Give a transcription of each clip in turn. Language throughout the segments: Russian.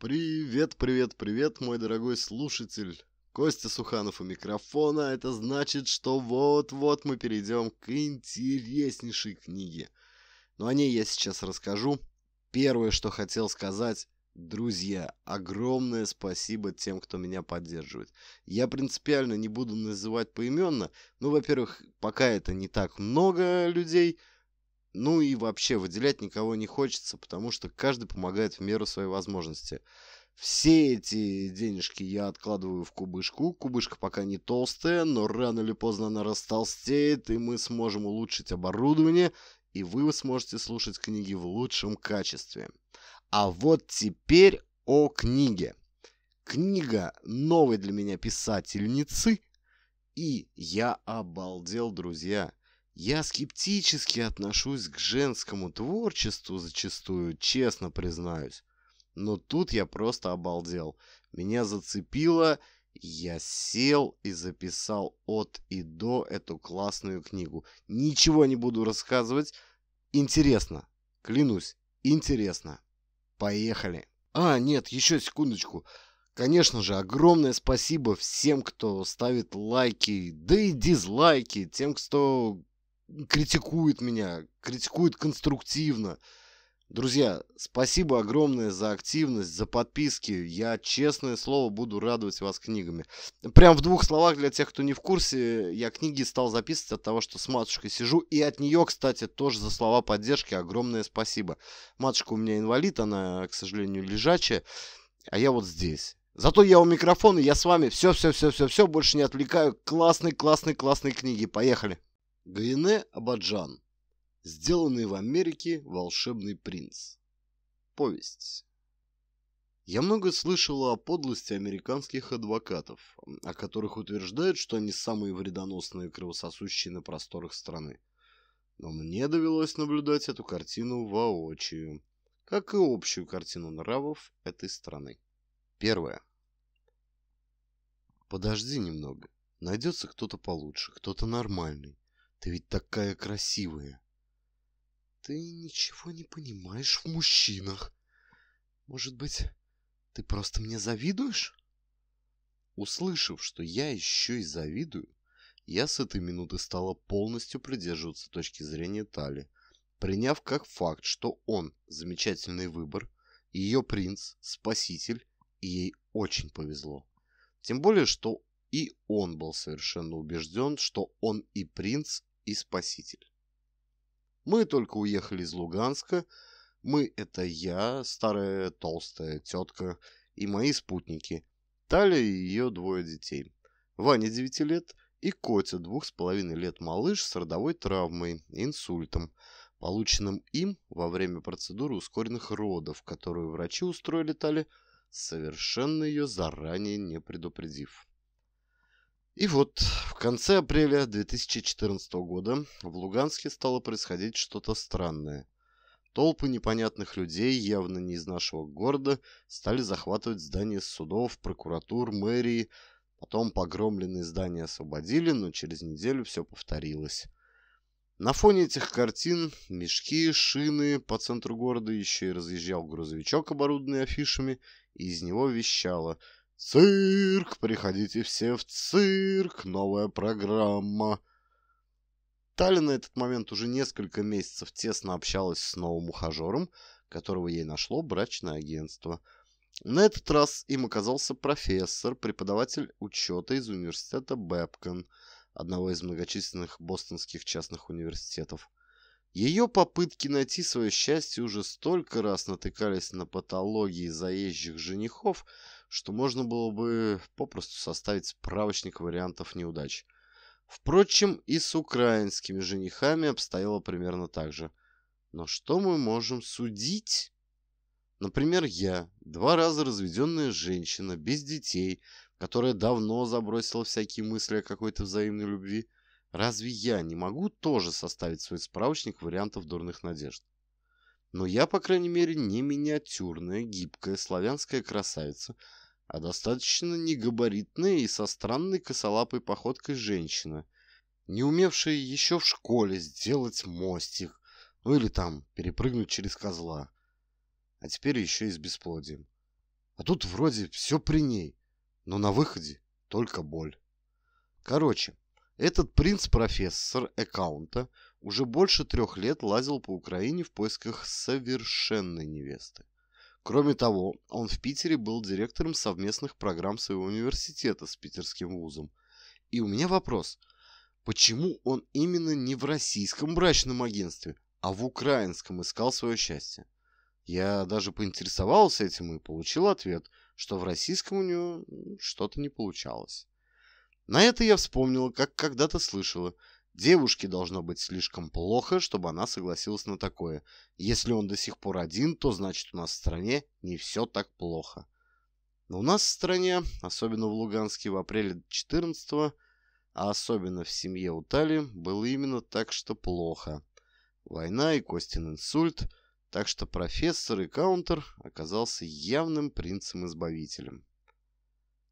Привет, привет, привет, мой дорогой слушатель. Костя Суханов у микрофона. Это значит, что вот-вот мы перейдем к интереснейшей книге. Но ну, о ней я сейчас расскажу. Первое, что хотел сказать, Друзья, огромное спасибо тем, кто меня поддерживает. Я принципиально не буду называть поименно. Ну, во-первых, пока это не так много людей. Ну и вообще выделять никого не хочется, потому что каждый помогает в меру своей возможности. Все эти денежки я откладываю в кубышку. Кубышка пока не толстая, но рано или поздно она растолстеет, и мы сможем улучшить оборудование, и вы сможете слушать книги в лучшем качестве. А вот теперь о книге. Книга новой для меня писательницы, и я обалдел, друзья. Я скептически отношусь к женскому творчеству зачастую, честно признаюсь. Но тут я просто обалдел. Меня зацепило, я сел и записал от и до эту классную книгу. Ничего не буду рассказывать. Интересно, клянусь, интересно. Поехали. А, нет, еще секундочку. Конечно же, огромное спасибо всем, кто ставит лайки, да и дизлайки, тем, кто критикует меня, критикует конструктивно. Друзья, спасибо огромное за активность, за подписки. Я, честное слово, буду радовать вас книгами. Прям в двух словах для тех, кто не в курсе, я книги стал записывать от того, что с матушкой сижу. И от нее, кстати, тоже за слова поддержки огромное спасибо. Матушка у меня инвалид, она, к сожалению, лежачая. А я вот здесь. Зато я у микрофона, я с вами. Все, все, все, все, все, больше не отвлекаю. Классные, классные, классные книги. Поехали. Гвине Абаджан. Сделанный в Америке волшебный принц. Повесть. Я много слышала о подлости американских адвокатов, о которых утверждают, что они самые вредоносные и кровососущие на просторах страны. Но мне довелось наблюдать эту картину воочию, как и общую картину нравов этой страны. Первое. Подожди немного. Найдется кто-то получше, кто-то нормальный, ты ведь такая красивая. Ты ничего не понимаешь в мужчинах. Может быть, ты просто мне завидуешь? Услышав, что я еще и завидую, я с этой минуты стала полностью придерживаться точки зрения Тали, приняв как факт, что он – замечательный выбор, ее принц – спаситель, и ей очень повезло. Тем более, что и он был совершенно убежден, что он и принц, и Спаситель. Мы только уехали из Луганска. Мы — это я, старая толстая тетка и мои спутники. Таля и ее двое детей. Ваня 9 лет и Котя двух с половиной лет малыш с родовой травмой, инсультом, полученным им во время процедуры ускоренных родов, которую врачи устроили Тале, совершенно ее заранее не предупредив. И вот, в конце апреля 2014 года в Луганске стало происходить что-то странное. Толпы непонятных людей, явно не из нашего города, стали захватывать здания судов, прокуратур, мэрии. Потом погромленные здания освободили, но через неделю все повторилось. На фоне этих картин мешки, шины по центру города еще и разъезжал грузовичок, оборудованный афишами, и из него вещало – «Цирк! Приходите все в цирк! Новая программа!» Таля на этот момент уже несколько месяцев тесно общалась с новым ухажером, которого ей нашло брачное агентство. На этот раз им оказался профессор, преподаватель учета из университета Бэбкон, одного из многочисленных бостонских частных университетов. Ее попытки найти свое счастье уже столько раз натыкались на патологии заезжих женихов – что можно было бы попросту составить справочник вариантов неудач. Впрочем, и с украинскими женихами обстояло примерно так же. Но что мы можем судить? Например, я, два раза разведенная женщина, без детей, которая давно забросила всякие мысли о какой-то взаимной любви, разве я не могу тоже составить свой справочник вариантов дурных надежд? Но я, по крайней мере, не миниатюрная, гибкая славянская красавица – а достаточно негабаритная и со странной косолапой походкой женщина, не умевшая еще в школе сделать мостик, ну или там перепрыгнуть через козла, а теперь еще и с бесплодием. А тут вроде все при ней, но на выходе только боль. Короче, этот принц-профессор аккаунта уже больше трех лет лазил по Украине в поисках совершенной невесты. Кроме того, он в Питере был директором совместных программ своего университета с питерским вузом. И у меня вопрос, почему он именно не в российском брачном агентстве, а в украинском искал свое счастье? Я даже поинтересовался этим и получил ответ, что в российском у него что-то не получалось. На это я вспомнила, как когда-то слышала – Девушке должно быть слишком плохо, чтобы она согласилась на такое. Если он до сих пор один, то значит у нас в стране не все так плохо. Но у нас в стране, особенно в Луганске в апреле 14 а особенно в семье у Тали, было именно так, что плохо. Война и Костин инсульт, так что профессор и каунтер оказался явным принцем-избавителем.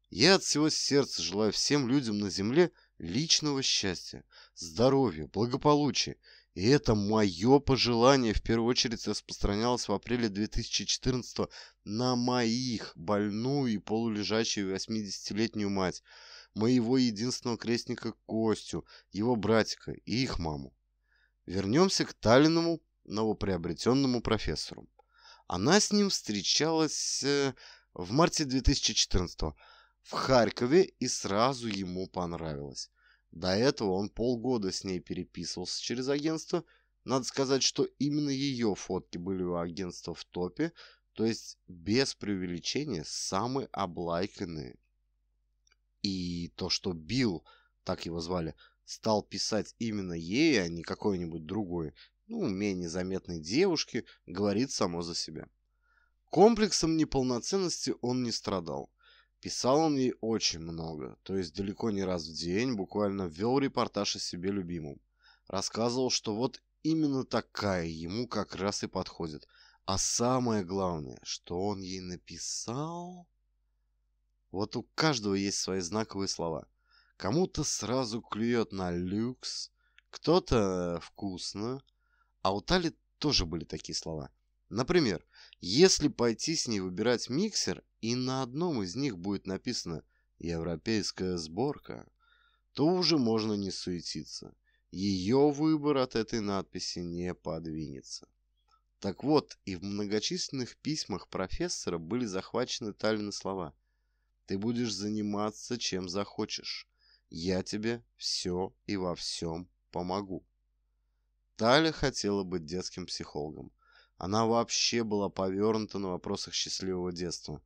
Я от всего сердца желаю всем людям на Земле – личного счастья, здоровья, благополучия. И это мое пожелание в первую очередь распространялось в апреле 2014 на моих больную и полулежащую 80-летнюю мать, моего единственного крестника Костю, его братика и их маму. Вернемся к Таллиному новоприобретенному профессору. Она с ним встречалась э, в марте 2014 в Харькове и сразу ему понравилось. До этого он полгода с ней переписывался через агентство. Надо сказать, что именно ее фотки были у агентства в топе, то есть без преувеличения самые облайканные. И то, что Билл, так его звали, стал писать именно ей, а не какой-нибудь другой, ну, менее заметной девушке, говорит само за себя. Комплексом неполноценности он не страдал. Писал он ей очень много, то есть далеко не раз в день, буквально вел репортаж о себе любимом. Рассказывал, что вот именно такая ему как раз и подходит. А самое главное, что он ей написал... Вот у каждого есть свои знаковые слова. Кому-то сразу клюет на люкс, кто-то вкусно, а у Тали тоже были такие слова. Например, если пойти с ней выбирать миксер, и на одном из них будет написано «Европейская сборка», то уже можно не суетиться. Ее выбор от этой надписи не подвинется. Так вот, и в многочисленных письмах профессора были захвачены Таллины слова «Ты будешь заниматься чем захочешь. Я тебе все и во всем помогу». Таля хотела быть детским психологом. Она вообще была повернута на вопросах счастливого детства.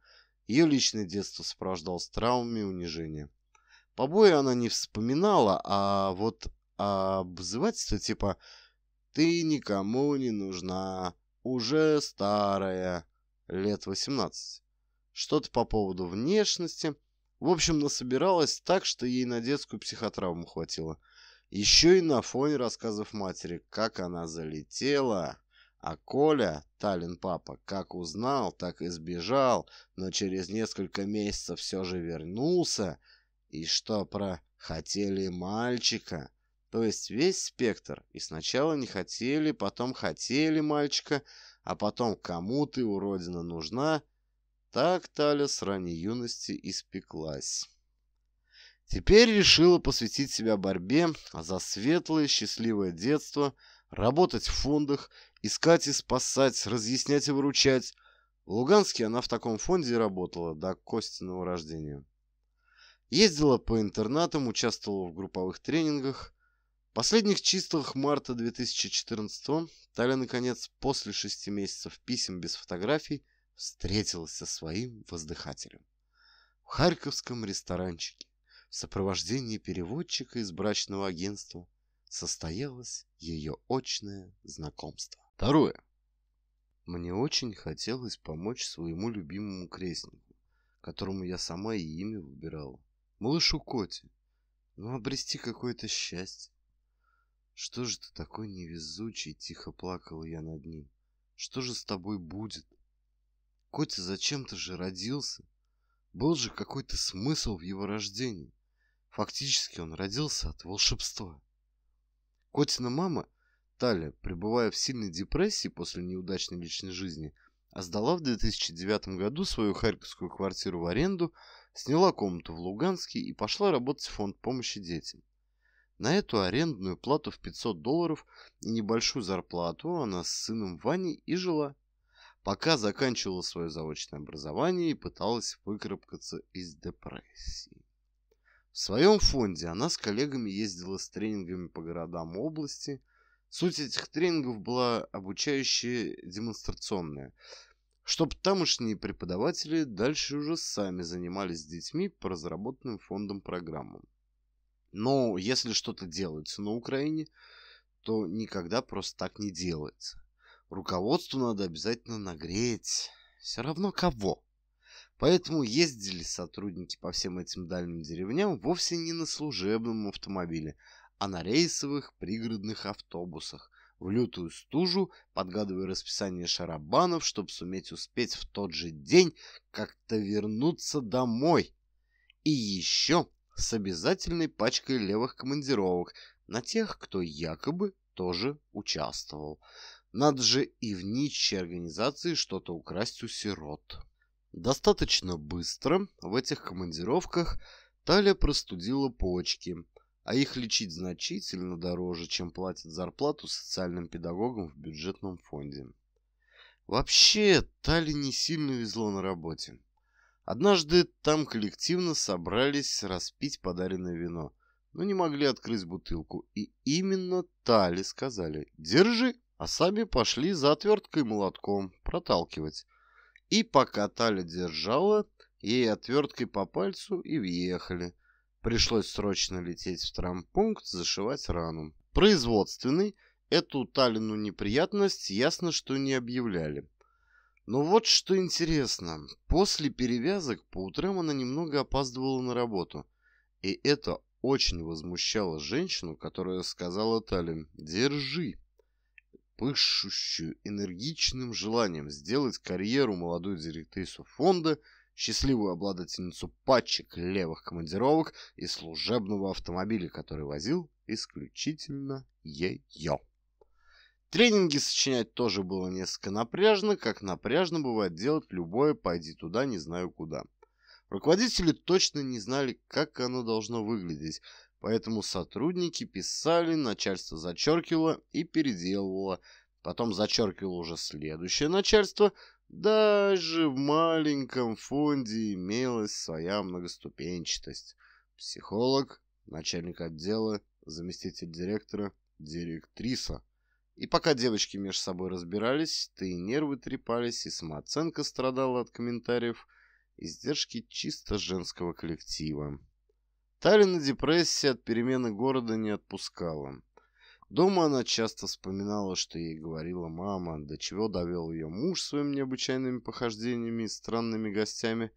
Ее личное детство сопровождалось травмами и унижением. Побои она не вспоминала, а вот обзывательство типа «Ты никому не нужна, уже старая, лет 18». Что-то по поводу внешности. В общем, насобиралась так, что ей на детскую психотравму хватило. Еще и на фоне рассказов матери, как она залетела... А Коля, Талин папа, как узнал, так и сбежал, но через несколько месяцев все же вернулся. И что про «хотели мальчика»? То есть весь спектр. И сначала не хотели, потом хотели мальчика, а потом кому ты, уродина, нужна? Так Таля с ранней юности испеклась. Теперь решила посвятить себя борьбе за светлое счастливое детство, работать в фондах искать и спасать, разъяснять и выручать. В Луганске она в таком фонде работала до Костиного рождения. Ездила по интернатам, участвовала в групповых тренингах. В последних числах марта 2014 Таля, наконец, после шести месяцев писем без фотографий, встретилась со своим воздыхателем. В харьковском ресторанчике в сопровождении переводчика из брачного агентства состоялось ее очное знакомство. Второе. Мне очень хотелось помочь своему любимому крестнику, которому я сама и имя выбирала. Малышу Коте. Ну, обрести какое-то счастье. Что же ты такой невезучий, тихо плакала я над ним. Что же с тобой будет? Котя зачем-то же родился. Был же какой-то смысл в его рождении. Фактически он родился от волшебства. Котина мама Талли, пребывая в сильной депрессии после неудачной личной жизни, а сдала в 2009 году свою харьковскую квартиру в аренду, сняла комнату в Луганске и пошла работать в фонд помощи детям. На эту арендную плату в 500 долларов и небольшую зарплату она с сыном Ваней и жила, пока заканчивала свое заочное образование и пыталась выкарабкаться из депрессии. В своем фонде она с коллегами ездила с тренингами по городам области – Суть этих тренингов была обучающая демонстрационная, чтобы тамошние преподаватели дальше уже сами занимались с детьми по разработанным фондом программам. Но если что-то делается на Украине, то никогда просто так не делается. Руководству надо обязательно нагреть. Все равно кого. Поэтому ездили сотрудники по всем этим дальним деревням вовсе не на служебном автомобиле, а на рейсовых пригородных автобусах, в лютую стужу, подгадывая расписание шарабанов, чтобы суметь успеть в тот же день как-то вернуться домой. И еще с обязательной пачкой левых командировок на тех, кто якобы тоже участвовал. Надо же и в ничьей организации что-то украсть у сирот. Достаточно быстро в этих командировках Таля простудила почки, а их лечить значительно дороже, чем платят зарплату социальным педагогам в бюджетном фонде. Вообще, Тали не сильно везло на работе. Однажды там коллективно собрались распить подаренное вино, но не могли открыть бутылку. И именно Тали сказали «Держи!», а сами пошли за отверткой молотком проталкивать. И пока Таля держала, ей отверткой по пальцу и въехали – Пришлось срочно лететь в травмпункт, зашивать рану. Производственный эту Талину неприятность ясно, что не объявляли. Но вот что интересно. После перевязок по утрам она немного опаздывала на работу. И это очень возмущало женщину, которая сказала Талин «Держи». Пышущую энергичным желанием сделать карьеру молодую директрису фонда – счастливую обладательницу пачек левых командировок и служебного автомобиля, который возил исключительно ее. Тренинги сочинять тоже было несколько напряжно, как напряжно бывает делать любое «пойди туда, не знаю куда». Руководители точно не знали, как оно должно выглядеть, поэтому сотрудники писали, начальство зачеркивало и переделывало. Потом зачеркивало уже следующее начальство – даже в маленьком фонде имелась своя многоступенчатость. Психолог, начальник отдела, заместитель директора, директриса. И пока девочки между собой разбирались, то и нервы трепались, и самооценка страдала от комментариев, издержки чисто женского коллектива. Таллина депрессия от перемены города не отпускала. Дома она часто вспоминала, что ей говорила мама, до чего довел ее муж своими необычайными похождениями и странными гостями.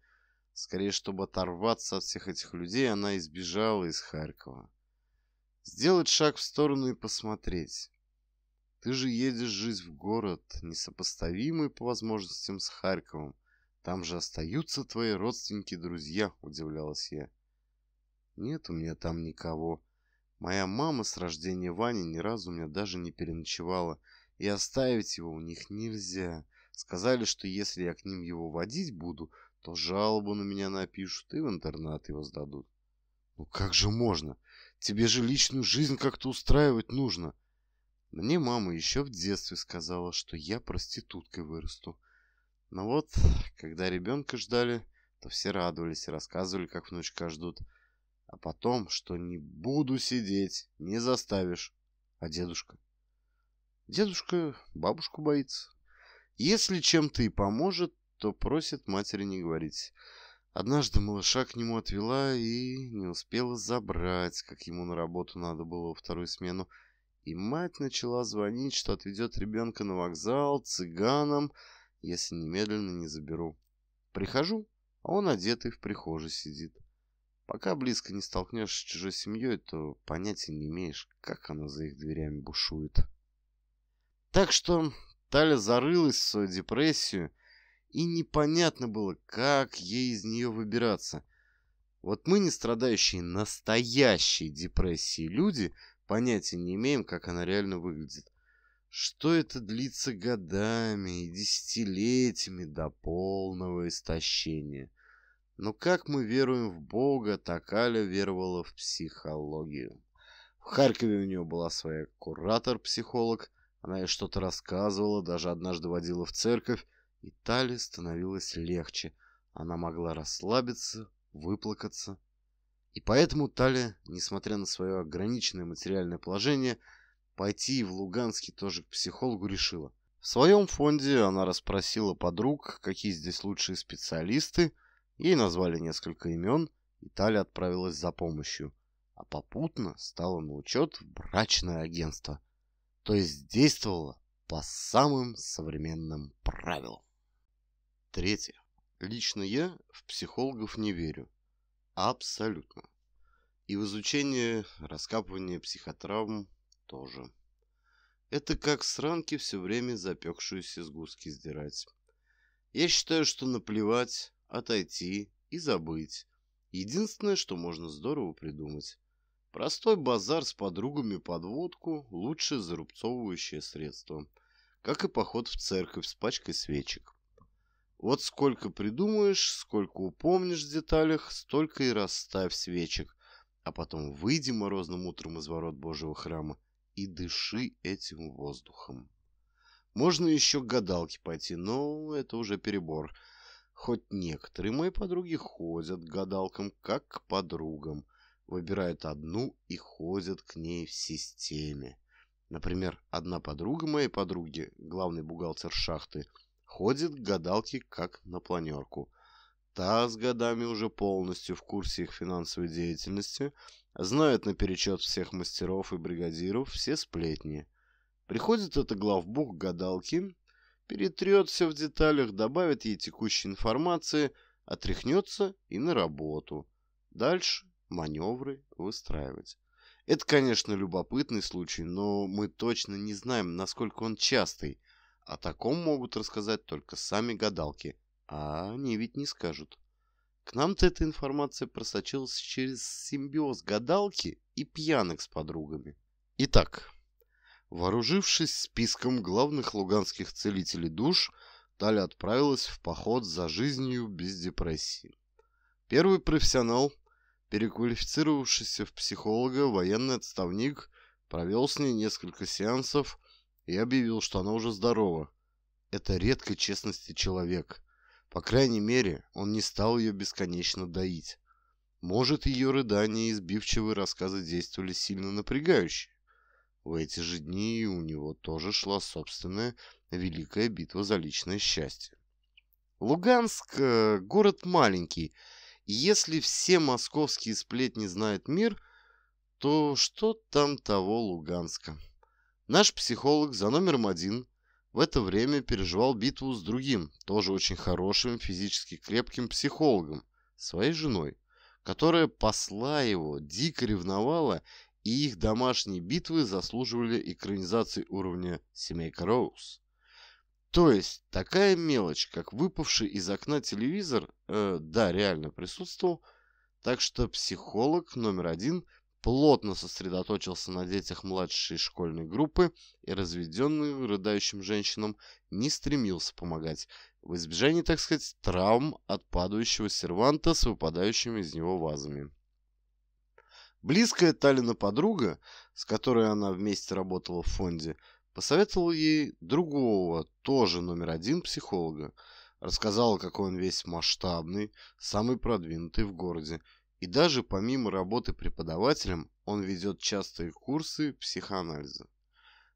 Скорее, чтобы оторваться от всех этих людей, она избежала из Харькова. Сделать шаг в сторону и посмотреть. Ты же едешь жить в город, несопоставимый по возможностям с Харьковом. Там же остаются твои родственники и друзья, удивлялась я. Нет у меня там никого, Моя мама с рождения Вани ни разу у меня даже не переночевала, и оставить его у них нельзя. Сказали, что если я к ним его водить буду, то жалобу на меня напишут и в интернат его сдадут. Ну как же можно? Тебе же личную жизнь как-то устраивать нужно. Мне мама еще в детстве сказала, что я проституткой вырасту. Но вот, когда ребенка ждали, то все радовались и рассказывали, как внучка ждут а потом, что не буду сидеть, не заставишь. А дедушка? Дедушка бабушку боится. Если чем-то и поможет, то просит матери не говорить. Однажды малыша к нему отвела и не успела забрать, как ему на работу надо было во вторую смену. И мать начала звонить, что отведет ребенка на вокзал цыганам, если немедленно не заберу. Прихожу, а он одетый в прихожей сидит. Пока близко не столкнешься с чужой семьей, то понятия не имеешь, как она за их дверями бушует. Так что Таля зарылась в свою депрессию, и непонятно было, как ей из нее выбираться. Вот мы, не страдающие настоящей депрессией люди, понятия не имеем, как она реально выглядит. Что это длится годами и десятилетиями до полного истощения. Но как мы веруем в Бога, так Аля веровала в психологию. В Харькове у нее была своя куратор-психолог, она ей что-то рассказывала, даже однажды водила в церковь, и Тале становилось легче. Она могла расслабиться, выплакаться. И поэтому Таля, несмотря на свое ограниченное материальное положение, пойти в Луганский тоже к психологу решила. В своем фонде она расспросила подруг, какие здесь лучшие специалисты – Ей назвали несколько имен, и Таля отправилась за помощью, а попутно стала на учет в брачное агентство, то есть действовала по самым современным правилам. Третье. Лично я в психологов не верю. Абсолютно. И в изучение раскапывания психотравм тоже. Это как сранки все время запекшуюся сгустки сдирать. Я считаю, что наплевать, отойти и забыть. Единственное, что можно здорово придумать. Простой базар с подругами под водку – лучшее зарубцовывающее средство. Как и поход в церковь с пачкой свечек. Вот сколько придумаешь, сколько упомнишь в деталях, столько и расставь свечек. А потом выйди морозным утром из ворот Божьего храма и дыши этим воздухом. Можно еще к гадалке пойти, но это уже перебор – Хоть некоторые мои подруги ходят к гадалкам, как к подругам, выбирают одну и ходят к ней в системе. Например, одна подруга моей подруги, главный бухгалтер шахты, ходит к гадалке как на планерку. Та с годами уже полностью в курсе их финансовой деятельности, знает наперечет всех мастеров и бригадиров, все сплетни. Приходит это главбух гадалки перетрет все в деталях, добавит ей текущей информации, отряхнется и на работу. Дальше маневры выстраивать. Это, конечно, любопытный случай, но мы точно не знаем, насколько он частый. О таком могут рассказать только сами гадалки, а они ведь не скажут. К нам-то эта информация просочилась через симбиоз гадалки и пьяных с подругами. Итак, Вооружившись списком главных луганских целителей душ, Таля отправилась в поход за жизнью без депрессии. Первый профессионал, переквалифицировавшийся в психолога, военный отставник, провел с ней несколько сеансов и объявил, что она уже здорова. Это редкой честности человек. По крайней мере, он не стал ее бесконечно доить. Может, ее рыдания и избивчивые рассказы действовали сильно напрягающе. В эти же дни у него тоже шла собственная великая битва за личное счастье. Луганск э, – город маленький. если все московские сплетни знают мир, то что там того Луганска? Наш психолог за номером один в это время переживал битву с другим, тоже очень хорошим, физически крепким психологом, своей женой, которая посла его, дико ревновала и их домашние битвы заслуживали экранизации уровня «Семейка Роуз». То есть такая мелочь, как выпавший из окна телевизор, э, да, реально присутствовал, так что психолог номер один плотно сосредоточился на детях младшей школьной группы и разведенным рыдающим женщинам не стремился помогать, в избежании, так сказать, травм от падающего серванта с выпадающими из него вазами. Близкая Талина подруга, с которой она вместе работала в фонде, посоветовала ей другого, тоже номер один психолога. Рассказала, какой он весь масштабный, самый продвинутый в городе. И даже помимо работы преподавателем, он ведет частые курсы психоанализа,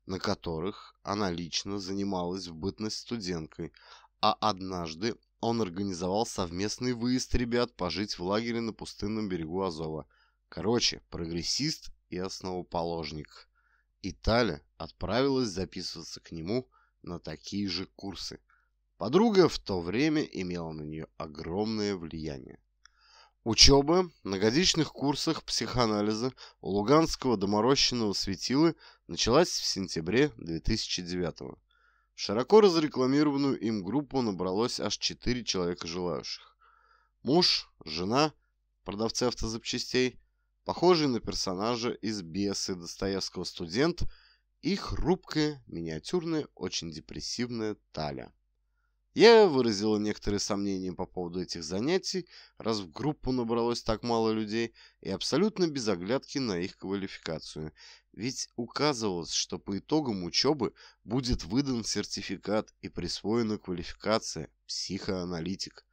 на которых она лично занималась в бытность студенткой, а однажды он организовал совместный выезд ребят пожить в лагере на пустынном берегу Азова – Короче, прогрессист и основоположник. И Таля отправилась записываться к нему на такие же курсы. Подруга в то время имела на нее огромное влияние. Учеба на годичных курсах психоанализа у Луганского доморощенного светилы началась в сентябре 2009 -го. Широко разрекламированную им группу набралось аж 4 человека желающих. Муж, жена, продавцы автозапчастей, похожий на персонажа из «Бесы» Достоевского студент и хрупкая, миниатюрная, очень депрессивная Таля. Я выразила некоторые сомнения по поводу этих занятий, раз в группу набралось так мало людей, и абсолютно без оглядки на их квалификацию. Ведь указывалось, что по итогам учебы будет выдан сертификат и присвоена квалификация психоаналитик.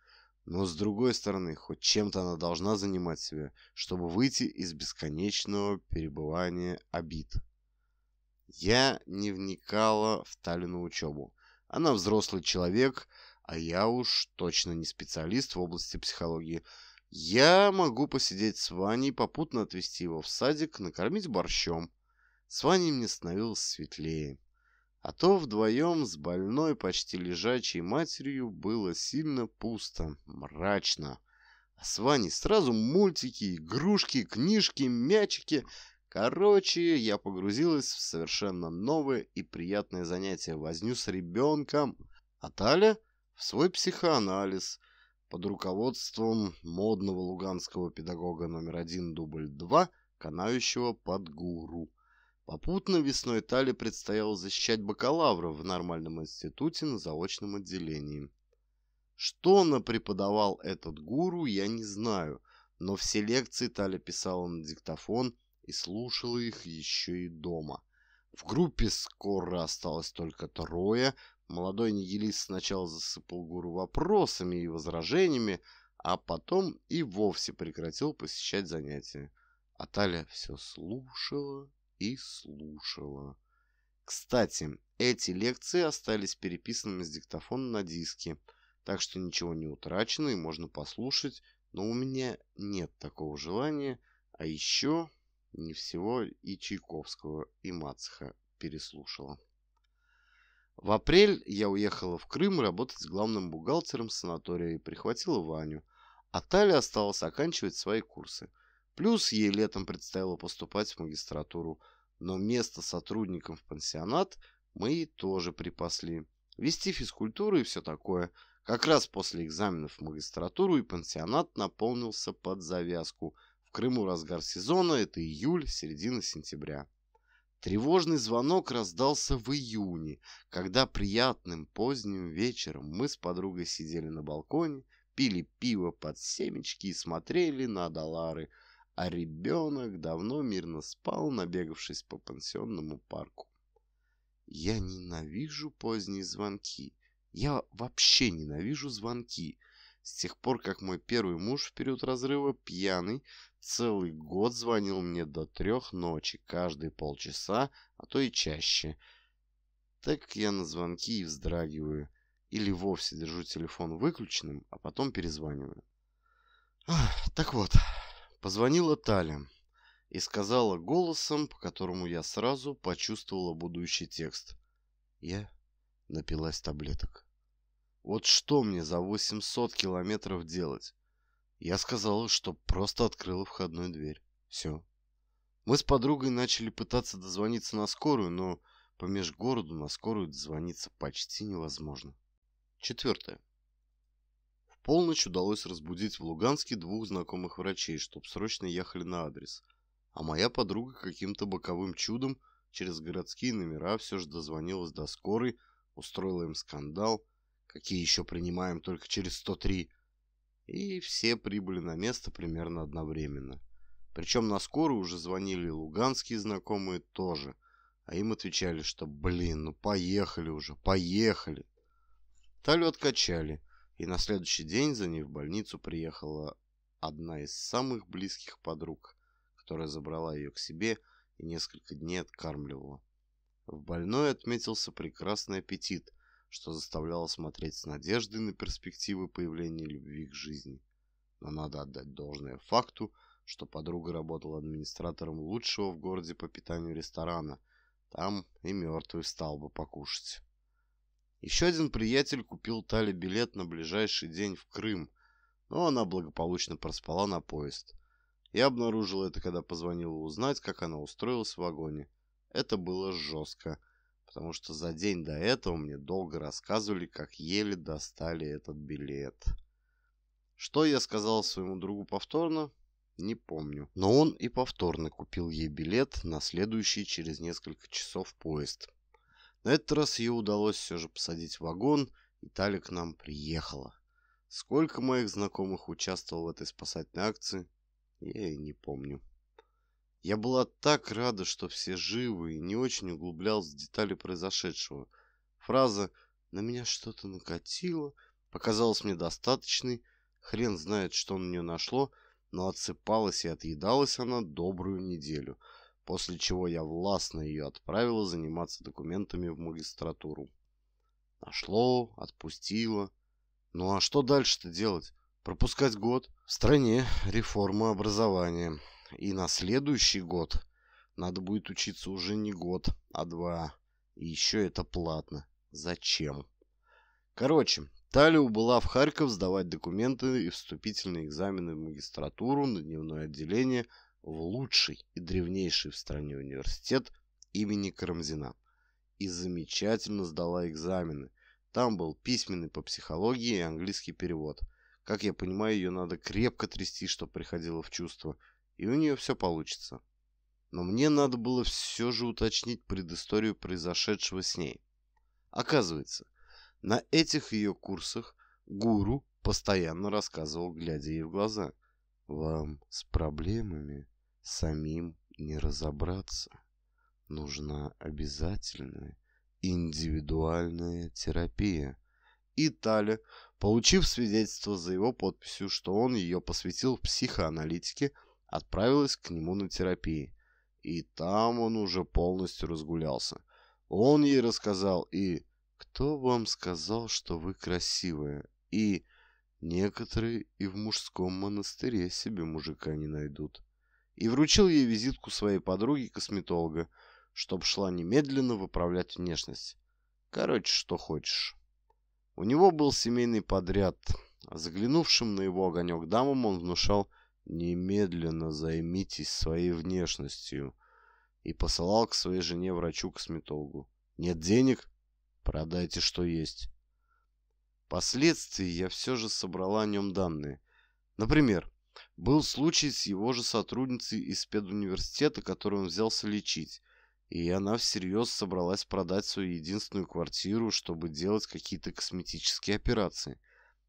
Но с другой стороны, хоть чем-то она должна занимать себя, чтобы выйти из бесконечного перебывания обид. Я не вникала в Талину учебу. Она взрослый человек, а я уж точно не специалист в области психологии. Я могу посидеть с Ваней, попутно отвезти его в садик, накормить борщом. С Ваней мне становилось светлее. А то вдвоем с больной, почти лежачей матерью было сильно пусто, мрачно. А с Ваней сразу мультики, игрушки, книжки, мячики. Короче, я погрузилась в совершенно новое и приятное занятие возню с ребенком. А Таля в свой психоанализ под руководством модного луганского педагога номер один дубль два, канающего под гуру. Попутно весной Тали предстояло защищать бакалавра в нормальном институте на заочном отделении. Что преподавал этот гуру, я не знаю, но все лекции Тали писала на диктофон и слушала их еще и дома. В группе скоро осталось только трое. Молодой нигилист сначала засыпал гуру вопросами и возражениями, а потом и вовсе прекратил посещать занятия. А Таля все слушала и слушала. Кстати, эти лекции остались переписанными с диктофона на диске, так что ничего не утрачено и можно послушать, но у меня нет такого желания, а еще не всего и Чайковского, и Мацха переслушала. В апрель я уехала в Крым работать с главным бухгалтером санатория и прихватила Ваню, а Таля осталась оканчивать свои курсы – Плюс ей летом предстояло поступать в магистратуру, но место сотрудникам в пансионат мы ей тоже припасли. Вести физкультуру и все такое. Как раз после экзаменов в магистратуру и пансионат наполнился под завязку. В Крыму разгар сезона, это июль, середина сентября. Тревожный звонок раздался в июне, когда приятным поздним вечером мы с подругой сидели на балконе, пили пиво под семечки и смотрели на доллары – а ребенок давно мирно спал, набегавшись по пансионному парку. Я ненавижу поздние звонки. Я вообще ненавижу звонки. С тех пор, как мой первый муж в период разрыва пьяный целый год звонил мне до трех ночи, каждые полчаса, а то и чаще. Так я на звонки и вздрагиваю. Или вовсе держу телефон выключенным, а потом перезваниваю. Ах, так вот, Позвонила Таля и сказала голосом, по которому я сразу почувствовала будущий текст. Я напилась таблеток. Вот что мне за 800 километров делать? Я сказала, что просто открыла входную дверь. Все. Мы с подругой начали пытаться дозвониться на скорую, но по межгороду на скорую дозвониться почти невозможно. Четвертое полночь удалось разбудить в Луганске двух знакомых врачей, чтоб срочно ехали на адрес. А моя подруга каким-то боковым чудом через городские номера все же дозвонилась до скорой, устроила им скандал, какие еще принимаем только через 103, и все прибыли на место примерно одновременно. Причем на скорую уже звонили луганские знакомые тоже, а им отвечали, что «блин, ну поехали уже, поехали». Талю откачали – и на следующий день за ней в больницу приехала одна из самых близких подруг, которая забрала ее к себе и несколько дней откармливала. В больной отметился прекрасный аппетит, что заставляло смотреть с надеждой на перспективы появления любви к жизни. Но надо отдать должное факту, что подруга работала администратором лучшего в городе по питанию ресторана. Там и мертвый встал бы покушать. Еще один приятель купил Тале билет на ближайший день в Крым, но она благополучно проспала на поезд. Я обнаружил это, когда позвонила узнать, как она устроилась в вагоне. Это было жестко, потому что за день до этого мне долго рассказывали, как еле достали этот билет. Что я сказал своему другу повторно, не помню. Но он и повторно купил ей билет на следующий через несколько часов поезд. На этот раз ей удалось все же посадить в вагон, и Таля к нам приехала. Сколько моих знакомых участвовало в этой спасательной акции, я и не помню. Я была так рада, что все живы, и не очень углублялась в детали произошедшего. Фраза «на меня что-то накатило» показалась мне достаточной, хрен знает, что на нее нашло, но отсыпалась и отъедалась она добрую неделю — после чего я властно ее отправила заниматься документами в магистратуру. Нашло, отпустило. Ну а что дальше-то делать? Пропускать год? В стране реформа образования. И на следующий год надо будет учиться уже не год, а два. И еще это платно. Зачем? Короче, Талия была в Харьков сдавать документы и вступительные экзамены в магистратуру на дневное отделение – в лучший и древнейший в стране университет имени Карамзина и замечательно сдала экзамены. Там был письменный по психологии и английский перевод. Как я понимаю, ее надо крепко трясти, чтобы приходило в чувство, и у нее все получится. Но мне надо было все же уточнить предысторию произошедшего с ней. Оказывается, на этих ее курсах гуру постоянно рассказывал, глядя ей в глаза – вам с проблемами самим не разобраться. Нужна обязательная индивидуальная терапия. И Таля, получив свидетельство за его подписью, что он ее посвятил психоаналитике, отправилась к нему на терапии. И там он уже полностью разгулялся. Он ей рассказал и «Кто вам сказал, что вы красивая?» и «Кто Некоторые и в мужском монастыре себе мужика не найдут. И вручил ей визитку своей подруги-косметолога, чтоб шла немедленно выправлять внешность. Короче, что хочешь. У него был семейный подряд. Заглянувшим на его огонек дамам он внушал «немедленно займитесь своей внешностью» и посылал к своей жене врачу-косметологу. «Нет денег? Продайте, что есть». Впоследствии я все же собрала о нем данные. Например, был случай с его же сотрудницей из педуниверситета, которую он взялся лечить. И она всерьез собралась продать свою единственную квартиру, чтобы делать какие-то косметические операции.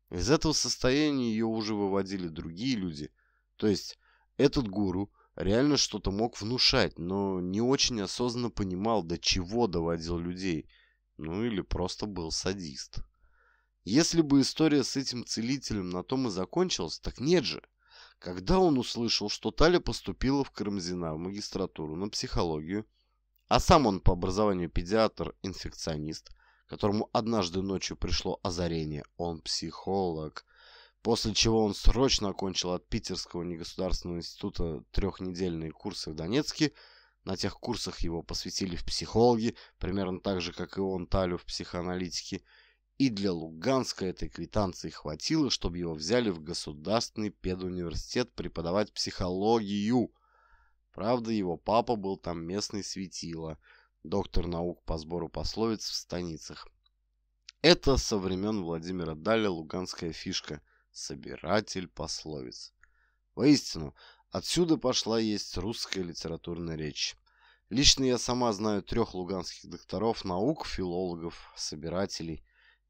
Из этого состояния ее уже выводили другие люди. То есть этот гуру реально что-то мог внушать, но не очень осознанно понимал, до чего доводил людей. Ну или просто был садист. Если бы история с этим целителем на том и закончилась, так нет же. Когда он услышал, что Таля поступила в Карамзина в магистратуру на психологию, а сам он по образованию педиатр-инфекционист, которому однажды ночью пришло озарение, он психолог, после чего он срочно окончил от Питерского негосударственного института трехнедельные курсы в Донецке, на тех курсах его посвятили в психологи, примерно так же, как и он Талю в психоаналитике – и для Луганска этой квитанции хватило, чтобы его взяли в Государственный педуниверситет преподавать психологию. Правда, его папа был там местный светило, доктор наук по сбору пословиц в станицах. Это со времен Владимира Даля луганская фишка – собиратель пословиц. Воистину, отсюда пошла есть русская литературная речь. Лично я сама знаю трех луганских докторов наук, филологов, собирателей,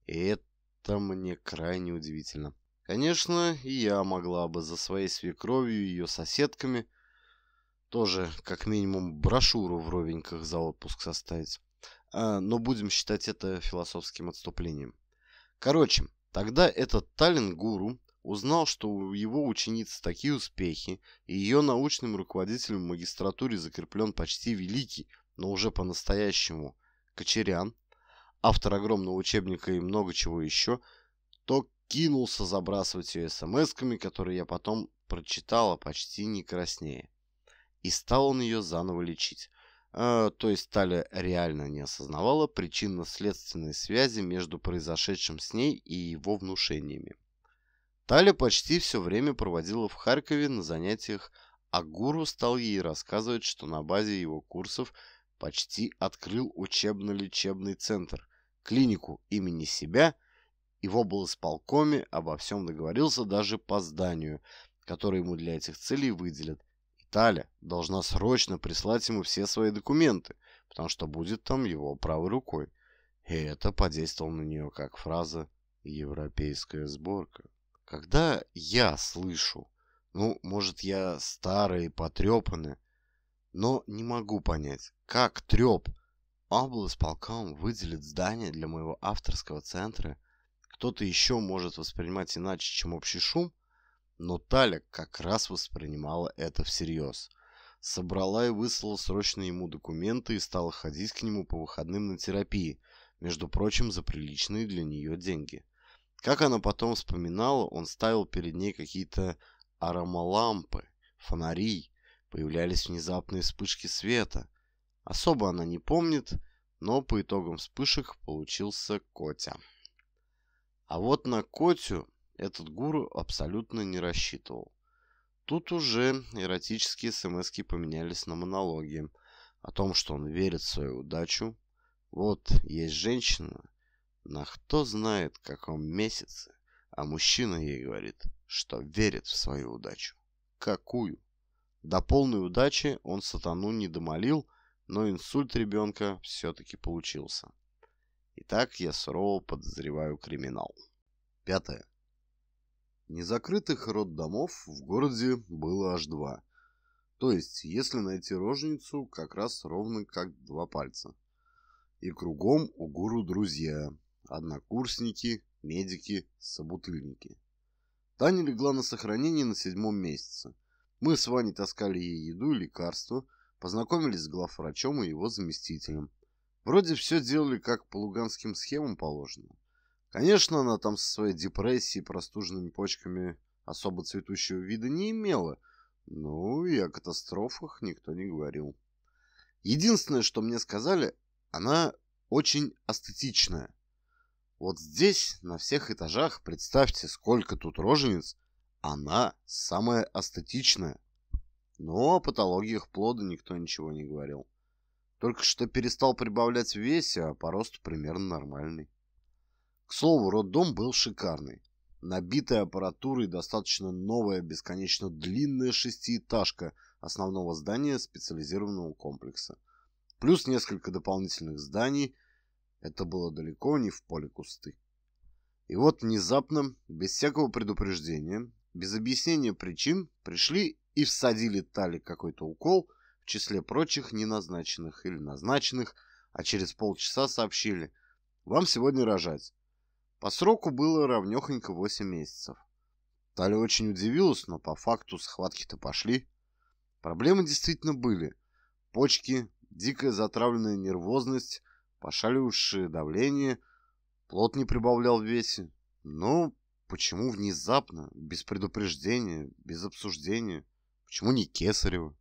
это мне крайне удивительно. Конечно, и я могла бы за своей свекровью и ее соседками тоже как минимум брошюру в ровеньках за отпуск составить. А, но будем считать это философским отступлением. Короче, тогда этот Таллин-гуру узнал, что у его ученицы такие успехи, и ее научным руководителем в магистратуре закреплен почти великий, но уже по-настоящему, Кочерян автор огромного учебника и много чего еще, то кинулся забрасывать ее смс-ками, которые я потом прочитала почти не краснее. И стал он ее заново лечить. Э, то есть Таля реально не осознавала причинно-следственной связи между произошедшим с ней и его внушениями. Таля почти все время проводила в Харькове на занятиях, а гуру стал ей рассказывать, что на базе его курсов – почти открыл учебно-лечебный центр, клинику имени себя и в облсполкоме обо всем договорился даже по зданию, которое ему для этих целей выделят. Италия должна срочно прислать ему все свои документы, потому что будет там его правой рукой. И это подействовало на нее как фраза «европейская сборка». Когда я слышу, ну, может, я старый потрепанный, но не могу понять, как треп облсполком выделит здание для моего авторского центра, кто-то еще может воспринимать иначе, чем общий шум, но Таля как раз воспринимала это всерьез. Собрала и выслала срочно ему документы и стала ходить к нему по выходным на терапии, между прочим, за приличные для нее деньги. Как она потом вспоминала, он ставил перед ней какие-то аромалампы, фонари, Появлялись внезапные вспышки света. Особо она не помнит, но по итогам вспышек получился Котя. А вот на Котю этот гуру абсолютно не рассчитывал. Тут уже эротические смс поменялись на монологи о том, что он верит в свою удачу. Вот есть женщина, на кто знает каком месяце, а мужчина ей говорит, что верит в свою удачу. Какую? До полной удачи он сатану не домолил, но инсульт ребенка все-таки получился. Итак, я сурово подозреваю криминал. Пятое. Незакрытых роддомов в городе было аж два. То есть, если найти рожницу, как раз ровно как два пальца. И кругом у гуру друзья, однокурсники, медики, собутыльники. Таня легла на сохранение на седьмом месяце – мы с Ваней таскали ей еду и лекарства, познакомились с главврачом и его заместителем. Вроде все делали как по луганским схемам положено. Конечно, она там со своей депрессией и простуженными почками особо цветущего вида не имела, ну и о катастрофах никто не говорил. Единственное, что мне сказали, она очень астетичная. Вот здесь, на всех этажах, представьте, сколько тут рожениц, она самая остатичная. Но о патологиях плода никто ничего не говорил. Только что перестал прибавлять в весе, а по росту примерно нормальный. К слову, роддом был шикарный. Набитая аппаратурой достаточно новая, бесконечно длинная шестиэтажка основного здания специализированного комплекса. Плюс несколько дополнительных зданий. Это было далеко не в поле кусты. И вот внезапно, без всякого предупреждения, без объяснения причин пришли и всадили Тали какой-то укол в числе прочих неназначенных или назначенных, а через полчаса сообщили «Вам сегодня рожать». По сроку было равнёхонько 8 месяцев. Тали очень удивилась, но по факту схватки-то пошли. Проблемы действительно были. Почки, дикая затравленная нервозность, пошалившее давление, плод не прибавлял в весе. Ну, Почему внезапно, без предупреждения, без обсуждения? Почему не Кесарева?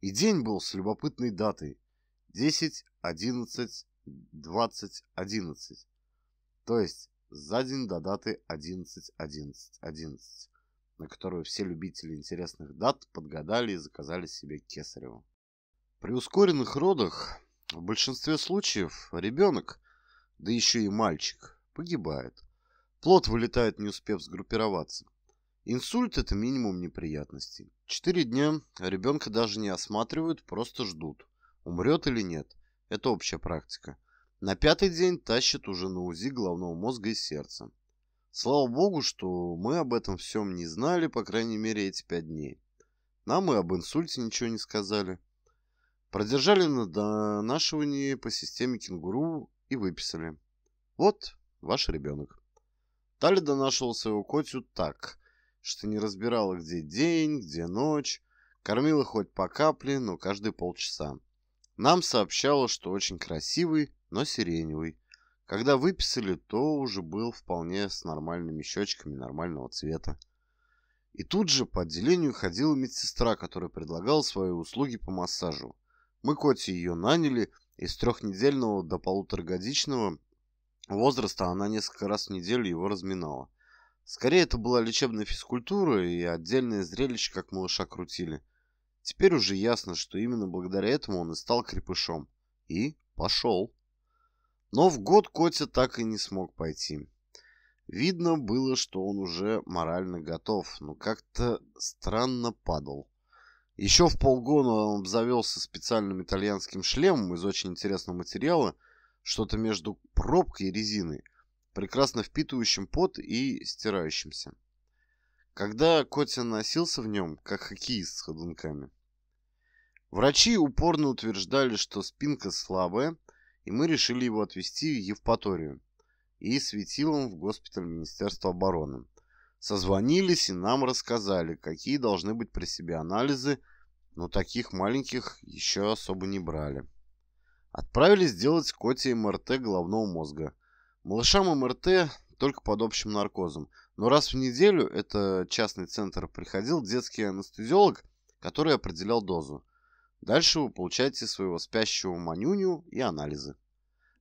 И день был с любопытной датой. 10, 11, 20, 11. То есть за день до даты 11, 11, 11, на которую все любители интересных дат подгадали и заказали себе Кесарева. При ускоренных родах в большинстве случаев ребенок, да еще и мальчик, погибает – Плод вылетает, не успев сгруппироваться. Инсульт – это минимум неприятностей. Четыре дня а ребенка даже не осматривают, просто ждут. Умрет или нет – это общая практика. На пятый день тащат уже на УЗИ головного мозга и сердца. Слава богу, что мы об этом всем не знали, по крайней мере, эти пять дней. Нам и об инсульте ничего не сказали. Продержали на донашивании по системе кенгуру и выписали. Вот ваш ребенок. Тальда нашел своего котю так, что не разбирала, где день, где ночь, кормила хоть по капле, но каждые полчаса. Нам сообщало, что очень красивый, но сиреневый. Когда выписали, то уже был вполне с нормальными щечками нормального цвета. И тут же по отделению ходила медсестра, которая предлагала свои услуги по массажу. Мы коте ее наняли, из трехнедельного до полуторагодичного возраста она несколько раз в неделю его разминала. Скорее, это была лечебная физкультура и отдельное зрелище, как малыша крутили. Теперь уже ясно, что именно благодаря этому он и стал крепышом. И пошел. Но в год Котя так и не смог пойти. Видно было, что он уже морально готов, но как-то странно падал. Еще в полгода он обзавелся специальным итальянским шлемом из очень интересного материала, что-то между пробкой и резиной, прекрасно впитывающим пот и стирающимся. Когда Котя носился в нем, как хоккеист с ходунками. Врачи упорно утверждали, что спинка слабая, и мы решили его отвезти в Евпаторию и светилом в госпиталь Министерства обороны. Созвонились и нам рассказали, какие должны быть при себе анализы, но таких маленьких еще особо не брали отправились делать Коте МРТ головного мозга. Малышам МРТ только под общим наркозом. Но раз в неделю это частный центр приходил детский анестезиолог, который определял дозу. Дальше вы получаете своего спящего манюню и анализы.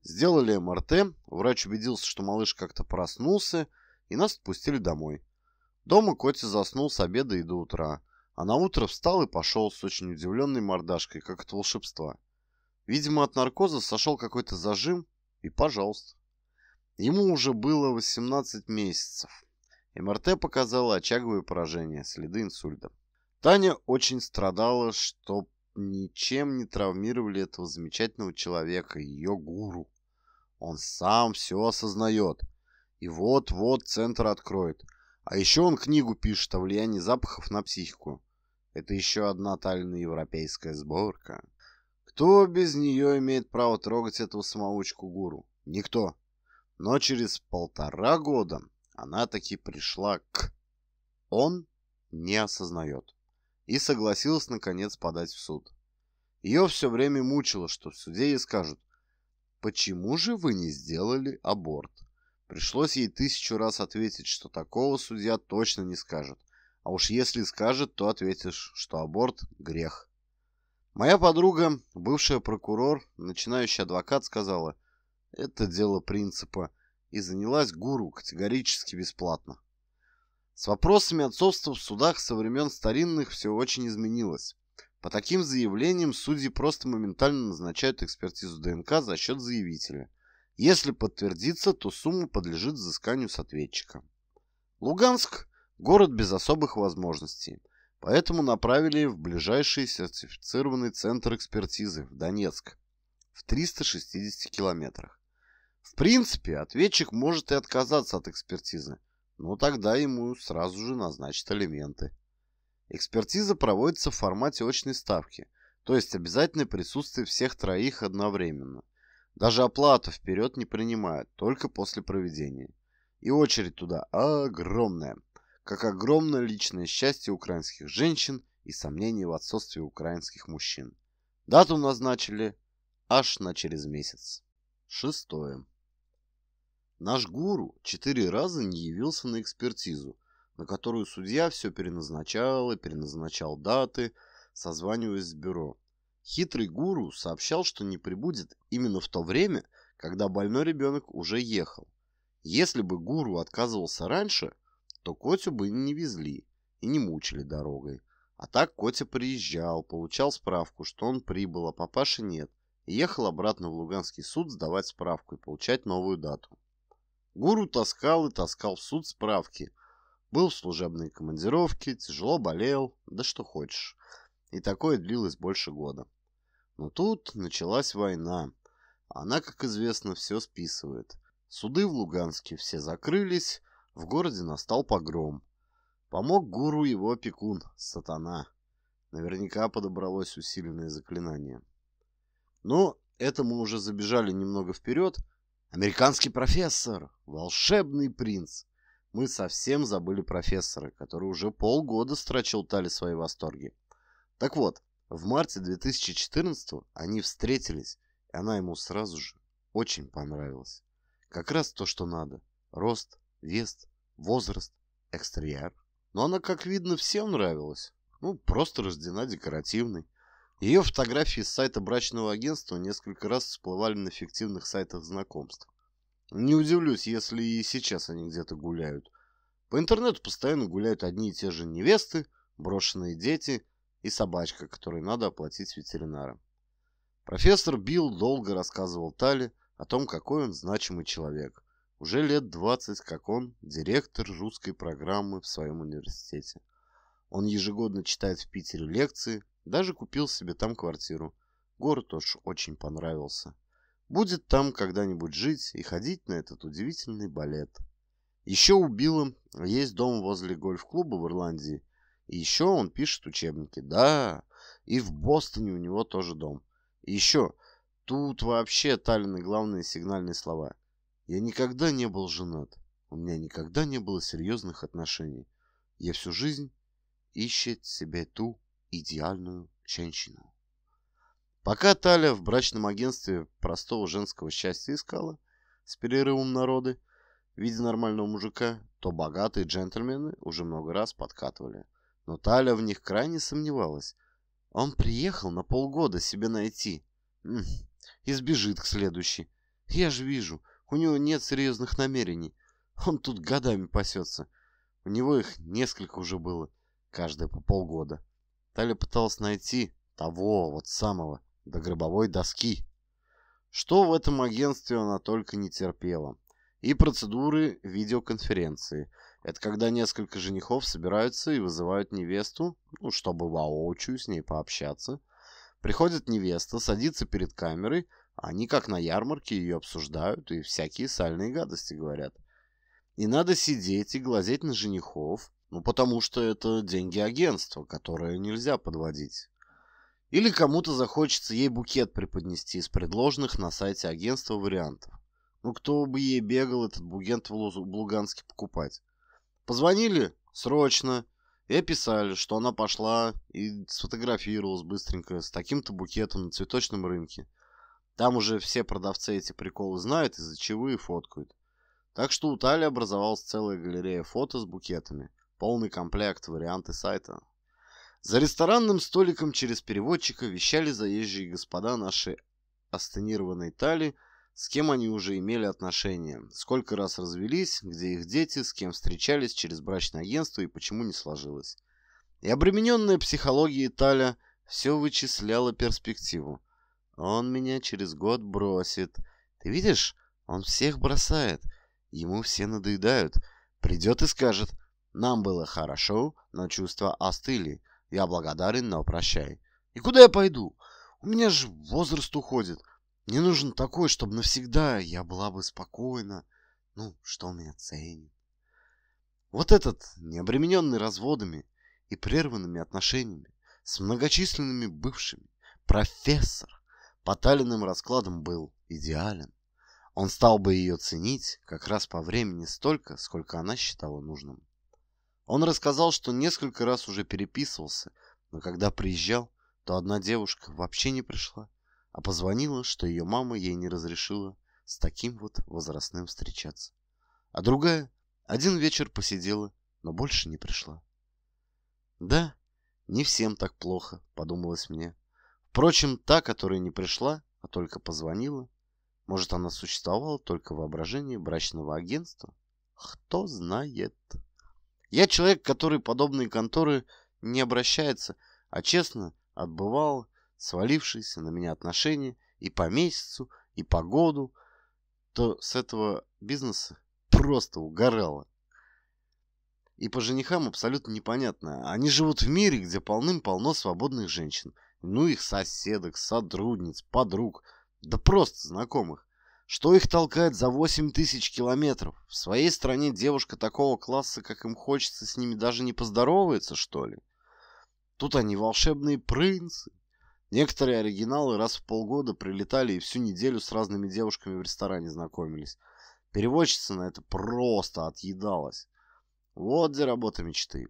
Сделали МРТ, врач убедился, что малыш как-то проснулся, и нас отпустили домой. Дома Котя заснул с обеда и до утра, а на утро встал и пошел с очень удивленной мордашкой, как от волшебства. Видимо, от наркоза сошел какой-то зажим, и пожалуйста. Ему уже было 18 месяцев. МРТ показала очаговые поражения, следы инсульта. Таня очень страдала, что ничем не травмировали этого замечательного человека, ее гуру. Он сам все осознает. И вот-вот центр откроет. А еще он книгу пишет о влиянии запахов на психику. Это еще одна тайная европейская сборка. Кто без нее имеет право трогать эту самоучку-гуру? Никто. Но через полтора года она таки пришла к... Он не осознает. И согласилась, наконец, подать в суд. Ее все время мучило, что в суде ей скажут, «Почему же вы не сделали аборт?» Пришлось ей тысячу раз ответить, что такого судья точно не скажет. А уж если скажет, то ответишь, что аборт – грех. Моя подруга, бывшая прокурор, начинающий адвокат, сказала, это дело принципа, и занялась гуру категорически бесплатно. С вопросами отцовства в судах со времен старинных все очень изменилось. По таким заявлениям судьи просто моментально назначают экспертизу ДНК за счет заявителя. Если подтвердится, то сумма подлежит взысканию с ответчика. Луганск – город без особых возможностей – поэтому направили в ближайший сертифицированный центр экспертизы в Донецк в 360 километрах. В принципе, ответчик может и отказаться от экспертизы, но тогда ему сразу же назначат элементы. Экспертиза проводится в формате очной ставки, то есть обязательное присутствие всех троих одновременно. Даже оплату вперед не принимают, только после проведения. И очередь туда огромная как огромное личное счастье украинских женщин и сомнений в отсутствии украинских мужчин. Дату назначили аж на через месяц. Шестое. Наш гуру четыре раза не явился на экспертизу, на которую судья все переназначал и переназначал даты, созваниваясь с бюро. Хитрый гуру сообщал, что не прибудет именно в то время, когда больной ребенок уже ехал. Если бы гуру отказывался раньше, то Котю бы не везли и не мучили дорогой. А так Котя приезжал, получал справку, что он прибыл, а папаши нет, и ехал обратно в Луганский суд сдавать справку и получать новую дату. Гуру таскал и таскал в суд справки. Был в служебной командировке, тяжело болел, да что хочешь. И такое длилось больше года. Но тут началась война. Она, как известно, все списывает. Суды в Луганске все закрылись, в городе настал погром. Помог гуру его опекун, сатана. Наверняка подобралось усиленное заклинание. Но это мы уже забежали немного вперед. Американский профессор, волшебный принц. Мы совсем забыли профессора, который уже полгода строчил Тали свои восторги. Так вот, в марте 2014 они встретились, и она ему сразу же очень понравилась. Как раз то, что надо. Рост, вес, возраст, экстерьер. Но она, как видно, всем нравилась. Ну, просто рождена декоративной. Ее фотографии с сайта брачного агентства несколько раз всплывали на фиктивных сайтах знакомств. Не удивлюсь, если и сейчас они где-то гуляют. По интернету постоянно гуляют одни и те же невесты, брошенные дети и собачка, которой надо оплатить ветеринарам. Профессор Билл долго рассказывал Тали о том, какой он значимый человек, уже лет 20, как он, директор русской программы в своем университете. Он ежегодно читает в Питере лекции, даже купил себе там квартиру. Город уж очень понравился. Будет там когда-нибудь жить и ходить на этот удивительный балет. Еще у Билла есть дом возле гольф-клуба в Ирландии. И еще он пишет учебники. Да, и в Бостоне у него тоже дом. И еще, тут вообще Таллины главные сигнальные слова. Я никогда не был женат. У меня никогда не было серьезных отношений. Я всю жизнь ищет себе ту идеальную женщину. Пока Таля в брачном агентстве простого женского счастья искала, с перерывом народы, в виде нормального мужика, то богатые джентльмены уже много раз подкатывали. Но Таля в них крайне сомневалась. Он приехал на полгода себе найти. Избежит к следующей. Я же вижу, у него нет серьезных намерений. Он тут годами пасется. У него их несколько уже было, каждое по полгода. Таля пыталась найти того вот самого, до гробовой доски. Что в этом агентстве она только не терпела. И процедуры видеоконференции. Это когда несколько женихов собираются и вызывают невесту, ну, чтобы воочию с ней пообщаться. Приходит невеста, садится перед камерой, они, как на ярмарке, ее обсуждают и всякие сальные гадости говорят. И надо сидеть и глазеть на женихов, ну потому что это деньги агентства, которое нельзя подводить. Или кому-то захочется ей букет преподнести из предложенных на сайте агентства вариантов. Ну кто бы ей бегал этот букет в Луганске покупать? Позвонили срочно и описали, что она пошла и сфотографировалась быстренько с таким-то букетом на цветочном рынке – там уже все продавцы эти приколы знают и зачевые фоткают. Так что у Тали образовалась целая галерея фото с букетами. Полный комплект, варианты сайта. За ресторанным столиком через переводчика вещали заезжие господа наши астенированной Тали, с кем они уже имели отношения, сколько раз развелись, где их дети, с кем встречались через брачное агентство и почему не сложилось. И обремененная психологией Таля все вычисляла перспективу. Он меня через год бросит. Ты видишь, он всех бросает. Ему все надоедают. Придет и скажет, нам было хорошо, но чувства остыли. Я благодарен, но прощай. И куда я пойду? У меня же возраст уходит. Мне нужен такой, чтобы навсегда я была бы спокойна. Ну, что меня ценит? Вот этот, необремененный разводами и прерванными отношениями, с многочисленными бывшими, профессор, по Талиным раскладам был идеален. Он стал бы ее ценить как раз по времени столько, сколько она считала нужным. Он рассказал, что несколько раз уже переписывался, но когда приезжал, то одна девушка вообще не пришла, а позвонила, что ее мама ей не разрешила с таким вот возрастным встречаться. А другая один вечер посидела, но больше не пришла. «Да, не всем так плохо», — подумалось мне. Впрочем, та, которая не пришла, а только позвонила, может, она существовала только в воображении брачного агентства? Кто знает. Я человек, который подобные конторы не обращается, а честно отбывал свалившиеся на меня отношения и по месяцу, и по году, то с этого бизнеса просто угорало. И по женихам абсолютно непонятно. Они живут в мире, где полным-полно свободных женщин. Ну их соседок, сотрудниц, подруг, да просто знакомых. Что их толкает за 8 тысяч километров? В своей стране девушка такого класса, как им хочется, с ними даже не поздоровается, что ли? Тут они волшебные принцы. Некоторые оригиналы раз в полгода прилетали и всю неделю с разными девушками в ресторане знакомились. Переводчица на это просто отъедалась. Вот где работа мечты.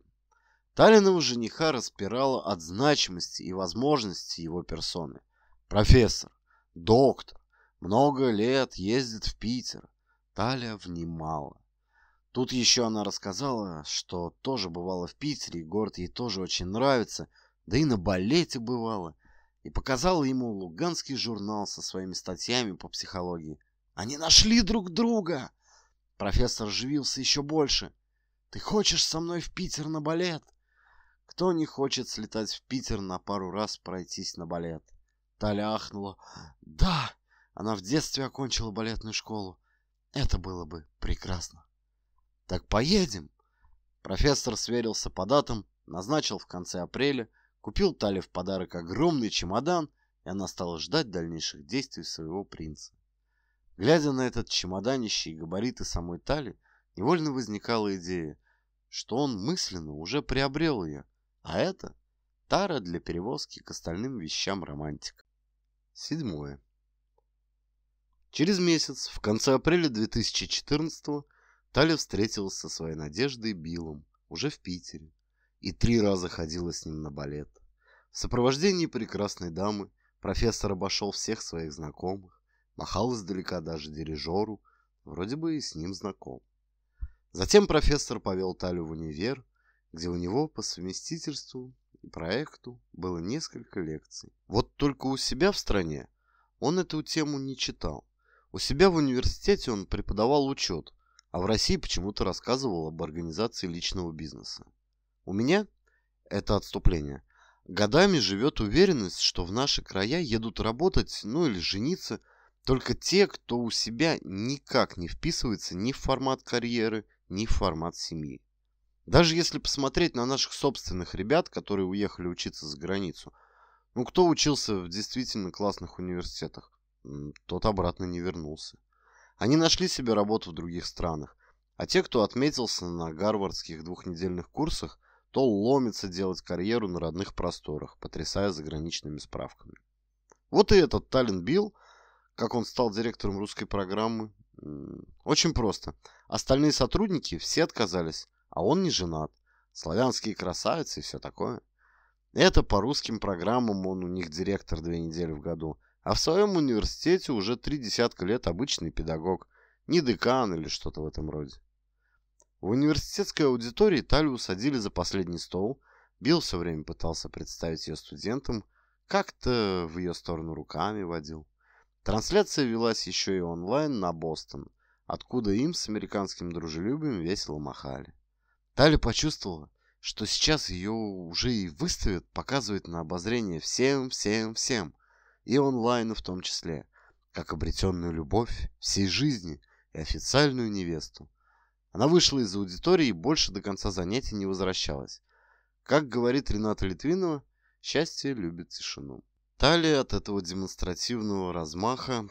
Талиного жениха распирала от значимости и возможности его персоны. Профессор, доктор, много лет ездит в Питер. Таля внимала. Тут еще она рассказала, что тоже бывала в Питере, и город ей тоже очень нравится, да и на балете бывала, и показала ему луганский журнал со своими статьями по психологии. «Они нашли друг друга!» Профессор живился еще больше. «Ты хочешь со мной в Питер на балет?» Кто не хочет слетать в Питер на пару раз пройтись на балет? Таля ахнула. Да! Она в детстве окончила балетную школу. Это было бы прекрасно. Так поедем. Профессор сверился по датам, назначил в конце апреля, купил Тале в подарок огромный чемодан, и она стала ждать дальнейших действий своего принца. Глядя на этот чемоданище и габариты самой Тали, невольно возникала идея, что он мысленно уже приобрел ее, а это тара для перевозки к остальным вещам романтика. Седьмое. Через месяц, в конце апреля 2014 Таля встретилась со своей Надеждой Биллом, уже в Питере, и три раза ходила с ним на балет. В сопровождении прекрасной дамы профессор обошел всех своих знакомых, махал издалека даже дирижеру, вроде бы и с ним знаком. Затем профессор повел Талю в универ, где у него по совместительству и проекту было несколько лекций. Вот только у себя в стране он эту тему не читал. У себя в университете он преподавал учет, а в России почему-то рассказывал об организации личного бизнеса. У меня это отступление. Годами живет уверенность, что в наши края едут работать, ну или жениться, только те, кто у себя никак не вписывается ни в формат карьеры, ни в формат семьи. Даже если посмотреть на наших собственных ребят, которые уехали учиться за границу, ну кто учился в действительно классных университетах, тот обратно не вернулся. Они нашли себе работу в других странах, а те, кто отметился на гарвардских двухнедельных курсах, то ломится делать карьеру на родных просторах, потрясая заграничными справками. Вот и этот Таллин Билл, как он стал директором русской программы, очень просто. Остальные сотрудники все отказались, а он не женат. Славянские красавицы и все такое. Это по русским программам он у них директор две недели в году. А в своем университете уже три десятка лет обычный педагог. Не декан или что-то в этом роде. В университетской аудитории Талию усадили за последний стол. Билл все время пытался представить ее студентам. Как-то в ее сторону руками водил. Трансляция велась еще и онлайн на Бостон, откуда им с американским дружелюбием весело махали. Таля почувствовала, что сейчас ее уже и выставят, показывают на обозрение всем-всем-всем, и онлайну в том числе, как обретенную любовь всей жизни и официальную невесту. Она вышла из аудитории и больше до конца занятий не возвращалась. Как говорит Рената Литвинова, счастье любит тишину. Талия от этого демонстративного размаха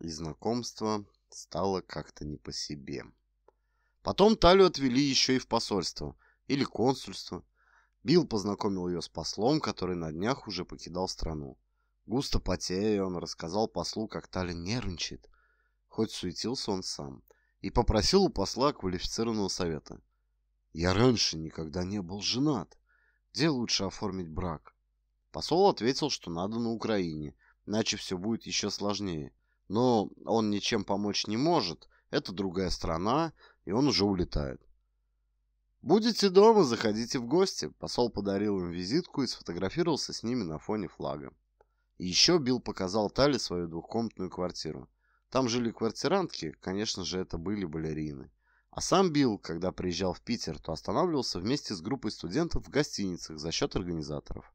и знакомства стало как-то не по себе. Потом Талю отвели еще и в посольство или консульство. Билл познакомил ее с послом, который на днях уже покидал страну. Густо потея, он рассказал послу, как Таля нервничает, хоть суетился он сам, и попросил у посла квалифицированного совета. «Я раньше никогда не был женат. Где лучше оформить брак?» Посол ответил, что надо на Украине, иначе все будет еще сложнее. Но он ничем помочь не может, это другая страна, и он уже улетает. «Будете дома, заходите в гости», — посол подарил им визитку и сфотографировался с ними на фоне флага. И еще Билл показал Тали свою двухкомнатную квартиру. Там жили квартирантки, конечно же, это были балерины. А сам Билл, когда приезжал в Питер, то останавливался вместе с группой студентов в гостиницах за счет организаторов.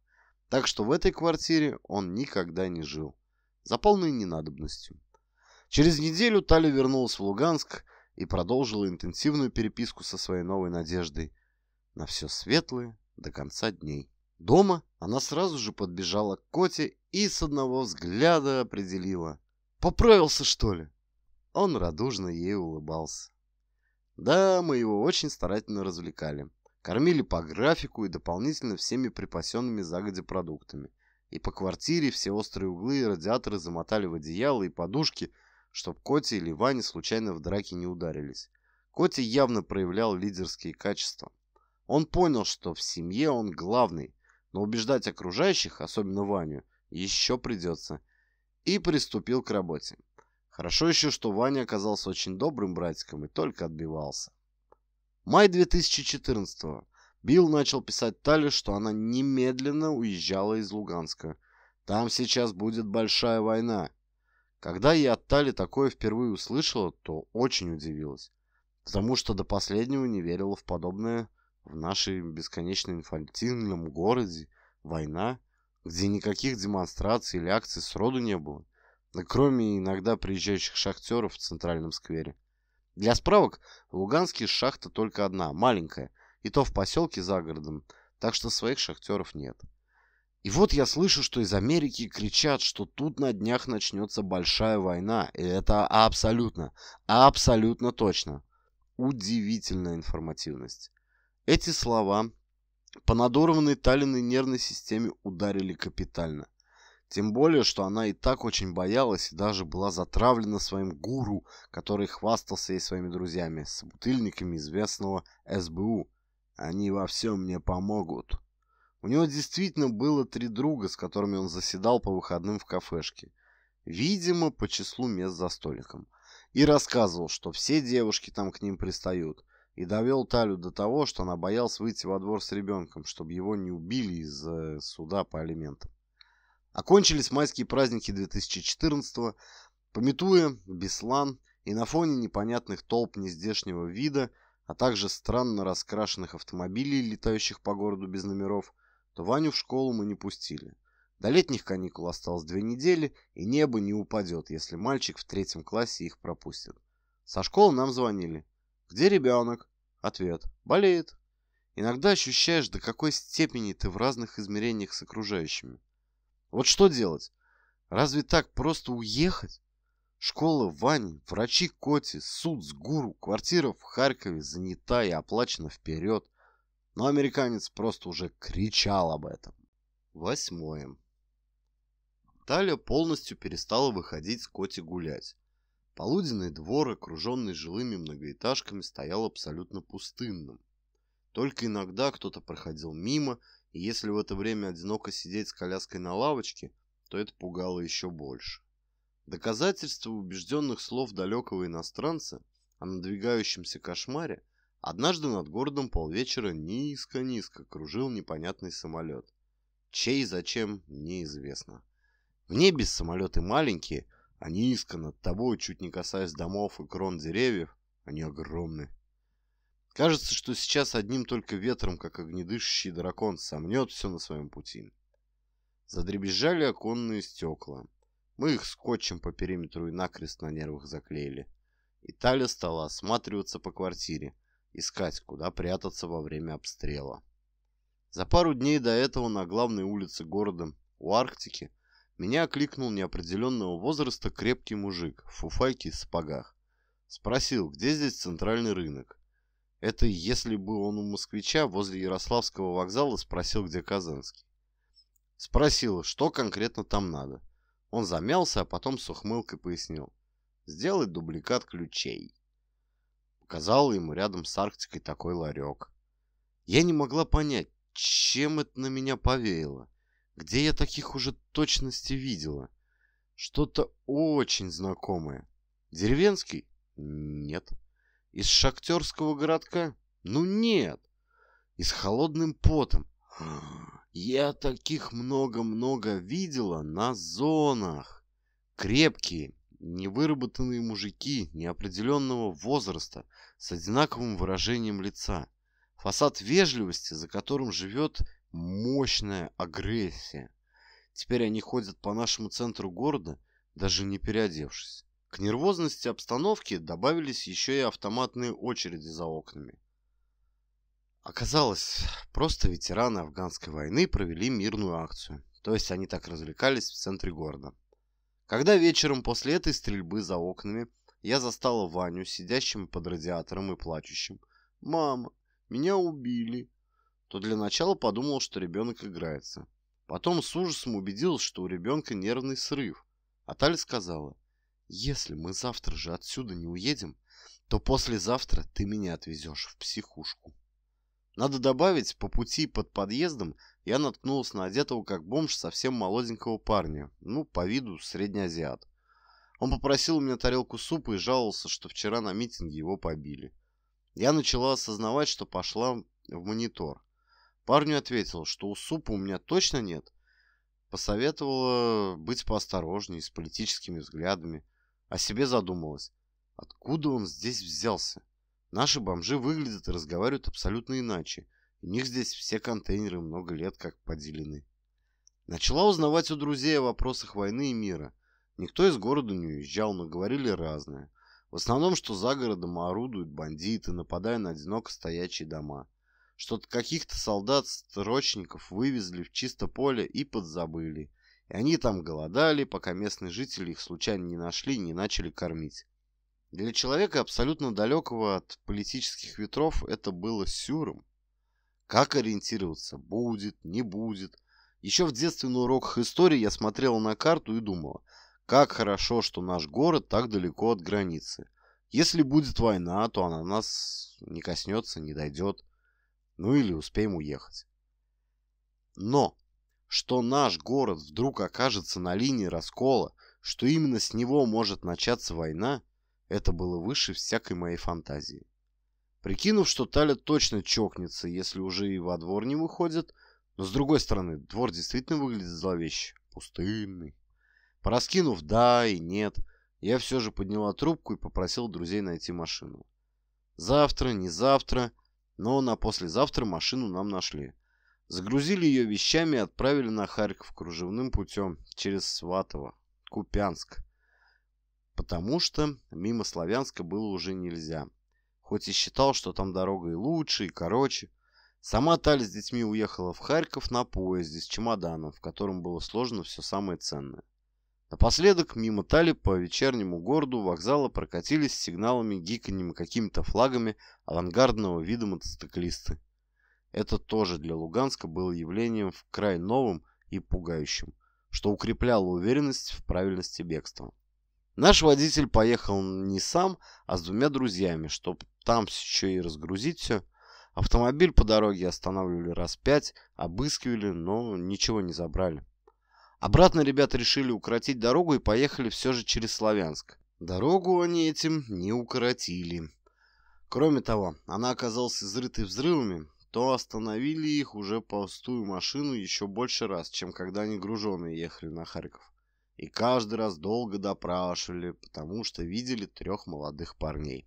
Так что в этой квартире он никогда не жил. За полной ненадобностью. Через неделю Тали вернулась в Луганск, и продолжила интенсивную переписку со своей новой надеждой на все светлое до конца дней. Дома она сразу же подбежала к Коте и с одного взгляда определила. «Поправился, что ли?» Он радужно ей улыбался. Да, мы его очень старательно развлекали. Кормили по графику и дополнительно всеми припасенными загодя продуктами. И по квартире все острые углы и радиаторы замотали в одеяло и подушки – чтоб Коти или Ваня случайно в драке не ударились. Коти явно проявлял лидерские качества. Он понял, что в семье он главный, но убеждать окружающих, особенно Ваню, еще придется. И приступил к работе. Хорошо еще, что Ваня оказался очень добрым братиком и только отбивался. Май 2014 -го. Билл начал писать Тале, что она немедленно уезжала из Луганска. Там сейчас будет большая война, когда я от Тали такое впервые услышала, то очень удивилась, потому что до последнего не верила в подобное в нашем бесконечно инфантильном городе, война, где никаких демонстраций или акций сроду не было, кроме иногда приезжающих шахтеров в центральном сквере. Для справок, в Луганске шахта только одна, маленькая, и то в поселке за городом, так что своих шахтеров нет. И вот я слышу, что из Америки кричат, что тут на днях начнется большая война. И это абсолютно, абсолютно точно. Удивительная информативность. Эти слова по надорванной Таллиной нервной системе ударили капитально. Тем более, что она и так очень боялась и даже была затравлена своим гуру, который хвастался ей своими друзьями, с бутыльниками известного СБУ. «Они во всем мне помогут». У него действительно было три друга, с которыми он заседал по выходным в кафешке. Видимо, по числу мест за столиком. И рассказывал, что все девушки там к ним пристают. И довел Талю до того, что она боялась выйти во двор с ребенком, чтобы его не убили из-за суда по алиментам. Окончились майские праздники 2014-го. Пометуя, Беслан и на фоне непонятных толп нездешнего вида, а также странно раскрашенных автомобилей, летающих по городу без номеров – то Ваню в школу мы не пустили. До летних каникул осталось две недели, и небо не упадет, если мальчик в третьем классе их пропустит. Со школы нам звонили. «Где ребенок?» Ответ. «Болеет». Иногда ощущаешь, до какой степени ты в разных измерениях с окружающими. Вот что делать? Разве так просто уехать? Школа Вани, врачи Коти, суд с гуру, квартира в Харькове занята и оплачена вперед – но американец просто уже кричал об этом. Восьмое. Талия полностью перестала выходить с Коти гулять. Полуденный двор, окруженный жилыми многоэтажками, стоял абсолютно пустынным. Только иногда кто-то проходил мимо, и если в это время одиноко сидеть с коляской на лавочке, то это пугало еще больше. Доказательство убежденных слов далекого иностранца о надвигающемся кошмаре Однажды над городом полвечера низко-низко кружил непонятный самолет. Чей зачем, неизвестно. В небе самолеты маленькие, а низко над тобой, чуть не касаясь домов и крон деревьев, они огромны. Кажется, что сейчас одним только ветром, как огнедышащий дракон, сомнет все на своем пути. Задребезжали оконные стекла. Мы их скотчем по периметру и накрест на нервах заклеили. И Таля стала осматриваться по квартире – искать, куда прятаться во время обстрела. За пару дней до этого на главной улице города, у Арктики, меня окликнул неопределенного возраста крепкий мужик в фуфайке и сапогах. Спросил, где здесь центральный рынок. Это если бы он у москвича возле Ярославского вокзала спросил, где Казанский. Спросил, что конкретно там надо. Он замялся, а потом с ухмылкой пояснил. сделай дубликат ключей показала ему рядом с Арктикой такой ларек. Я не могла понять, чем это на меня повеяло. Где я таких уже точности видела? Что-то очень знакомое. Деревенский? Нет. Из шахтерского городка? Ну нет. И с холодным потом. «А, я таких много-много видела на зонах. Крепкие, невыработанные мужики неопределенного возраста с одинаковым выражением лица. Фасад вежливости, за которым живет мощная агрессия. Теперь они ходят по нашему центру города, даже не переодевшись. К нервозности обстановки добавились еще и автоматные очереди за окнами. Оказалось, просто ветераны афганской войны провели мирную акцию. То есть они так развлекались в центре города. Когда вечером после этой стрельбы за окнами я застала Ваню, сидящим под радиатором и плачущим. «Мама, меня убили!» То для начала подумал, что ребенок играется. Потом с ужасом убедилась, что у ребенка нервный срыв. А Таля сказала, «Если мы завтра же отсюда не уедем, то послезавтра ты меня отвезешь в психушку». Надо добавить, по пути под подъездом я наткнулся на одетого как бомж совсем молоденького парня, ну, по виду среднеазиат. Он попросил у меня тарелку супа и жаловался, что вчера на митинге его побили. Я начала осознавать, что пошла в монитор. Парню ответил, что у супа у меня точно нет. Посоветовала быть поосторожнее с политическими взглядами. О себе задумалась. Откуда он здесь взялся? Наши бомжи выглядят и разговаривают абсолютно иначе. У них здесь все контейнеры много лет как поделены. Начала узнавать у друзей о вопросах войны и мира. Никто из города не уезжал, но говорили разное. В основном, что за городом орудуют бандиты, нападая на одиноко стоячие дома. Что-то каких-то солдат-строчников вывезли в чисто поле и подзабыли. И они там голодали, пока местные жители их случайно не нашли и не начали кормить. Для человека, абсолютно далекого от политических ветров, это было сюром. Как ориентироваться? Будет, не будет. Еще в детстве на уроках истории я смотрела на карту и думала, как хорошо, что наш город так далеко от границы. Если будет война, то она нас не коснется, не дойдет. Ну или успеем уехать. Но, что наш город вдруг окажется на линии раскола, что именно с него может начаться война, это было выше всякой моей фантазии. Прикинув, что Таля точно чокнется, если уже и во двор не выходит, но с другой стороны, двор действительно выглядит зловеще, пустынный. Пораскинув «да» и «нет», я все же подняла трубку и попросил друзей найти машину. Завтра, не завтра, но на послезавтра машину нам нашли. Загрузили ее вещами и отправили на Харьков кружевным путем через Сватово, Купянск потому что мимо Славянска было уже нельзя. Хоть и считал, что там дорога и лучше, и короче. Сама Таля с детьми уехала в Харьков на поезде с чемоданом, в котором было сложено все самое ценное. Напоследок мимо Тали по вечернему городу вокзала прокатились с сигналами, гиканьем какими-то флагами авангардного вида мотоциклисты. Это тоже для Луганска было явлением в край новым и пугающим, что укрепляло уверенность в правильности бегства. Наш водитель поехал не сам, а с двумя друзьями, чтобы там еще и разгрузить все. Автомобиль по дороге останавливали раз пять, обыскивали, но ничего не забрали. Обратно ребята решили укоротить дорогу и поехали все же через Славянск. Дорогу они этим не укоротили. Кроме того, она оказалась изрытой взрывами, то остановили их уже пустую машину еще больше раз, чем когда они груженые ехали на Харьков. И каждый раз долго допрашивали, потому что видели трех молодых парней.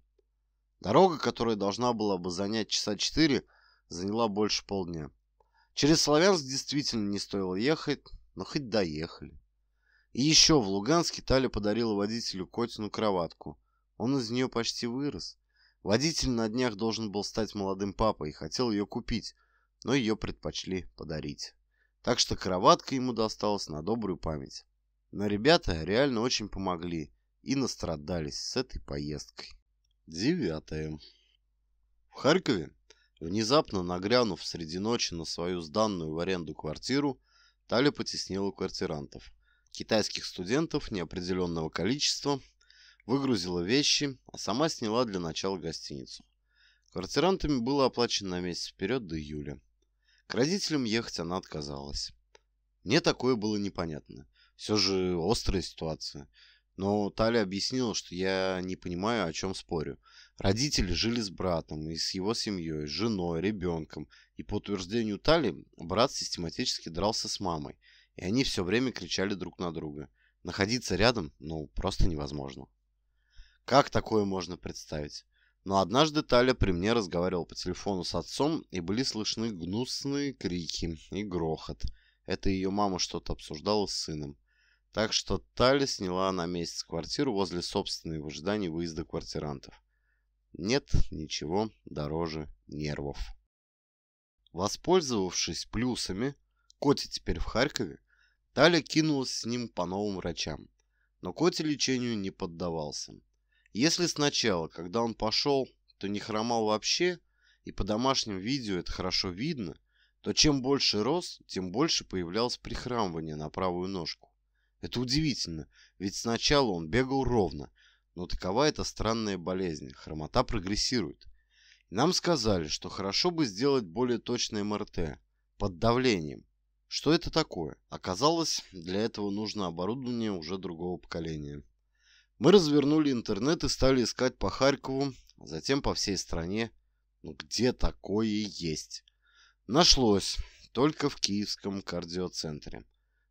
Дорога, которая должна была бы занять часа четыре, заняла больше полдня. Через Славянск действительно не стоило ехать, но хоть доехали. И еще в Луганске Таля подарила водителю Котину кроватку. Он из нее почти вырос. Водитель на днях должен был стать молодым папой и хотел ее купить, но ее предпочли подарить. Так что кроватка ему досталась на добрую память. Но ребята реально очень помогли и настрадались с этой поездкой. Девятое. В Харькове, внезапно нагрянув среди ночи на свою сданную в аренду квартиру, Таля потеснила квартирантов. Китайских студентов неопределенного количества выгрузила вещи, а сама сняла для начала гостиницу. Квартирантами было оплачено на месяц вперед до июля. К родителям ехать она отказалась. Мне такое было непонятно все же острая ситуация. Но Таля объяснила, что я не понимаю, о чем спорю. Родители жили с братом и с его семьей, женой, ребенком. И по утверждению Тали, брат систематически дрался с мамой. И они все время кричали друг на друга. Находиться рядом, ну, просто невозможно. Как такое можно представить? Но однажды Таля при мне разговаривал по телефону с отцом, и были слышны гнусные крики и грохот. Это ее мама что-то обсуждала с сыном. Так что Таля сняла на месяц квартиру возле собственной в ожидании выезда квартирантов. Нет ничего дороже нервов. Воспользовавшись плюсами, Котя теперь в Харькове, Таля кинулась с ним по новым врачам. Но Котя лечению не поддавался. Если сначала, когда он пошел, то не хромал вообще, и по домашним видео это хорошо видно, то чем больше рос, тем больше появлялось прихрамывание на правую ножку. Это удивительно, ведь сначала он бегал ровно, но такова эта странная болезнь, хромота прогрессирует. И нам сказали, что хорошо бы сделать более точное МРТ, под давлением. Что это такое? Оказалось, для этого нужно оборудование уже другого поколения. Мы развернули интернет и стали искать по Харькову, а затем по всей стране. Ну где такое есть? Нашлось, только в Киевском кардиоцентре.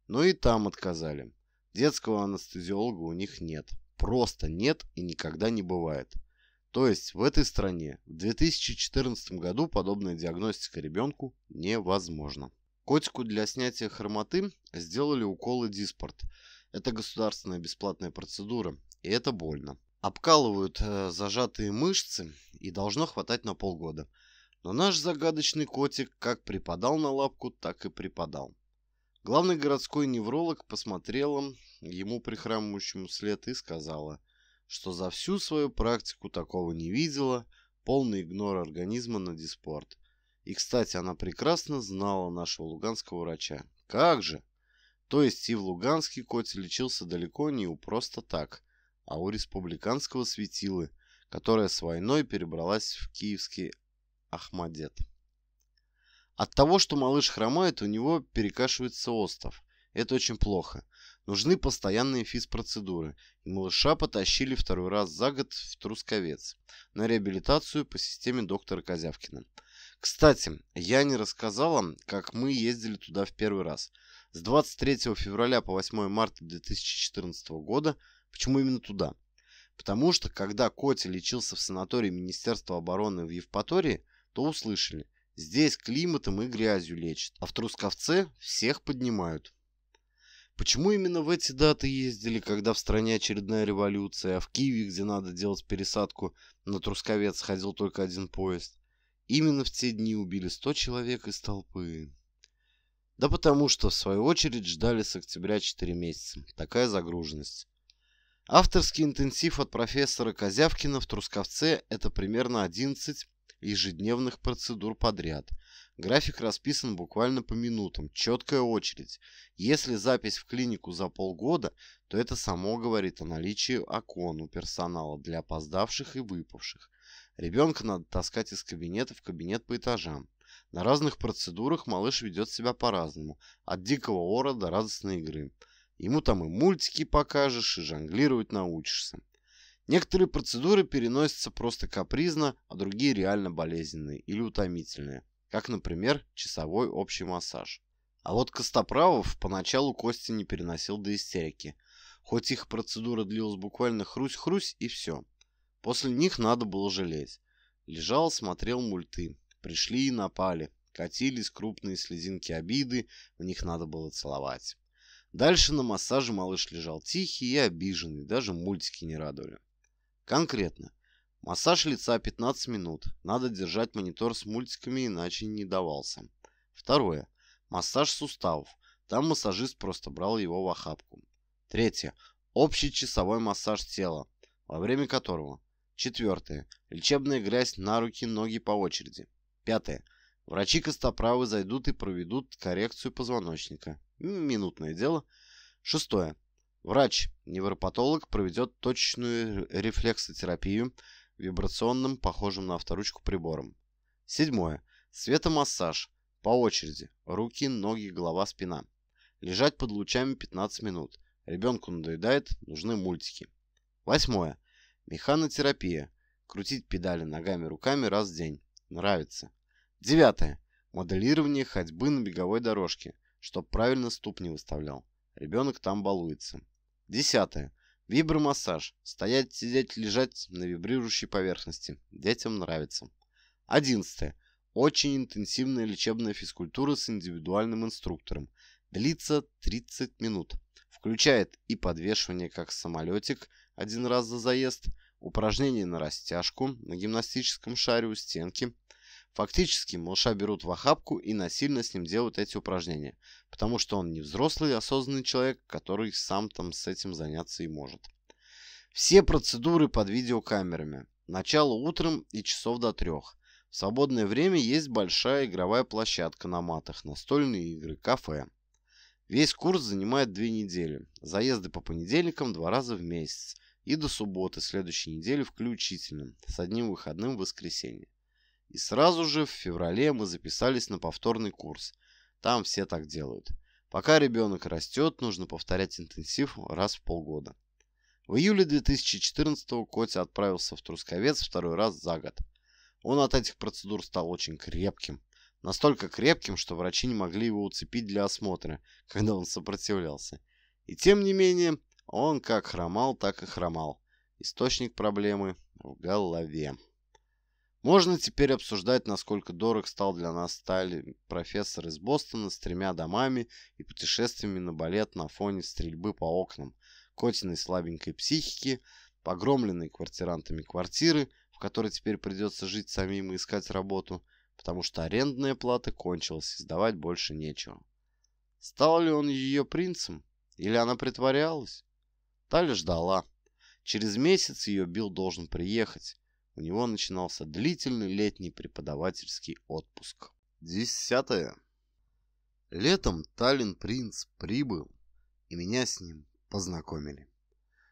Но и там отказали. Детского анестезиолога у них нет. Просто нет и никогда не бывает. То есть в этой стране в 2014 году подобная диагностика ребенку невозможна. Котику для снятия хромоты сделали уколы диспорт. Это государственная бесплатная процедура, и это больно. Обкалывают э, зажатые мышцы и должно хватать на полгода. Но наш загадочный котик как припадал на лапку, так и припадал. Главный городской невролог посмотрела ему прихрамывающему след и сказала, что за всю свою практику такого не видела, полный игнор организма на диспорт. И, кстати, она прекрасно знала нашего луганского врача. Как же! То есть и в Луганске кот лечился далеко не у просто так, а у республиканского светилы, которая с войной перебралась в киевский Ахмадет. От того, что малыш хромает, у него перекашивается остов. Это очень плохо. Нужны постоянные физпроцедуры. И малыша потащили второй раз за год в Трусковец на реабилитацию по системе доктора Козявкина. Кстати, я не рассказала, как мы ездили туда в первый раз. С 23 февраля по 8 марта 2014 года. Почему именно туда? Потому что, когда Котя лечился в санатории Министерства обороны в Евпатории, то услышали, Здесь климатом и грязью лечат, а в Трусковце всех поднимают. Почему именно в эти даты ездили, когда в стране очередная революция, а в Киеве, где надо делать пересадку, на Трусковец ходил только один поезд? Именно в те дни убили 100 человек из толпы. Да потому что, в свою очередь, ждали с октября 4 месяца. Такая загруженность. Авторский интенсив от профессора Козявкина в Трусковце – это примерно 11, ежедневных процедур подряд. График расписан буквально по минутам, четкая очередь. Если запись в клинику за полгода, то это само говорит о наличии окон у персонала для опоздавших и выпавших. Ребенка надо таскать из кабинета в кабинет по этажам. На разных процедурах малыш ведет себя по-разному, от дикого ора до радостной игры. Ему там и мультики покажешь, и жонглировать научишься. Некоторые процедуры переносятся просто капризно, а другие реально болезненные или утомительные, как, например, часовой общий массаж. А вот Костоправов поначалу Костя не переносил до истерики, хоть их процедура длилась буквально хрусь-хрусь и все. После них надо было жалеть. Лежал, смотрел мульты, пришли и напали, катились крупные слезинки обиды, в них надо было целовать. Дальше на массаже малыш лежал тихий и обиженный, даже мультики не радовали. Конкретно. Массаж лица 15 минут. Надо держать монитор с мультиками, иначе не давался. Второе. Массаж суставов. Там массажист просто брал его в охапку. Третье. Общий часовой массаж тела, во время которого. Четвертое. Лечебная грязь на руки, ноги по очереди. Пятое. Врачи костоправы зайдут и проведут коррекцию позвоночника. Минутное дело. Шестое. Врач-невропатолог проведет точную рефлексотерапию вибрационным, похожим на авторучку прибором. Седьмое. Светомассаж. По очереди. Руки, ноги, голова, спина. Лежать под лучами 15 минут. Ребенку надоедает, нужны мультики. Восьмое. Механотерапия. Крутить педали ногами руками раз в день. Нравится. Девятое. Моделирование ходьбы на беговой дорожке, чтобы правильно ступни выставлял. Ребенок там балуется. Десятое. Вибромассаж. Стоять, сидеть, лежать на вибрирующей поверхности. Детям нравится. Одиннадцатое. Очень интенсивная лечебная физкультура с индивидуальным инструктором. Длится 30 минут. Включает и подвешивание как самолетик один раз за заезд, упражнения на растяжку на гимнастическом шаре у стенки, Фактически малыша берут в охапку и насильно с ним делают эти упражнения, потому что он не взрослый осознанный человек, который сам там с этим заняться и может. Все процедуры под видеокамерами. Начало утром и часов до трех. В свободное время есть большая игровая площадка на матах, настольные игры, кафе. Весь курс занимает две недели. Заезды по понедельникам два раза в месяц и до субботы следующей недели включительно, с одним выходным в воскресенье. И сразу же в феврале мы записались на повторный курс. Там все так делают. Пока ребенок растет, нужно повторять интенсив раз в полгода. В июле 2014-го Котя отправился в Трусковец второй раз за год. Он от этих процедур стал очень крепким. Настолько крепким, что врачи не могли его уцепить для осмотра, когда он сопротивлялся. И тем не менее, он как хромал, так и хромал. Источник проблемы в голове. Можно теперь обсуждать, насколько дорог стал для нас стали профессор из Бостона с тремя домами и путешествиями на балет на фоне стрельбы по окнам, котиной слабенькой психики, погромленной квартирантами квартиры, в которой теперь придется жить самим и искать работу, потому что арендная плата кончилась и сдавать больше нечего. Стал ли он ее принцем? Или она притворялась? Таля ждала. Через месяц ее Билл должен приехать у него начинался длительный летний преподавательский отпуск. Десятое. Летом Таллин Принц прибыл, и меня с ним познакомили.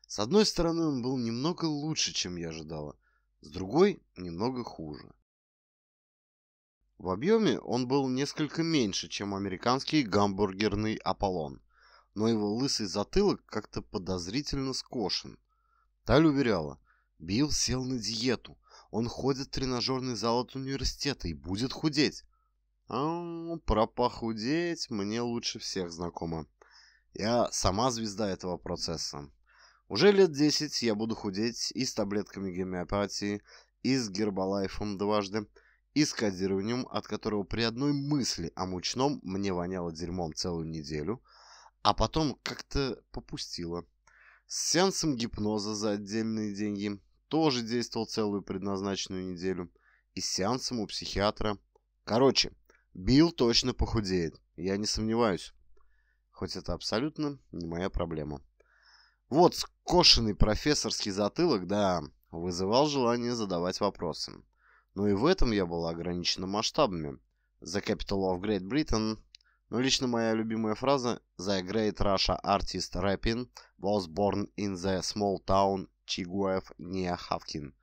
С одной стороны, он был немного лучше, чем я ожидала, с другой – немного хуже. В объеме он был несколько меньше, чем американский гамбургерный Аполлон, но его лысый затылок как-то подозрительно скошен. Таль уверяла – Билл сел на диету. Он ходит в тренажерный зал от университета и будет худеть. А про похудеть мне лучше всех знакомо. Я сама звезда этого процесса. Уже лет 10 я буду худеть и с таблетками гомеопатии, и с гербалайфом дважды, и с кодированием, от которого при одной мысли о мучном мне воняло дерьмом целую неделю, а потом как-то попустило. С сеансом гипноза за отдельные деньги, тоже действовал целую предназначенную неделю. И с сеансом у психиатра. Короче, Билл точно похудеет, я не сомневаюсь. Хоть это абсолютно не моя проблема. Вот скошенный профессорский затылок, да, вызывал желание задавать вопросы. Но и в этом я была ограничена масштабами. The Capital of Great Britain. Но ну, лично моя любимая фраза «The Great Russia Artist Rapping was born in the small town Чигуаев Неахавкин.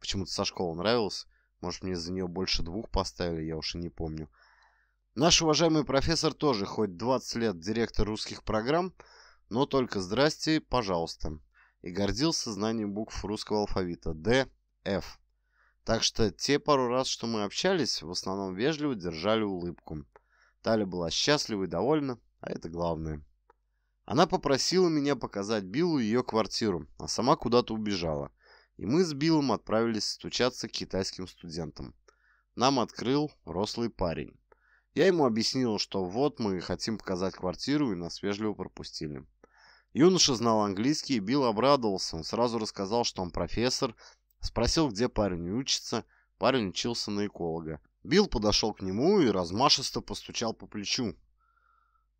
Почему-то со школы нравилось. Может, мне за нее больше двух поставили, я уж и не помню. Наш уважаемый профессор тоже хоть 20 лет директор русских программ, но только «Здрасте, пожалуйста». И гордился знанием букв русского алфавита «Д», «Ф». Так что те пару раз, что мы общались, в основном вежливо держали улыбку. Таля была счастлива и довольна, а это главное. Она попросила меня показать Биллу ее квартиру, а сама куда-то убежала. И мы с Биллом отправились стучаться к китайским студентам. Нам открыл рослый парень. Я ему объяснил, что вот мы хотим показать квартиру, и нас вежливо пропустили. Юноша знал английский, и Билл обрадовался. Он сразу рассказал, что он профессор, спросил, где парень учится. Парень учился на эколога. Билл подошел к нему и размашисто постучал по плечу.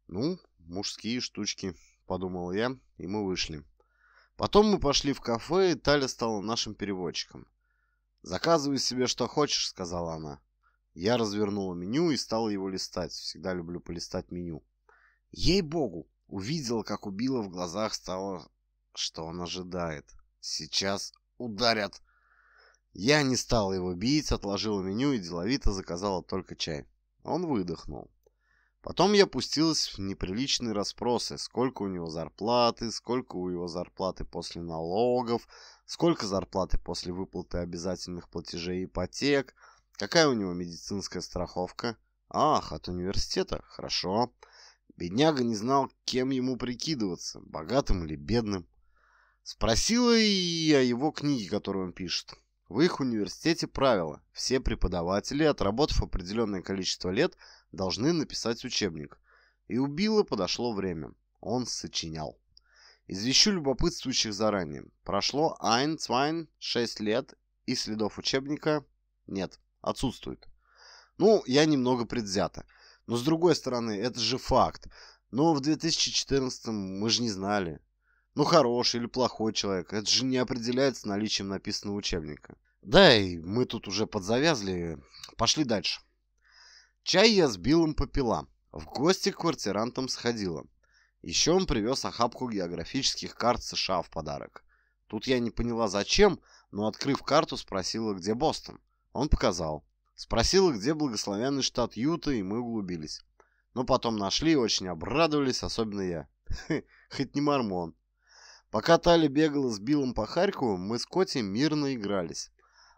«Ну, мужские штучки», — подумал я, и мы вышли. Потом мы пошли в кафе, и Таля стала нашим переводчиком. «Заказывай себе, что хочешь», — сказала она. Я развернула меню и стала его листать. Всегда люблю полистать меню. Ей-богу! Увидела, как убила в глазах стало, что он ожидает. Сейчас ударят. Я не стала его бить, отложила меню и деловито заказала только чай. Он выдохнул. Потом я пустилась в неприличные расспросы, сколько у него зарплаты, сколько у его зарплаты после налогов, сколько зарплаты после выплаты обязательных платежей ипотек, какая у него медицинская страховка. Ах, от университета? Хорошо. Бедняга не знал, кем ему прикидываться, богатым или бедным. Спросила и о его книге, которую он пишет. В их университете правило. Все преподаватели, отработав определенное количество лет, должны написать учебник. И у Билла подошло время. Он сочинял. Извещу любопытствующих заранее. Прошло Айн Цвайн 6 лет, и следов учебника нет, отсутствует. Ну, я немного предвзято. Но с другой стороны, это же факт. Но в 2014 мы же не знали. Ну, хороший или плохой человек, это же не определяется наличием написанного учебника. Да, и мы тут уже подзавязли. Пошли дальше. Чай я с Биллом попила, в гости к квартирантам сходила. Еще он привез охапку географических карт США в подарок. Тут я не поняла зачем, но, открыв карту, спросила, где Бостон. Он показал. Спросила, где благословенный штат Юта, и мы углубились. Но потом нашли и очень обрадовались, особенно я. Хоть не мормон. Пока Тали бегала с Биллом по Харькову, мы с Коти мирно игрались.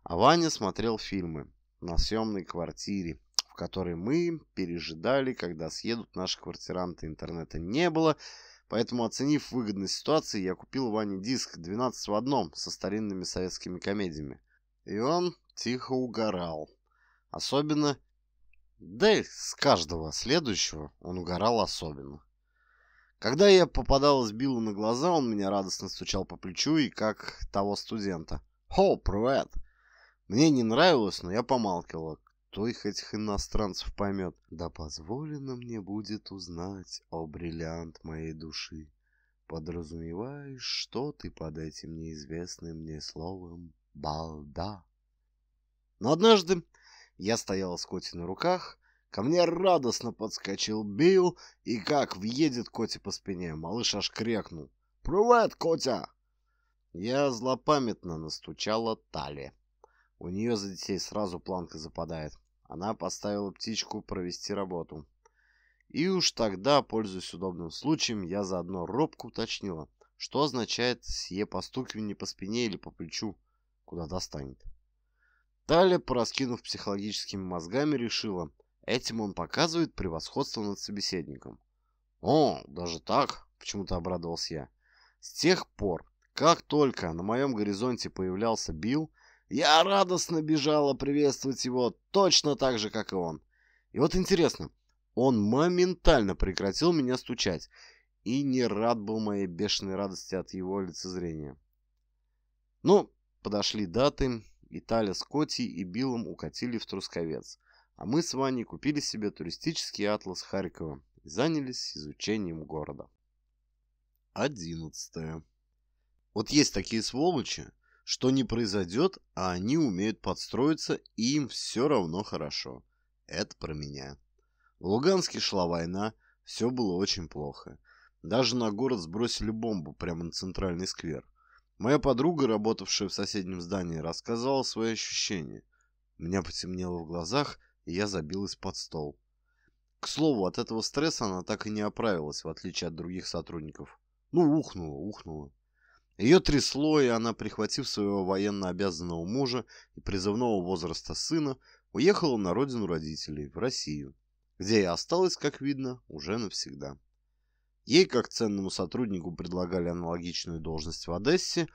А Ваня смотрел фильмы на съемной квартире который мы пережидали, когда съедут наши квартиранты. Интернета не было, поэтому, оценив выгодность ситуации, я купил Ване диск 12 в одном со старинными советскими комедиями. И он тихо угорал. Особенно... Да и с каждого следующего он угорал особенно. Когда я попадалась Биллу на глаза, он меня радостно стучал по плечу и как того студента. «Хо, привет!» Мне не нравилось, но я помалкивал той хоть иностранцев поймет. Да позволено мне будет узнать, о бриллиант моей души. Подразумеваешь, что ты под этим неизвестным мне словом «балда». Но однажды я стоял с Коти на руках, ко мне радостно подскочил Билл, и как въедет Коти по спине, малыш аж крякнул. «Привет, Котя!» Я злопамятно настучала Тали. У нее за детей сразу планка западает. Она поставила птичку провести работу. И уж тогда, пользуясь удобным случаем, я заодно робко уточнила, что означает сие постукивание по спине или по плечу, куда достанет. Таля, пораскинув психологическими мозгами, решила, этим он показывает превосходство над собеседником. «О, даже так?» – почему-то обрадовался я. С тех пор, как только на моем горизонте появлялся Билл, я радостно бежала приветствовать его, точно так же, как и он. И вот интересно, он моментально прекратил меня стучать и не рад был моей бешеной радости от его лицезрения. Ну, подошли даты, и Таля с Коти и Биллом укатили в Трусковец, а мы с Ваней купили себе туристический атлас Харькова и занялись изучением города. Одиннадцатое. Вот есть такие сволочи, что не произойдет, а они умеют подстроиться, и им все равно хорошо. Это про меня. В Луганске шла война, все было очень плохо. Даже на город сбросили бомбу прямо на центральный сквер. Моя подруга, работавшая в соседнем здании, рассказала свои ощущения. меня потемнело в глазах, и я забилась под стол. К слову, от этого стресса она так и не оправилась, в отличие от других сотрудников. Ну, ухнула, ухнула. Ее трясло, и она, прихватив своего военно обязанного мужа и призывного возраста сына, уехала на родину родителей, в Россию, где и осталась, как видно, уже навсегда. Ей, как ценному сотруднику, предлагали аналогичную должность в Одессе,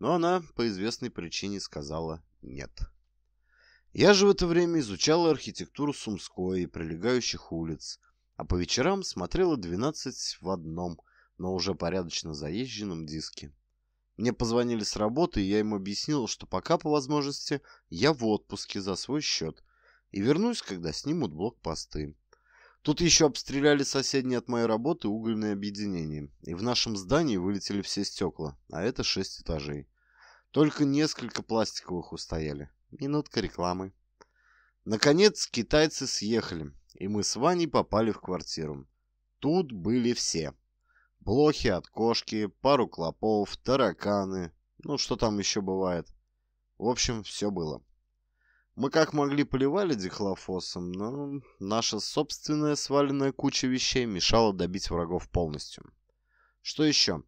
но она по известной причине сказала «нет». Я же в это время изучала архитектуру Сумской и прилегающих улиц, а по вечерам смотрела «12 в одном», но уже порядочно заезженном диске. Мне позвонили с работы, и я им объяснил, что пока по возможности я в отпуске за свой счет и вернусь, когда снимут блокпосты. Тут еще обстреляли соседние от моей работы угольные объединения, и в нашем здании вылетели все стекла, а это шесть этажей. Только несколько пластиковых устояли. Минутка рекламы. Наконец, китайцы съехали, и мы с Ваней попали в квартиру. Тут были все. Блохи от кошки, пару клопов, тараканы. Ну, что там еще бывает. В общем, все было. Мы как могли поливали дихлофосом, но наша собственная сваленная куча вещей мешала добить врагов полностью. Что еще?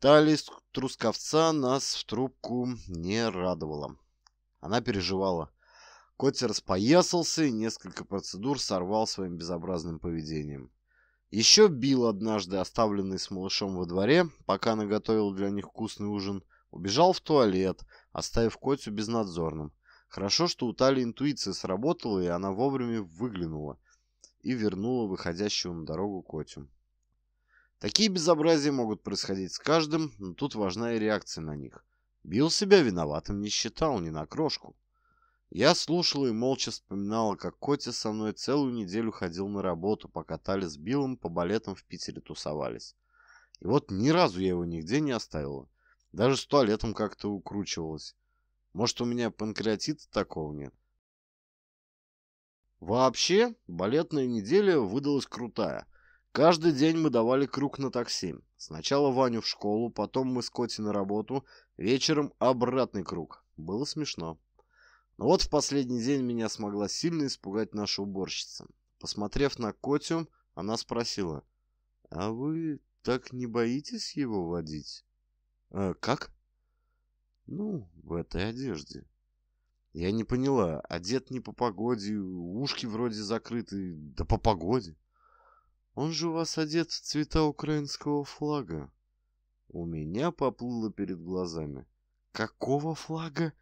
Талия трусковца нас в трубку не радовала. Она переживала. Котя распоясался и несколько процедур сорвал своим безобразным поведением. Еще бил однажды, оставленный с малышом во дворе, пока наготовил для них вкусный ужин. Убежал в туалет, оставив Котю безнадзорным. Хорошо, что у Тали интуиция сработала, и она вовремя выглянула и вернула выходящего на дорогу Котю. Такие безобразия могут происходить с каждым, но тут важна и реакция на них. Бил себя виноватым не считал ни на крошку. Я слушал и молча вспоминал, как Котя со мной целую неделю ходил на работу, пока Таля с Биллом по балетам в Питере тусовались. И вот ни разу я его нигде не оставила. Даже с туалетом как-то укручивалась. Может, у меня панкреатита такого нет? Вообще, балетная неделя выдалась крутая. Каждый день мы давали круг на такси. Сначала Ваню в школу, потом мы с Коти на работу, вечером обратный круг. Было смешно. Но вот в последний день меня смогла сильно испугать наша уборщица. Посмотрев на Котю, она спросила, «А вы так не боитесь его водить?» «Э, «Как?» «Ну, в этой одежде». Я не поняла, одет не по погоде, ушки вроде закрыты, да по погоде. Он же у вас одет в цвета украинского флага. У меня поплыло перед глазами. Какого флага?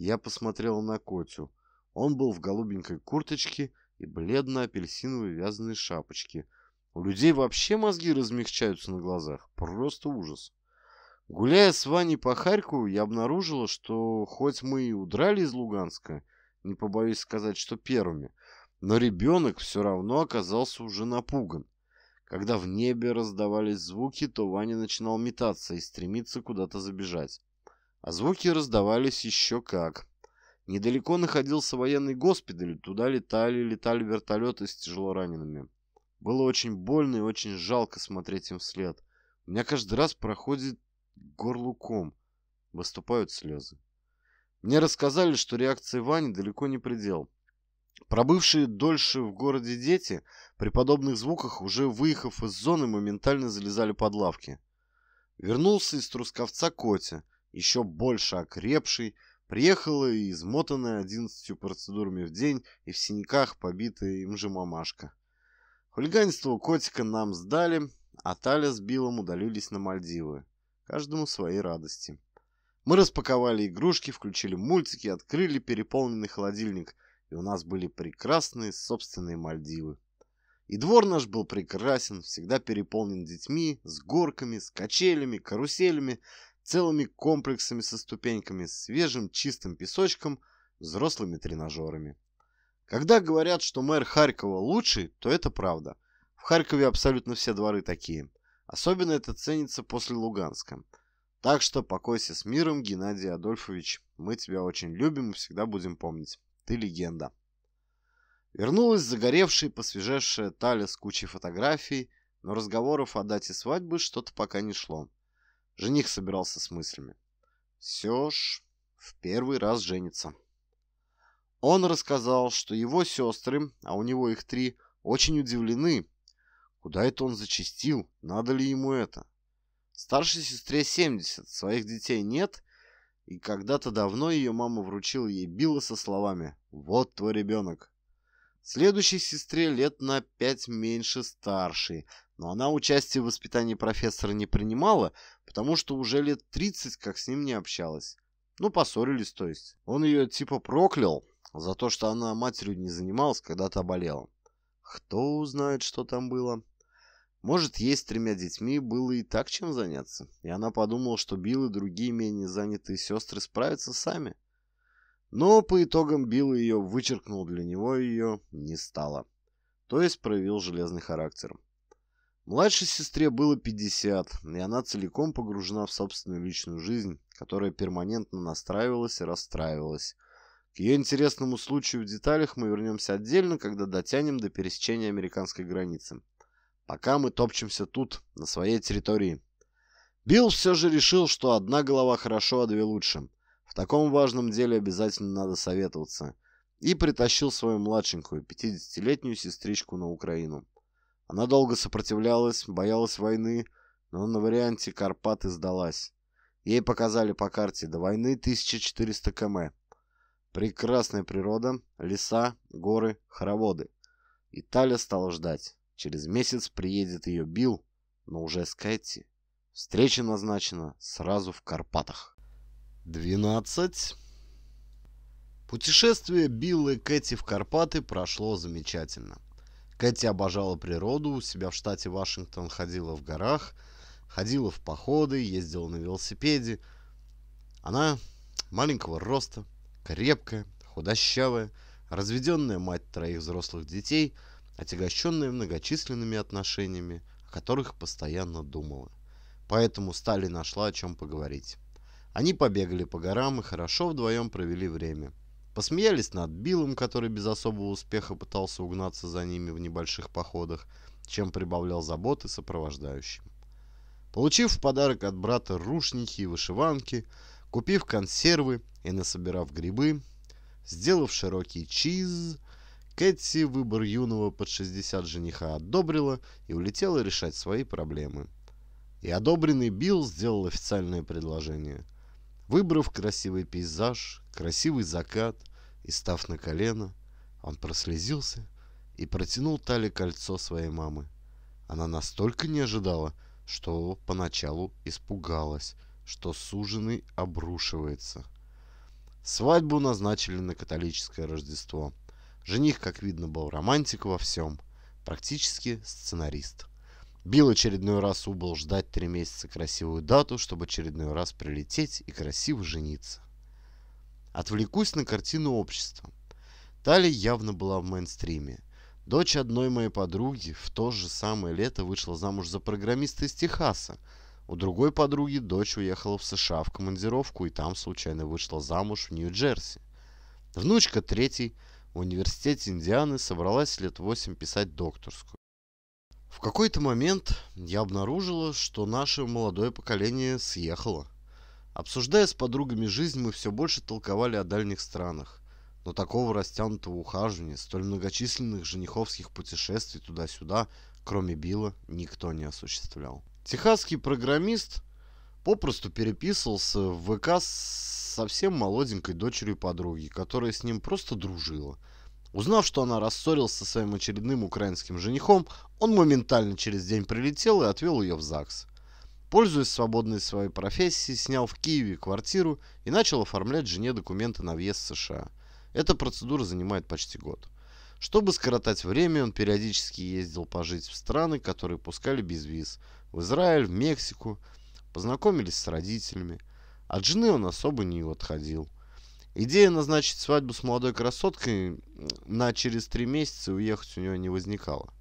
Я посмотрел на Котю. Он был в голубенькой курточке и бледно-апельсиновой вязаной шапочке. У людей вообще мозги размягчаются на глазах. Просто ужас. Гуляя с Ваней по Харькову, я обнаружила, что хоть мы и удрали из Луганска, не побоюсь сказать, что первыми, но ребенок все равно оказался уже напуган. Когда в небе раздавались звуки, то Ваня начинал метаться и стремиться куда-то забежать. А звуки раздавались еще как. Недалеко находился военный госпиталь, туда летали летали вертолеты с тяжелоранеными. Было очень больно и очень жалко смотреть им вслед. У меня каждый раз проходит горлуком, выступают слезы. Мне рассказали, что реакция Вани далеко не предел. Пробывшие дольше в городе дети при подобных звуках, уже выехав из зоны, моментально залезали под лавки. Вернулся из Трусковца Котя – еще больше окрепший, приехала и измотанная одиннадцатью процедурами в день и в синяках побитая им же мамашка. Хулиганство котика нам сдали, а Таля с Биллом удалились на Мальдивы. Каждому свои радости. Мы распаковали игрушки, включили мультики, открыли переполненный холодильник, и у нас были прекрасные собственные Мальдивы. И двор наш был прекрасен, всегда переполнен детьми, с горками, с качелями, каруселями, целыми комплексами со ступеньками, свежим чистым песочком, взрослыми тренажерами. Когда говорят, что мэр Харькова лучший, то это правда. В Харькове абсолютно все дворы такие. Особенно это ценится после Луганска. Так что покойся с миром, Геннадий Адольфович. Мы тебя очень любим и всегда будем помнить. Ты легенда. Вернулась загоревшая и посвежевшая Таля с кучей фотографий, но разговоров о дате свадьбы что-то пока не шло. Жених собирался с мыслями. Все ж, в первый раз женится. Он рассказал, что его сестры, а у него их три, очень удивлены. Куда это он зачастил? Надо ли ему это? Старшей сестре 70, своих детей нет, и когда-то давно ее мама вручила ей Билла со словами «Вот твой ребенок». Следующей сестре лет на пять меньше старшей, но она участие в воспитании профессора не принимала, потому что уже лет 30 как с ним не общалась. Ну, поссорились, то есть. Он ее типа проклял за то, что она матерью не занималась, когда-то болела. Кто знает, что там было. Может, ей с тремя детьми было и так чем заняться. И она подумала, что Билл и другие менее занятые сестры справятся сами. Но по итогам Билл ее, вычеркнул для него ее, не стало. То есть проявил железный характер. Младшей сестре было 50, и она целиком погружена в собственную личную жизнь, которая перманентно настраивалась и расстраивалась. К ее интересному случаю в деталях мы вернемся отдельно, когда дотянем до пересечения американской границы. Пока мы топчемся тут, на своей территории. Билл все же решил, что одна голова хорошо, а две лучше – в таком важном деле обязательно надо советоваться. И притащил свою младшенькую, 50-летнюю сестричку на Украину. Она долго сопротивлялась, боялась войны, но на варианте Карпаты сдалась. Ей показали по карте до войны 1400 км. Прекрасная природа, леса, горы, хороводы. Италия стала ждать. Через месяц приедет ее Билл, но уже с Кэти. Встреча назначена сразу в Карпатах. 12. Путешествие Биллы Кэти в Карпаты прошло замечательно. Кэти обожала природу, у себя в штате Вашингтон ходила в горах, ходила в походы, ездила на велосипеде. Она маленького роста, крепкая, худощавая, разведенная мать троих взрослых детей, отягощенная многочисленными отношениями, о которых постоянно думала. Поэтому Стали нашла о чем поговорить. Они побегали по горам и хорошо вдвоем провели время. Посмеялись над Биллом, который без особого успеха пытался угнаться за ними в небольших походах, чем прибавлял заботы сопровождающим. Получив в подарок от брата рушники и вышиванки, купив консервы и насобирав грибы, сделав широкий чиз, Кэти выбор юного под 60 жениха одобрила и улетела решать свои проблемы. И одобренный Билл сделал официальное предложение – Выбрав красивый пейзаж, красивый закат и став на колено, он прослезился и протянул Тале кольцо своей мамы. Она настолько не ожидала, что поначалу испугалась, что суженый обрушивается. Свадьбу назначили на католическое Рождество. Жених, как видно, был романтик во всем, практически сценарист. Бил очередной раз убыл ждать три месяца красивую дату, чтобы очередной раз прилететь и красиво жениться. Отвлекусь на картину общества. Тали явно была в мейнстриме. Дочь одной моей подруги в то же самое лето вышла замуж за программиста из Техаса. У другой подруги дочь уехала в США в командировку и там случайно вышла замуж в Нью-Джерси. Внучка третий в университете Индианы собралась лет восемь писать докторскую. В какой-то момент я обнаружила, что наше молодое поколение съехало. Обсуждая с подругами жизнь, мы все больше толковали о дальних странах. Но такого растянутого ухаживания, столь многочисленных жениховских путешествий туда-сюда, кроме Билла, никто не осуществлял. Техасский программист попросту переписывался в ВК с совсем молоденькой дочерью подруги, которая с ним просто дружила. Узнав, что она рассорился со своим очередным украинским женихом, он моментально через день прилетел и отвел ее в ЗАГС. Пользуясь свободной своей профессией, снял в Киеве квартиру и начал оформлять жене документы на въезд в США. Эта процедура занимает почти год. Чтобы скоротать время, он периодически ездил пожить в страны, которые пускали без виз. В Израиль, в Мексику. Познакомились с родителями. От жены он особо не отходил – Идея назначить свадьбу с молодой красоткой на через три месяца уехать у него не возникала.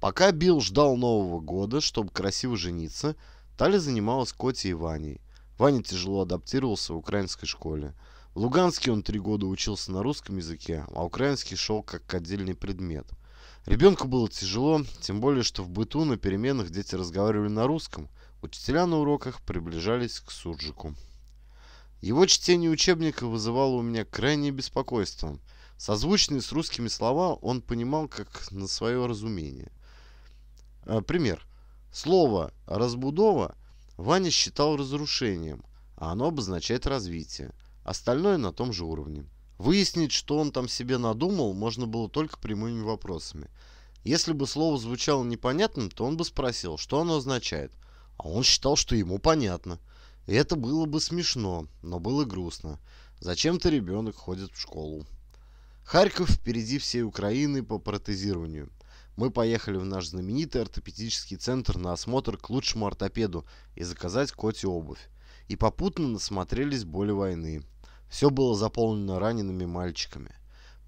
Пока Билл ждал Нового года, чтобы красиво жениться, Таля занималась Коти и Ваней. Ваня тяжело адаптировался в украинской школе. В Луганске он три года учился на русском языке, а украинский шел как отдельный предмет. Ребенку было тяжело, тем более, что в быту на переменах дети разговаривали на русском. Учителя на уроках приближались к Суржику. Его чтение учебника вызывало у меня крайнее беспокойство. Созвучные с русскими слова он понимал как на свое разумение. Э, пример. Слово «разбудова» Ваня считал разрушением, а оно обозначает развитие. Остальное на том же уровне. Выяснить, что он там себе надумал, можно было только прямыми вопросами. Если бы слово звучало непонятным, то он бы спросил, что оно означает. А он считал, что ему понятно – и это было бы смешно, но было грустно. Зачем-то ребенок ходит в школу. Харьков впереди всей Украины по протезированию. Мы поехали в наш знаменитый ортопедический центр на осмотр к лучшему ортопеду и заказать коте обувь. И попутно насмотрелись боли войны. Все было заполнено ранеными мальчиками.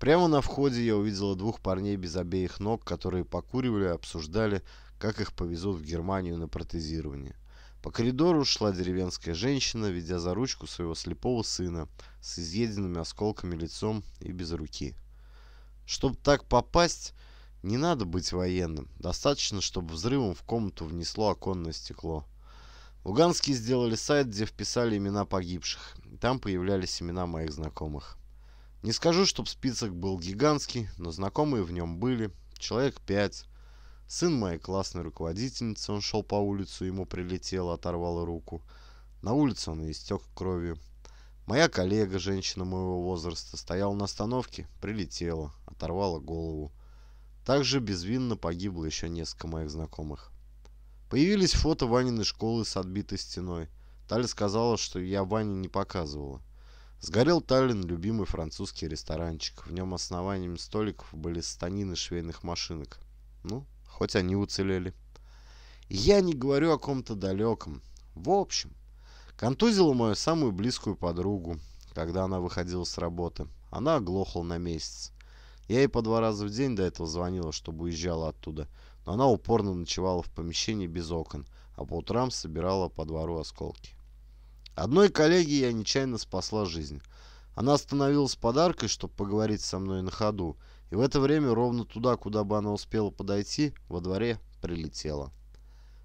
Прямо на входе я увидела двух парней без обеих ног, которые покуривали и обсуждали, как их повезут в Германию на протезирование. По коридору шла деревенская женщина, ведя за ручку своего слепого сына с изъеденными осколками лицом и без руки. Чтобы так попасть, не надо быть военным. Достаточно, чтобы взрывом в комнату внесло оконное стекло. Луганские сделали сайт, где вписали имена погибших. И там появлялись имена моих знакомых. Не скажу, чтобы список был гигантский, но знакомые в нем были. Человек пять. Сын моей классной руководительницы, он шел по улице, ему прилетело, оторвало руку. На улице он истек кровью. Моя коллега, женщина моего возраста, стояла на остановке, прилетела, оторвала голову. Также безвинно погибло еще несколько моих знакомых. Появились фото Ваниной школы с отбитой стеной. Таля сказала, что я Ване не показывала. Сгорел Таллин, любимый французский ресторанчик. В нем основанием столиков были станины швейных машинок. Ну, хоть они уцелели. Я не говорю о ком-то далеком. В общем, контузила мою самую близкую подругу, когда она выходила с работы. Она оглохла на месяц. Я ей по два раза в день до этого звонила, чтобы уезжала оттуда, но она упорно ночевала в помещении без окон, а по утрам собирала по двору осколки. Одной коллеге я нечаянно спасла жизнь. Она остановилась с подаркой, чтобы поговорить со мной на ходу, и в это время ровно туда, куда бы она успела подойти, во дворе прилетела.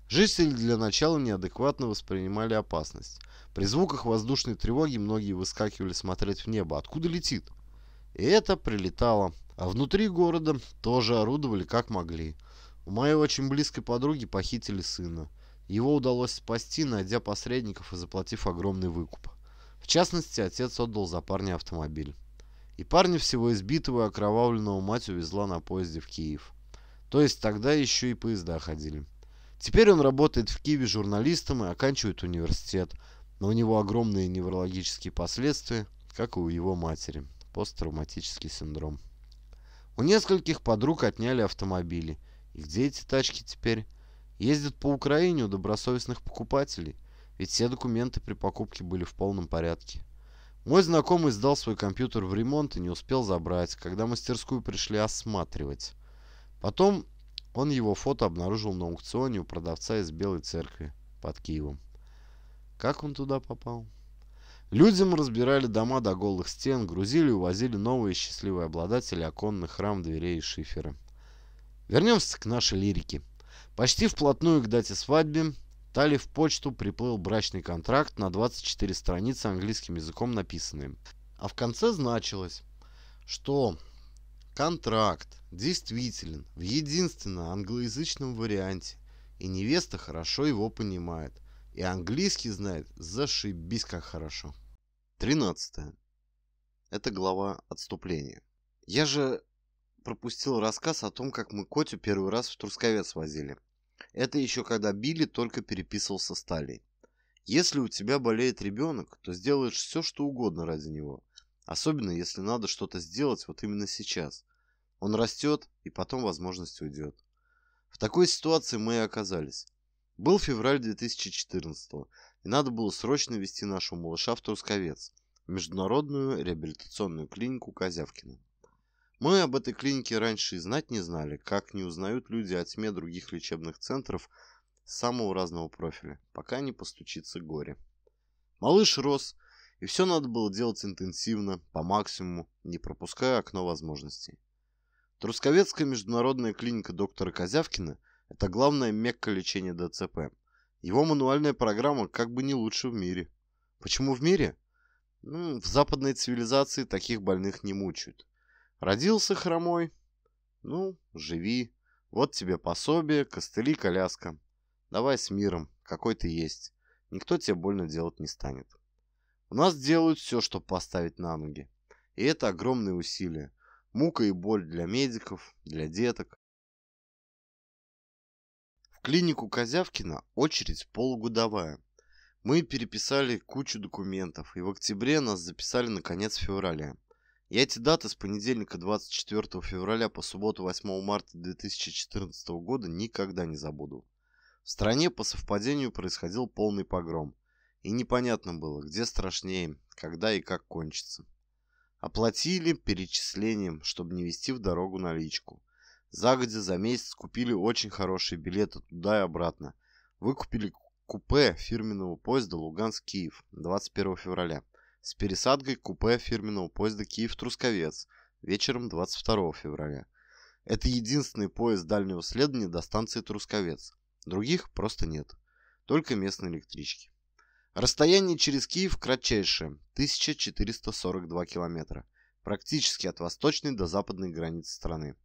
Жители для начала неадекватно воспринимали опасность. При звуках воздушной тревоги многие выскакивали смотреть в небо, откуда летит. И это прилетало. А внутри города тоже орудовали как могли. У моей очень близкой подруги похитили сына. Его удалось спасти, найдя посредников и заплатив огромный выкуп. В частности, отец отдал за парня автомобиль и парня всего избитого и окровавленного мать увезла на поезде в Киев. То есть тогда еще и поезда ходили. Теперь он работает в Киеве журналистом и оканчивает университет, но у него огромные неврологические последствия, как и у его матери. Посттравматический синдром. У нескольких подруг отняли автомобили. И где эти тачки теперь? Ездят по Украине у добросовестных покупателей, ведь все документы при покупке были в полном порядке. Мой знакомый сдал свой компьютер в ремонт и не успел забрать, когда мастерскую пришли осматривать. Потом он его фото обнаружил на аукционе у продавца из Белой Церкви под Киевом. Как он туда попал? Людям разбирали дома до голых стен, грузили и увозили новые счастливые обладатели оконных рам, дверей и шифера. Вернемся к нашей лирике. Почти вплотную к дате свадьбы Тали в почту приплыл брачный контракт на 24 страницы английским языком написанным, А в конце значилось, что контракт действителен в единственном англоязычном варианте, и невеста хорошо его понимает, и английский знает зашибись как хорошо. 13. Это глава отступления. Я же пропустил рассказ о том, как мы Котю первый раз в Трусковец возили. Это еще когда Билли только переписывался с Талей. Если у тебя болеет ребенок, то сделаешь все, что угодно ради него. Особенно, если надо что-то сделать вот именно сейчас. Он растет, и потом возможность уйдет. В такой ситуации мы и оказались. Был февраль 2014 и надо было срочно вести нашего малыша в Трусковец, в международную реабилитационную клинику Козявкина. Мы об этой клинике раньше и знать не знали, как не узнают люди о тьме других лечебных центров самого разного профиля, пока не постучится горе. Малыш рос, и все надо было делать интенсивно, по максимуму, не пропуская окно возможностей. Трусковецкая международная клиника доктора Козявкина – это главная мекка лечения ДЦП. Его мануальная программа как бы не лучше в мире. Почему в мире? Ну, в западной цивилизации таких больных не мучают. Родился хромой? Ну, живи. Вот тебе пособие, костыли, коляска. Давай с миром, какой ты есть. Никто тебе больно делать не станет. У нас делают все, чтобы поставить на ноги. И это огромные усилия. Мука и боль для медиков, для деток. В клинику Козявкина очередь полугодовая. Мы переписали кучу документов, и в октябре нас записали на конец февраля. Я эти даты с понедельника 24 февраля по субботу 8 марта 2014 года никогда не забуду. В стране по совпадению происходил полный погром, и непонятно было, где страшнее, когда и как кончится. Оплатили перечислением, чтобы не вести в дорогу наличку. Загодя за месяц купили очень хорошие билеты туда и обратно. Выкупили купе фирменного поезда Луганск-Киев 21 февраля с пересадкой купе фирменного поезда «Киев-Трусковец» вечером 22 февраля. Это единственный поезд дальнего следования до станции Трусковец. Других просто нет. Только местные электрички. Расстояние через Киев кратчайшее – 1442 километра, практически от восточной до западной границы страны.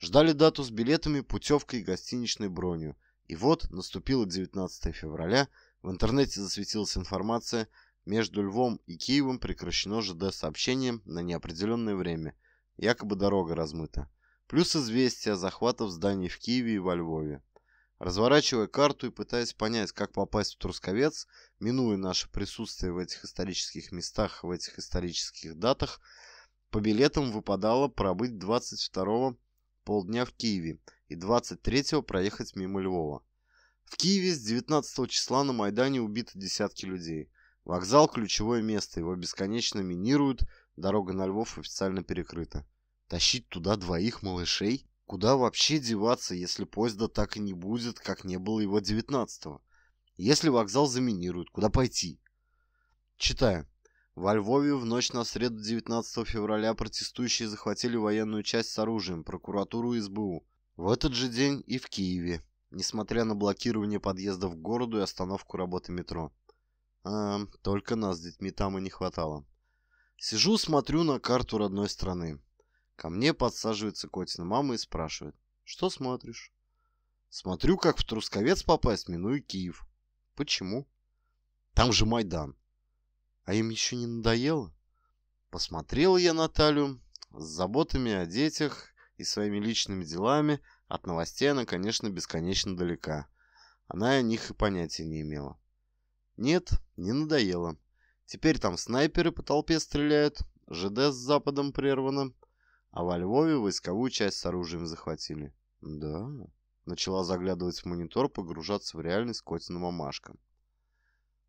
Ждали дату с билетами, путевкой и гостиничной бронью. И вот наступило 19 февраля, в интернете засветилась информация – между Львом и Киевом прекращено ЖД-сообщение на неопределенное время. Якобы дорога размыта. Плюс известия о захватах зданий в Киеве и во Львове. Разворачивая карту и пытаясь понять, как попасть в Трусковец, минуя наше присутствие в этих исторических местах, в этих исторических датах, по билетам выпадало пробыть 22-го полдня в Киеве и 23-го проехать мимо Львова. В Киеве с 19 числа на Майдане убиты десятки людей. Вокзал – ключевое место, его бесконечно минируют, дорога на Львов официально перекрыта. Тащить туда двоих малышей? Куда вообще деваться, если поезда так и не будет, как не было его девятнадцатого? Если вокзал заминируют, куда пойти? Читаю. Во Львове в ночь на среду 19 февраля протестующие захватили военную часть с оружием, прокуратуру и СБУ. В этот же день и в Киеве, несмотря на блокирование подъезда к городу и остановку работы метро. Эм, только нас с детьми там и не хватало. Сижу, смотрю на карту родной страны. Ко мне подсаживается Котина мама и спрашивает, что смотришь? Смотрю, как в Трусковец попасть, миную Киев. Почему? Там же Майдан. А им еще не надоело? Посмотрел я Наталью с заботами о детях и своими личными делами. От новостей она, конечно, бесконечно далека. Она о них и понятия не имела. Нет, не надоело. Теперь там снайперы по толпе стреляют, ЖД с западом прервано, а во Львове войсковую часть с оружием захватили. Да, начала заглядывать в монитор, погружаться в реальность Котина мамашка.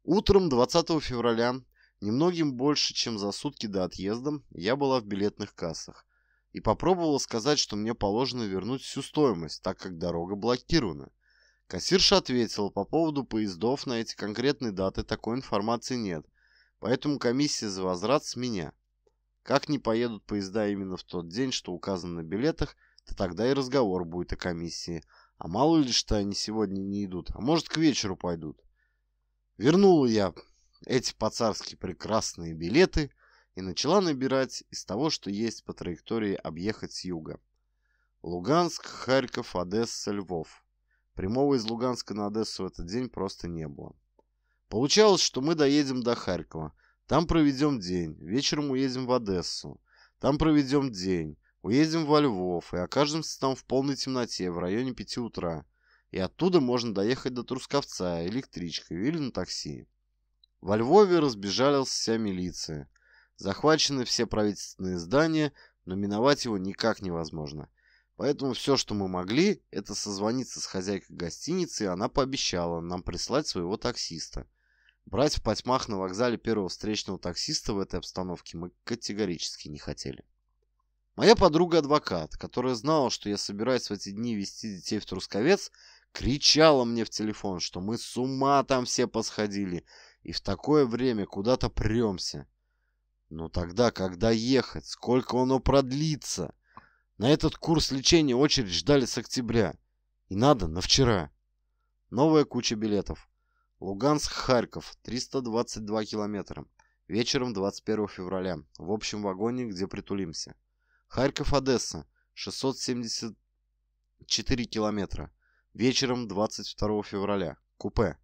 Утром 20 февраля, немногим больше, чем за сутки до отъезда, я была в билетных кассах и попробовала сказать, что мне положено вернуть всю стоимость, так как дорога блокирована – Кассирша ответила, по поводу поездов на эти конкретные даты такой информации нет, поэтому комиссия за возврат с меня. Как не поедут поезда именно в тот день, что указано на билетах, то тогда и разговор будет о комиссии. А мало ли, что они сегодня не идут, а может, к вечеру пойдут. Вернула я эти по-царски прекрасные билеты и начала набирать из того, что есть по траектории объехать с юга. Луганск, Харьков, Одесса, Львов. Прямого из Луганска на Одессу в этот день просто не было. Получалось, что мы доедем до Харькова. Там проведем день. Вечером уедем в Одессу. Там проведем день. Уедем во Львов и окажемся там в полной темноте в районе 5 утра. И оттуда можно доехать до Трусковца электричкой или на такси. Во Львове разбежалась вся милиция. Захвачены все правительственные здания, но миновать его никак невозможно. Поэтому все, что мы могли, это созвониться с хозяйкой гостиницы, и она пообещала нам прислать своего таксиста. Брать в потьмах на вокзале первого встречного таксиста в этой обстановке мы категорически не хотели. Моя подруга-адвокат, которая знала, что я собираюсь в эти дни вести детей в Трусковец, кричала мне в телефон, что мы с ума там все посходили и в такое время куда-то премся. Но тогда, когда ехать? Сколько оно продлится? На этот курс лечения очередь ждали с октября. И надо на вчера. Новая куча билетов. Луганск-Харьков, 322 километра. Вечером 21 февраля, в общем вагоне, где притулимся. Харьков-Одесса, 674 километра. Вечером 22 февраля, купе.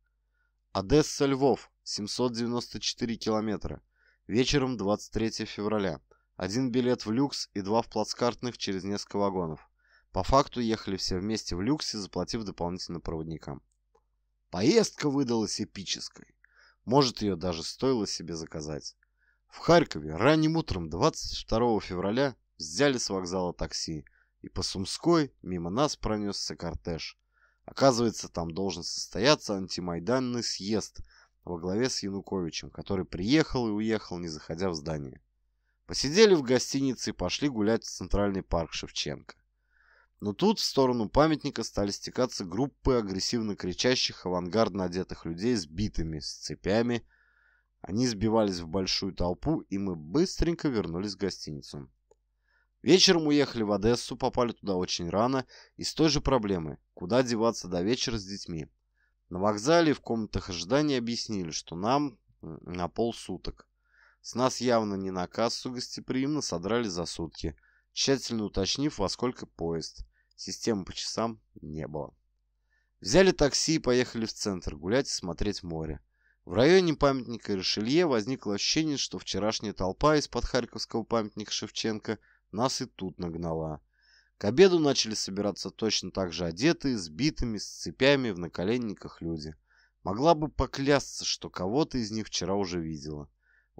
Одесса-Львов, 794 километра. Вечером 23 февраля, один билет в люкс и два в плацкартных через несколько вагонов. По факту ехали все вместе в люксе, заплатив дополнительно проводникам. Поездка выдалась эпической. Может, ее даже стоило себе заказать. В Харькове ранним утром 22 февраля взяли с вокзала такси, и по Сумской мимо нас пронесся кортеж. Оказывается, там должен состояться антимайданный съезд во главе с Януковичем, который приехал и уехал, не заходя в здание. Посидели в гостинице и пошли гулять в Центральный парк Шевченко. Но тут в сторону памятника стали стекаться группы агрессивно кричащих, авангардно одетых людей с битами, с цепями. Они сбивались в большую толпу, и мы быстренько вернулись в гостиницу. Вечером уехали в Одессу, попали туда очень рано, и с той же проблемы, куда деваться до вечера с детьми. На вокзале в комнатах ожидания объяснили, что нам на полсуток. С нас явно не на кассу гостеприимно содрали за сутки, тщательно уточнив, во сколько поезд. Системы по часам не было. Взяли такси и поехали в центр гулять и смотреть море. В районе памятника решелье возникло ощущение, что вчерашняя толпа из-под харьковского памятника Шевченко нас и тут нагнала. К обеду начали собираться точно так же одетые, сбитыми, с цепями в наколенниках люди. Могла бы поклясться, что кого-то из них вчера уже видела.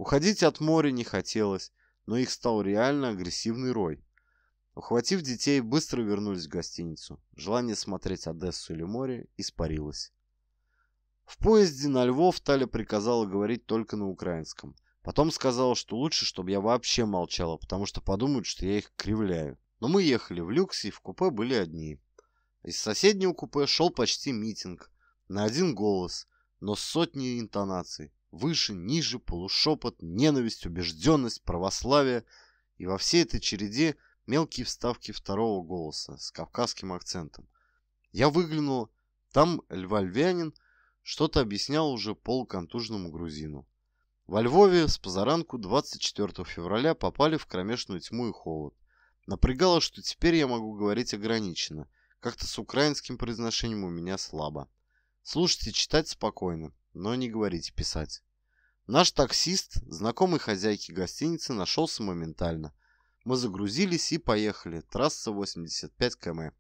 Уходить от моря не хотелось, но их стал реально агрессивный рой. Ухватив детей, быстро вернулись в гостиницу. Желание смотреть Одессу или море испарилось. В поезде на Львов Таля приказала говорить только на украинском. Потом сказала, что лучше, чтобы я вообще молчала, потому что подумают, что я их кривляю. Но мы ехали в люксе, и в купе были одни. Из соседнего купе шел почти митинг. На один голос, но с сотней интонаций. Выше, ниже, полушепот, ненависть, убежденность, православие. И во всей этой череде мелкие вставки второго голоса с кавказским акцентом. Я выглянул, там Льва Львянин что-то объяснял уже полуконтужному грузину. Во Львове с позаранку 24 февраля попали в кромешную тьму и холод. Напрягало, что теперь я могу говорить ограниченно. Как-то с украинским произношением у меня слабо. Слушайте, читать спокойно но не говорите писать. Наш таксист, знакомый хозяйки гостиницы, нашелся моментально. Мы загрузились и поехали. Трасса 85 км.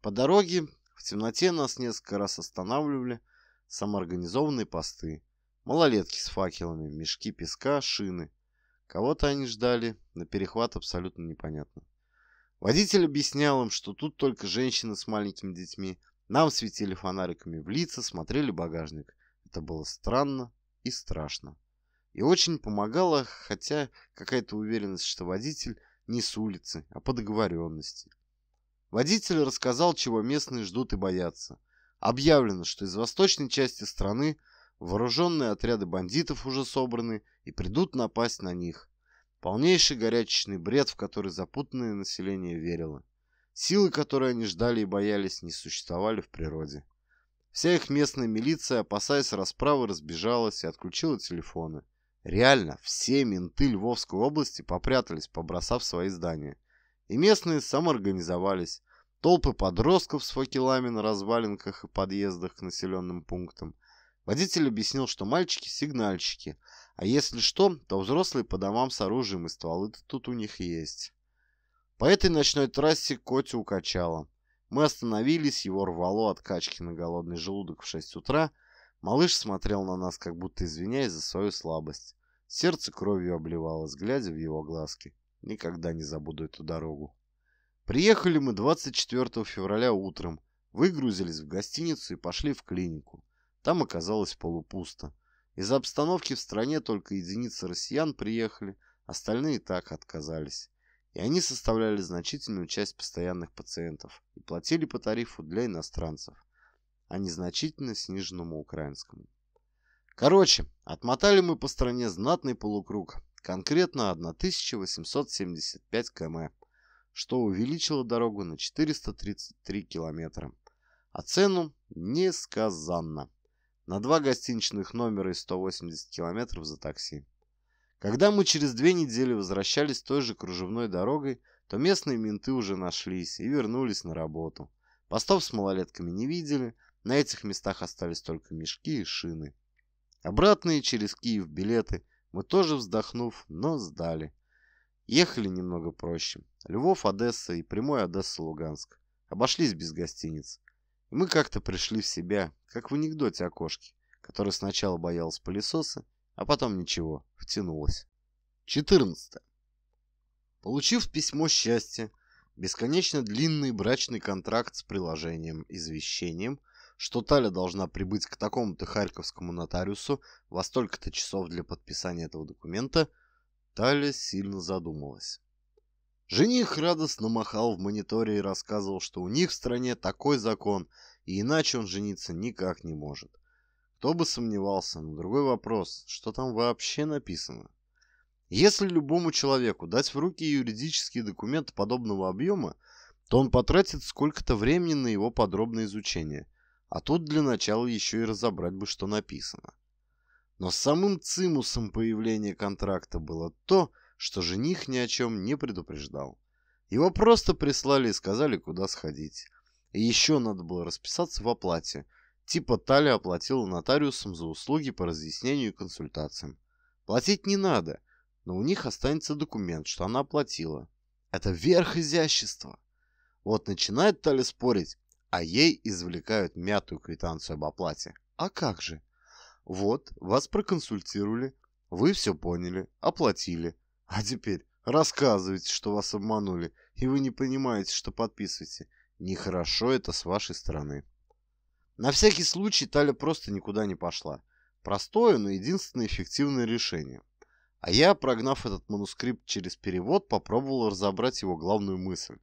По дороге в темноте нас несколько раз останавливали самоорганизованные посты. Малолетки с факелами, мешки песка, шины. Кого-то они ждали, на перехват абсолютно непонятно. Водитель объяснял им, что тут только женщины с маленькими детьми. Нам светили фонариками в лица, смотрели багажник. Это было странно и страшно. И очень помогало, хотя какая-то уверенность, что водитель не с улицы, а по договоренности. Водитель рассказал, чего местные ждут и боятся. Объявлено, что из восточной части страны вооруженные отряды бандитов уже собраны и придут напасть на них. Полнейший горячечный бред, в который запутанное население верило. Силы, которые они ждали и боялись, не существовали в природе. Вся их местная милиция, опасаясь расправы, разбежалась и отключила телефоны. Реально, все менты Львовской области попрятались, побросав свои здания. И местные самоорганизовались. Толпы подростков с факелами на развалинках и подъездах к населенным пунктам. Водитель объяснил, что мальчики – сигнальщики, а если что, то взрослые по домам с оружием и стволы тут у них есть. По этой ночной трассе Котя укачало. Мы остановились, его рвало от качки на голодный желудок в 6 утра. Малыш смотрел на нас, как будто извиняясь за свою слабость. Сердце кровью обливалось, глядя в его глазки. Никогда не забуду эту дорогу. Приехали мы 24 февраля утром, выгрузились в гостиницу и пошли в клинику. Там оказалось полупусто. Из-за обстановки в стране только единицы россиян приехали, остальные так отказались и они составляли значительную часть постоянных пациентов и платили по тарифу для иностранцев, а не значительно сниженному украинскому. Короче, отмотали мы по стране знатный полукруг, конкретно 1875 км, что увеличило дорогу на 433 километра, а цену несказанно. На два гостиничных номера и 180 километров за такси. Когда мы через две недели возвращались той же кружевной дорогой, то местные менты уже нашлись и вернулись на работу. Постов с малолетками не видели, на этих местах остались только мешки и шины. Обратные через Киев билеты мы тоже вздохнув, но сдали. Ехали немного проще. Львов, Одесса и прямой Одесса-Луганск. Обошлись без гостиниц. И мы как-то пришли в себя, как в анекдоте о кошке, который сначала боялась пылесоса, а потом ничего, втянулось. 14. Получив письмо счастья, бесконечно длинный брачный контракт с приложением извещением, что Таля должна прибыть к такому-то харьковскому нотариусу во столько-то часов для подписания этого документа, Таля сильно задумалась. Жених радостно махал в мониторе и рассказывал, что у них в стране такой закон, и иначе он жениться никак не может – кто бы сомневался, но другой вопрос, что там вообще написано? Если любому человеку дать в руки юридический документ подобного объема, то он потратит сколько-то времени на его подробное изучение, а тут для начала еще и разобрать бы, что написано. Но самым цимусом появления контракта было то, что жених ни о чем не предупреждал. Его просто прислали и сказали, куда сходить. И еще надо было расписаться в оплате – Типа Таля оплатила нотариусом за услуги по разъяснению и консультациям. Платить не надо, но у них останется документ, что она оплатила. Это верх изящества. Вот начинает Таля спорить, а ей извлекают мятую квитанцию об оплате. А как же? Вот, вас проконсультировали, вы все поняли, оплатили. А теперь рассказывайте, что вас обманули, и вы не понимаете, что подписываете. Нехорошо это с вашей стороны. На всякий случай Таля просто никуда не пошла. Простое, но единственное эффективное решение. А я, прогнав этот манускрипт через перевод, попробовал разобрать его главную мысль.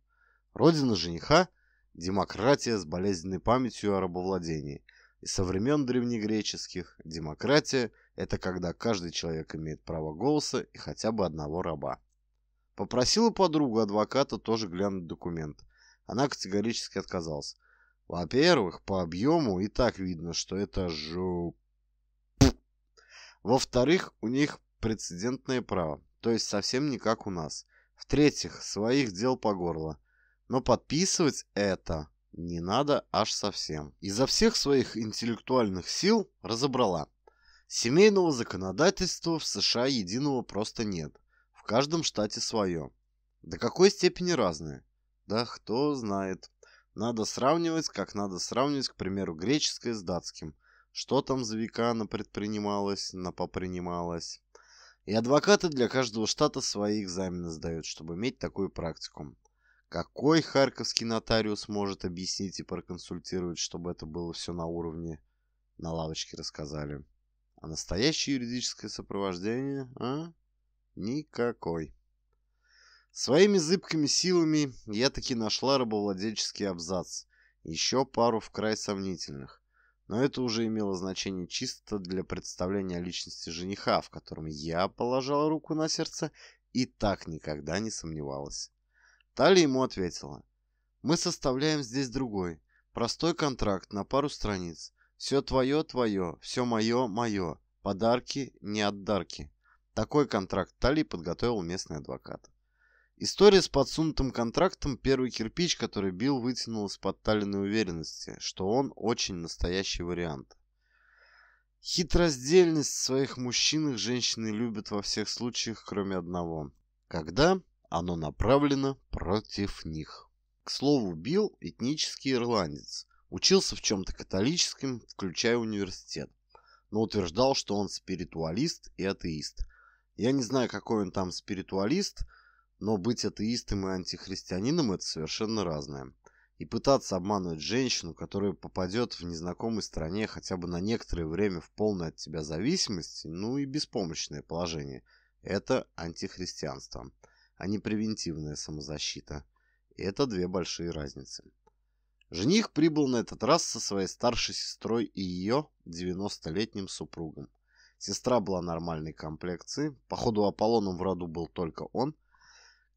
Родина жениха – демократия с болезненной памятью о рабовладении. И со времен древнегреческих демократия – это когда каждый человек имеет право голоса и хотя бы одного раба. Попросила подругу адвоката тоже глянуть документ. Она категорически отказалась. Во-первых, по объему и так видно, что это жоп. Во-вторых, у них прецедентное право, то есть совсем не как у нас. В-третьих, своих дел по горло. Но подписывать это не надо аж совсем. Изо всех своих интеллектуальных сил разобрала. Семейного законодательства в США единого просто нет. В каждом штате свое. До какой степени разные, Да кто знает. Надо сравнивать, как надо сравнивать, к примеру, греческое с датским. Что там за века на предпринималось, на попринималось. И адвокаты для каждого штата свои экзамены сдают, чтобы иметь такую практику. Какой харьковский нотариус может объяснить и проконсультировать, чтобы это было все на уровне на лавочке рассказали? А настоящее юридическое сопровождение, а? Никакой. Своими зыбкими силами я таки нашла рабовладельческий абзац, еще пару в край сомнительных, но это уже имело значение чисто для представления личности жениха, в котором я положила руку на сердце и так никогда не сомневалась. Тали ему ответила, «Мы составляем здесь другой, простой контракт на пару страниц. Все твое – твое, все мое – мое, подарки – не отдарки». Такой контракт Тали подготовил местный адвокат. История с подсунутым контрактом – первый кирпич, который Билл вытянул из подталенной уверенности, что он очень настоящий вариант. Хитросдельность в своих мужчинах женщины любят во всех случаях, кроме одного. Когда оно направлено против них. К слову, Билл – этнический ирландец. Учился в чем-то католическом, включая университет. Но утверждал, что он спиритуалист и атеист. Я не знаю, какой он там спиритуалист – но быть атеистом и антихристианином – это совершенно разное. И пытаться обмануть женщину, которая попадет в незнакомой стране хотя бы на некоторое время в полной от тебя зависимости, ну и беспомощное положение – это антихристианство, а не превентивная самозащита. И это две большие разницы. Жених прибыл на этот раз со своей старшей сестрой и ее 90-летним супругом. Сестра была нормальной комплекции, походу Аполлоном в роду был только он –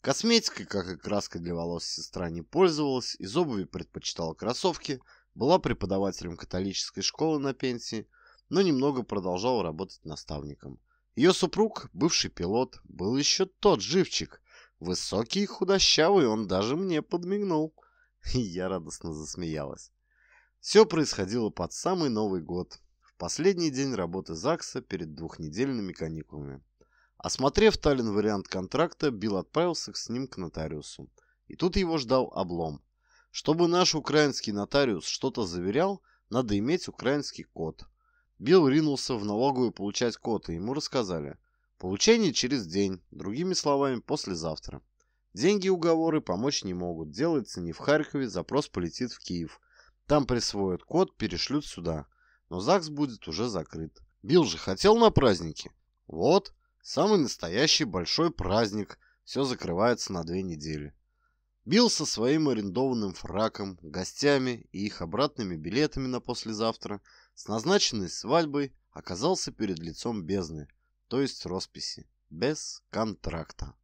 Косметикой, как и краской для волос, сестра не пользовалась, из обуви предпочитала кроссовки, была преподавателем католической школы на пенсии, но немного продолжала работать наставником. Ее супруг, бывший пилот, был еще тот живчик. Высокий и худощавый, он даже мне подмигнул. И я радостно засмеялась. Все происходило под самый Новый год, в последний день работы ЗАГСа перед двухнедельными каникулами. Осмотрев Таллин вариант контракта, Билл отправился с ним к нотариусу. И тут его ждал облом. Чтобы наш украинский нотариус что-то заверял, надо иметь украинский код. Билл ринулся в налоговую получать код, и ему рассказали. Получение через день, другими словами, послезавтра. Деньги и уговоры помочь не могут, делается не в Харькове, запрос полетит в Киев. Там присвоят код, перешлют сюда. Но ЗАГС будет уже закрыт. Билл же хотел на праздники. Вот, Самый настоящий большой праздник, все закрывается на две недели. Бил со своим арендованным фраком, гостями и их обратными билетами на послезавтра с назначенной свадьбой оказался перед лицом бездны, то есть росписи, без контракта.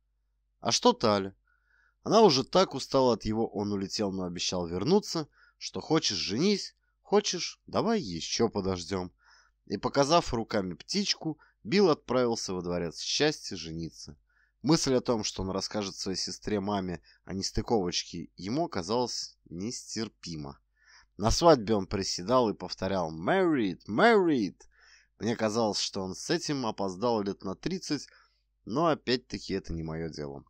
А что Таля? Она уже так устала от его «он улетел, но обещал вернуться», что хочешь – женись, хочешь – давай еще подождем. И, показав руками птичку, Билл отправился во дворец счастья жениться. Мысль о том, что он расскажет своей сестре-маме о а нестыковочке, ему казалась нестерпима. На свадьбе он приседал и повторял «Married! Married!». Мне казалось, что он с этим опоздал лет на 30, но опять-таки это не мое дело.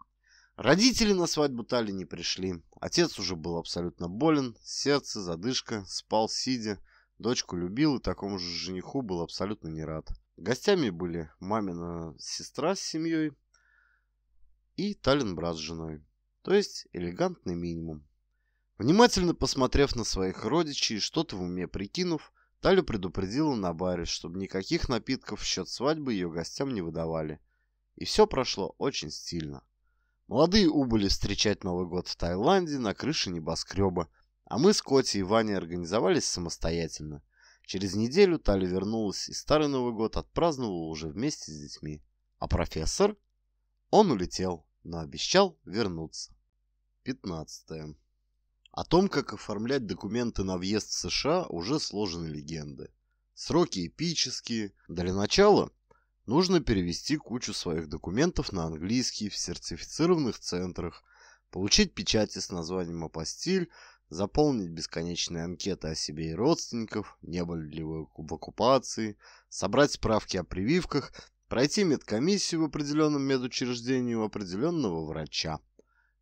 Родители на свадьбу Тали не пришли. Отец уже был абсолютно болен, сердце, задышка, спал сидя. Дочку любил и такому же жениху был абсолютно не рад. Гостями были мамина сестра с семьей и Талин брат с женой. То есть элегантный минимум. Внимательно посмотрев на своих родичей и что-то в уме прикинув, Талю предупредила на баре, чтобы никаких напитков в счет свадьбы ее гостям не выдавали. И все прошло очень стильно. Молодые убыли встречать Новый год в Таиланде на крыше небоскреба, а мы с Коти и Ваней организовались самостоятельно – Через неделю Таля вернулась, и Старый Новый год отпраздновала уже вместе с детьми. А профессор? Он улетел, но обещал вернуться. 15. О том, как оформлять документы на въезд в США, уже сложены легенды. Сроки эпические. Для начала нужно перевести кучу своих документов на английский в сертифицированных центрах, получить печати с названием «Апостиль», заполнить бесконечные анкеты о себе и родственников, не были ли вы в оккупации, собрать справки о прививках, пройти медкомиссию в определенном медучреждении у определенного врача.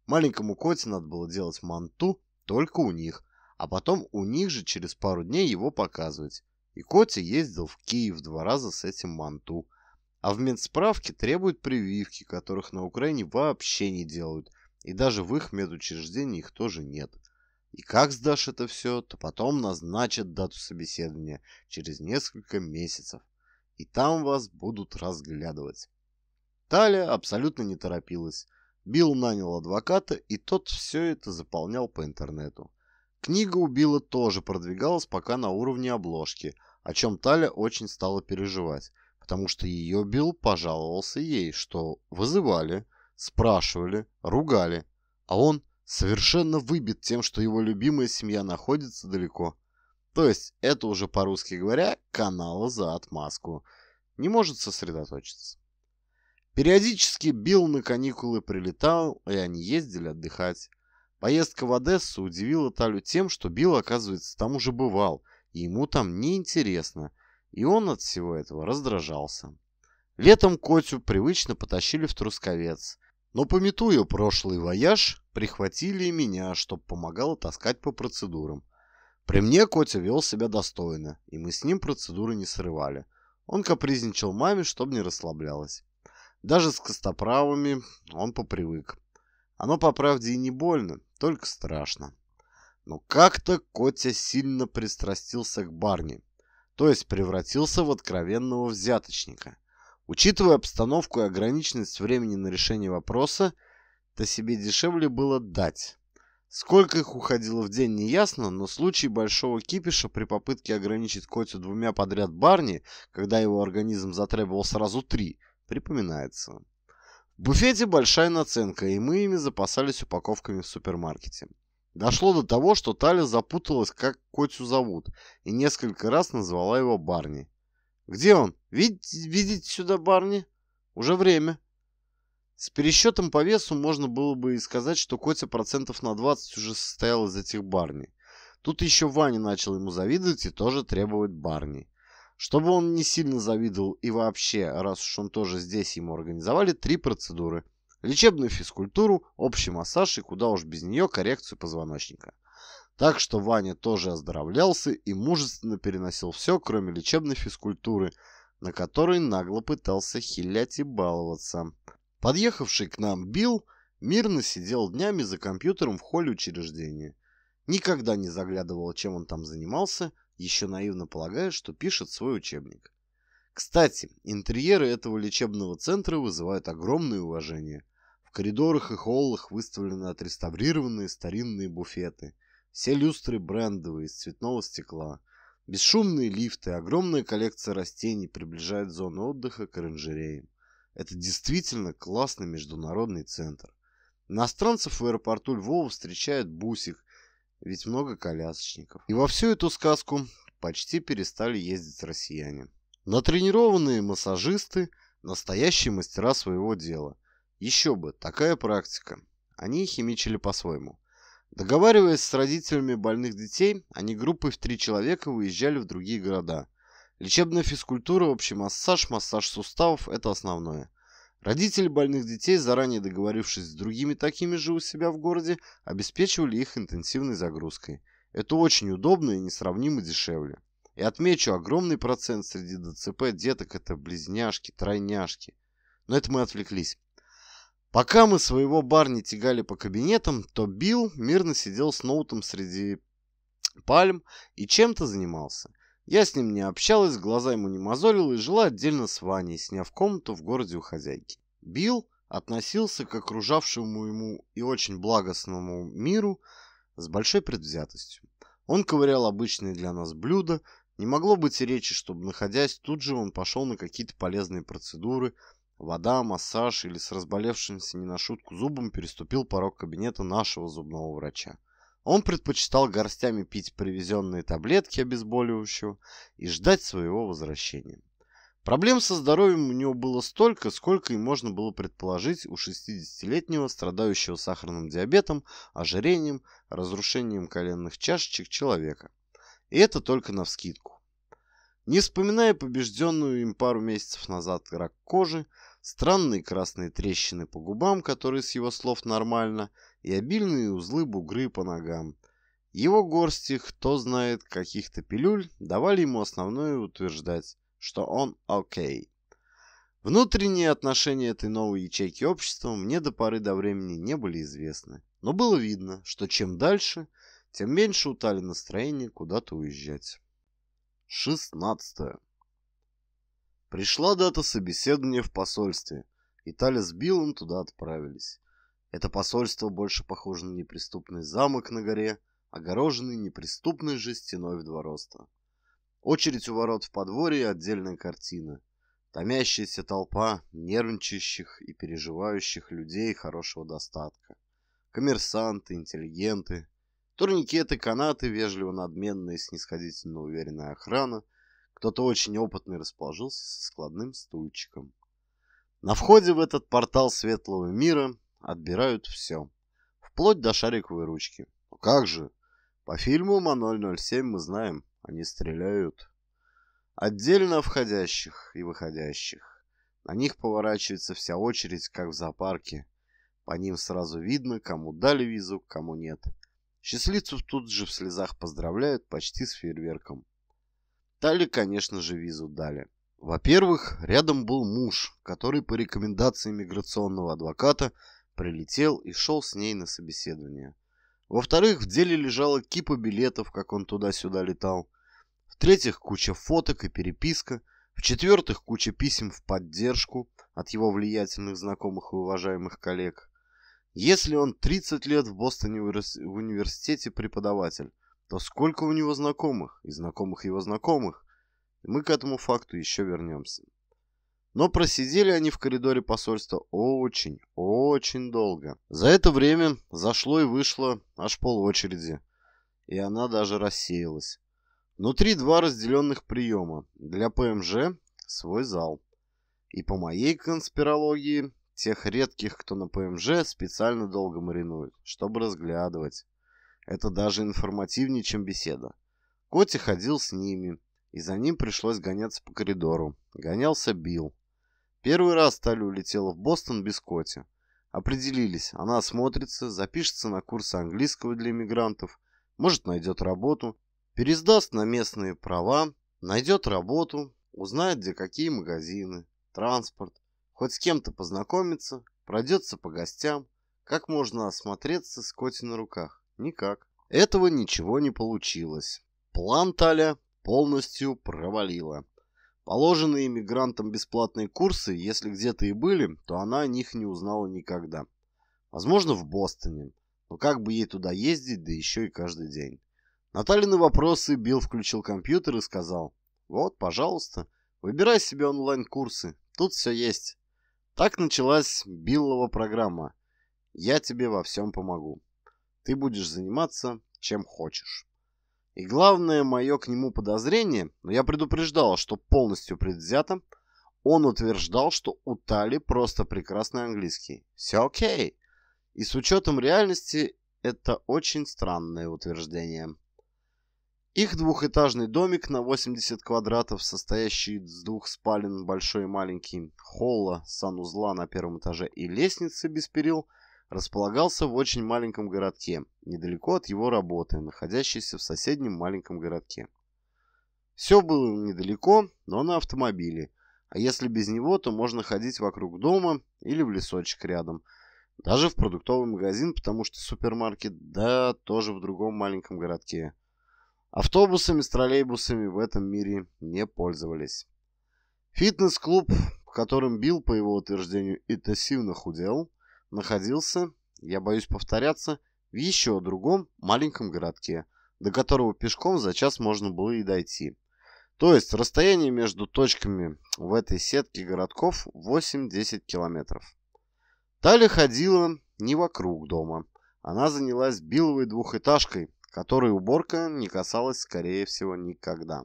Маленькому коте надо было делать манту только у них, а потом у них же через пару дней его показывать. И Котя ездил в Киев два раза с этим манту. А в медсправке требуют прививки, которых на Украине вообще не делают, и даже в их медучреждении их тоже нет и как сдашь это все, то потом назначат дату собеседования через несколько месяцев, и там вас будут разглядывать. Таля абсолютно не торопилась. Билл нанял адвоката, и тот все это заполнял по интернету. Книга у Билла тоже продвигалась пока на уровне обложки, о чем Таля очень стала переживать, потому что ее Билл пожаловался ей, что вызывали, спрашивали, ругали, а он совершенно выбит тем, что его любимая семья находится далеко. То есть это уже, по-русски говоря, канал за отмазку. Не может сосредоточиться. Периодически Билл на каникулы прилетал, и они ездили отдыхать. Поездка в Одессу удивила Талю тем, что Билл, оказывается, там уже бывал, и ему там неинтересно, и он от всего этого раздражался. Летом Котю привычно потащили в Трусковец, но, пометую прошлый вояж, прихватили меня, чтоб помогало таскать по процедурам. При мне Котя вел себя достойно, и мы с ним процедуры не срывали. Он капризничал маме, чтоб не расслаблялась. Даже с костоправами он попривык. Оно, по правде, и не больно, только страшно. Но как-то Котя сильно пристрастился к барни, то есть превратился в откровенного взяточника. Учитывая обстановку и ограниченность времени на решение вопроса, то себе дешевле было дать. Сколько их уходило в день, неясно, но случай большого кипиша при попытке ограничить Котю двумя подряд Барни, когда его организм затребовал сразу три, припоминается. В буфете большая наценка, и мы ими запасались упаковками в супермаркете. Дошло до того, что Таля запуталась, как Котю зовут, и несколько раз назвала его Барни. «Где он? Видите, видите сюда, барни? Уже время». С пересчетом по весу можно было бы и сказать, что Котя процентов на 20 уже состоял из этих барней. Тут еще Ваня начал ему завидовать и тоже требовать барни, Чтобы он не сильно завидовал и вообще, раз уж он тоже здесь, ему организовали три процедуры. Лечебную физкультуру, общий массаж и, куда уж без нее, коррекцию позвоночника. Так что Ваня тоже оздоровлялся и мужественно переносил все, кроме лечебной физкультуры, на которой нагло пытался хилять и баловаться. Подъехавший к нам Билл мирно сидел днями за компьютером в холле учреждения. Никогда не заглядывал, чем он там занимался, еще наивно полагая, что пишет свой учебник. Кстати, интерьеры этого лечебного центра вызывают огромное уважение. В коридорах и холлах выставлены отреставрированные старинные буфеты. Все люстры брендовые, из цветного стекла. Бесшумные лифты, огромная коллекция растений приближает зону отдыха к оранжереям. Это действительно классный международный центр. Иностранцев в аэропорту Львова встречает бусик, ведь много колясочников. И во всю эту сказку почти перестали ездить россияне. Натренированные массажисты – настоящие мастера своего дела. Еще бы, такая практика. Они химичили по-своему. Договариваясь с родителями больных детей, они группой в три человека выезжали в другие города. Лечебная физкультура, общий массаж, массаж суставов – это основное. Родители больных детей, заранее договорившись с другими такими же у себя в городе, обеспечивали их интенсивной загрузкой. Это очень удобно и несравнимо дешевле. И отмечу, огромный процент среди ДЦП деток – это близняшки, тройняшки. Но это мы отвлеклись. Пока мы своего Барни тягали по кабинетам, то Билл мирно сидел с ноутом среди пальм и чем-то занимался. Я с ним не общалась, глаза ему не мозолила и жила отдельно с Ваней, сняв комнату в городе у хозяйки. Билл относился к окружавшему ему и очень благостному миру с большой предвзятостью. Он ковырял обычные для нас блюда, не могло быть и речи, чтобы, находясь тут же, он пошел на какие-то полезные процедуры – вода, массаж или с разболевшимся не на шутку зубом переступил порог кабинета нашего зубного врача. Он предпочитал горстями пить привезенные таблетки обезболивающего и ждать своего возвращения. Проблем со здоровьем у него было столько, сколько и можно было предположить у 60-летнего, страдающего сахарным диабетом, ожирением, разрушением коленных чашечек человека. И это только навскидку. Не вспоминая побежденную им пару месяцев назад рак кожи, странные красные трещины по губам, которые с его слов нормально, и обильные узлы-бугры по ногам. Его горсти, кто знает, каких-то пилюль, давали ему основное утверждать, что он окей. Внутренние отношения этой новой ячейки общества мне до поры до времени не были известны. Но было видно, что чем дальше, тем меньше у Тали настроение куда-то уезжать. Шестнадцатое. Пришла дата собеседования в посольстве, Италия с Биллом туда отправились. Это посольство больше похоже на неприступный замок на горе, огороженный неприступной же стеной в два роста. Очередь у ворот в подворье – отдельная картина. Томящаяся толпа нервничающих и переживающих людей хорошего достатка. Коммерсанты, интеллигенты, турникеты, канаты, вежливо надменная и снисходительно уверенная охрана – кто-то очень опытный расположился со складным стульчиком. На входе в этот портал светлого мира отбирают все, вплоть до шариковой ручки. Ну как же? По фильму «Ма-007» мы знаем, они стреляют. Отдельно входящих и выходящих. На них поворачивается вся очередь, как в зоопарке. По ним сразу видно, кому дали визу, кому нет. Счастливцев тут же в слезах поздравляют почти с фейерверком. Тали, конечно же, визу дали. Во-первых, рядом был муж, который по рекомендации миграционного адвоката прилетел и шел с ней на собеседование. Во-вторых, в деле лежала кипа билетов, как он туда-сюда летал. В-третьих, куча фоток и переписка. В-четвертых, куча писем в поддержку от его влиятельных знакомых и уважаемых коллег. Если он 30 лет в Бостоне в университете преподаватель, то сколько у него знакомых и знакомых его знакомых, и мы к этому факту еще вернемся. Но просидели они в коридоре посольства очень, очень долго. За это время зашло и вышло аж пол очереди, и она даже рассеялась. Внутри два разделенных приема. Для ПМЖ свой зал. И по моей конспирологии, тех редких, кто на ПМЖ, специально долго маринуют, чтобы разглядывать. Это даже информативнее, чем беседа. Коти ходил с ними, и за ним пришлось гоняться по коридору. Гонялся Билл. Первый раз Таля улетела в Бостон без Коти. Определились, она осмотрится, запишется на курсы английского для иммигрантов, может найдет работу, пересдаст на местные права, найдет работу, узнает, где какие магазины, транспорт, хоть с кем-то познакомится, пройдется по гостям, как можно осмотреться с Коти на руках. Никак. Этого ничего не получилось. План Таля полностью провалила. Положенные иммигрантам бесплатные курсы, если где-то и были, то она о них не узнала никогда. Возможно, в Бостоне. Но как бы ей туда ездить, да еще и каждый день. Наталья на вопросы Билл включил компьютер и сказал, «Вот, пожалуйста, выбирай себе онлайн-курсы, тут все есть». Так началась Биллова программа «Я тебе во всем помогу» ты будешь заниматься чем хочешь. И главное мое к нему подозрение, но я предупреждал, что полностью предвзято, он утверждал, что у Тали просто прекрасный английский. Все окей. И с учетом реальности это очень странное утверждение. Их двухэтажный домик на 80 квадратов, состоящий из двух спален, большой и маленький, холла, санузла на первом этаже и лестницы без перил – располагался в очень маленьком городке, недалеко от его работы, находящейся в соседнем маленьком городке. Все было недалеко, но на автомобиле, а если без него, то можно ходить вокруг дома или в лесочек рядом, даже в продуктовый магазин, потому что супермаркет, да, тоже в другом маленьком городке. Автобусами с троллейбусами в этом мире не пользовались. Фитнес-клуб, в котором Билл, по его утверждению, интенсивно худел – находился, я боюсь повторяться, в еще другом маленьком городке, до которого пешком за час можно было и дойти. То есть расстояние между точками в этой сетке городков 8-10 километров. Таля ходила не вокруг дома. Она занялась биловой двухэтажкой, которой уборка не касалась, скорее всего, никогда.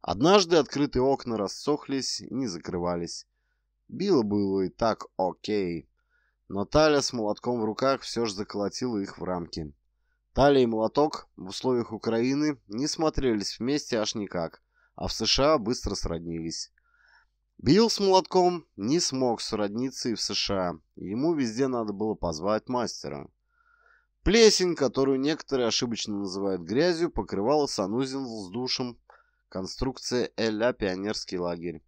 Однажды открытые окна рассохлись и не закрывались. Било было и так окей. Но Таля с молотком в руках все же заколотила их в рамки. Талия и молоток в условиях Украины не смотрелись вместе аж никак, а в США быстро сроднились. Билл с молотком не смог сродниться и в США, ему везде надо было позвать мастера. Плесень, которую некоторые ошибочно называют грязью, покрывала санузел с душем конструкция Эля «Пионерский лагерь».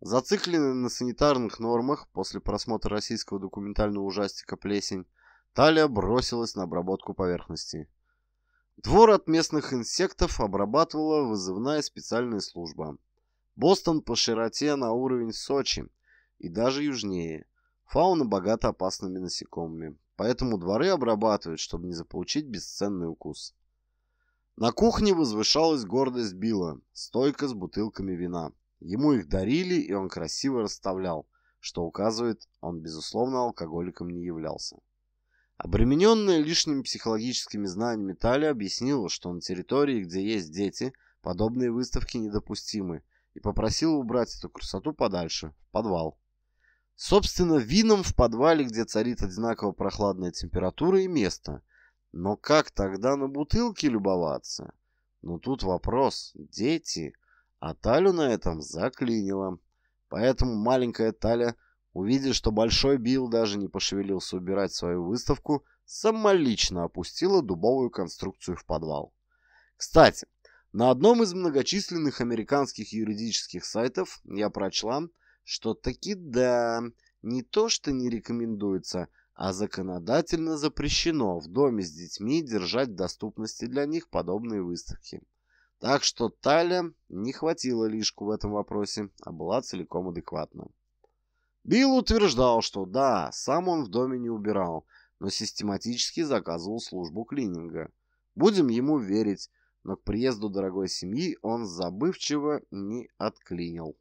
Зацикленная на санитарных нормах после просмотра российского документального ужастика «Плесень», Талия бросилась на обработку поверхности. Двор от местных инсектов обрабатывала вызывная специальная служба. Бостон по широте на уровень Сочи и даже южнее. Фауна богата опасными насекомыми, поэтому дворы обрабатывают, чтобы не заполучить бесценный укус. На кухне возвышалась гордость Билла, стойка с бутылками вина. Ему их дарили, и он красиво расставлял, что указывает, он, безусловно, алкоголиком не являлся. Обремененная лишними психологическими знаниями Таля объяснила, что на территории, где есть дети, подобные выставки недопустимы, и попросила убрать эту красоту подальше, в подвал. Собственно, вином в подвале, где царит одинаково прохладная температура и место. Но как тогда на бутылке любоваться? Но ну тут вопрос. Дети... А Талю на этом заклинило. Поэтому маленькая Таля, увидев, что Большой Билл даже не пошевелился убирать свою выставку, самолично опустила дубовую конструкцию в подвал. Кстати, на одном из многочисленных американских юридических сайтов я прочла, что таки да, не то что не рекомендуется, а законодательно запрещено в доме с детьми держать в доступности для них подобные выставки. Так что Таля не хватило лишку в этом вопросе, а была целиком адекватна. Билл утверждал, что да, сам он в доме не убирал, но систематически заказывал службу клининга. Будем ему верить, но к приезду дорогой семьи он забывчиво не отклинил.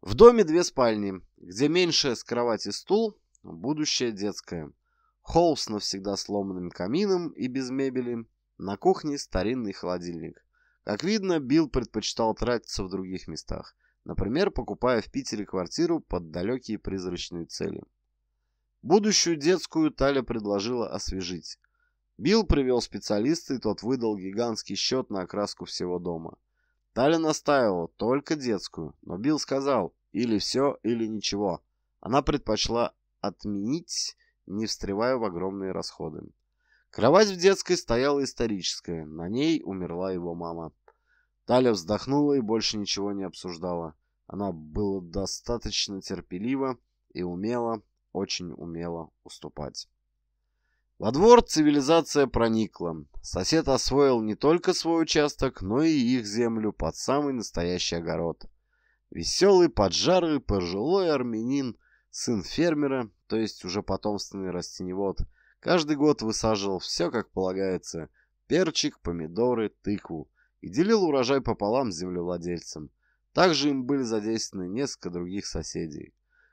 В доме две спальни, где меньшая с кровати стул, будущее детское. Холл с навсегда сломанным камином и без мебели, на кухне старинный холодильник. Как видно, Билл предпочитал тратиться в других местах, например, покупая в Питере квартиру под далекие призрачные цели. Будущую детскую Таля предложила освежить. Билл привел специалиста, и тот выдал гигантский счет на окраску всего дома. Таля настаивала только детскую, но Билл сказал «или все, или ничего». Она предпочла отменить, не встревая в огромные расходы. Кровать в детской стояла историческая, на ней умерла его мама. Таля вздохнула и больше ничего не обсуждала. Она была достаточно терпелива и умела, очень умела уступать. Во двор цивилизация проникла. Сосед освоил не только свой участок, но и их землю под самый настоящий огород. Веселый, поджарый, пожилой армянин, сын фермера, то есть уже потомственный растеневод – Каждый год высаживал все, как полагается, перчик, помидоры, тыкву и делил урожай пополам с землевладельцем. Также им были задействованы несколько других соседей.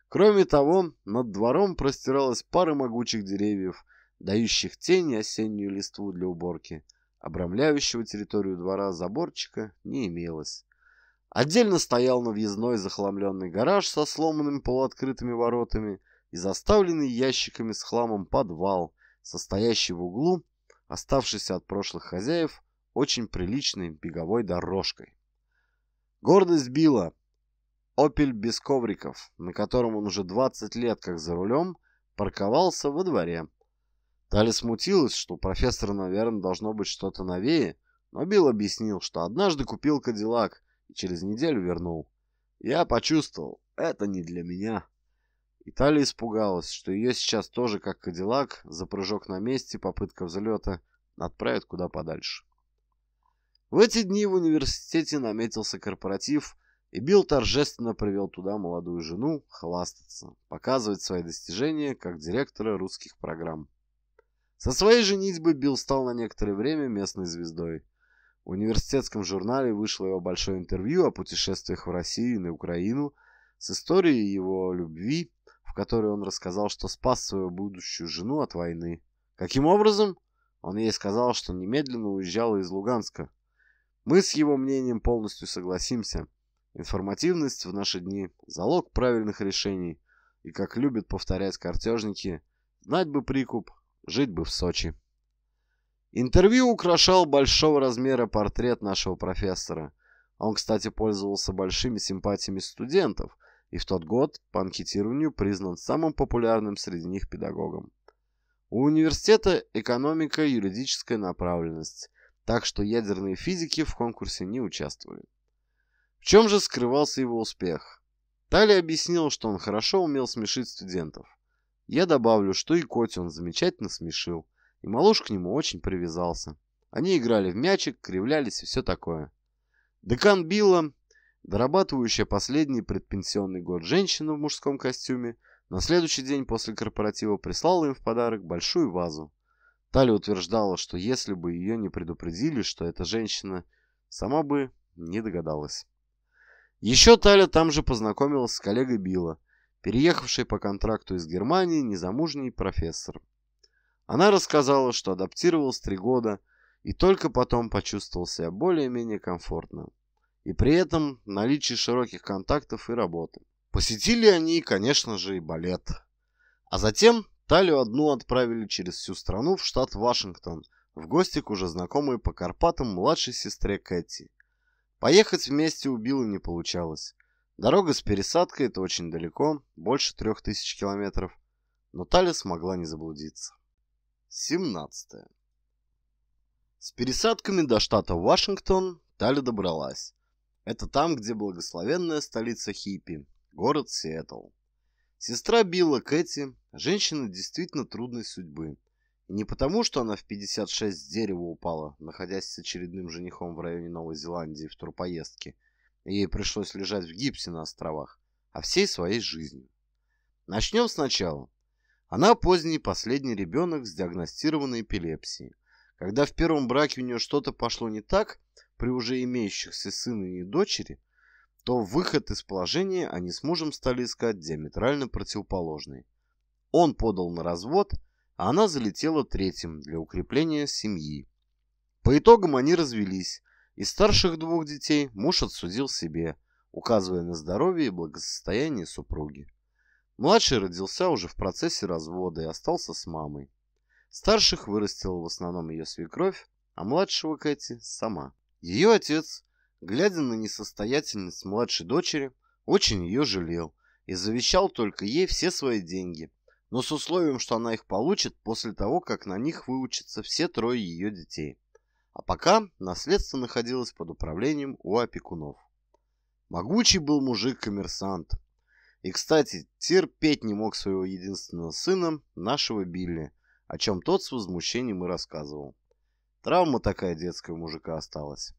Кроме того, над двором простиралась пара могучих деревьев, дающих тень и осеннюю листву для уборки. Обрамляющего территорию двора заборчика не имелось. Отдельно стоял на въездной захламленный гараж со сломанными полуоткрытыми воротами и заставленный ящиками с хламом подвал, состоящий в углу, оставшийся от прошлых хозяев, очень приличной беговой дорожкой. Гордость била. Опель без ковриков, на котором он уже 20 лет как за рулем, парковался во дворе. Таля смутилась, что профессора, наверное, должно быть что-то новее, но Билл объяснил, что однажды купил Кадиллак и через неделю вернул. Я почувствовал, это не для меня. Италия испугалась, что ее сейчас тоже, как Кадиллак, за прыжок на месте, попытка взлета, отправят куда подальше. В эти дни в университете наметился корпоратив, и Билл торжественно привел туда молодую жену хвастаться, показывать свои достижения как директора русских программ. Со своей женитьбы Билл стал на некоторое время местной звездой. В университетском журнале вышло его большое интервью о путешествиях в Россию и на Украину с историей его любви в которой он рассказал, что спас свою будущую жену от войны. Каким образом? Он ей сказал, что немедленно уезжала из Луганска. Мы с его мнением полностью согласимся. Информативность в наши дни – залог правильных решений. И, как любят повторять картежники, знать бы прикуп, жить бы в Сочи. Интервью украшал большого размера портрет нашего профессора. Он, кстати, пользовался большими симпатиями студентов, и в тот год по анкетированию признан самым популярным среди них педагогом. У университета экономика юридическая направленность, так что ядерные физики в конкурсе не участвовали. В чем же скрывался его успех? Тали объяснил, что он хорошо умел смешить студентов. Я добавлю, что и коти он замечательно смешил, и малыш к нему очень привязался. Они играли в мячик, кривлялись и все такое. Декан Билла, Дорабатывающая последний предпенсионный год женщина в мужском костюме на следующий день после корпоратива прислала им в подарок большую вазу. Таля утверждала, что если бы ее не предупредили, что эта женщина сама бы не догадалась. Еще Таля там же познакомилась с коллегой Билла, переехавшей по контракту из Германии незамужний профессор. Она рассказала, что адаптировалась три года и только потом почувствовал себя более-менее комфортно и при этом наличие широких контактов и работы. Посетили они, конечно же, и балет. А затем Талию одну отправили через всю страну в штат Вашингтон, в гости к уже знакомой по Карпатам младшей сестре Кэти. Поехать вместе у Билла не получалось. Дорога с пересадкой – это очень далеко, больше трех тысяч километров. Но Таля смогла не заблудиться. 17. С пересадками до штата Вашингтон Таля добралась. Это там, где благословенная столица хиппи, город Сиэтл. Сестра Билла Кэти, женщина действительно трудной судьбы. И не потому, что она в 56 с дерева упала, находясь с очередным женихом в районе Новой Зеландии в турпоездке, и ей пришлось лежать в гипсе на островах, а всей своей жизнью. Начнем сначала. Она поздний последний ребенок с диагностированной эпилепсией. Когда в первом браке у нее что-то пошло не так, при уже имеющихся сыне и дочери, то выход из положения они с мужем стали искать диаметрально противоположный. Он подал на развод, а она залетела третьим для укрепления семьи. По итогам они развелись, и старших двух детей муж отсудил себе, указывая на здоровье и благосостояние супруги. Младший родился уже в процессе развода и остался с мамой. Старших вырастила в основном ее свекровь, а младшего Кэти сама. Ее отец, глядя на несостоятельность младшей дочери, очень ее жалел и завещал только ей все свои деньги, но с условием, что она их получит после того, как на них выучатся все трое ее детей. А пока наследство находилось под управлением у опекунов. Могучий был мужик-коммерсант. И, кстати, терпеть не мог своего единственного сына, нашего Билли, о чем тот с возмущением и рассказывал. Травма такая детская у мужика осталась.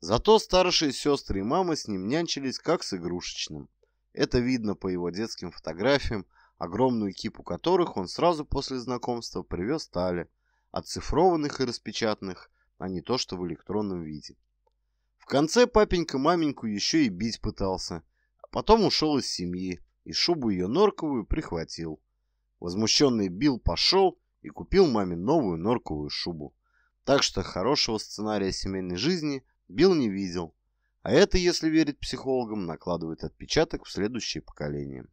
Зато старшие сестры и мама с ним нянчились как с игрушечным. Это видно по его детским фотографиям, огромную кипу которых он сразу после знакомства привез Тале, оцифрованных и распечатанных, а не то, что в электронном виде. В конце папенька маменьку еще и бить пытался, а потом ушел из семьи и шубу ее норковую прихватил. Возмущенный Билл пошел и купил маме новую норковую шубу. Так что хорошего сценария семейной жизни Билл не видел, а это, если верить психологам, накладывает отпечаток в следующее поколение.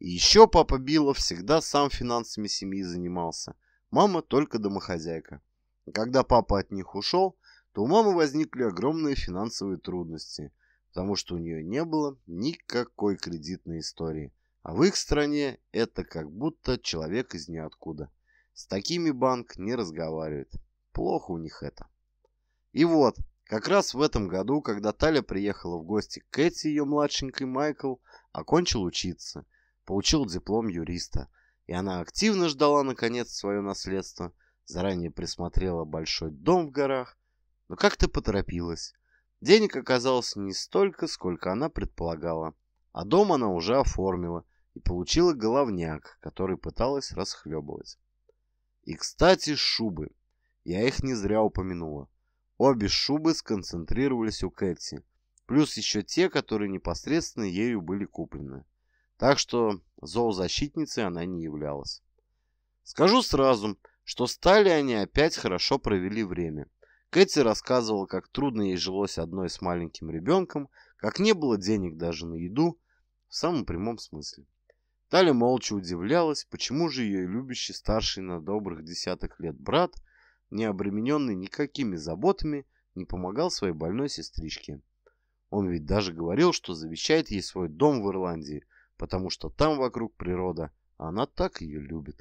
И еще папа Билла всегда сам финансами семьи занимался, мама только домохозяйка. И когда папа от них ушел, то у мамы возникли огромные финансовые трудности, потому что у нее не было никакой кредитной истории. А в их стране это как будто человек из ниоткуда. С такими банк не разговаривает. Плохо у них это. И вот, как раз в этом году, когда Таля приехала в гости к Кэти, ее младшенькой Майкл окончил учиться, получил диплом юриста, и она активно ждала, наконец, свое наследство, заранее присмотрела большой дом в горах, но как-то поторопилась. Денег оказалось не столько, сколько она предполагала, а дом она уже оформила и получила головняк, который пыталась расхлебывать. И, кстати, шубы. Я их не зря упомянула. Обе шубы сконцентрировались у Кэти, плюс еще те, которые непосредственно ею были куплены. Так что зоозащитницей она не являлась. Скажу сразу, что стали они опять хорошо провели время. Кэти рассказывала, как трудно ей жилось одной с маленьким ребенком, как не было денег даже на еду, в самом прямом смысле. Таля молча удивлялась, почему же ее любящий старший на добрых десяток лет брат – не обремененный никакими заботами, не помогал своей больной сестричке. Он ведь даже говорил, что завещает ей свой дом в Ирландии, потому что там вокруг природа, а она так ее любит.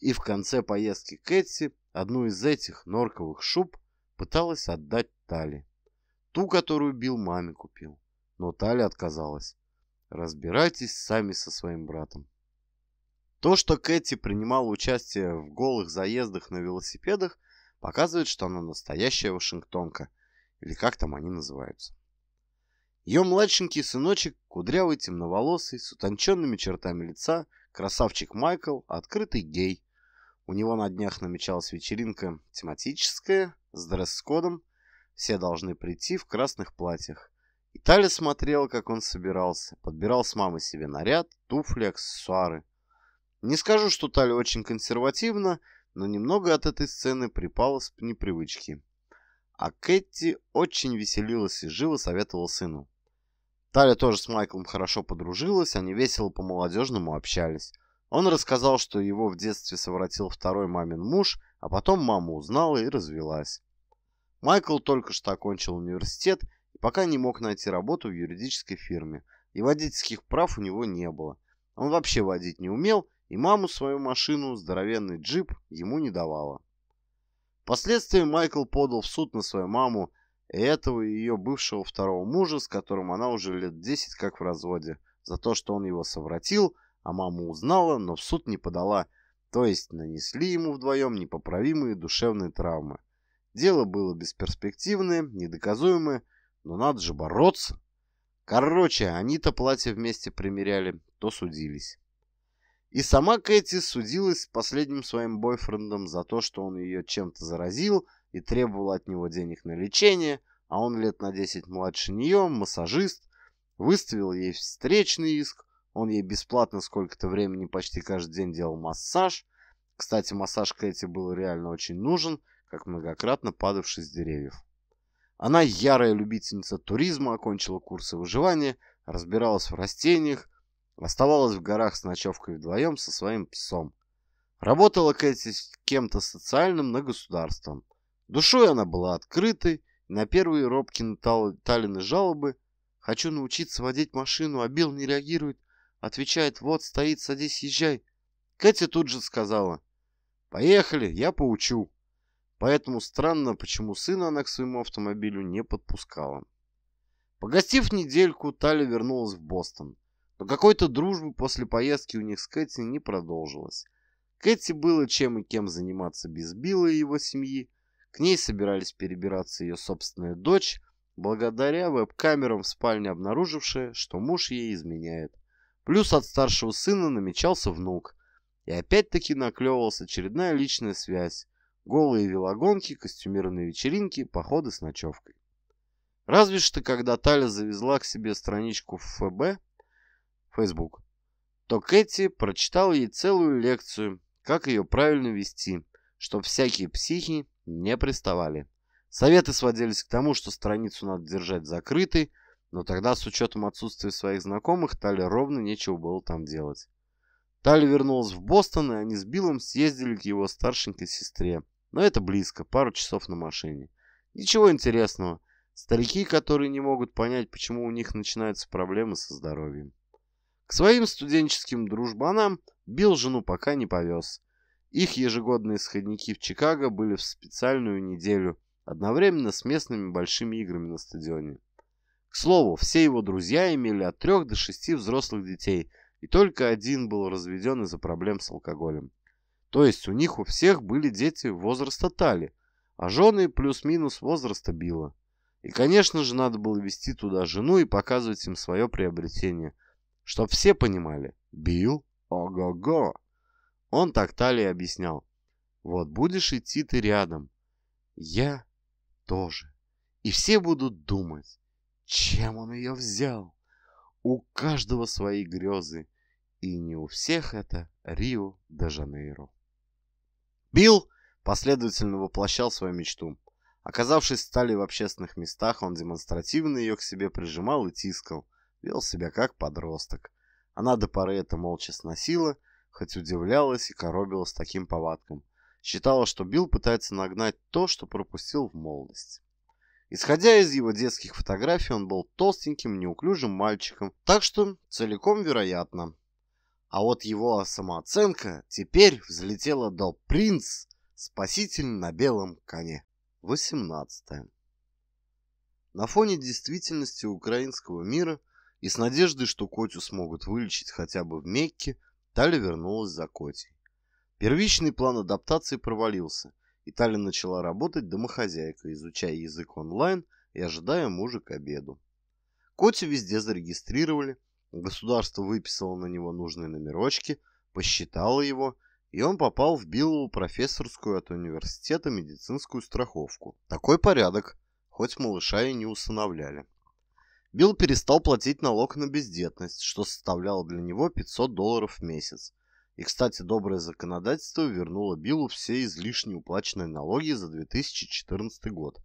И в конце поездки Кэти одну из этих норковых шуб пыталась отдать Тали. Ту, которую бил маме купил. Но Тали отказалась. Разбирайтесь сами со своим братом. То, что Кэти принимала участие в голых заездах на велосипедах, показывает, что она настоящая Вашингтонка, или как там они называются. Ее младшенький сыночек, кудрявый, темноволосый, с утонченными чертами лица, красавчик Майкл, открытый гей. У него на днях намечалась вечеринка тематическая, с дресс-кодом, все должны прийти в красных платьях. И Таля смотрела, как он собирался, подбирал с мамой себе наряд, туфли, аксессуары – не скажу, что Таля очень консервативна, но немного от этой сцены припало с непривычки. А Кэти очень веселилась и живо советовала сыну. Таля тоже с Майклом хорошо подружилась, они весело по-молодежному общались. Он рассказал, что его в детстве совратил второй мамин муж, а потом мама узнала и развелась. Майкл только что окончил университет и пока не мог найти работу в юридической фирме, и водительских прав у него не было. Он вообще водить не умел и маму свою машину, здоровенный джип, ему не давала. Впоследствии Майкл подал в суд на свою маму и этого и ее бывшего второго мужа, с которым она уже лет 10 как в разводе, за то, что он его совратил, а мама узнала, но в суд не подала, то есть нанесли ему вдвоем непоправимые душевные травмы. Дело было бесперспективное, недоказуемое, но надо же бороться. Короче, они то платье вместе примеряли, то судились. И сама Кэти судилась с последним своим бойфрендом за то, что он ее чем-то заразил и требовал от него денег на лечение, а он лет на 10 младше нее, массажист, выставил ей встречный иск, он ей бесплатно сколько-то времени почти каждый день делал массаж. Кстати, массаж Кэти был реально очень нужен, как многократно падавший с деревьев. Она ярая любительница туризма, окончила курсы выживания, разбиралась в растениях, Оставалась в горах с ночевкой вдвоем со своим псом. Работала Кэти с кем-то социальным на государством. Душой она была открытой, на первые Робкины Талины жалобы «Хочу научиться водить машину, а Билл не реагирует». Отвечает «Вот, стоит, садись, езжай». Кэти тут же сказала «Поехали, я поучу». Поэтому странно, почему сына она к своему автомобилю не подпускала. Погостив недельку, Таля вернулась в Бостон. Но какой-то дружбы после поездки у них с Кэти не продолжилось. Кэти было чем и кем заниматься без Билла и его семьи. К ней собирались перебираться ее собственная дочь, благодаря веб-камерам в спальне обнаружившая, что муж ей изменяет. Плюс от старшего сына намечался внук. И опять-таки наклевывалась очередная личная связь. Голые велогонки, костюмированные вечеринки, походы с ночевкой. Разве что, когда Таля завезла к себе страничку в ФБ, Facebook, то Кэти прочитала ей целую лекцию, как ее правильно вести, чтобы всякие психи не приставали. Советы сводились к тому, что страницу надо держать закрытой, но тогда с учетом отсутствия своих знакомых Тале ровно нечего было там делать. Талли вернулась в Бостон, и они с Биллом съездили к его старшенькой сестре. Но это близко, пару часов на машине. Ничего интересного. Старики, которые не могут понять, почему у них начинаются проблемы со здоровьем. К своим студенческим дружбанам бил жену пока не повез. Их ежегодные сходники в Чикаго были в специальную неделю, одновременно с местными большими играми на стадионе. К слову, все его друзья имели от трех до шести взрослых детей, и только один был разведен из-за проблем с алкоголем. То есть у них у всех были дети возраста Тали, а жены плюс-минус возраста Билла. И, конечно же, надо было вести туда жену и показывать им свое приобретение – Чтоб все понимали, Билл – ого-го. Он так Тали объяснял. Вот будешь идти ты рядом. Я тоже. И все будут думать, чем он ее взял. У каждого свои грезы. И не у всех это Рио-де-Жанейро. Бил последовательно воплощал свою мечту. Оказавшись в стали в общественных местах, он демонстративно ее к себе прижимал и тискал – вел себя как подросток. Она до поры это молча сносила, хоть удивлялась и коробилась таким повадком. Считала, что Билл пытается нагнать то, что пропустил в молодость. Исходя из его детских фотографий, он был толстеньким, неуклюжим мальчиком, так что целиком вероятно. А вот его самооценка теперь взлетела до «Принц, спаситель на белом коне». 18. На фоне действительности украинского мира и с надеждой, что Котю смогут вылечить хотя бы в Мекке, Таля вернулась за Котей. Первичный план адаптации провалился, и Таля начала работать домохозяйкой, изучая язык онлайн и ожидая мужа к обеду. Котю везде зарегистрировали, государство выписало на него нужные номерочки, посчитало его, и он попал в Биллову профессорскую от университета медицинскую страховку. Такой порядок, хоть малыша и не усыновляли. Билл перестал платить налог на бездетность, что составляло для него 500 долларов в месяц. И, кстати, доброе законодательство вернуло Биллу все излишне уплаченные налоги за 2014 год.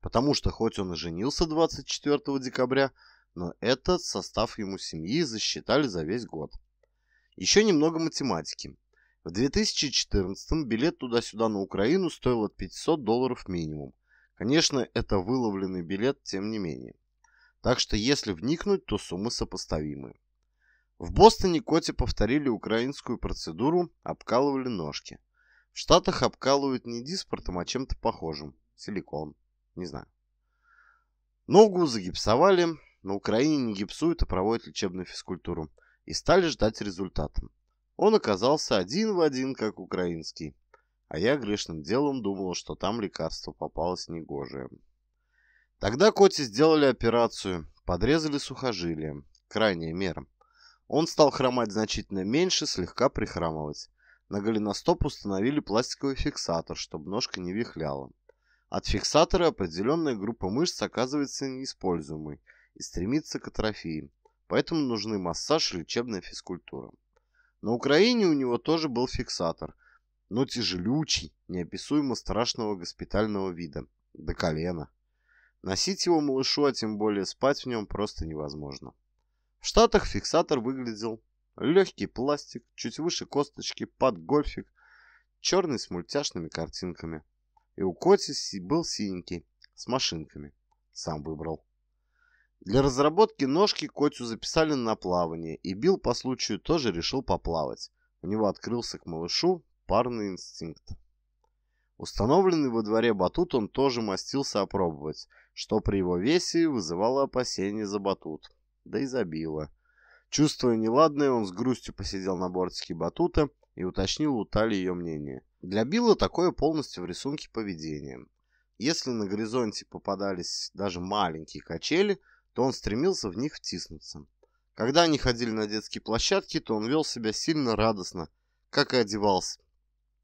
Потому что хоть он и женился 24 декабря, но этот состав ему семьи засчитали за весь год. Еще немного математики. В 2014 билет туда-сюда на Украину стоил от 500 долларов минимум. Конечно, это выловленный билет, тем не менее так что если вникнуть, то суммы сопоставимы. В Бостоне коте повторили украинскую процедуру, обкалывали ножки. В Штатах обкалывают не диспортом, а чем-то похожим. Силикон. Не знаю. Ногу загипсовали. На Украине не гипсуют, а проводят лечебную физкультуру. И стали ждать результата. Он оказался один в один, как украинский. А я грешным делом думал, что там лекарство попалось негожее. Тогда Коте сделали операцию, подрезали сухожилие, крайняя мера. Он стал хромать значительно меньше, слегка прихрамывать. На голеностоп установили пластиковый фиксатор, чтобы ножка не вихляла. От фиксатора определенная группа мышц оказывается неиспользуемой и стремится к атрофии, поэтому нужны массаж и лечебная физкультура. На Украине у него тоже был фиксатор, но тяжелючий, неописуемо страшного госпитального вида, до колена. Носить его малышу, а тем более спать в нем, просто невозможно. В Штатах фиксатор выглядел легкий пластик, чуть выше косточки, под гольфик, черный с мультяшными картинками. И у Коти был синенький, с машинками. Сам выбрал. Для разработки ножки Котю записали на плавание, и Билл по случаю тоже решил поплавать. У него открылся к малышу парный инстинкт. Установленный во дворе батут он тоже мастился опробовать, что при его весе вызывало опасения за батут, да и забило. Чувствуя неладное, он с грустью посидел на бортике батута и уточнил у Тали ее мнение. Для Билла такое полностью в рисунке поведения. Если на горизонте попадались даже маленькие качели, то он стремился в них втиснуться. Когда они ходили на детские площадки, то он вел себя сильно радостно, как и одевался.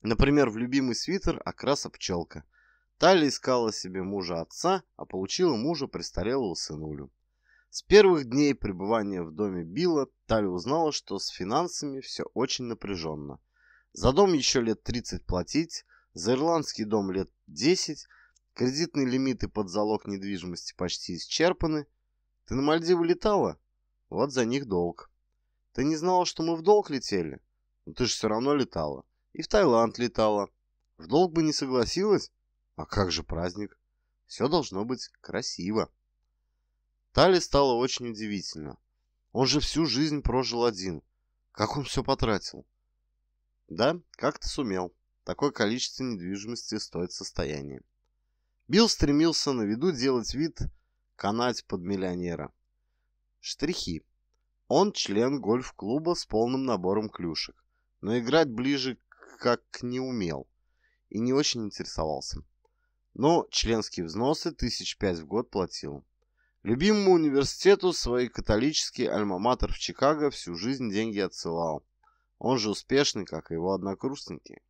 Например, в любимый свитер окраса пчелка, Таля искала себе мужа отца, а получила мужа престарелого сынулю. С первых дней пребывания в доме Билла Таля узнала, что с финансами все очень напряженно. За дом еще лет 30 платить, за ирландский дом лет 10, кредитные лимиты под залог недвижимости почти исчерпаны. Ты на Мальдивы летала? Вот за них долг. Ты не знала, что мы в долг летели? Но ну, ты же все равно летала. И в Таиланд летала. В долг бы не согласилась? А как же праздник? Все должно быть красиво. Тали стало очень удивительно. Он же всю жизнь прожил один. Как он все потратил? Да, как-то сумел. Такое количество недвижимости стоит состояние. Билл стремился на виду делать вид канать под миллионера. Штрихи. Он член гольф-клуба с полным набором клюшек, но играть ближе как не умел и не очень интересовался но членские взносы тысяч пять в год платил. Любимому университету свой католический альма-матер в Чикаго всю жизнь деньги отсылал. Он же успешный, как и его однокурсники.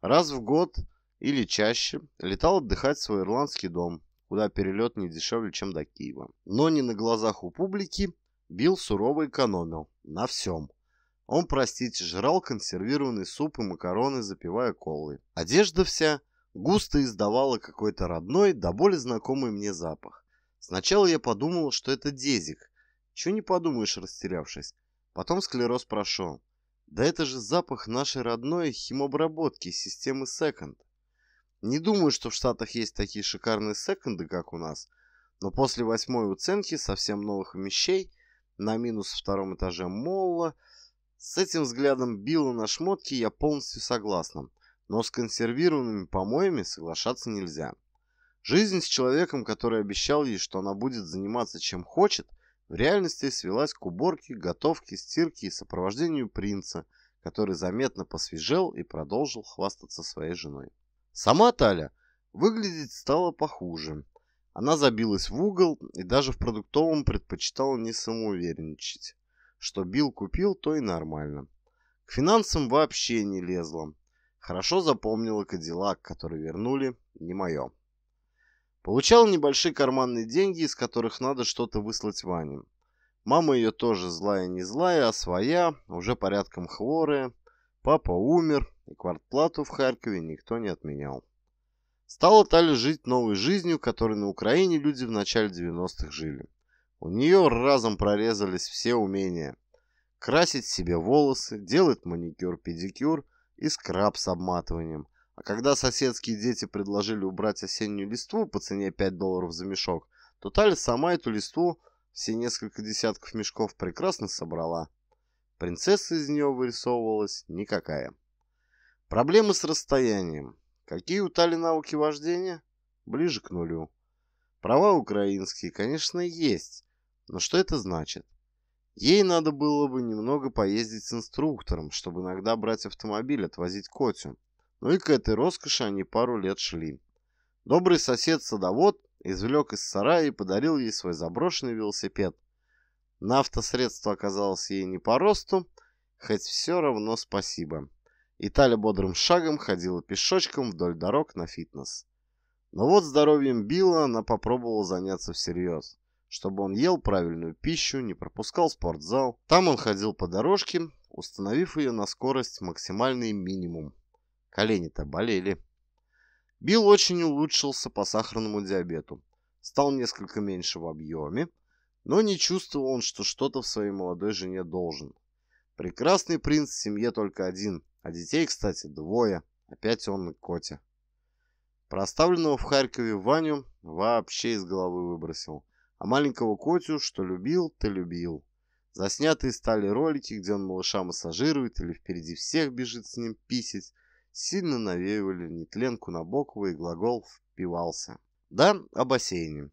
Раз в год или чаще летал отдыхать в свой ирландский дом, куда перелет не дешевле, чем до Киева. Но не на глазах у публики, Бил сурово экономил. На всем. Он, простите, жрал консервированный суп и макароны, запивая колы. Одежда вся – густо издавала какой-то родной, до да боли знакомый мне запах. Сначала я подумал, что это дезик. Чего не подумаешь, растерявшись. Потом склероз прошел. Да это же запах нашей родной химобработки системы Second. Не думаю, что в Штатах есть такие шикарные секонды, как у нас, но после восьмой уценки совсем новых вещей на минус втором этаже молла с этим взглядом Билла на шмотки я полностью согласна. Но с консервированными помоями соглашаться нельзя. Жизнь с человеком, который обещал ей, что она будет заниматься чем хочет, в реальности свелась к уборке, готовке, стирке и сопровождению принца, который заметно посвежел и продолжил хвастаться своей женой. Сама Таля выглядеть стала похуже. Она забилась в угол и даже в продуктовом предпочитала не самоуверенничать. Что бил-купил, то и нормально. К финансам вообще не лезла. Хорошо запомнила Кадиллак, который вернули, не мое. Получал небольшие карманные деньги, из которых надо что-то выслать Ване. Мама ее тоже злая не злая, а своя, уже порядком хворая. Папа умер, и квартплату в Харькове никто не отменял. Стала Таля жить новой жизнью, которой на Украине люди в начале 90-х жили. У нее разом прорезались все умения. Красить себе волосы, делать маникюр-педикюр – и скраб с обматыванием. А когда соседские дети предложили убрать осеннюю листву по цене 5 долларов за мешок, то Таля сама эту листву, все несколько десятков мешков, прекрасно собрала. Принцесса из нее вырисовывалась никакая. Проблемы с расстоянием. Какие у Тали навыки вождения? Ближе к нулю. Права украинские, конечно, есть. Но что это значит? Ей надо было бы немного поездить с инструктором, чтобы иногда брать автомобиль, отвозить Котю. Но ну и к этой роскоши они пару лет шли. Добрый сосед-садовод извлек из сарая и подарил ей свой заброшенный велосипед. На автосредство оказалось ей не по росту, хоть все равно спасибо. И Таля бодрым шагом ходила пешочком вдоль дорог на фитнес. Но вот здоровьем Билла она попробовала заняться всерьез чтобы он ел правильную пищу, не пропускал спортзал. Там он ходил по дорожке, установив ее на скорость максимальный минимум. Колени-то болели. Билл очень улучшился по сахарному диабету. Стал несколько меньше в объеме, но не чувствовал он, что что-то в своей молодой жене должен. Прекрасный принц в семье только один, а детей, кстати, двое. Опять он и Котя. Проставленного в Харькове Ваню вообще из головы выбросил – а маленького Котю, что любил, ты любил. Заснятые стали ролики, где он малыша массажирует или впереди всех бежит с ним писить, сильно навеивали нетленку Набокова и глагол «впивался». Да, о бассейне.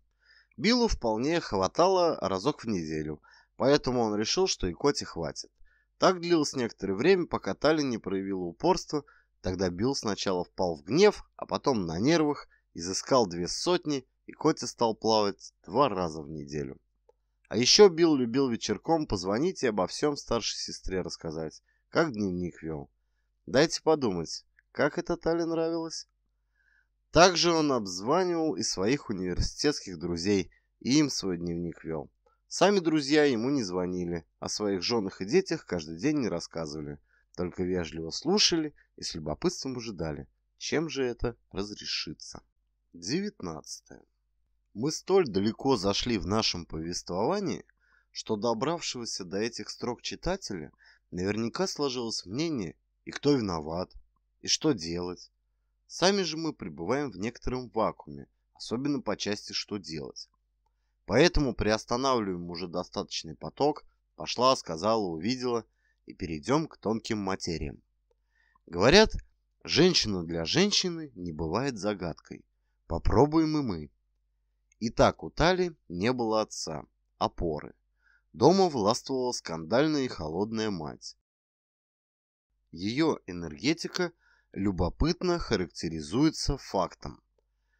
Биллу вполне хватало разок в неделю, поэтому он решил, что и коте хватит. Так длилось некоторое время, пока Тали не проявила упорство, тогда Билл сначала впал в гнев, а потом на нервах, изыскал две сотни и Котя стал плавать два раза в неделю. А еще Билл любил вечерком позвонить и обо всем старшей сестре рассказать, как дневник вел. Дайте подумать, как это Тали нравилось? Также он обзванивал и своих университетских друзей, и им свой дневник вел. Сами друзья ему не звонили, о своих женах и детях каждый день не рассказывали, только вежливо слушали и с любопытством ожидали, чем же это разрешится. девятнадцатое мы столь далеко зашли в нашем повествовании, что добравшегося до этих строк читателя наверняка сложилось мнение и кто виноват, и что делать. Сами же мы пребываем в некотором вакууме, особенно по части «что делать». Поэтому приостанавливаем уже достаточный поток, пошла, сказала, увидела, и перейдем к тонким материям. Говорят, женщина для женщины не бывает загадкой. Попробуем и мы. И так у Тали не было отца, опоры. Дома властвовала скандальная и холодная мать. Ее энергетика любопытно характеризуется фактом.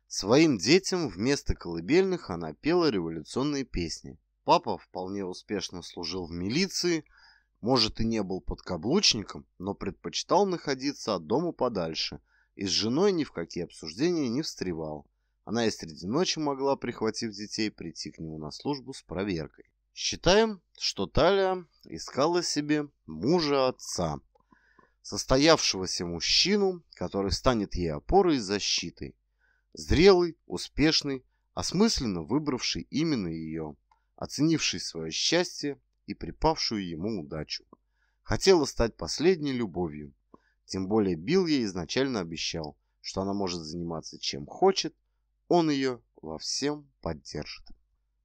Своим детям вместо колыбельных она пела революционные песни. Папа вполне успешно служил в милиции, может и не был подкаблучником, но предпочитал находиться от дома подальше и с женой ни в какие обсуждения не встревал. Она и среди ночи могла, прихватив детей, прийти к нему на службу с проверкой. Считаем, что Талия искала себе мужа-отца, состоявшегося мужчину, который станет ей опорой и защитой. Зрелый, успешный, осмысленно выбравший именно ее, оценивший свое счастье и припавшую ему удачу. Хотела стать последней любовью. Тем более Билл ей изначально обещал, что она может заниматься чем хочет, он ее во всем поддержит.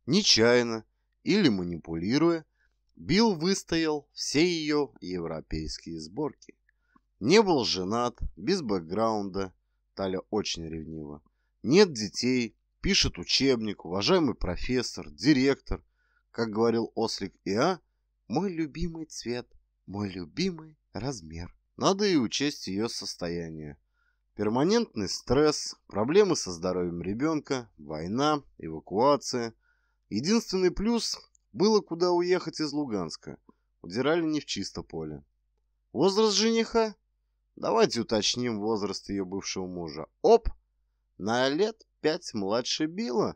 Нечаянно или манипулируя, Билл выстоял все ее европейские сборки. Не был женат, без бэкграунда, Таля очень ревнива. Нет детей, пишет учебник, уважаемый профессор, директор. Как говорил ослик Иа, мой любимый цвет, мой любимый размер. Надо и учесть ее состояние. Перманентный стресс, проблемы со здоровьем ребенка, война, эвакуация. Единственный плюс – было куда уехать из Луганска. Удирали не в чисто поле. Возраст жениха? Давайте уточним возраст ее бывшего мужа. Оп! На лет пять младше Билла.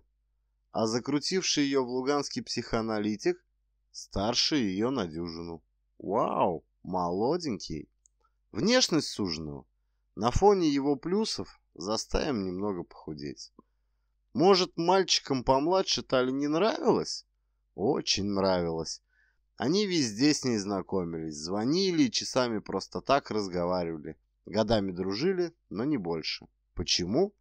А закрутивший ее в луганский психоаналитик старше ее на дюжину. Вау! Молоденький. Внешность суженого на фоне его плюсов заставим немного похудеть. Может, мальчикам помладше Тали не нравилось? Очень нравилось. Они везде с ней знакомились, звонили и часами просто так разговаривали. Годами дружили, но не больше. Почему?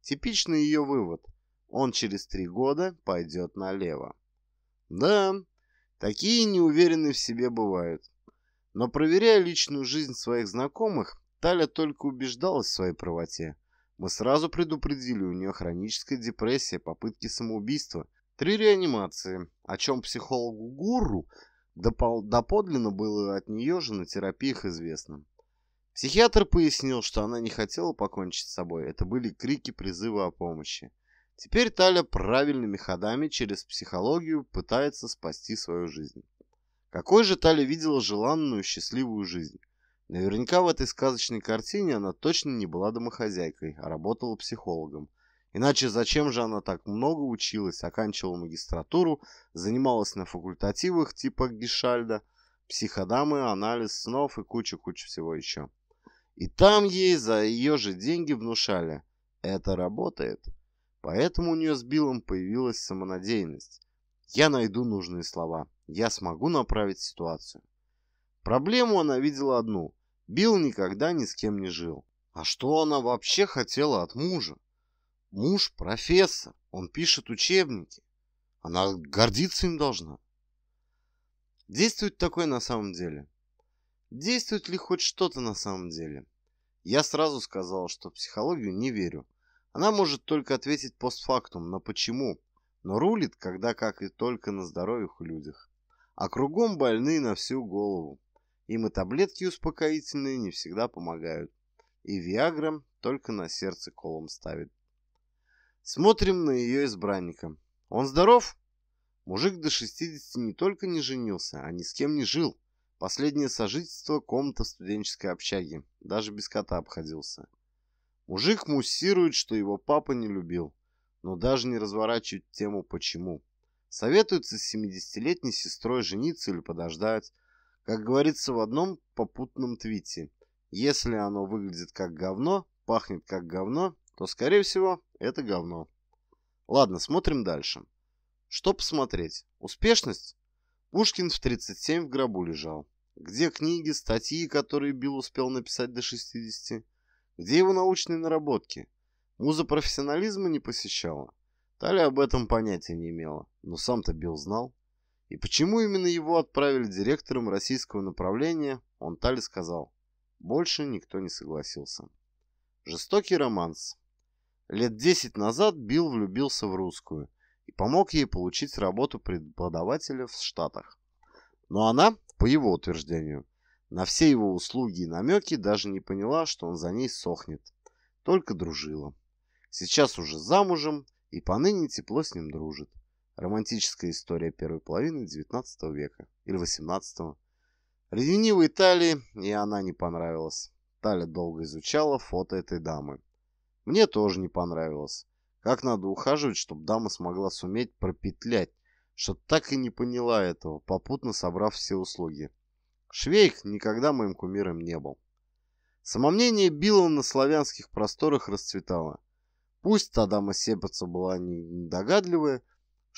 Типичный ее вывод. Он через три года пойдет налево. Да, такие неуверенные в себе бывают. Но проверяя личную жизнь своих знакомых, Таля только убеждалась в своей правоте. Мы сразу предупредили, у нее хроническая депрессия, попытки самоубийства, три реанимации, о чем психологу Гуру доподлинно было от нее же на терапиях известно. Психиатр пояснил, что она не хотела покончить с собой, это были крики призыва о помощи. Теперь Таля правильными ходами через психологию пытается спасти свою жизнь. Какой же Таля видела желанную счастливую жизнь? Наверняка в этой сказочной картине она точно не была домохозяйкой, а работала психологом. Иначе зачем же она так много училась, оканчивала магистратуру, занималась на факультативах типа Гешальда, психодамы, анализ снов и куча-куча всего еще. И там ей за ее же деньги внушали «это работает». Поэтому у нее с Биллом появилась самонадеянность. «Я найду нужные слова, я смогу направить ситуацию». Проблему она видела одну – Билл никогда ни с кем не жил. А что она вообще хотела от мужа? Муж – профессор, он пишет учебники. Она гордиться им должна. Действует такое на самом деле? Действует ли хоть что-то на самом деле? Я сразу сказал, что в психологию не верю. Она может только ответить постфактум на «почему», но рулит, когда как и только на здоровых людях. А кругом больные на всю голову. Им и таблетки успокоительные не всегда помогают. И Виагра только на сердце колом ставит. Смотрим на ее избранника. Он здоров? Мужик до 60 не только не женился, а ни с кем не жил. Последнее сожительство – комната в студенческой общаги. Даже без кота обходился. Мужик муссирует, что его папа не любил. Но даже не разворачивает тему «почему». Советуется с 70-летней сестрой жениться или подождать – как говорится в одном попутном твите, если оно выглядит как говно, пахнет как говно, то, скорее всего, это говно. Ладно, смотрим дальше. Что посмотреть? Успешность? Пушкин в 37 в гробу лежал. Где книги, статьи, которые Билл успел написать до 60? Где его научные наработки? Муза профессионализма не посещала. Таля об этом понятия не имела, но сам-то Билл знал. И почему именно его отправили директором российского направления, он Тали сказал. Больше никто не согласился. Жестокий романс. Лет десять назад Билл влюбился в русскую и помог ей получить работу преподавателя в Штатах. Но она, по его утверждению, на все его услуги и намеки даже не поняла, что он за ней сохнет. Только дружила. Сейчас уже замужем и поныне тепло с ним дружит. Романтическая история первой половины XIX века или XVIII. Ревнивой Италии, и она не понравилась. Таля долго изучала фото этой дамы. Мне тоже не понравилось. Как надо ухаживать, чтобы дама смогла суметь пропетлять, что так и не поняла этого, попутно собрав все услуги. Швейк никогда моим кумиром не был. Самомнение Билла на славянских просторах расцветало. Пусть та дама Сепаца была недогадливая,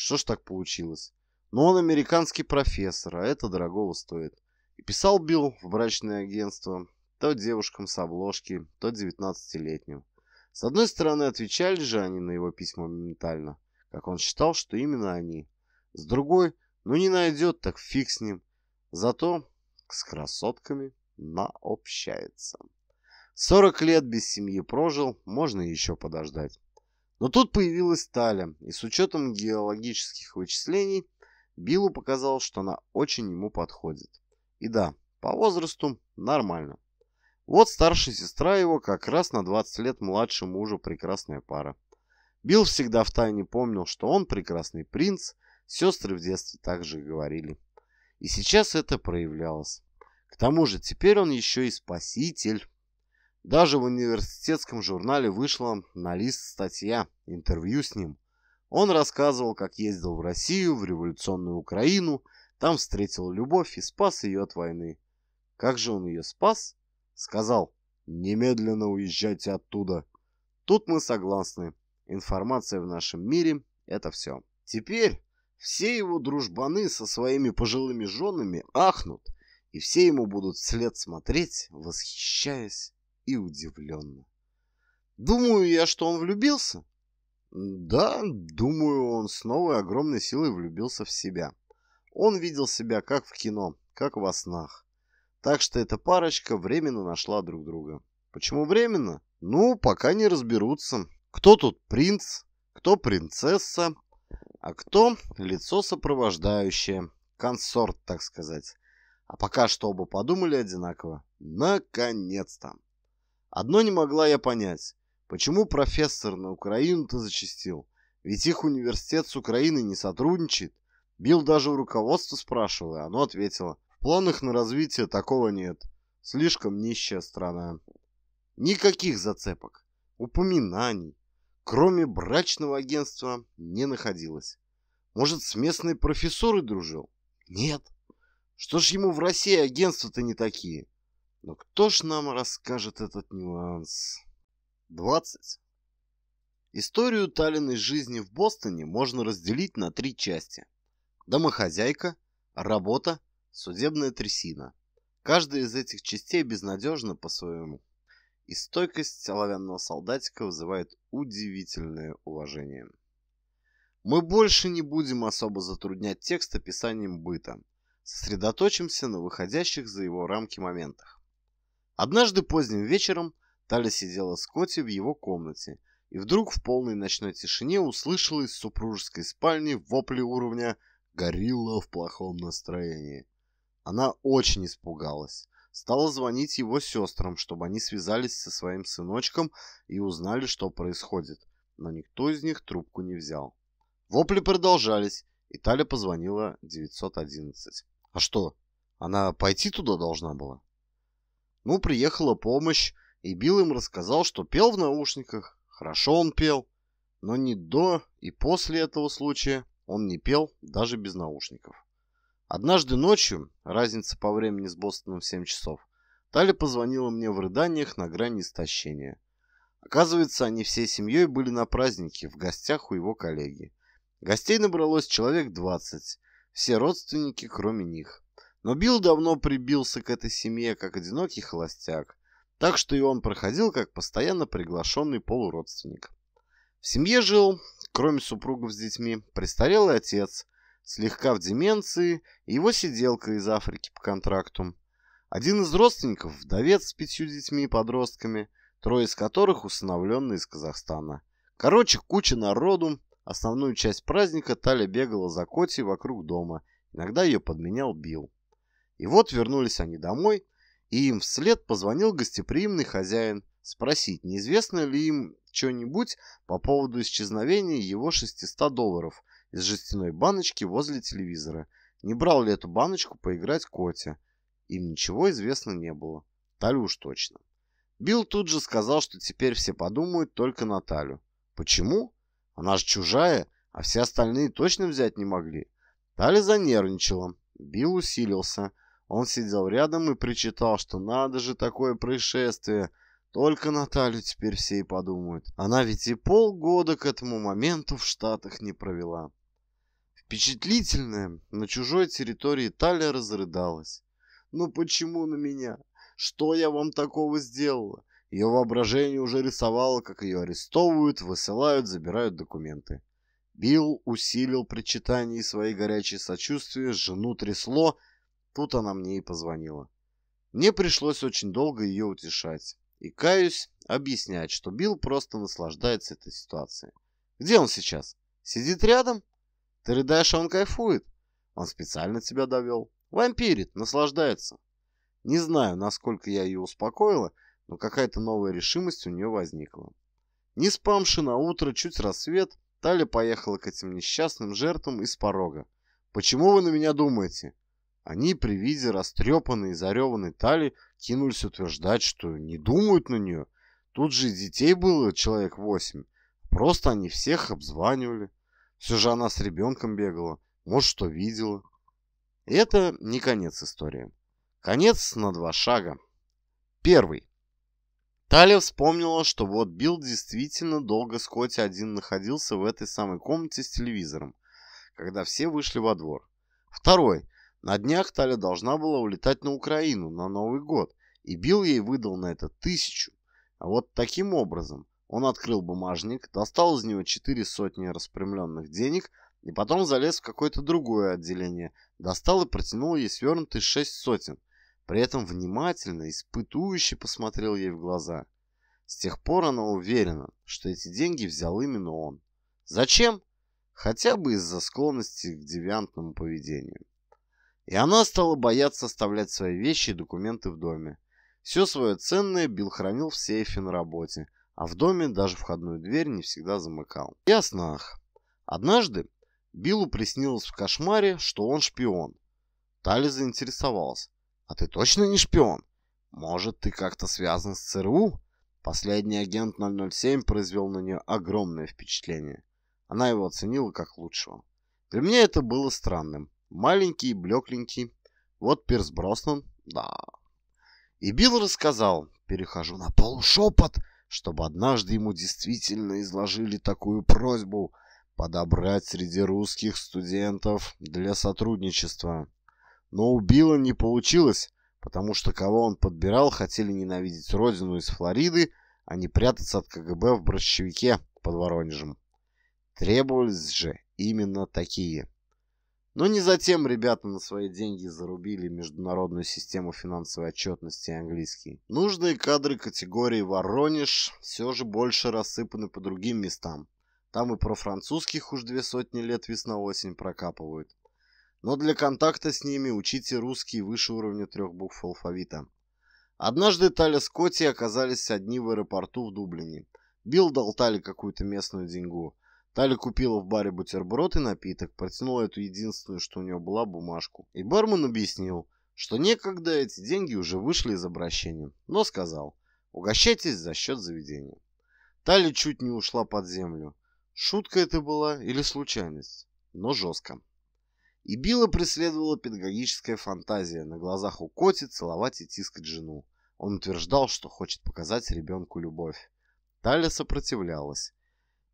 что ж так получилось? Но ну, он американский профессор, а это дорогого стоит. И писал Билл в брачное агентство то девушкам с обложки, то 19-летним. С одной стороны, отвечали же они на его письма моментально, как он считал, что именно они. С другой, ну не найдет, так фиг с ним. Зато с красотками наобщается. 40 лет без семьи прожил, можно еще подождать. Но тут появилась Таля, и с учетом геологических вычислений Биллу показалось, что она очень ему подходит. И да, по возрасту нормально. Вот старшая сестра его как раз на 20 лет младше мужа прекрасная пара. Билл всегда втайне помнил, что он прекрасный принц, сестры в детстве также говорили. И сейчас это проявлялось. К тому же теперь он еще и спаситель. Даже в университетском журнале вышла на лист статья «Интервью с ним». Он рассказывал, как ездил в Россию, в революционную Украину, там встретил любовь и спас ее от войны. Как же он ее спас? Сказал, немедленно уезжайте оттуда. Тут мы согласны. Информация в нашем мире – это все. Теперь все его дружбаны со своими пожилыми женами ахнут, и все ему будут вслед смотреть, восхищаясь и удивленно. «Думаю я, что он влюбился?» «Да, думаю, он с новой огромной силой влюбился в себя. Он видел себя как в кино, как во снах. Так что эта парочка временно нашла друг друга. Почему временно? Ну, пока не разберутся. Кто тут принц, кто принцесса, а кто лицо сопровождающее, консорт, так сказать. А пока что оба подумали одинаково. Наконец-то! Одно не могла я понять. Почему профессор на Украину-то зачастил? Ведь их университет с Украиной не сотрудничает. Бил даже у руководства спрашивал, и оно ответило. В планах на развитие такого нет. Слишком нищая страна. Никаких зацепок, упоминаний, кроме брачного агентства, не находилось. Может, с местной профессорой дружил? Нет. Что ж ему в России агентства-то не такие? Но кто ж нам расскажет этот нюанс? 20. Историю Таллиной жизни в Бостоне можно разделить на три части. Домохозяйка, работа, судебная трясина. Каждая из этих частей безнадежна по-своему. И стойкость оловянного солдатика вызывает удивительное уважение. Мы больше не будем особо затруднять текст описанием быта. Сосредоточимся на выходящих за его рамки моментах. Однажды поздним вечером Таля сидела с Коти в его комнате и вдруг в полной ночной тишине услышала из супружеской спальни вопли уровня «Горилла в плохом настроении». Она очень испугалась. Стала звонить его сестрам, чтобы они связались со своим сыночком и узнали, что происходит. Но никто из них трубку не взял. Вопли продолжались, и Таля позвонила 911. А что, она пойти туда должна была? Ну, приехала помощь, и Билл им рассказал, что пел в наушниках. Хорошо он пел, но ни до и после этого случая он не пел даже без наушников. Однажды ночью, разница по времени с Бостоном в 7 часов, Таля позвонила мне в рыданиях на грани истощения. Оказывается, они всей семьей были на празднике в гостях у его коллеги. Гостей набралось человек 20, все родственники, кроме них. Но Билл давно прибился к этой семье как одинокий холостяк, так что и он проходил как постоянно приглашенный полуродственник. В семье жил, кроме супругов с детьми, престарелый отец, слегка в деменции, и его сиделка из Африки по контракту. Один из родственников – вдовец с пятью детьми и подростками, трое из которых усыновленные из Казахстана. Короче, куча народу. Основную часть праздника Таля бегала за Коти вокруг дома. Иногда ее подменял Билл. И вот вернулись они домой, и им вслед позвонил гостеприимный хозяин спросить, неизвестно ли им что-нибудь по поводу исчезновения его 600 долларов из жестяной баночки возле телевизора. Не брал ли эту баночку поиграть Котя? Им ничего известно не было. Талю уж точно. Билл тут же сказал, что теперь все подумают только на Талю. Почему? Она же чужая, а все остальные точно взять не могли. Таля занервничала. Билл усилился. — он сидел рядом и причитал, что надо же такое происшествие. Только Наталью теперь все и подумают. Она ведь и полгода к этому моменту в Штатах не провела. Впечатлительная на чужой территории Таля разрыдалась. «Ну почему на меня? Что я вам такого сделала?» Ее воображение уже рисовало, как ее арестовывают, высылают, забирают документы. Билл усилил причитание и свои горячие сочувствия, жену трясло — Тут она мне и позвонила. Мне пришлось очень долго ее утешать. И, каюсь, объяснять, что Билл просто наслаждается этой ситуацией. Где он сейчас? Сидит рядом? Ты рыдаешь, а он кайфует. Он специально тебя довел. Вампирит, наслаждается. Не знаю, насколько я ее успокоила, но какая-то новая решимость у нее возникла. Не спамши на утро, чуть рассвет, Таля поехала к этим несчастным жертвам из порога. «Почему вы на меня думаете? Они при виде растрепанной и зареванной Тали кинулись утверждать, что не думают на нее. Тут же и детей было человек восемь. Просто они всех обзванивали. Все же она с ребенком бегала. Может, что видела. И это не конец истории. Конец на два шага. Первый. Таля вспомнила, что вот Билл действительно долго с Коти один находился в этой самой комнате с телевизором, когда все вышли во двор. Второй. На днях Таля должна была улетать на Украину на Новый год, и Билл ей выдал на это тысячу. А вот таким образом он открыл бумажник, достал из него четыре сотни распрямленных денег и потом залез в какое-то другое отделение, достал и протянул ей свернутый шесть сотен. При этом внимательно, испытующе посмотрел ей в глаза. С тех пор она уверена, что эти деньги взял именно он. Зачем? Хотя бы из-за склонности к девиантному поведению. И она стала бояться оставлять свои вещи и документы в доме. Все свое ценное Билл хранил в сейфе на работе, а в доме даже входную дверь не всегда замыкал. И о снах. Однажды Биллу приснилось в кошмаре, что он шпион. Тали заинтересовалась. «А ты точно не шпион? Может, ты как-то связан с ЦРУ?» Последний агент 007 произвел на нее огромное впечатление. Она его оценила как лучшего. Для меня это было странным. Маленький и блекленький. Вот Пирс Броснан, да. И Билл рассказал, перехожу на полушепот, чтобы однажды ему действительно изложили такую просьбу подобрать среди русских студентов для сотрудничества. Но у Билла не получилось, потому что кого он подбирал, хотели ненавидеть родину из Флориды, а не прятаться от КГБ в борщевике под Воронежем. Требовались же именно такие. Но не затем ребята на свои деньги зарубили международную систему финансовой отчетности английский. Нужные кадры категории «Воронеж» все же больше рассыпаны по другим местам. Там и про французских уж две сотни лет весна-осень прокапывают. Но для контакта с ними учите русский выше уровня трех букв алфавита. Однажды Таля с Коти оказались одни в аэропорту в Дублине. Билл дал Тале какую-то местную деньгу – Таля купила в баре бутерброд и напиток, протянула эту единственную, что у нее была, бумажку. И бармен объяснил, что некогда эти деньги уже вышли из обращения, но сказал, угощайтесь за счет заведения. Таля чуть не ушла под землю. Шутка это была или случайность, но жестко. И Билла преследовала педагогическая фантазия на глазах у Коти целовать и тискать жену. Он утверждал, что хочет показать ребенку любовь. Таля сопротивлялась.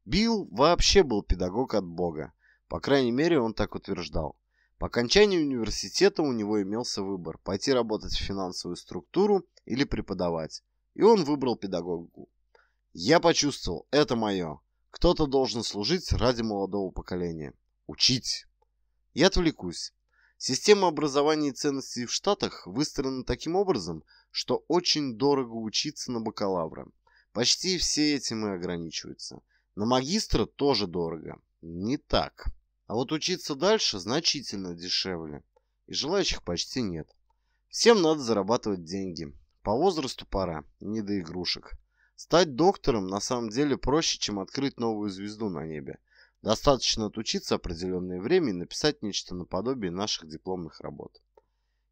Билл вообще был педагог от Бога. По крайней мере, он так утверждал. По окончании университета у него имелся выбор – пойти работать в финансовую структуру или преподавать. И он выбрал педагогику. Я почувствовал, это мое. Кто-то должен служить ради молодого поколения. Учить. Я отвлекусь. Система образования и ценностей в Штатах выстроена таким образом, что очень дорого учиться на бакалавра. Почти все этим и ограничиваются – на магистра тоже дорого. Не так. А вот учиться дальше значительно дешевле. И желающих почти нет. Всем надо зарабатывать деньги. По возрасту пора, не до игрушек. Стать доктором на самом деле проще, чем открыть новую звезду на небе. Достаточно отучиться определенное время и написать нечто наподобие наших дипломных работ.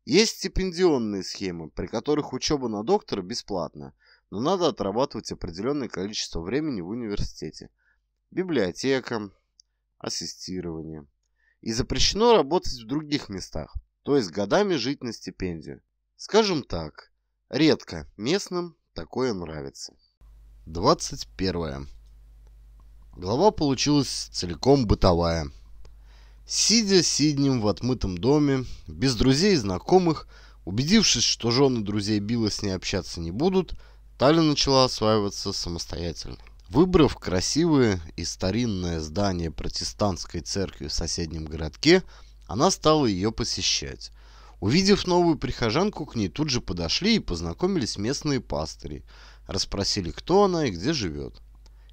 Есть стипендионные схемы, при которых учеба на доктора бесплатна, но надо отрабатывать определенное количество времени в университете. Библиотека, ассистирование. И запрещено работать в других местах, то есть годами жить на стипендию. Скажем так, редко местным такое нравится. 21. Глава получилась целиком бытовая. Сидя сиднем в отмытом доме, без друзей и знакомых, убедившись, что жены друзей Билла с ней общаться не будут, Таллин начала осваиваться самостоятельно. Выбрав красивое и старинное здание протестантской церкви в соседнем городке, она стала ее посещать. Увидев новую прихожанку, к ней тут же подошли и познакомились местные пастыри. Расспросили, кто она и где живет.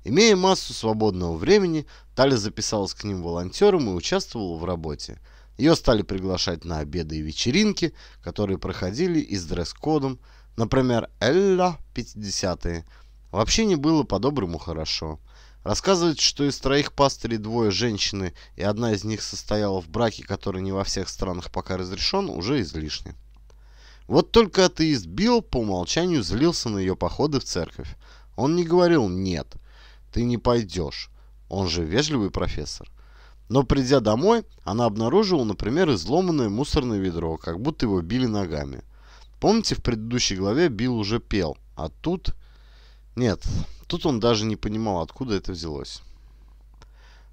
Имея массу свободного времени, Таля записалась к ним волонтером и участвовала в работе. Ее стали приглашать на обеды и вечеринки, которые проходили и с дресс-кодом, Например, «Элла 50-е». Вообще не было по-доброму хорошо. Рассказывает, что из троих пастырей двое женщины, и одна из них состояла в браке, который не во всех странах пока разрешен, уже излишне. Вот только атеист Билл по умолчанию злился на ее походы в церковь. Он не говорил «нет, ты не пойдешь». Он же вежливый профессор. Но придя домой, она обнаружила, например, изломанное мусорное ведро, как будто его били ногами. Помните, в предыдущей главе Билл уже пел, а тут... Нет, тут он даже не понимал, откуда это взялось.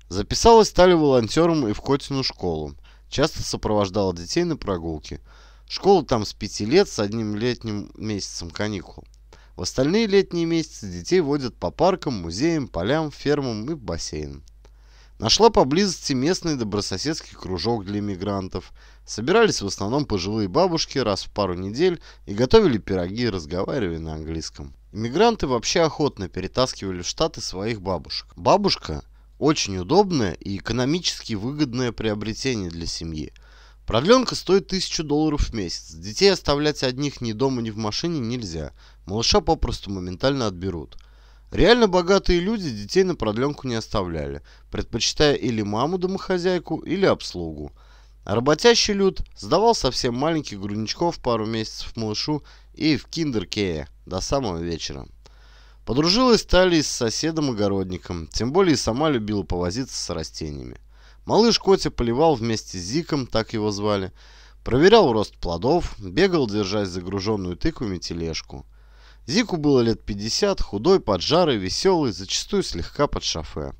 Записалась стали волонтером и в Котину школу. Часто сопровождала детей на прогулки. Школа там с пяти лет с одним летним месяцем каникул. В остальные летние месяцы детей водят по паркам, музеям, полям, фермам и бассейнам. Нашла поблизости местный добрососедский кружок для мигрантов – Собирались в основном пожилые бабушки раз в пару недель и готовили пироги, разговаривая на английском. Иммигранты вообще охотно перетаскивали в Штаты своих бабушек. Бабушка – очень удобное и экономически выгодное приобретение для семьи. Продленка стоит 1000 долларов в месяц. Детей оставлять одних ни дома, ни в машине нельзя. Малыша попросту моментально отберут. Реально богатые люди детей на продленку не оставляли, предпочитая или маму-домохозяйку, или обслугу – Работящий люд сдавал совсем маленький грудничков пару месяцев малышу и в киндеркее до самого вечера. Подружилась Талли с соседом-огородником, тем более и сама любила повозиться с растениями. Малыш Котя поливал вместе с Зиком, так его звали, проверял рост плодов, бегал, держась загруженную тыквами тележку. Зику было лет 50, худой, поджарый, веселый, зачастую слегка под шофе.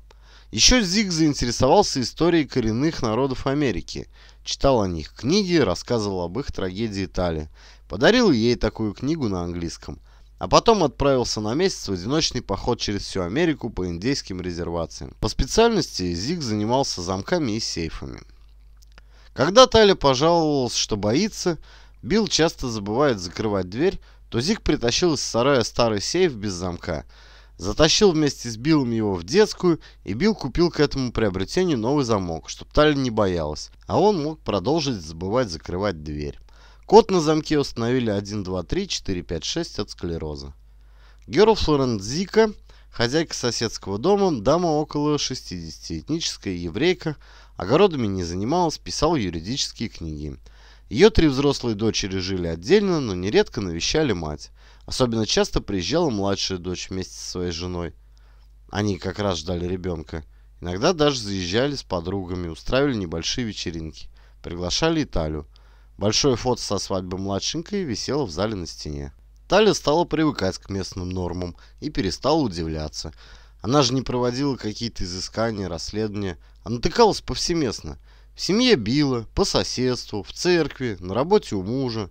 Еще Зик заинтересовался историей коренных народов Америки – читал о них книги, рассказывал об их трагедии Тали. Подарил ей такую книгу на английском. А потом отправился на месяц в одиночный поход через всю Америку по индейским резервациям. По специальности Зиг занимался замками и сейфами. Когда Тали пожаловалась, что боится, Билл часто забывает закрывать дверь, то Зиг притащил из сарая старый сейф без замка – Затащил вместе с Биллом его в детскую, и Билл купил к этому приобретению новый замок, чтобы Талли не боялась, а он мог продолжить забывать закрывать дверь. Код на замке установили 1, 2, 3, 4, 5, 6 от склероза. Герл Флорент Зика, хозяйка соседского дома, дама около 60, этническая еврейка, огородами не занималась, писал юридические книги. Ее три взрослые дочери жили отдельно, но нередко навещали мать. Особенно часто приезжала младшая дочь вместе со своей женой. Они как раз ждали ребенка. Иногда даже заезжали с подругами, устраивали небольшие вечеринки. Приглашали и Талю. Большое фото со свадьбы младшенькой висело в зале на стене. Таля стала привыкать к местным нормам и перестала удивляться. Она же не проводила какие-то изыскания, расследования, а натыкалась повсеместно. В семье била, по соседству, в церкви, на работе у мужа.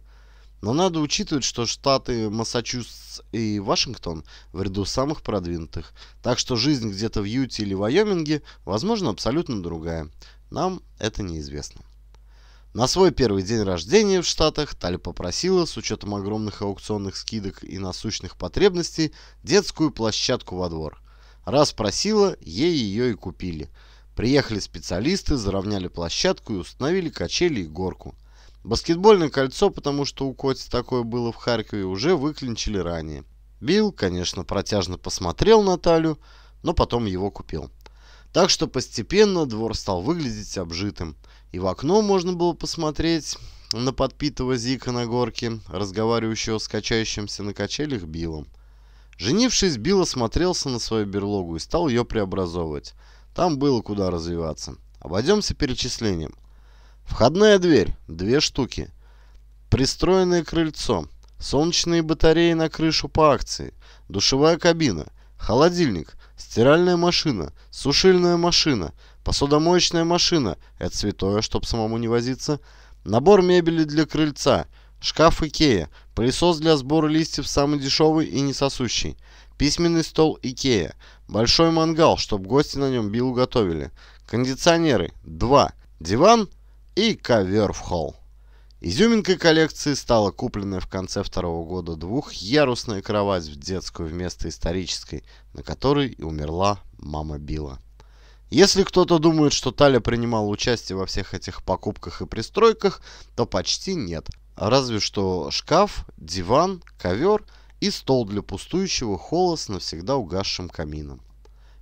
Но надо учитывать, что штаты Массачусетс и Вашингтон в ряду самых продвинутых, так что жизнь где-то в Юте или Вайоминге, возможно, абсолютно другая. Нам это неизвестно. На свой первый день рождения в Штатах Таль попросила, с учетом огромных аукционных скидок и насущных потребностей, детскую площадку во двор. Раз просила, ей ее и купили. Приехали специалисты, заровняли площадку и установили качели и горку – Баскетбольное кольцо, потому что у Коти такое было в Харькове, уже выклинчили ранее. Билл, конечно, протяжно посмотрел на Талю, но потом его купил. Так что постепенно двор стал выглядеть обжитым. И в окно можно было посмотреть на подпитого Зика на горке, разговаривающего с качающимся на качелях Биллом. Женившись, Билл осмотрелся на свою берлогу и стал ее преобразовывать. Там было куда развиваться. Обойдемся перечислением. Входная дверь. Две штуки. Пристроенное крыльцо. Солнечные батареи на крышу по акции. Душевая кабина. Холодильник. Стиральная машина. Сушильная машина. Посудомоечная машина. Это святое, чтоб самому не возиться. Набор мебели для крыльца. Шкаф Икея. Пылесос для сбора листьев самый дешевый и несосущий. Письменный стол Икея. Большой мангал, чтоб гости на нем билу готовили. Кондиционеры. два. Диван и ковер в холл. Изюминкой коллекции стала купленная в конце второго года двухъярусная кровать в детскую вместо исторической, на которой и умерла мама Билла. Если кто-то думает, что Таля принимала участие во всех этих покупках и пристройках, то почти нет. Разве что шкаф, диван, ковер и стол для пустующего холла с навсегда угасшим камином.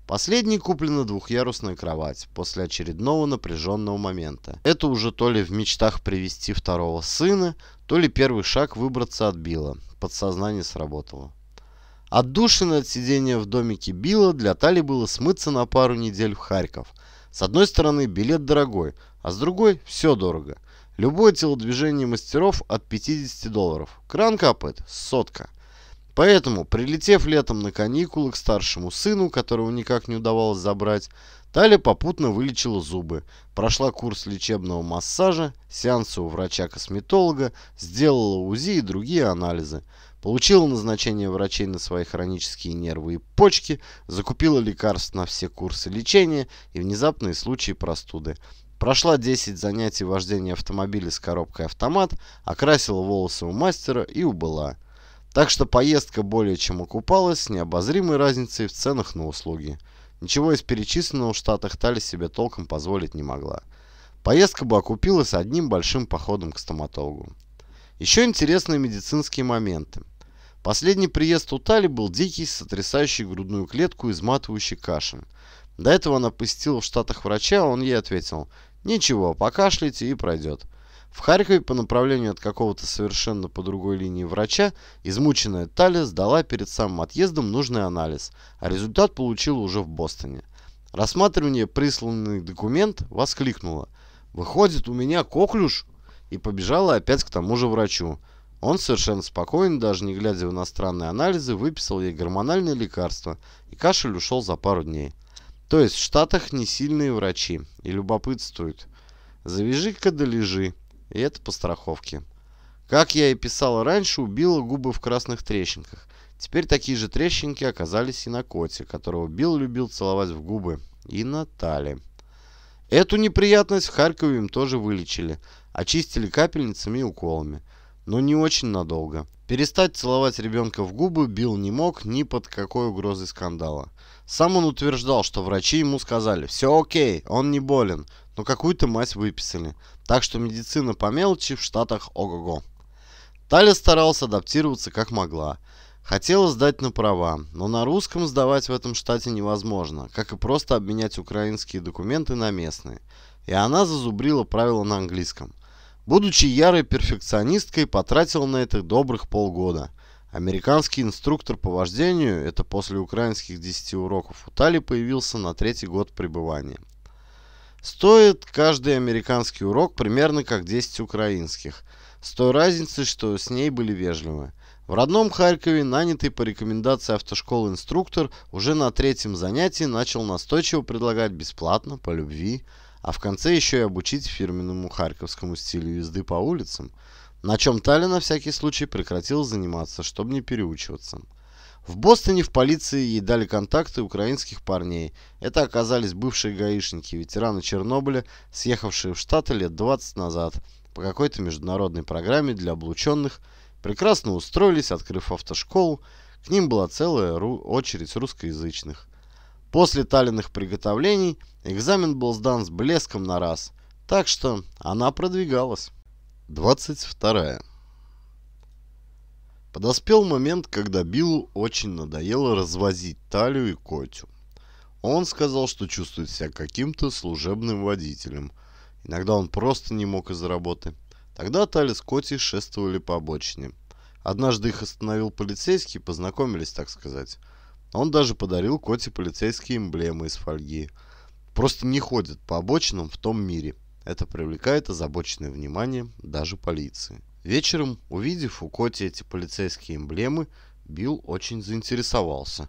Последней куплена двухъярусная кровать после очередного напряженного момента. Это уже то ли в мечтах привести второго сына, то ли первый шаг выбраться от Билла. Подсознание сработало. Отдушина от сидения в домике Билла для Тали было смыться на пару недель в Харьков. С одной стороны, билет дорогой, а с другой – все дорого. Любое телодвижение мастеров от 50 долларов. Кран капает – сотка. Поэтому, прилетев летом на каникулы к старшему сыну, которого никак не удавалось забрать, Таля попутно вылечила зубы, прошла курс лечебного массажа, сеансы у врача-косметолога, сделала УЗИ и другие анализы, получила назначение врачей на свои хронические нервы и почки, закупила лекарств на все курсы лечения и внезапные случаи простуды. Прошла 10 занятий вождения автомобиля с коробкой автомат, окрасила волосы у мастера и убыла. Так что поездка более чем окупалась с необозримой разницей в ценах на услуги. Ничего из перечисленного в Штатах Тали себе толком позволить не могла. Поездка бы окупилась одним большим походом к стоматологу. Еще интересные медицинские моменты. Последний приезд у Тали был дикий, сотрясающий грудную клетку, и изматывающий кашем. До этого она посетила в Штатах врача, а он ей ответил «Ничего, покашляйте и пройдет». В Харькове по направлению от какого-то совершенно по другой линии врача измученная Таля сдала перед самым отъездом нужный анализ, а результат получила уже в Бостоне. Рассматривание присланный документ воскликнула. «Выходит, у меня коклюш!» и побежала опять к тому же врачу. Он совершенно спокоен, даже не глядя в иностранные анализы, выписал ей гормональное лекарство, и кашель ушел за пару дней. То есть в Штатах не сильные врачи и любопытствуют. «Завяжи-ка да лежи», и это по страховке. Как я и писал раньше, убила губы в красных трещинках. Теперь такие же трещинки оказались и на коте, которого Билл любил целовать в губы, и на талии. Эту неприятность в Харькове им тоже вылечили. Очистили капельницами и уколами. Но не очень надолго. Перестать целовать ребенка в губы Билл не мог ни под какой угрозой скандала. Сам он утверждал, что врачи ему сказали «Все окей, он не болен», но какую-то мазь выписали – так что медицина по мелочи в Штатах ого-го. Таля старалась адаптироваться как могла. Хотела сдать на права, но на русском сдавать в этом штате невозможно, как и просто обменять украинские документы на местные. И она зазубрила правила на английском. Будучи ярой перфекционисткой, потратила на это добрых полгода. Американский инструктор по вождению, это после украинских 10 уроков у Тали, появился на третий год пребывания. Стоит каждый американский урок примерно как 10 украинских, с той разницей, что с ней были вежливы. В родном Харькове нанятый по рекомендации автошколы инструктор уже на третьем занятии начал настойчиво предлагать бесплатно, по любви, а в конце еще и обучить фирменному харьковскому стилю езды по улицам, на чем Таля на всякий случай прекратил заниматься, чтобы не переучиваться. В Бостоне в полиции ей дали контакты украинских парней. Это оказались бывшие гаишники, ветераны Чернобыля, съехавшие в Штаты лет 20 назад по какой-то международной программе для облученных, прекрасно устроились, открыв автошколу, к ним была целая ру очередь русскоязычных. После талиных приготовлений экзамен был сдан с блеском на раз, так что она продвигалась. 22. Подоспел момент, когда Биллу очень надоело развозить Талию и Котю. Он сказал, что чувствует себя каким-то служебным водителем. Иногда он просто не мог из работы. Тогда Тали с Котей шествовали по обочине. Однажды их остановил полицейский, познакомились, так сказать. Он даже подарил Коте полицейские эмблемы из фольги. Просто не ходят по обочинам в том мире. Это привлекает озабоченное внимание даже полиции. Вечером, увидев у Коти эти полицейские эмблемы, Билл очень заинтересовался.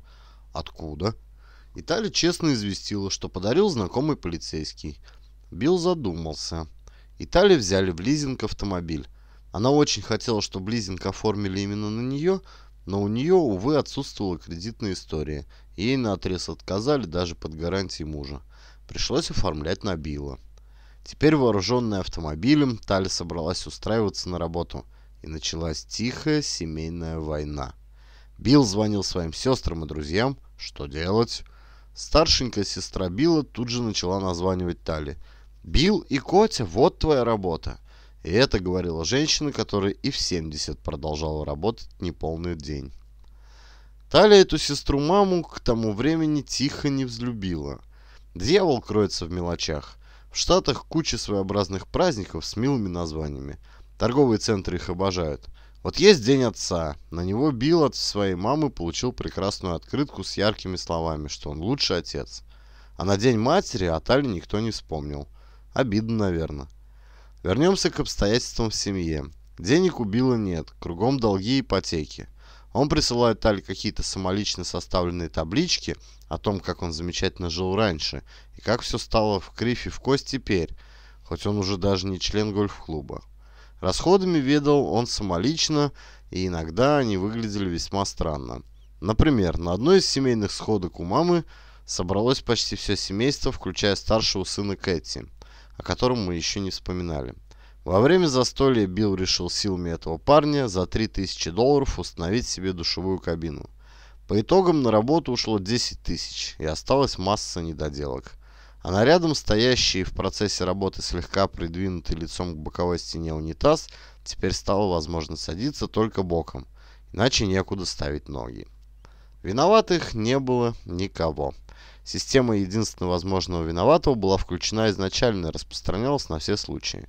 Откуда? И честно известила, что подарил знакомый полицейский. Билл задумался. И взяли в лизинг автомобиль. Она очень хотела, чтобы лизинг оформили именно на нее, но у нее, увы, отсутствовала кредитная история. Ей наотрез отказали даже под гарантией мужа. Пришлось оформлять на Билла. Теперь вооруженная автомобилем, Таля собралась устраиваться на работу. И началась тихая семейная война. Билл звонил своим сестрам и друзьям. Что делать? Старшенькая сестра Билла тут же начала названивать Тали. «Билл и Котя, вот твоя работа!» И это говорила женщина, которая и в 70 продолжала работать неполный день. Таля эту сестру-маму к тому времени тихо не взлюбила. Дьявол кроется в мелочах. В Штатах куча своеобразных праздников с милыми названиями. Торговые центры их обожают. Вот есть День Отца. На него Билл от своей мамы получил прекрасную открытку с яркими словами, что он лучший отец. А на День Матери от Али никто не вспомнил. Обидно, наверное. Вернемся к обстоятельствам в семье. Денег у Билла нет, кругом долги и ипотеки. А он присылает Тали какие-то самолично составленные таблички о том, как он замечательно жил раньше и как все стало в крифе в кость теперь, хоть он уже даже не член гольф-клуба. Расходами ведал он самолично, и иногда они выглядели весьма странно. Например, на одной из семейных сходок у мамы собралось почти все семейство, включая старшего сына Кэти, о котором мы еще не вспоминали. Во время застолья Билл решил силами этого парня за 3000 долларов установить себе душевую кабину. По итогам на работу ушло 10 тысяч, и осталась масса недоделок. А на рядом стоящий в процессе работы слегка придвинутый лицом к боковой стене унитаз теперь стало возможно садиться только боком, иначе некуда ставить ноги. Виноватых не было никого. Система единственного возможного виноватого была включена изначально и распространялась на все случаи.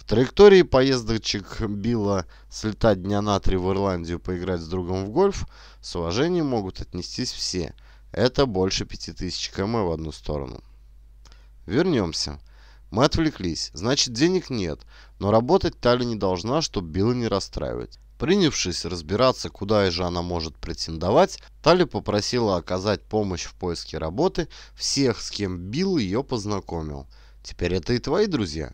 В траектории поездочек Билла слетать дня на три в Ирландию поиграть с другом в гольф с уважением могут отнестись все. Это больше 5000 км в одну сторону. Вернемся. Мы отвлеклись. Значит, денег нет. Но работать Тали не должна, чтобы Билла не расстраивать. Принявшись разбираться, куда же она может претендовать, Тали попросила оказать помощь в поиске работы всех, с кем Билл ее познакомил. Теперь это и твои друзья.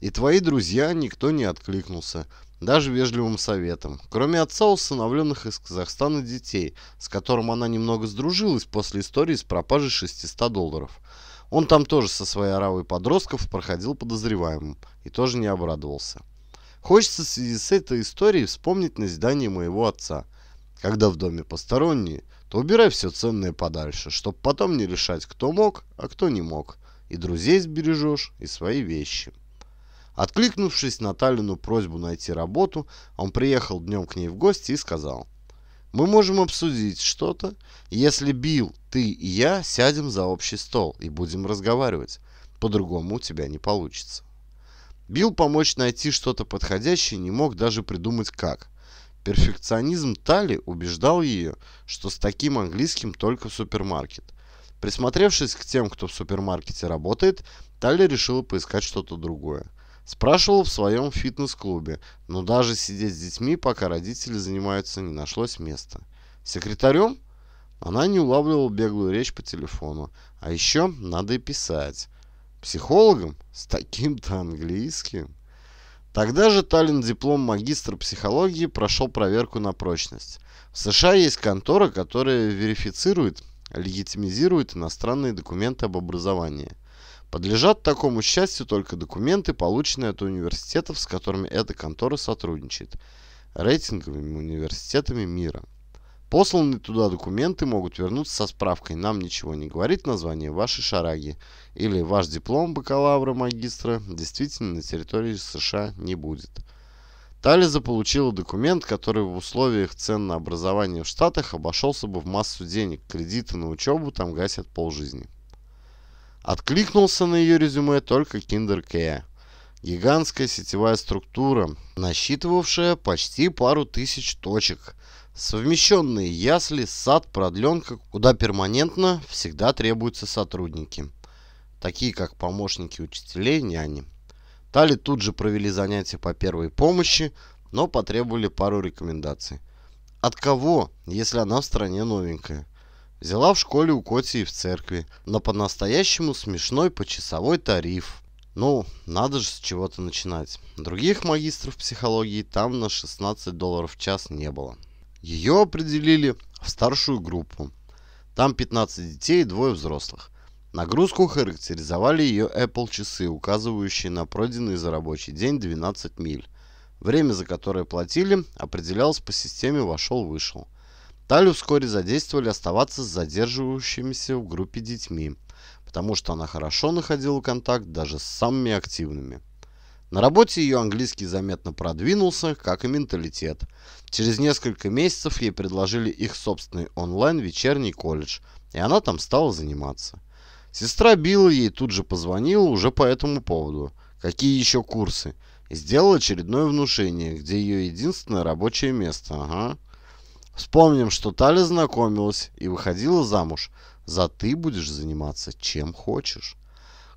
И твои друзья никто не откликнулся, даже вежливым советом, кроме отца усыновленных из Казахстана детей, с которым она немного сдружилась после истории с пропажей 600 долларов. Он там тоже со своей оравой подростков проходил подозреваемым и тоже не обрадовался. Хочется в связи с этой историей вспомнить на назидание моего отца. Когда в доме посторонние, то убирай все ценное подальше, чтобы потом не решать, кто мог, а кто не мог. И друзей сбережешь, и свои вещи. Откликнувшись на Талину просьбу найти работу, он приехал днем к ней в гости и сказал, «Мы можем обсудить что-то, если Билл, ты и я сядем за общий стол и будем разговаривать. По-другому у тебя не получится». Билл помочь найти что-то подходящее не мог даже придумать как. Перфекционизм Тали убеждал ее, что с таким английским только в супермаркет. Присмотревшись к тем, кто в супермаркете работает, Тали решила поискать что-то другое. Спрашивал в своем фитнес-клубе, но даже сидеть с детьми, пока родители занимаются, не нашлось места. Секретарем? Она не улавливала беглую речь по телефону. А еще надо и писать. Психологом? С таким-то английским. Тогда же Таллин диплом магистра психологии прошел проверку на прочность. В США есть контора, которая верифицирует, легитимизирует иностранные документы об образовании – Подлежат такому счастью только документы, полученные от университетов, с которыми эта контора сотрудничает, рейтинговыми университетами мира. Посланные туда документы могут вернуться со справкой «Нам ничего не говорит название вашей шараги» или «Ваш диплом бакалавра-магистра действительно на территории США не будет». Тализа получила документ, который в условиях цен на образование в Штатах обошелся бы в массу денег. Кредиты на учебу там гасят полжизни. Откликнулся на ее резюме только Kindercare, Гигантская сетевая структура, насчитывавшая почти пару тысяч точек. Совмещенные ясли, сад, продленка, куда перманентно всегда требуются сотрудники. Такие как помощники учителей, няни. Тали тут же провели занятия по первой помощи, но потребовали пару рекомендаций. От кого, если она в стране новенькая? Взяла в школе у Коти и в церкви. Но по-настоящему смешной почасовой тариф. Ну, надо же с чего-то начинать. Других магистров психологии там на 16 долларов в час не было. Ее определили в старшую группу. Там 15 детей и двое взрослых. Нагрузку характеризовали ее Apple часы, указывающие на пройденный за рабочий день 12 миль. Время, за которое платили, определялось по системе «вошел-вышел». Талю вскоре задействовали оставаться с задерживающимися в группе детьми, потому что она хорошо находила контакт даже с самыми активными. На работе ее английский заметно продвинулся, как и менталитет. Через несколько месяцев ей предложили их собственный онлайн-вечерний колледж, и она там стала заниматься. Сестра Билла ей тут же позвонила уже по этому поводу. Какие еще курсы? И сделала очередное внушение, где ее единственное рабочее место. Ага. Вспомним, что Таля знакомилась и выходила замуж за «ты будешь заниматься чем хочешь».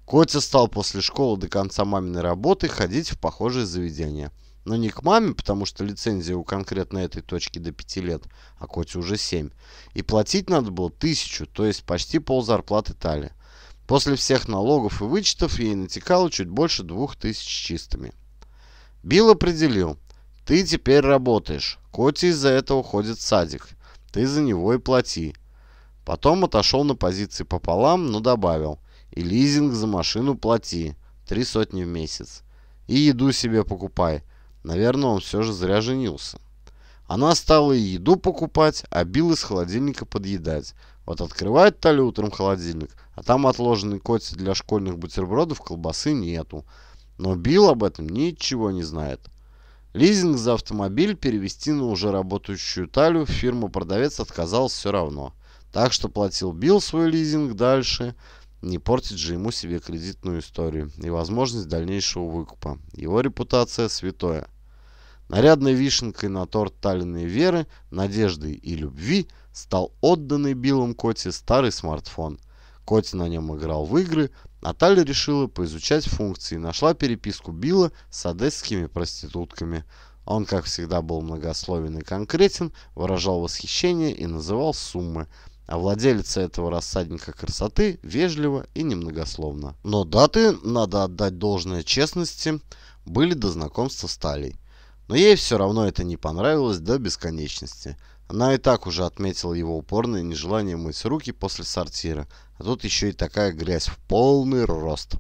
Котя стал после школы до конца маминой работы ходить в похожее заведение, Но не к маме, потому что лицензия у конкретно этой точки до 5 лет, а Коте уже 7. И платить надо было тысячу, то есть почти пол зарплаты Тали. После всех налогов и вычетов ей натекало чуть больше двух тысяч чистыми. Билл определил. Ты теперь работаешь. Коти из-за этого ходит в садик. Ты за него и плати. Потом отошел на позиции пополам, но добавил. И лизинг за машину плати. Три сотни в месяц. И еду себе покупай. Наверное, он все же зря женился. Она стала и еду покупать, а Билл из холодильника подъедать. Вот открывает Таля утром холодильник, а там отложенный коте для школьных бутербродов колбасы нету. Но Билл об этом ничего не знает. Лизинг за автомобиль перевести на уже работающую талю фирма-продавец отказался все равно. Так что платил Билл свой лизинг дальше, не портить же ему себе кредитную историю и возможность дальнейшего выкупа. Его репутация святое. Нарядной вишенкой на торт Таллиной Веры, надежды и любви стал отданный Биллом Коте старый смартфон. Коти на нем играл в игры, Наталья решила поизучать функции и нашла переписку Билла с одесскими проститутками. Он, как всегда, был многословен и конкретен, выражал восхищение и называл суммы. А владелица этого рассадника красоты вежливо и немногословно. Но даты, надо отдать должное честности, были до знакомства с Талей. Но ей все равно это не понравилось до бесконечности – она и так уже отметила его упорное нежелание мыть руки после сортира, а тут еще и такая грязь в полный рост.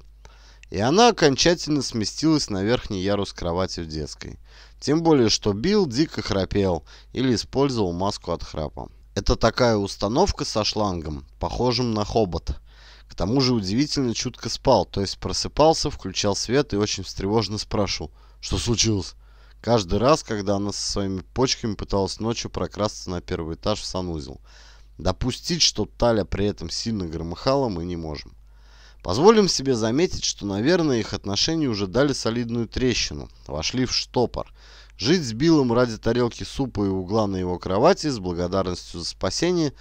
И она окончательно сместилась на верхний ярус кровати в детской. Тем более, что Билл дико храпел или использовал маску от храпа. Это такая установка со шлангом, похожим на хобот. К тому же удивительно чутко спал, то есть просыпался, включал свет и очень встревожно спрашивал, что случилось. Каждый раз, когда она со своими почками пыталась ночью прокрасться на первый этаж в санузел. Допустить, что Таля при этом сильно громыхала, мы не можем. Позволим себе заметить, что, наверное, их отношения уже дали солидную трещину, вошли в штопор. Жить с Биллом ради тарелки супа и угла на его кровати с благодарностью за спасение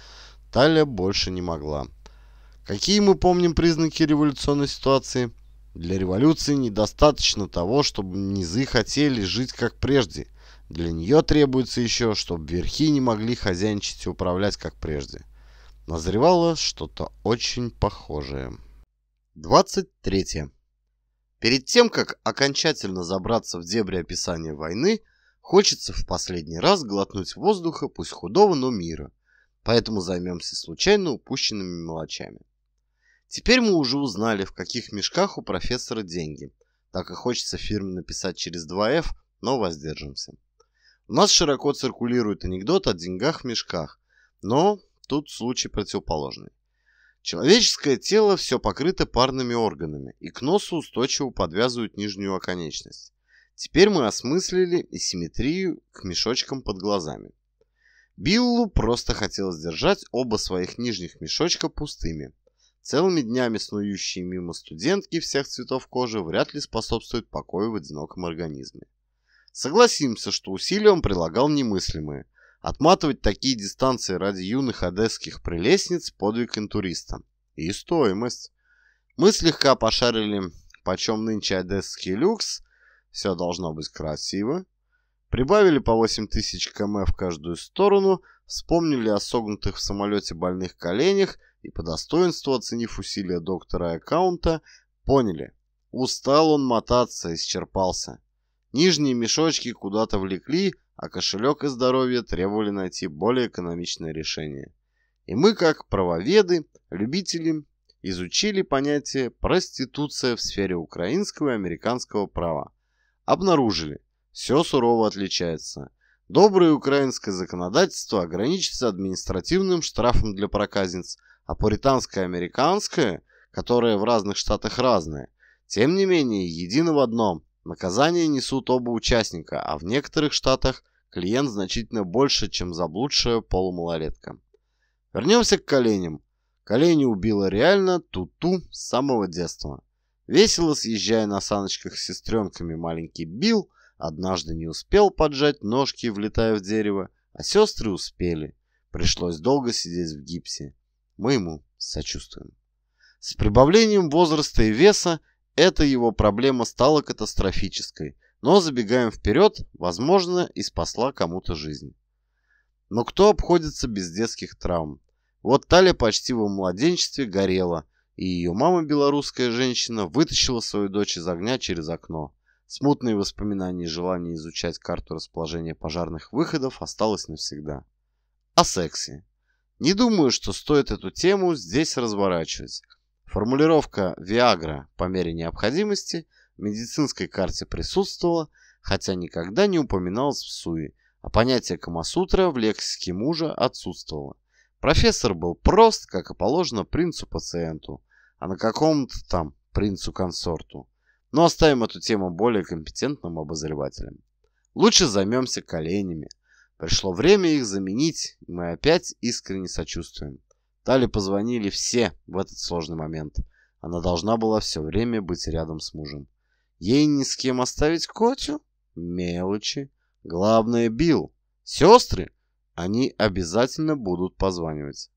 Таля больше не могла. Какие мы помним признаки революционной ситуации? Для революции недостаточно того, чтобы низы хотели жить как прежде. Для нее требуется еще, чтобы верхи не могли хозяйничать и управлять как прежде. Назревало что-то очень похожее. 23. Перед тем, как окончательно забраться в дебри описания войны, хочется в последний раз глотнуть воздуха, пусть худого, но мира. Поэтому займемся случайно упущенными мелочами. Теперь мы уже узнали, в каких мешках у профессора деньги. Так и хочется фирме написать через 2F, но воздержимся. У нас широко циркулирует анекдот о деньгах в мешках, но тут случай противоположный. Человеческое тело все покрыто парными органами, и к носу устойчиво подвязывают нижнюю оконечность. Теперь мы осмыслили и симметрию к мешочкам под глазами. Биллу просто хотелось держать оба своих нижних мешочка пустыми – Целыми днями снующие мимо студентки всех цветов кожи вряд ли способствуют покою в одиноком организме. Согласимся, что усилия он прилагал немыслимые. Отматывать такие дистанции ради юных одесских прелестниц – подвиг интуриста. И стоимость. Мы слегка пошарили, почем нынче одесский люкс. Все должно быть красиво. Прибавили по 8000 км в каждую сторону, вспомнили о согнутых в самолете больных коленях и по достоинству оценив усилия доктора аккаунта, поняли. Устал он мотаться, исчерпался. Нижние мешочки куда-то влекли, а кошелек и здоровье требовали найти более экономичное решение. И мы, как правоведы, любители, изучили понятие «проституция» в сфере украинского и американского права. Обнаружили, все сурово отличается. Доброе украинское законодательство ограничится административным штрафом для проказниц, а пуританское американское, которые в разных штатах разные, тем не менее едино в одном – наказание несут оба участника, а в некоторых штатах клиент значительно больше, чем заблудшая полумалолетка. Вернемся к коленям. Колени убило реально туту -ту с самого детства. Весело съезжая на саночках с сестренками, маленький Билл однажды не успел поджать ножки, влетая в дерево, а сестры успели. Пришлось долго сидеть в гипсе мы ему сочувствуем. С прибавлением возраста и веса эта его проблема стала катастрофической, но забегаем вперед, возможно, и спасла кому-то жизнь. Но кто обходится без детских травм? Вот Таля почти во младенчестве горела, и ее мама, белорусская женщина, вытащила свою дочь из огня через окно. Смутные воспоминания и желание изучать карту расположения пожарных выходов осталось навсегда. О сексе. Не думаю, что стоит эту тему здесь разворачивать. Формулировка «Виагра» по мере необходимости в медицинской карте присутствовала, хотя никогда не упоминалась в СУИ, а понятие «Камасутра» в лексике мужа отсутствовало. Профессор был прост, как и положено принцу-пациенту, а на каком-то там принцу-консорту. Но оставим эту тему более компетентным обозревателям. Лучше займемся коленями. Пришло время их заменить, и мы опять искренне сочувствуем. Тали позвонили все в этот сложный момент. Она должна была все время быть рядом с мужем. Ей ни с кем оставить Котю? Мелочи. Главное, Бил. Сестры? Они обязательно будут позванивать.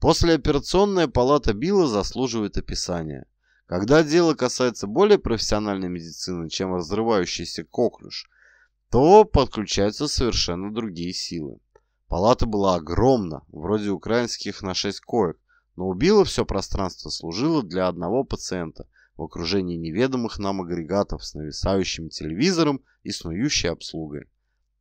Послеоперационная палата Билла заслуживает описания. Когда дело касается более профессиональной медицины, чем разрывающийся коклюш – то подключаются совершенно другие силы. Палата была огромна, вроде украинских на 6 коек, но убило все пространство служило для одного пациента в окружении неведомых нам агрегатов с нависающим телевизором и снующей обслугой.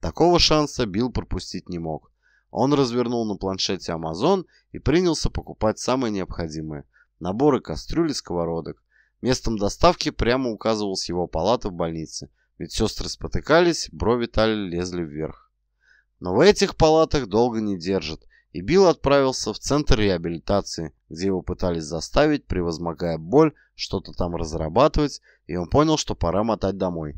Такого шанса Билл пропустить не мог. Он развернул на планшете Amazon и принялся покупать самое необходимое – наборы кастрюль и сковородок. Местом доставки прямо указывалась его палата в больнице – ведь сестры спотыкались, брови Тали лезли вверх. Но в этих палатах долго не держат, и Билл отправился в центр реабилитации, где его пытались заставить, превозмогая боль, что-то там разрабатывать, и он понял, что пора мотать домой.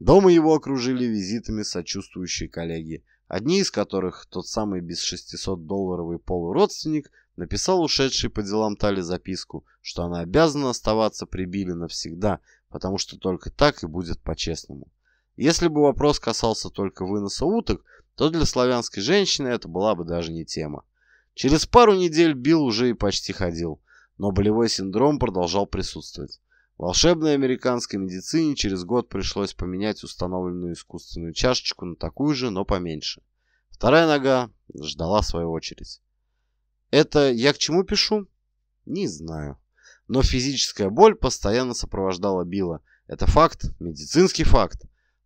Дома его окружили визитами сочувствующие коллеги – одни из которых тот самый без 600-долларовый полуродственник написал ушедшей по делам Тали записку, что она обязана оставаться при Билли навсегда, потому что только так и будет по-честному. Если бы вопрос касался только выноса уток, то для славянской женщины это была бы даже не тема. Через пару недель Билл уже и почти ходил, но болевой синдром продолжал присутствовать волшебной американской медицине через год пришлось поменять установленную искусственную чашечку на такую же, но поменьше. Вторая нога ждала свою очередь. Это я к чему пишу? Не знаю. Но физическая боль постоянно сопровождала Билла. Это факт, медицинский факт.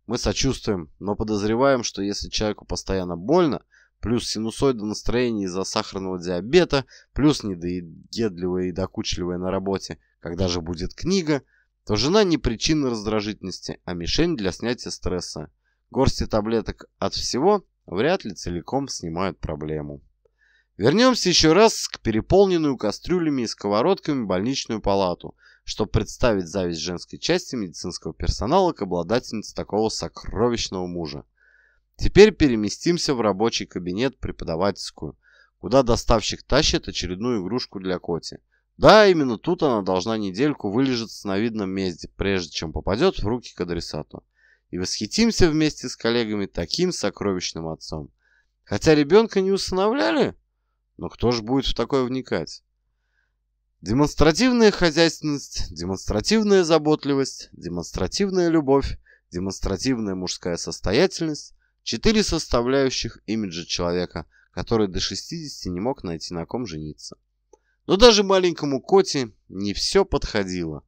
Мы сочувствуем, но подозреваем, что если человеку постоянно больно, плюс синусоида настроения из-за сахарного диабета, плюс недоедливое и докучливое на работе – когда же будет книга, то жена не причина раздражительности, а мишень для снятия стресса. Горсти таблеток от всего вряд ли целиком снимают проблему. Вернемся еще раз к переполненную кастрюлями и сковородками больничную палату, чтобы представить зависть женской части медицинского персонала к обладательнице такого сокровищного мужа. Теперь переместимся в рабочий кабинет преподавательскую, куда доставщик тащит очередную игрушку для коти – да, именно тут она должна недельку вылежаться на видном месте, прежде чем попадет в руки к адресату. И восхитимся вместе с коллегами таким сокровищным отцом. Хотя ребенка не усыновляли, но кто же будет в такое вникать? Демонстративная хозяйственность, демонстративная заботливость, демонстративная любовь, демонстративная мужская состоятельность – четыре составляющих имиджа человека, который до 60 не мог найти на ком жениться. Но даже маленькому Коте не все подходило.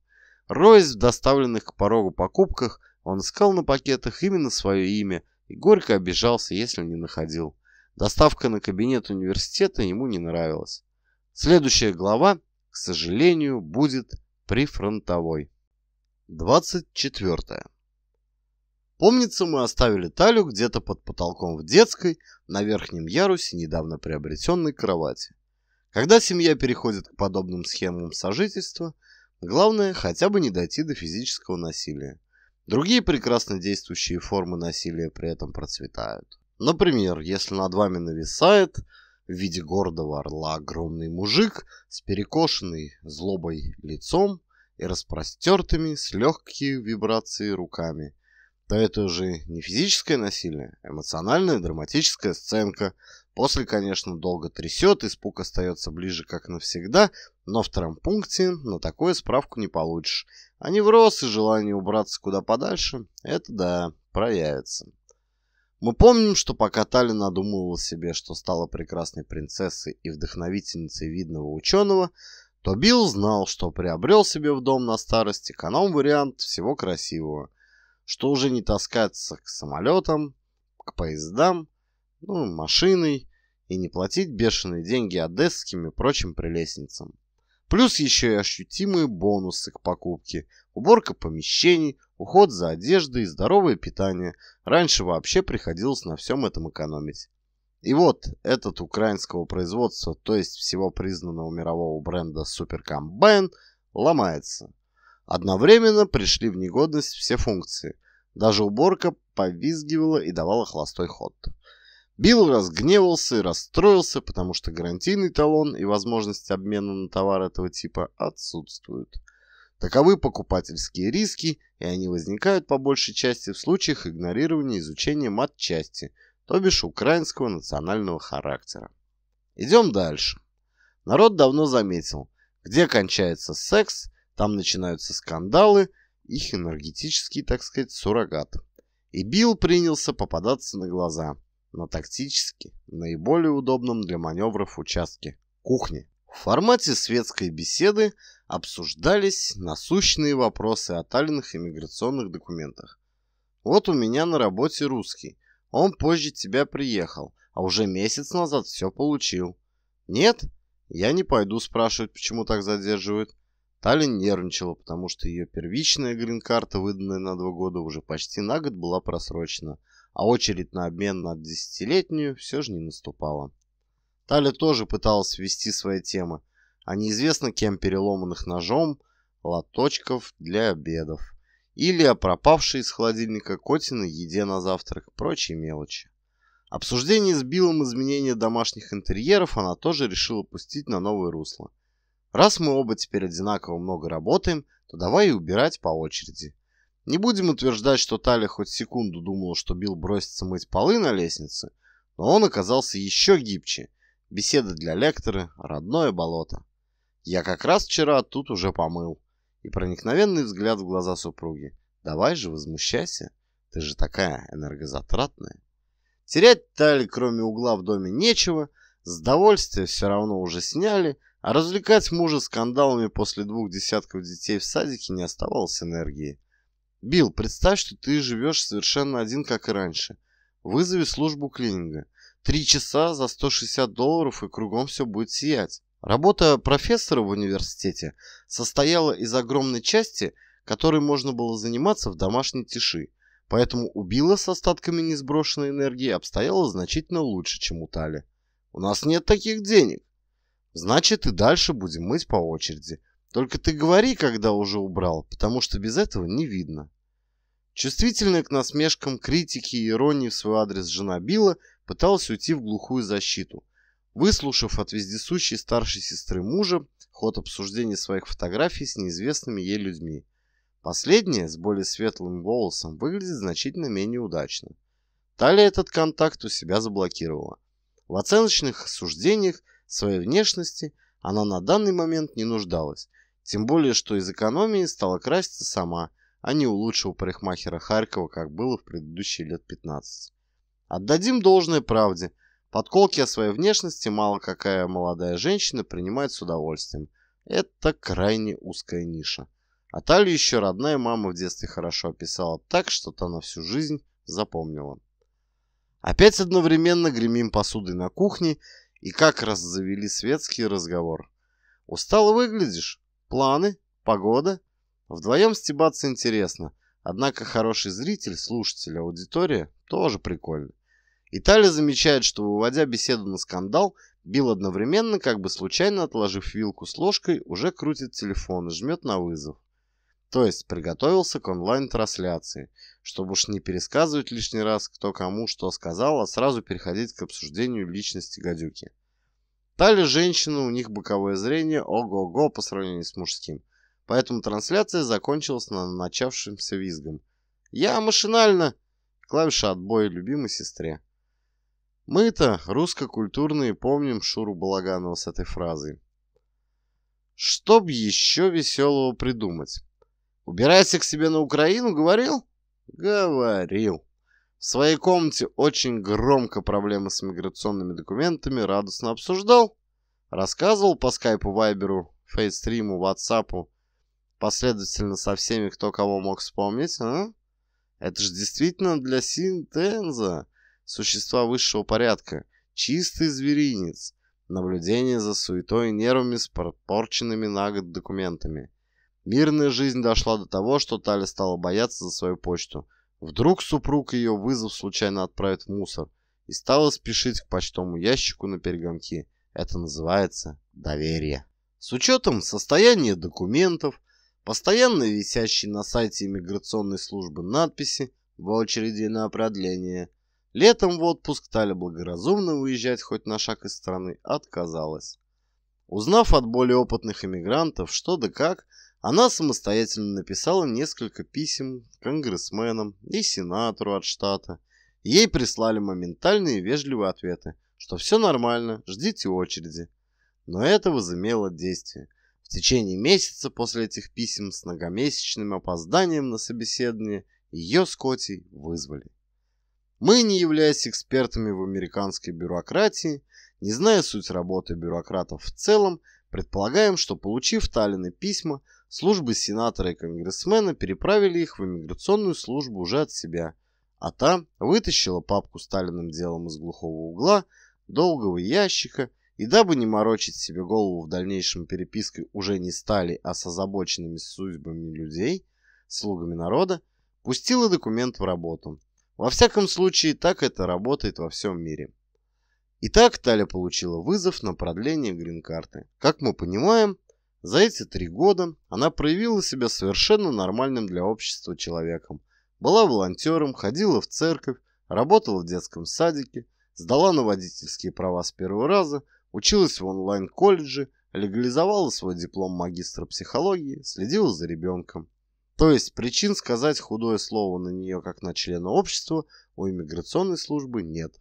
Роясь в доставленных к порогу покупках, он искал на пакетах именно свое имя и горько обижался, если не находил. Доставка на кабинет университета ему не нравилась. Следующая глава, к сожалению, будет прифронтовой. 24. Помнится, мы оставили Талю где-то под потолком в детской, на верхнем ярусе недавно приобретенной кровати. Когда семья переходит к подобным схемам сожительства, главное хотя бы не дойти до физического насилия. Другие прекрасно действующие формы насилия при этом процветают. Например, если над вами нависает в виде гордого орла огромный мужик с перекошенной злобой лицом и распростертыми с легкие вибрации руками, то это уже не физическое насилие, а эмоциональная драматическая сценка, После, конечно, долго трясет, испуг остается ближе, как навсегда, но в пункте на такое справку не получишь. А невроз и желание убраться куда подальше – это да, проявится. Мы помним, что пока Тали надумывала себе, что стала прекрасной принцессой и вдохновительницей видного ученого, то Билл знал, что приобрел себе в дом на старости эконом-вариант всего красивого, что уже не таскаться к самолетам, к поездам – ну, машиной и не платить бешеные деньги одесским и прочим прелестницам. Плюс еще и ощутимые бонусы к покупке. Уборка помещений, уход за одеждой и здоровое питание. Раньше вообще приходилось на всем этом экономить. И вот этот украинского производства, то есть всего признанного мирового бренда Суперкомбайн, ломается. Одновременно пришли в негодность все функции. Даже уборка повизгивала и давала холостой ход. Билл разгневался и расстроился, потому что гарантийный талон и возможность обмена на товар этого типа отсутствуют. Таковы покупательские риски, и они возникают по большей части в случаях игнорирования изучения матчасти, то бишь украинского национального характера. Идем дальше. Народ давно заметил, где кончается секс, там начинаются скандалы, их энергетический, так сказать, суррогат. И Билл принялся попадаться на глаза – но тактически наиболее удобном для маневров участке – кухни. В формате светской беседы обсуждались насущные вопросы о тайных иммиграционных документах. Вот у меня на работе русский. Он позже тебя приехал, а уже месяц назад все получил. Нет? Я не пойду спрашивать, почему так задерживают. Талин нервничала, потому что ее первичная грин-карта, выданная на два года, уже почти на год была просрочена – а очередь на обмен на десятилетнюю все же не наступала. Таля тоже пыталась ввести свои темы, а неизвестно кем переломанных ножом лоточков для обедов, или о пропавшей из холодильника котиной еде на завтрак, прочие мелочи. Обсуждение с Биллом изменения домашних интерьеров она тоже решила пустить на новое русло. Раз мы оба теперь одинаково много работаем, то давай и убирать по очереди. Не будем утверждать, что Таля хоть секунду думала, что Билл бросится мыть полы на лестнице, но он оказался еще гибче. Беседа для лектора — родное болото. Я как раз вчера тут уже помыл. И проникновенный взгляд в глаза супруги. Давай же, возмущайся, ты же такая энергозатратная. Терять Тали кроме угла в доме нечего, с довольствия все равно уже сняли, а развлекать мужа скандалами после двух десятков детей в садике не оставалось энергии. Билл, представь, что ты живешь совершенно один, как и раньше. Вызови службу клининга. Три часа за 160 долларов, и кругом все будет сиять. Работа профессора в университете состояла из огромной части, которой можно было заниматься в домашней тиши. Поэтому у Билла с остатками несброшенной энергии обстояло значительно лучше, чем у Тали. «У нас нет таких денег». «Значит, и дальше будем мыть по очереди», только ты говори, когда уже убрал, потому что без этого не видно. Чувствительная к насмешкам, критике и иронии в свой адрес жена Билла пыталась уйти в глухую защиту. Выслушав от вездесущей старшей сестры мужа ход обсуждения своих фотографий с неизвестными ей людьми. Последняя, с более светлым волосом, выглядит значительно менее удачно. Талия этот контакт у себя заблокировала. В оценочных суждениях своей внешности она на данный момент не нуждалась, тем более, что из экономии стала краситься сама – а не у парикмахера Харькова, как было в предыдущие лет 15. Отдадим должное правде. Подколки о своей внешности мало какая молодая женщина принимает с удовольствием. Это крайне узкая ниша. А Талию еще родная мама в детстве хорошо описала так, что то на всю жизнь запомнила. Опять одновременно гремим посудой на кухне и как раз завели светский разговор. «Устало выглядишь? Планы? Погода? Вдвоем стебаться интересно, однако хороший зритель, слушатель, аудитория тоже прикольно. Италия замечает, что, выводя беседу на скандал, Билл одновременно, как бы случайно отложив вилку с ложкой, уже крутит телефон и жмет на вызов. То есть приготовился к онлайн-трансляции, чтобы уж не пересказывать лишний раз, кто кому что сказал, а сразу переходить к обсуждению личности гадюки. Та ли женщина, у них боковое зрение ого-го по сравнению с мужским – поэтому трансляция закончилась на начавшимся визгом. «Я машинально!» Клавиша отбоя любимой сестре. Мы-то, русско-культурные, помним Шуру Балаганова с этой фразой. Чтоб еще веселого придумать. Убирайся к себе на Украину, говорил? Говорил. В своей комнате очень громко проблемы с миграционными документами радостно обсуждал. Рассказывал по скайпу, вайберу, фейстриму, ватсапу последовательно со всеми, кто кого мог вспомнить, а? Это же действительно для синтенза, существа высшего порядка, чистый зверинец, наблюдение за суетой и нервами с порченными на год документами. Мирная жизнь дошла до того, что Таля стала бояться за свою почту. Вдруг супруг ее вызов случайно отправит в мусор и стала спешить к почтовому ящику на перегонки. Это называется доверие. С учетом состояния документов, Постоянно висящие на сайте иммиграционной службы надписи в очереди на продление. Летом в отпуск Таля благоразумно выезжать хоть на шаг из страны отказалась. Узнав от более опытных иммигрантов что да как, она самостоятельно написала несколько писем конгрессменам и сенатору от штата. Ей прислали моментальные вежливые ответы, что все нормально, ждите очереди. Но это возымело действие. В течение месяца после этих писем с многомесячным опозданием на собеседование ее с Котей вызвали. Мы, не являясь экспертами в американской бюрократии, не зная суть работы бюрократов в целом, предполагаем, что, получив Таллины письма, службы сенатора и конгрессмена переправили их в иммиграционную службу уже от себя, а та вытащила папку с Таллиным делом из глухого угла, долгого ящика – и дабы не морочить себе голову в дальнейшем перепиской уже не стали, а с озабоченными судьбами людей, слугами народа, пустила документ в работу. Во всяком случае, так это работает во всем мире. Итак, Таля получила вызов на продление грин-карты. Как мы понимаем, за эти три года она проявила себя совершенно нормальным для общества человеком. Была волонтером, ходила в церковь, работала в детском садике, сдала на водительские права с первого раза – Училась в онлайн-колледже, легализовала свой диплом магистра психологии, следила за ребенком. То есть причин сказать худое слово на нее как на члена общества у иммиграционной службы нет.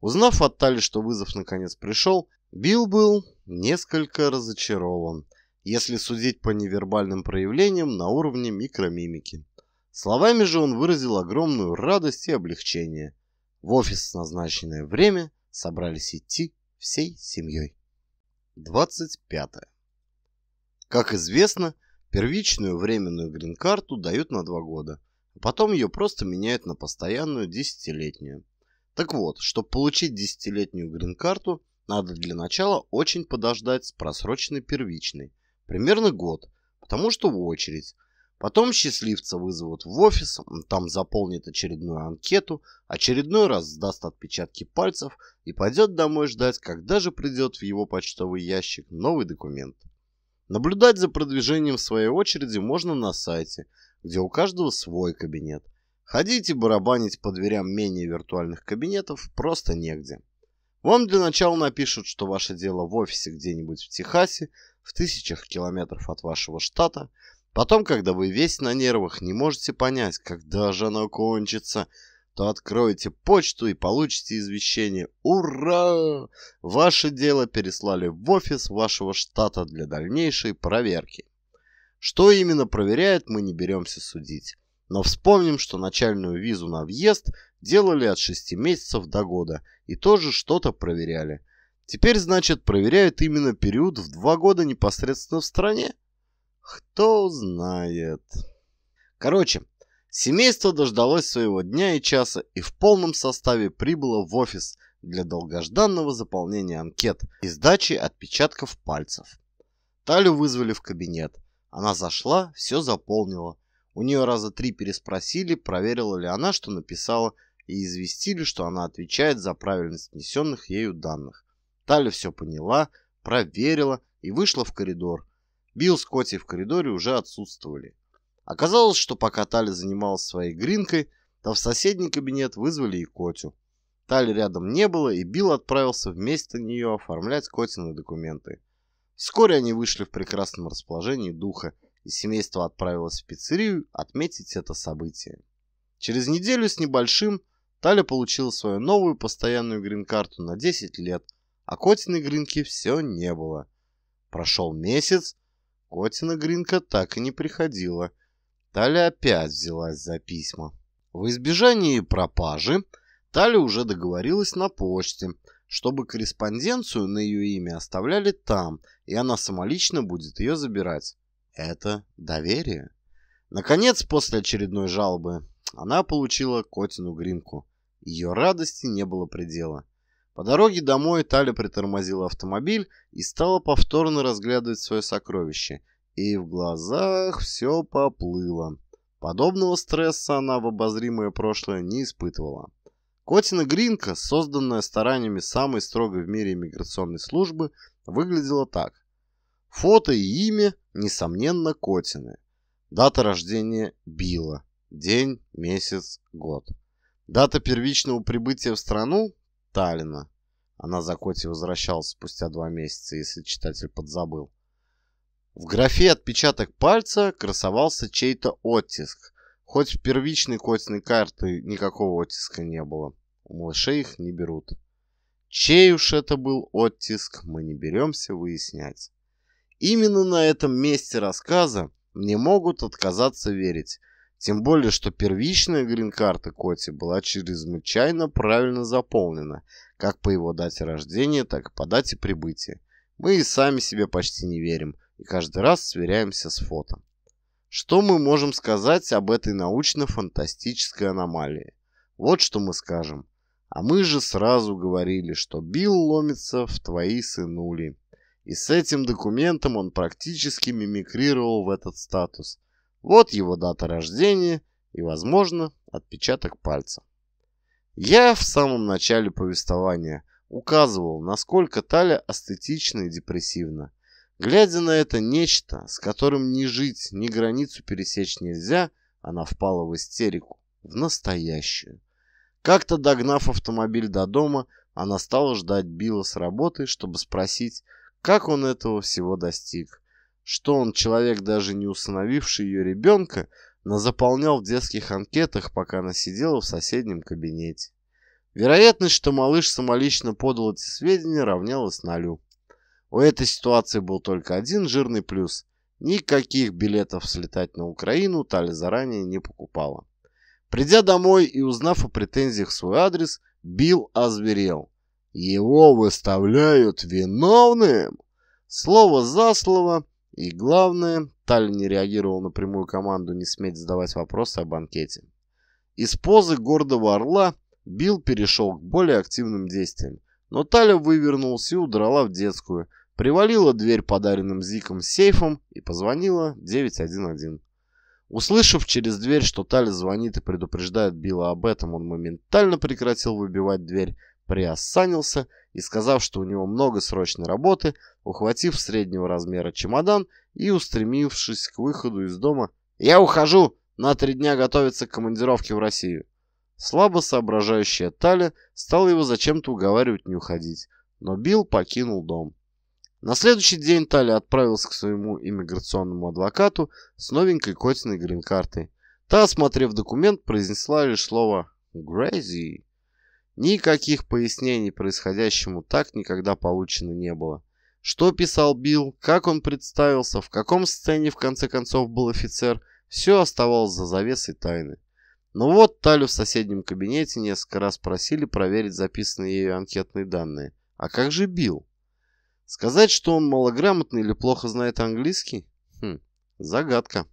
Узнав от Тали, что вызов наконец пришел, Билл был несколько разочарован, если судить по невербальным проявлениям на уровне микромимики. Словами же он выразил огромную радость и облегчение. В офис в назначенное время собрались идти всей семьей. 25. Как известно, первичную временную грин-карту дают на два года, а потом ее просто меняют на постоянную десятилетнюю. Так вот, чтобы получить десятилетнюю грин-карту, надо для начала очень подождать с просроченной первичной, примерно год, потому что в очередь – Потом счастливца вызовут в офис, он там заполнит очередную анкету, очередной раз сдаст отпечатки пальцев и пойдет домой ждать, когда же придет в его почтовый ящик новый документ. Наблюдать за продвижением в своей очереди можно на сайте, где у каждого свой кабинет. Ходить и барабанить по дверям менее виртуальных кабинетов просто негде. Вам для начала напишут, что ваше дело в офисе где-нибудь в Техасе, в тысячах километров от вашего штата – Потом, когда вы весь на нервах, не можете понять, когда же оно кончится, то откроете почту и получите извещение «Ура!» Ваше дело переслали в офис вашего штата для дальнейшей проверки. Что именно проверяет, мы не беремся судить. Но вспомним, что начальную визу на въезд делали от 6 месяцев до года и тоже что-то проверяли. Теперь, значит, проверяют именно период в 2 года непосредственно в стране. Кто знает. Короче, семейство дождалось своего дня и часа и в полном составе прибыло в офис для долгожданного заполнения анкет и сдачи отпечатков пальцев. Талю вызвали в кабинет. Она зашла, все заполнила. У нее раза три переспросили, проверила ли она, что написала, и известили, что она отвечает за правильность внесенных ею данных. Таля все поняла, проверила и вышла в коридор – Билл с Коти в коридоре уже отсутствовали. Оказалось, что пока Тали занималась своей гринкой, то в соседний кабинет вызвали и Котю. Тали рядом не было, и Билл отправился вместо нее оформлять Котины документы. Вскоре они вышли в прекрасном расположении духа, и семейство отправилось в пиццерию отметить это событие. Через неделю с небольшим Таля получила свою новую постоянную грин-карту на 10 лет, а Котиной гринки все не было. Прошел месяц, Котина Гринка так и не приходила. Таля опять взялась за письма. В избежании пропажи Таля уже договорилась на почте, чтобы корреспонденцию на ее имя оставляли там, и она самолично будет ее забирать. Это доверие. Наконец, после очередной жалобы, она получила Котину Гринку. Ее радости не было предела. По дороге домой Таля притормозила автомобиль и стала повторно разглядывать свое сокровище. И в глазах все поплыло. Подобного стресса она в обозримое прошлое не испытывала. Котина Гринка, созданная стараниями самой строгой в мире иммиграционной службы, выглядела так. Фото и имя, несомненно, Котины. Дата рождения Била, День, месяц, год. Дата первичного прибытия в страну Таллина. Она за Коти возвращалась спустя два месяца, если читатель подзабыл. В графе «Отпечаток пальца» красовался чей-то оттиск, хоть в первичной Котиной карты никакого оттиска не было. У малышей их не берут. Чей уж это был оттиск, мы не беремся выяснять. Именно на этом месте рассказа мне могут отказаться верить – тем более, что первичная грин-карта Коти была чрезвычайно правильно заполнена, как по его дате рождения, так и по дате прибытия. Мы и сами себе почти не верим, и каждый раз сверяемся с фото. Что мы можем сказать об этой научно-фантастической аномалии? Вот что мы скажем. А мы же сразу говорили, что Билл ломится в твои сынули. И с этим документом он практически мимикрировал в этот статус – вот его дата рождения и, возможно, отпечаток пальца. Я в самом начале повествования указывал, насколько Таля астетична и депрессивна. Глядя на это нечто, с которым ни жить, ни границу пересечь нельзя, она впала в истерику, в настоящую. Как-то догнав автомобиль до дома, она стала ждать Билла с работы, чтобы спросить, как он этого всего достиг что он человек, даже не усыновивший ее ребенка, но заполнял в детских анкетах, пока она сидела в соседнем кабинете. Вероятность, что малыш самолично подал эти сведения, равнялась нулю. У этой ситуации был только один жирный плюс. Никаких билетов слетать на Украину Таля заранее не покупала. Придя домой и узнав о претензиях в свой адрес, Билл озверел. «Его выставляют виновным!» Слово за слово и главное, Талли не реагировал на прямую команду не сметь задавать вопросы о банкете. Из позы гордого орла Билл перешел к более активным действиям, но Таля вывернулась и удрала в детскую, привалила дверь подаренным Зиком сейфом и позвонила 911. Услышав через дверь, что Таля звонит и предупреждает Билла об этом, он моментально прекратил выбивать дверь, приосанился и, сказав, что у него много срочной работы, ухватив среднего размера чемодан и устремившись к выходу из дома, «Я ухожу! На три дня готовиться к командировке в Россию!» Слабо соображающая Таля стала его зачем-то уговаривать не уходить, но Билл покинул дом. На следующий день Таля отправился к своему иммиграционному адвокату с новенькой котиной грин-картой. Та, осмотрев документ, произнесла лишь слово «Грэзи». Никаких пояснений происходящему так никогда получено не было. Что писал Билл, как он представился, в каком сцене в конце концов был офицер, все оставалось за завесой тайны. Но ну вот Талю в соседнем кабинете несколько раз просили проверить записанные ею анкетные данные. А как же Билл? Сказать, что он малограмотный или плохо знает английский? Хм, загадка.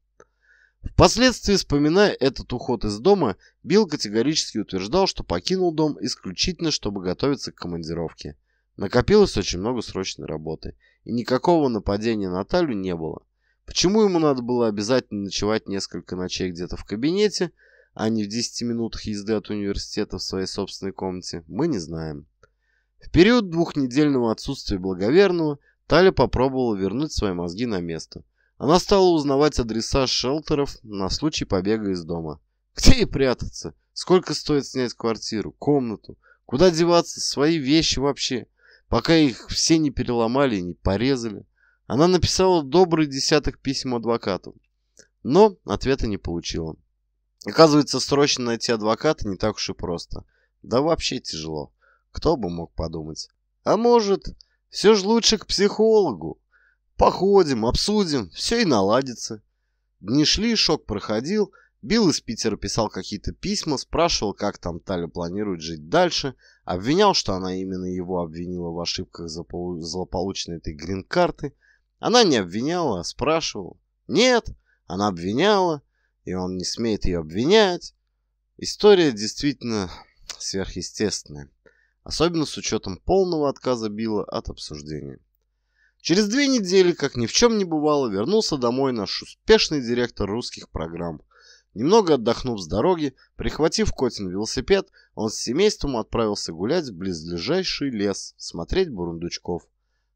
Впоследствии, вспоминая этот уход из дома, Билл категорически утверждал, что покинул дом исключительно, чтобы готовиться к командировке. Накопилось очень много срочной работы, и никакого нападения на Талю не было. Почему ему надо было обязательно ночевать несколько ночей где-то в кабинете, а не в 10 минутах езды от университета в своей собственной комнате, мы не знаем. В период двухнедельного отсутствия благоверного Таля попробовала вернуть свои мозги на место. Она стала узнавать адреса шелтеров на случай побега из дома. Где и прятаться? Сколько стоит снять квартиру, комнату? Куда деваться? Свои вещи вообще? Пока их все не переломали и не порезали. Она написала добрый десяток писем адвокату. Но ответа не получила. Оказывается, срочно найти адвоката не так уж и просто. Да вообще тяжело. Кто бы мог подумать. А может, все же лучше к психологу. Походим, обсудим, все и наладится. Дни шли, шок проходил, Билл из Питера писал какие-то письма, спрашивал, как там Таля планирует жить дальше, обвинял, что она именно его обвинила в ошибках за злополучной этой грин-карты. Она не обвиняла, а спрашивала. Нет, она обвиняла, и он не смеет ее обвинять. История действительно сверхъестественная, особенно с учетом полного отказа Билла от обсуждения. Через две недели, как ни в чем не бывало, вернулся домой наш успешный директор русских программ. Немного отдохнув с дороги, прихватив Котин велосипед, он с семейством отправился гулять в близлежащий лес, смотреть бурундучков.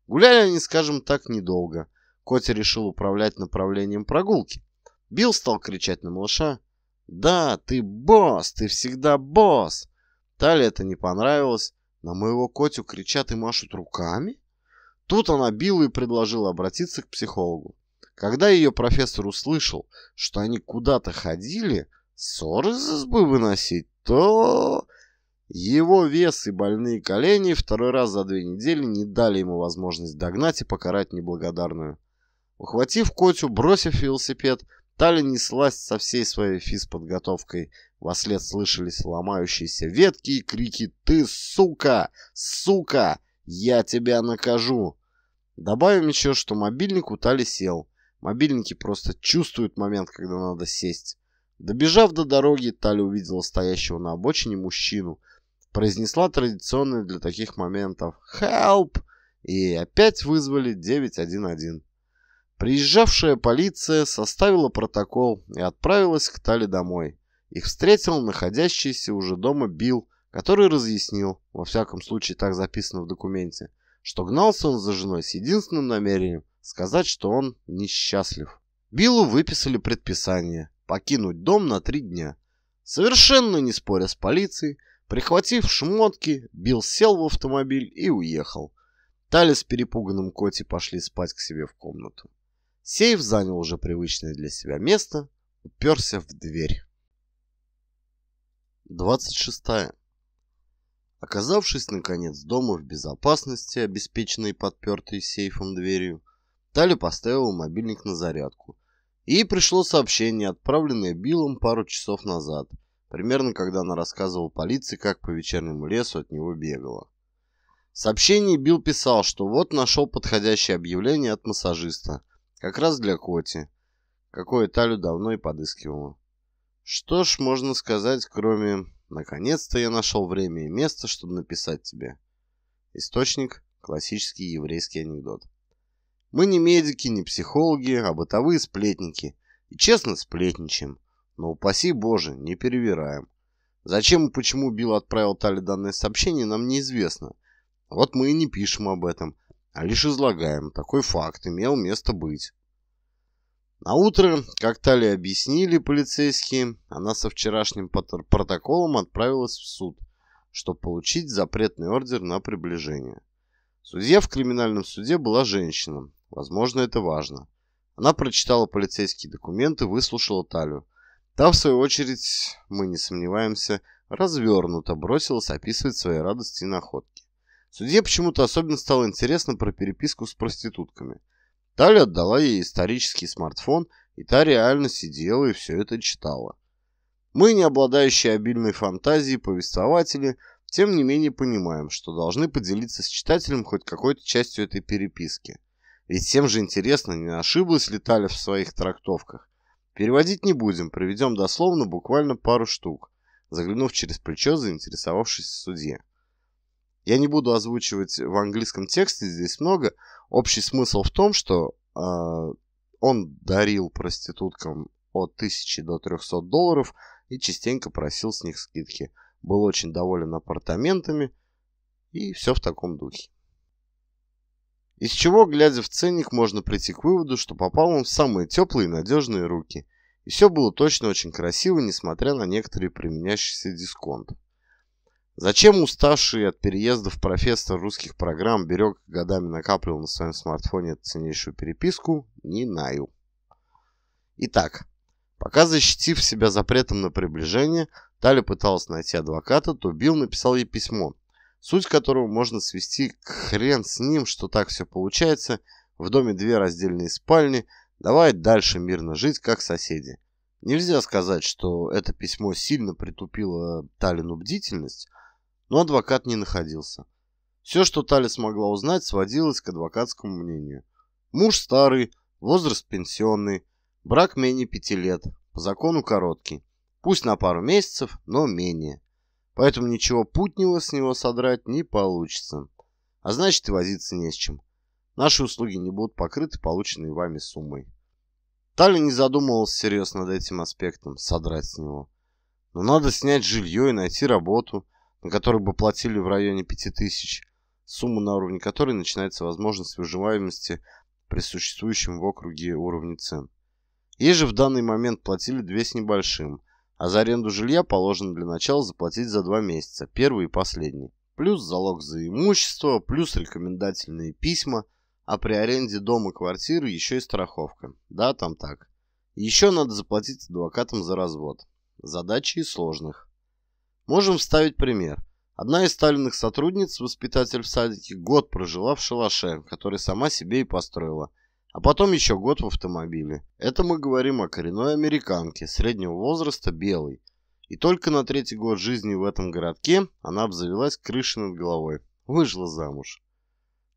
Гуляли они, скажем так, недолго. Котя решил управлять направлением прогулки. Билл стал кричать на малыша. «Да, ты босс, ты всегда босс!» Тали это не понравилось. На моего Котю кричат и машут руками. Тут она Биллу и предложила обратиться к психологу. Когда ее профессор услышал, что они куда-то ходили, ссоры из избы выносить, то... Его вес и больные колени второй раз за две недели не дали ему возможность догнать и покарать неблагодарную. Ухватив Котю, бросив велосипед, Таля неслась со всей своей физподготовкой. Вослед слышались ломающиеся ветки и крики «Ты, сука! Сука!» Я тебя накажу. Добавим еще, что мобильник у Тали сел. Мобильники просто чувствуют момент, когда надо сесть. Добежав до дороги, Тали увидела стоящего на обочине мужчину. Произнесла традиционное для таких моментов «Help!» и опять вызвали 911. Приезжавшая полиция составила протокол и отправилась к Тали домой. Их встретил находящийся уже дома Билл который разъяснил, во всяком случае так записано в документе, что гнался он за женой с единственным намерением сказать, что он несчастлив. Биллу выписали предписание покинуть дом на три дня. Совершенно не споря с полицией, прихватив шмотки, Билл сел в автомобиль и уехал. Тали с перепуганным Коти пошли спать к себе в комнату. Сейф занял уже привычное для себя место, уперся в дверь. 26. Оказавшись, наконец, дома в безопасности, обеспеченной подпертой сейфом дверью, Таля поставила мобильник на зарядку. И пришло сообщение, отправленное Биллом пару часов назад, примерно когда она рассказывала полиции, как по вечернему лесу от него бегала. В сообщении Билл писал, что вот нашел подходящее объявление от массажиста, как раз для Коти, какое Талю давно и подыскивала. Что ж, можно сказать, кроме Наконец-то я нашел время и место, чтобы написать тебе. Источник – классический еврейский анекдот. Мы не медики, не психологи, а бытовые сплетники. И честно сплетничаем. Но упаси Боже, не перевираем. Зачем и почему Билл отправил Тали данное сообщение, нам неизвестно. Вот мы и не пишем об этом, а лишь излагаем. Такой факт имел место быть. На утро, как Тали объяснили полицейские, она со вчерашним протоколом отправилась в суд, чтобы получить запретный ордер на приближение. Судья в криминальном суде была женщина. Возможно, это важно. Она прочитала полицейские документы, выслушала Талю. Та, в свою очередь, мы не сомневаемся, развернуто бросилась описывать свои радости и находки. Судье почему-то особенно стало интересно про переписку с проститутками – Таля отдала ей исторический смартфон, и та реально сидела и все это читала. Мы, не обладающие обильной фантазией повествователи, тем не менее понимаем, что должны поделиться с читателем хоть какой-то частью этой переписки. Ведь всем же интересно, не ошиблась ли Таля в своих трактовках. Переводить не будем, проведем дословно буквально пару штук, заглянув через плечо заинтересовавшись судье. Я не буду озвучивать в английском тексте, здесь много, Общий смысл в том, что э, он дарил проституткам от 1000 до 300 долларов и частенько просил с них скидки. Был очень доволен апартаментами и все в таком духе. Из чего, глядя в ценник, можно прийти к выводу, что попал он в самые теплые и надежные руки. И все было точно очень красиво, несмотря на некоторые применяющиеся дисконты. Зачем уставший от переездов профессор русских программ берег годами накапливал на своем смартфоне ценнейшую переписку, не наю. Итак, пока защитив себя запретом на приближение, Таля пыталась найти адвоката, то Билл написал ей письмо, суть которого можно свести к хрен с ним, что так все получается, в доме две раздельные спальни, давай дальше мирно жить, как соседи. Нельзя сказать, что это письмо сильно притупило Талину бдительность, но адвокат не находился. Все, что Таля смогла узнать, сводилось к адвокатскому мнению. Муж старый, возраст пенсионный, брак менее пяти лет, по закону короткий. Пусть на пару месяцев, но менее. Поэтому ничего путнего с него содрать не получится. А значит и возиться не с чем. Наши услуги не будут покрыты полученной вами суммой. Таля не задумывалась серьезно над этим аспектом, содрать с него. Но надо снять жилье и найти работу, на который бы платили в районе 5000, сумму на уровне которой начинается возможность выживаемости при существующем в округе уровне цен. Ей же в данный момент платили 2 с небольшим, а за аренду жилья положено для начала заплатить за 2 месяца, первый и последний. Плюс залог за имущество, плюс рекомендательные письма, а при аренде дома квартиры еще и страховка. Да, там так. Еще надо заплатить адвокатам за развод. Задачи из сложных. Можем вставить пример. Одна из сталинных сотрудниц, воспитатель в садике, год прожила в шалаше, который сама себе и построила, а потом еще год в автомобиле. Это мы говорим о коренной американке, среднего возраста, белой. И только на третий год жизни в этом городке она обзавелась крышей над головой, вышла замуж.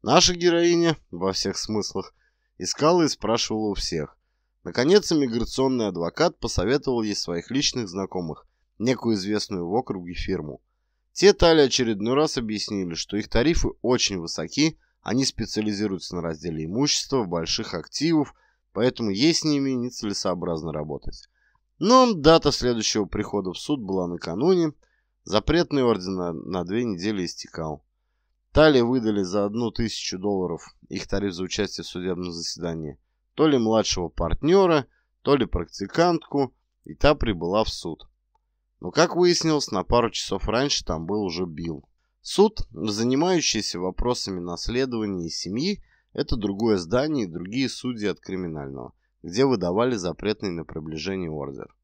Наша героиня, во всех смыслах, искала и спрашивала у всех. Наконец, иммиграционный адвокат посоветовал ей своих личных знакомых – некую известную в округе фирму. Те Тали очередной раз объяснили, что их тарифы очень высоки, они специализируются на разделе имущества, больших активов, поэтому ей с ними нецелесообразно работать. Но дата следующего прихода в суд была накануне, запретный орден на, на две недели истекал. Тали выдали за одну тысячу долларов их тариф за участие в судебном заседании, то ли младшего партнера, то ли практикантку, и та прибыла в суд. Но, как выяснилось, на пару часов раньше там был уже Билл. Суд, занимающийся вопросами наследования и семьи, это другое здание и другие судьи от криминального, где выдавали запретный на приближение ордер.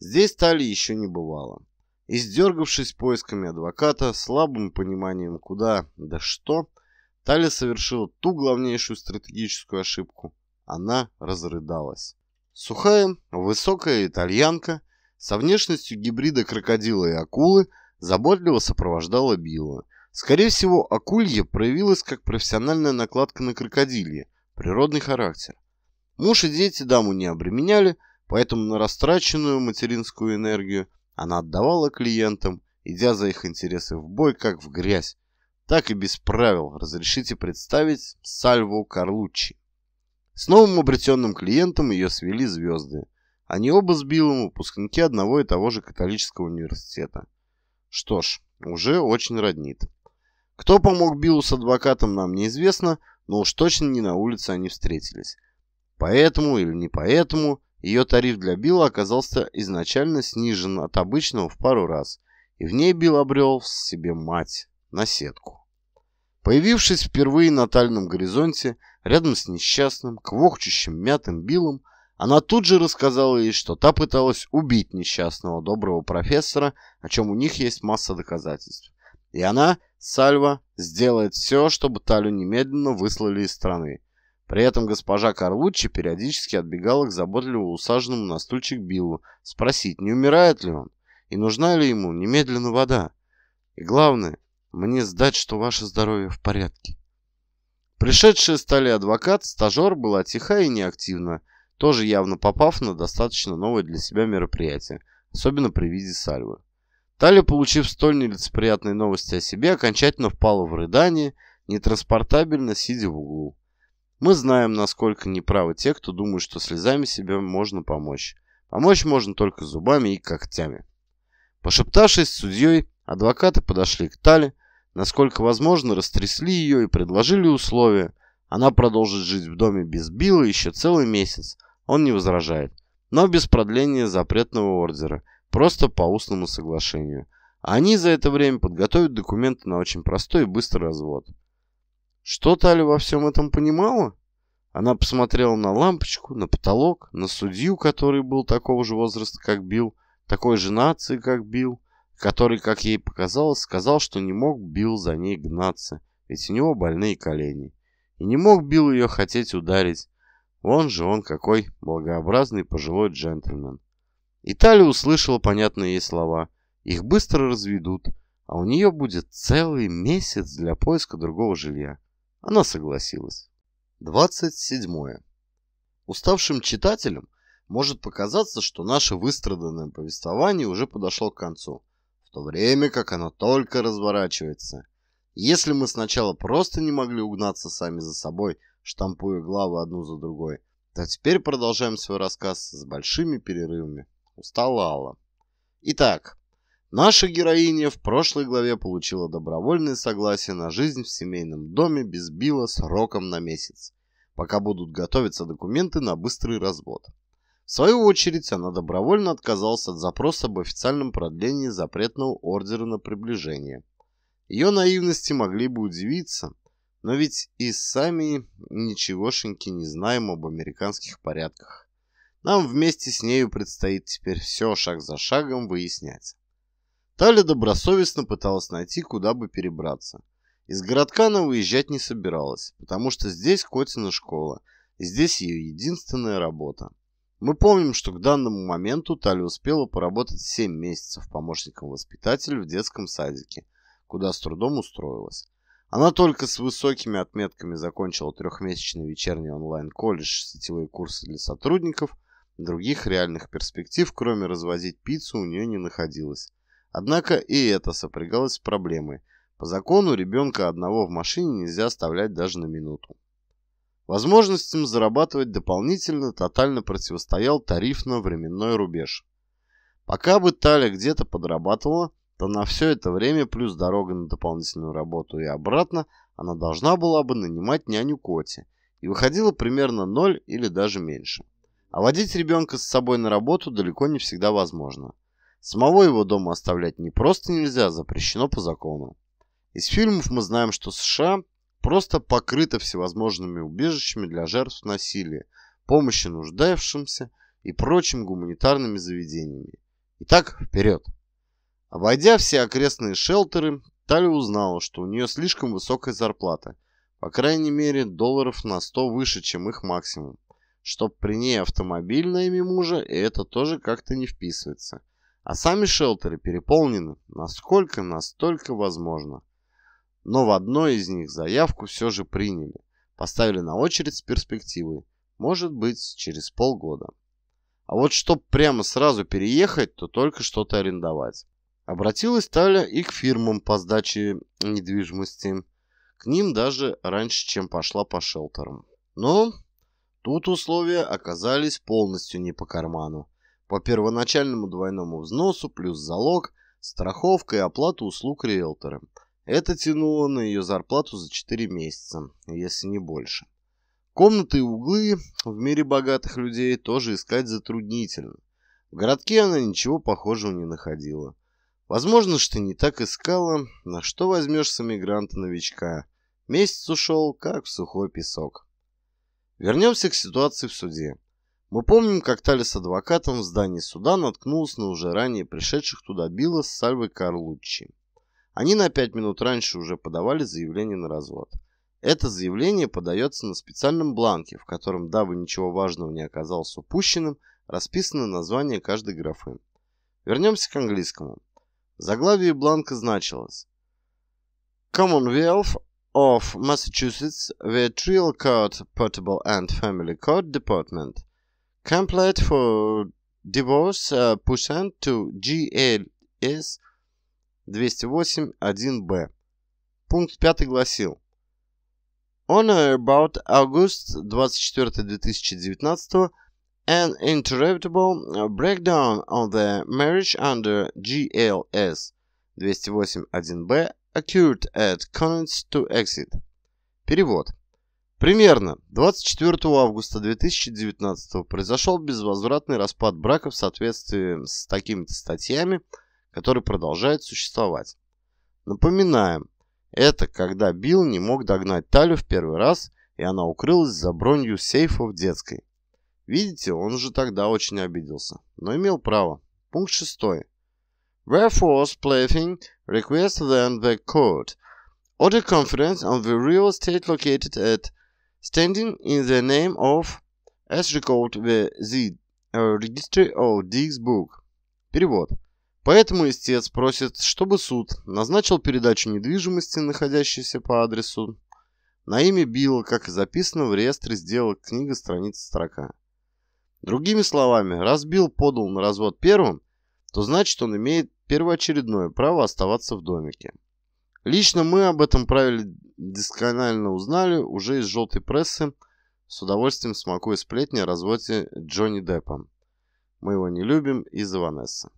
Здесь Тали еще не бывало. Издергавшись поисками адвоката, слабым пониманием куда, да что, Тали совершила ту главнейшую стратегическую ошибку. Она разрыдалась. Сухая, высокая итальянка – со внешностью гибрида крокодила и акулы заботливо сопровождала Билла. Скорее всего, акулья проявилась как профессиональная накладка на крокодилье, природный характер. Муж и дети даму не обременяли, поэтому на растраченную материнскую энергию она отдавала клиентам, идя за их интересы в бой, как в грязь, так и без правил, разрешите представить Сальву Карлуччи. С новым обретенным клиентом ее свели звезды. Они оба с Биллом выпускники одного и того же католического университета. Что ж, уже очень роднит. Кто помог Биллу с адвокатом, нам неизвестно, но уж точно не на улице они встретились. Поэтому или не поэтому, ее тариф для Билла оказался изначально снижен от обычного в пару раз, и в ней Билл обрел себе мать на сетку. Появившись впервые на тальном горизонте, рядом с несчастным, квохчущим, мятым Биллом, она тут же рассказала ей, что та пыталась убить несчастного доброго профессора, о чем у них есть масса доказательств. И она, Сальва, сделает все, чтобы Талю немедленно выслали из страны. При этом госпожа Карлуччи периодически отбегала к заботливо усаженному на стульчик Биллу, спросить, не умирает ли он, и нужна ли ему немедленно вода. И главное, мне сдать, что ваше здоровье в порядке. Пришедшие стали адвокат, стажер была тиха и неактивна, тоже явно попав на достаточно новое для себя мероприятие, особенно при виде сальвы. Талия, получив столь нелицеприятные новости о себе, окончательно впала в рыдание, нетранспортабельно сидя в углу. Мы знаем, насколько неправы те, кто думает, что слезами себе можно помочь. Помочь можно только зубами и когтями. Пошептавшись с судьей, адвокаты подошли к Тали, насколько возможно, растрясли ее и предложили условия – она продолжит жить в доме без Билла еще целый месяц. Он не возражает. Но без продления запретного ордера. Просто по устному соглашению. они за это время подготовят документы на очень простой и быстрый развод. Что Таля во всем этом понимала? Она посмотрела на лампочку, на потолок, на судью, который был такого же возраста, как Билл, такой же нации, как Билл, который, как ей показалось, сказал, что не мог Билл за ней гнаться, ведь у него больные колени. И не мог Билл ее хотеть ударить. Он же он какой, благообразный пожилой джентльмен. Италия услышала понятные ей слова. Их быстро разведут, а у нее будет целый месяц для поиска другого жилья. Она согласилась. 27. Уставшим читателям может показаться, что наше выстраданное повествование уже подошло к концу, в то время как оно только разворачивается. Если мы сначала просто не могли угнаться сами за собой, штампуя главы одну за другой, то теперь продолжаем свой рассказ с большими перерывами. Устала Алла. Итак, наша героиня в прошлой главе получила добровольное согласие на жизнь в семейном доме без Билла сроком на месяц, пока будут готовиться документы на быстрый развод. В свою очередь, она добровольно отказалась от запроса об официальном продлении запретного ордера на приближение – ее наивности могли бы удивиться, но ведь и сами ничегошеньки не знаем об американских порядках. Нам вместе с нею предстоит теперь все шаг за шагом выяснять. Таля добросовестно пыталась найти, куда бы перебраться. Из городка она выезжать не собиралась, потому что здесь Котина школа, и здесь ее единственная работа. Мы помним, что к данному моменту Таля успела поработать 7 месяцев помощником воспитателя в детском садике – куда с трудом устроилась. Она только с высокими отметками закончила трехмесячный вечерний онлайн-колледж сетевые курсы для сотрудников, других реальных перспектив, кроме развозить пиццу, у нее не находилось. Однако и это сопрягалось с проблемой. По закону ребенка одного в машине нельзя оставлять даже на минуту. Возможностям зарабатывать дополнительно тотально противостоял тарифно-временной рубеж. Пока бы Таля где-то подрабатывала, то на все это время плюс дорога на дополнительную работу и обратно она должна была бы нанимать няню Коти и выходила примерно ноль или даже меньше. А водить ребенка с собой на работу далеко не всегда возможно. Самого его дома оставлять не просто нельзя, а запрещено по закону. Из фильмов мы знаем, что США просто покрыто всевозможными убежищами для жертв насилия, помощи нуждающимся и прочим гуманитарными заведениями. Итак, вперед! Обойдя все окрестные шелтеры, Тали узнала, что у нее слишком высокая зарплата, по крайней мере долларов на 100 выше, чем их максимум. Чтоб при ней автомобиль на имя мужа, и это тоже как-то не вписывается. А сами шелтеры переполнены, насколько настолько возможно. Но в одной из них заявку все же приняли. Поставили на очередь с перспективой. Может быть, через полгода. А вот чтоб прямо сразу переехать, то только что-то арендовать. Обратилась Таля и к фирмам по сдаче недвижимости. К ним даже раньше, чем пошла по шелтерам. Но тут условия оказались полностью не по карману. По первоначальному двойному взносу плюс залог, страховка и оплата услуг риэлтора. Это тянуло на ее зарплату за 4 месяца, если не больше. Комнаты и углы в мире богатых людей тоже искать затруднительно. В городке она ничего похожего не находила. Возможно, что не так искала, на что возьмешься мигранта-новичка. Месяц ушел, как в сухой песок. Вернемся к ситуации в суде. Мы помним, как Тали с адвокатом в здании суда наткнулся на уже ранее пришедших туда Билла с Сальвой Карлуччи. Они на пять минут раньше уже подавали заявление на развод. Это заявление подается на специальном бланке, в котором, дабы ничего важного не оказалось упущенным, расписано название каждой графы. Вернемся к английскому. В заглавии бланка значилось Commonwealth of Massachusetts, the Trial Court Portable and Family Court Department, Complete for Divorce uh, Pursuant to GLS 208.1b. Пункт 5 гласил On or about August 24 2019 an interruptible uh, breakdown of the marriage under GLS 208.1b occurred at Connaught to exit. Перевод. Примерно 24 августа 2019 произошел безвозвратный распад брака в соответствии с такими-то статьями, которые продолжают существовать. Напоминаем, это когда Билл не мог догнать Талю в первый раз, и она укрылась за бронью сейфа в детской. Видите, он уже тогда очень обиделся, но имел право. Пункт шестой. Wherefore, Plaything requests then the court order conference on the real estate located at standing in the name of as recalled the Z uh, Registry of Dick's Book. Перевод. Поэтому истец просит, чтобы суд назначил передачу недвижимости, находящейся по адресу, на имя Билла, как и записано в реестре сделок книга страница строка. Другими словами, раз Билл подал на развод первым, то значит он имеет первоочередное право оставаться в домике. Лично мы об этом правиле досконально узнали уже из желтой прессы, с удовольствием смакуя сплетни о разводе Джонни Деппа. Мы его не любим из-за Ванессы.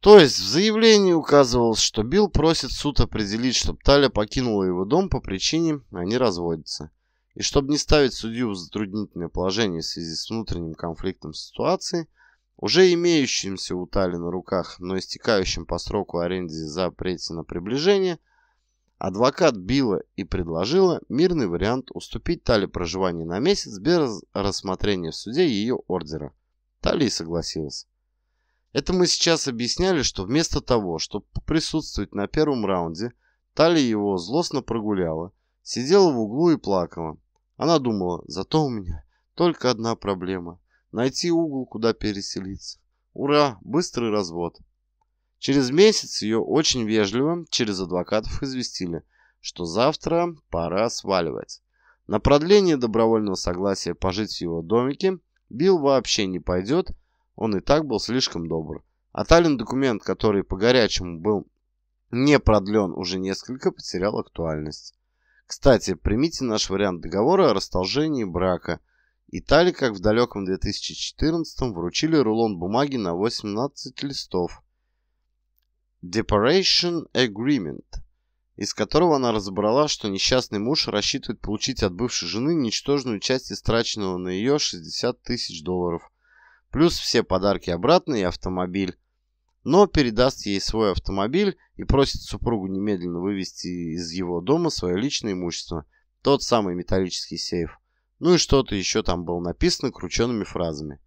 То есть в заявлении указывалось, что Билл просит суд определить, чтобы Таля покинула его дом по причине «они разводятся». И чтобы не ставить судью в затруднительное положение в связи с внутренним конфликтом ситуации, уже имеющимся у Тали на руках, но истекающим по сроку аренде запрете на приближение, адвокат била и предложила мирный вариант уступить Тали проживание на месяц без рассмотрения в суде ее ордера. Тали согласилась. Это мы сейчас объясняли, что вместо того, чтобы присутствовать на первом раунде, Тали его злостно прогуляла, сидела в углу и плакала. Она думала, зато у меня только одна проблема – найти угол, куда переселиться. Ура, быстрый развод. Через месяц ее очень вежливо через адвокатов известили, что завтра пора сваливать. На продление добровольного согласия пожить в его домике Билл вообще не пойдет, он и так был слишком добр. А Таллин документ, который по-горячему был не продлен уже несколько, потерял актуальность. Кстати, примите наш вариант договора о расторжении брака. Италии, как в далеком 2014 вручили рулон бумаги на 18 листов. Deparation Agreement, из которого она разобрала, что несчастный муж рассчитывает получить от бывшей жены ничтожную часть истраченного на ее 60 тысяч долларов, плюс все подарки обратно и автомобиль, но передаст ей свой автомобиль и просит супругу немедленно вывести из его дома свое личное имущество, тот самый металлический сейф. Ну и что-то еще там было написано крученными фразами.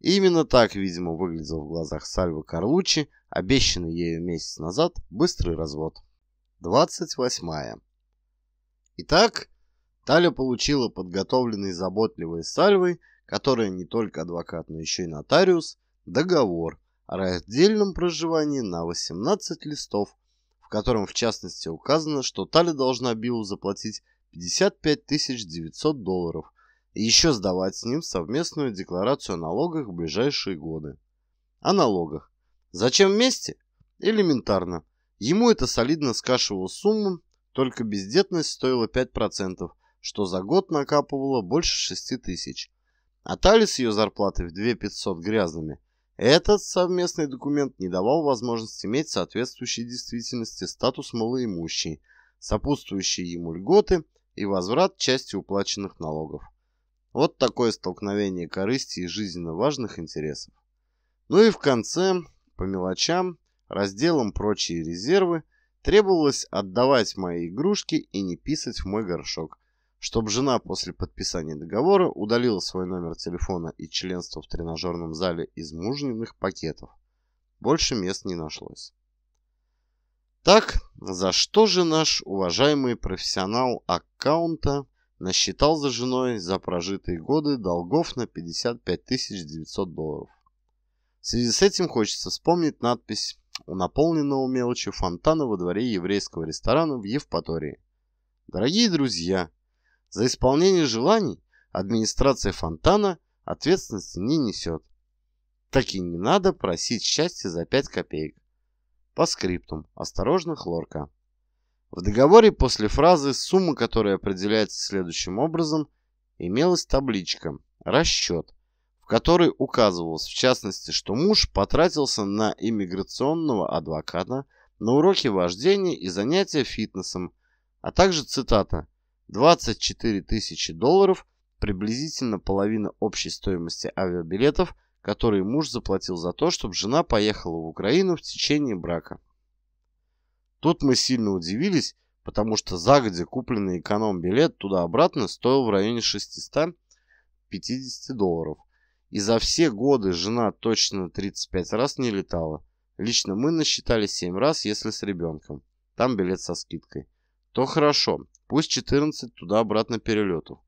И именно так, видимо, выглядел в глазах Сальвы Карлучи обещанный ею месяц назад быстрый развод. 28. Итак, Таля получила подготовленный заботливой Сальвой, которая не только адвокат, но еще и нотариус, договор – о раздельном проживании на 18 листов, в котором в частности указано, что Тали должна Биллу заплатить 55 900 долларов и еще сдавать с ним совместную декларацию о налогах в ближайшие годы. О налогах. Зачем вместе? Элементарно. Ему это солидно скашивало сумму, только бездетность стоила 5%, что за год накапывало больше 6 тысяч. А Тали с ее зарплатой в 2 500 грязными – этот совместный документ не давал возможности иметь соответствующей действительности статус малоимущий, сопутствующие ему льготы и возврат части уплаченных налогов. Вот такое столкновение корысти и жизненно важных интересов. Ну и в конце, по мелочам, разделам прочие резервы, требовалось отдавать мои игрушки и не писать в мой горшок – чтобы жена после подписания договора удалила свой номер телефона и членство в тренажерном зале из мужниных пакетов. Больше мест не нашлось. Так, за что же наш уважаемый профессионал аккаунта насчитал за женой за прожитые годы долгов на 55 900 долларов? В связи с этим хочется вспомнить надпись у наполненного мелочи фонтана во дворе еврейского ресторана в Евпатории. Дорогие друзья, за исполнение желаний администрация фонтана ответственности не несет. Так и не надо просить счастья за 5 копеек. По скриптум. Осторожно, хлорка. В договоре после фразы «сумма, которая определяется следующим образом» имелась табличка «расчет», в которой указывалось, в частности, что муж потратился на иммиграционного адвоката, на уроки вождения и занятия фитнесом, а также, цитата, 24 тысячи долларов, приблизительно половина общей стоимости авиабилетов, которые муж заплатил за то, чтобы жена поехала в Украину в течение брака. Тут мы сильно удивились, потому что загодя купленный эконом-билет туда-обратно стоил в районе 650 долларов. И за все годы жена точно 35 раз не летала. Лично мы насчитали 7 раз, если с ребенком. Там билет со скидкой то хорошо, пусть 14 туда-обратно перелетов.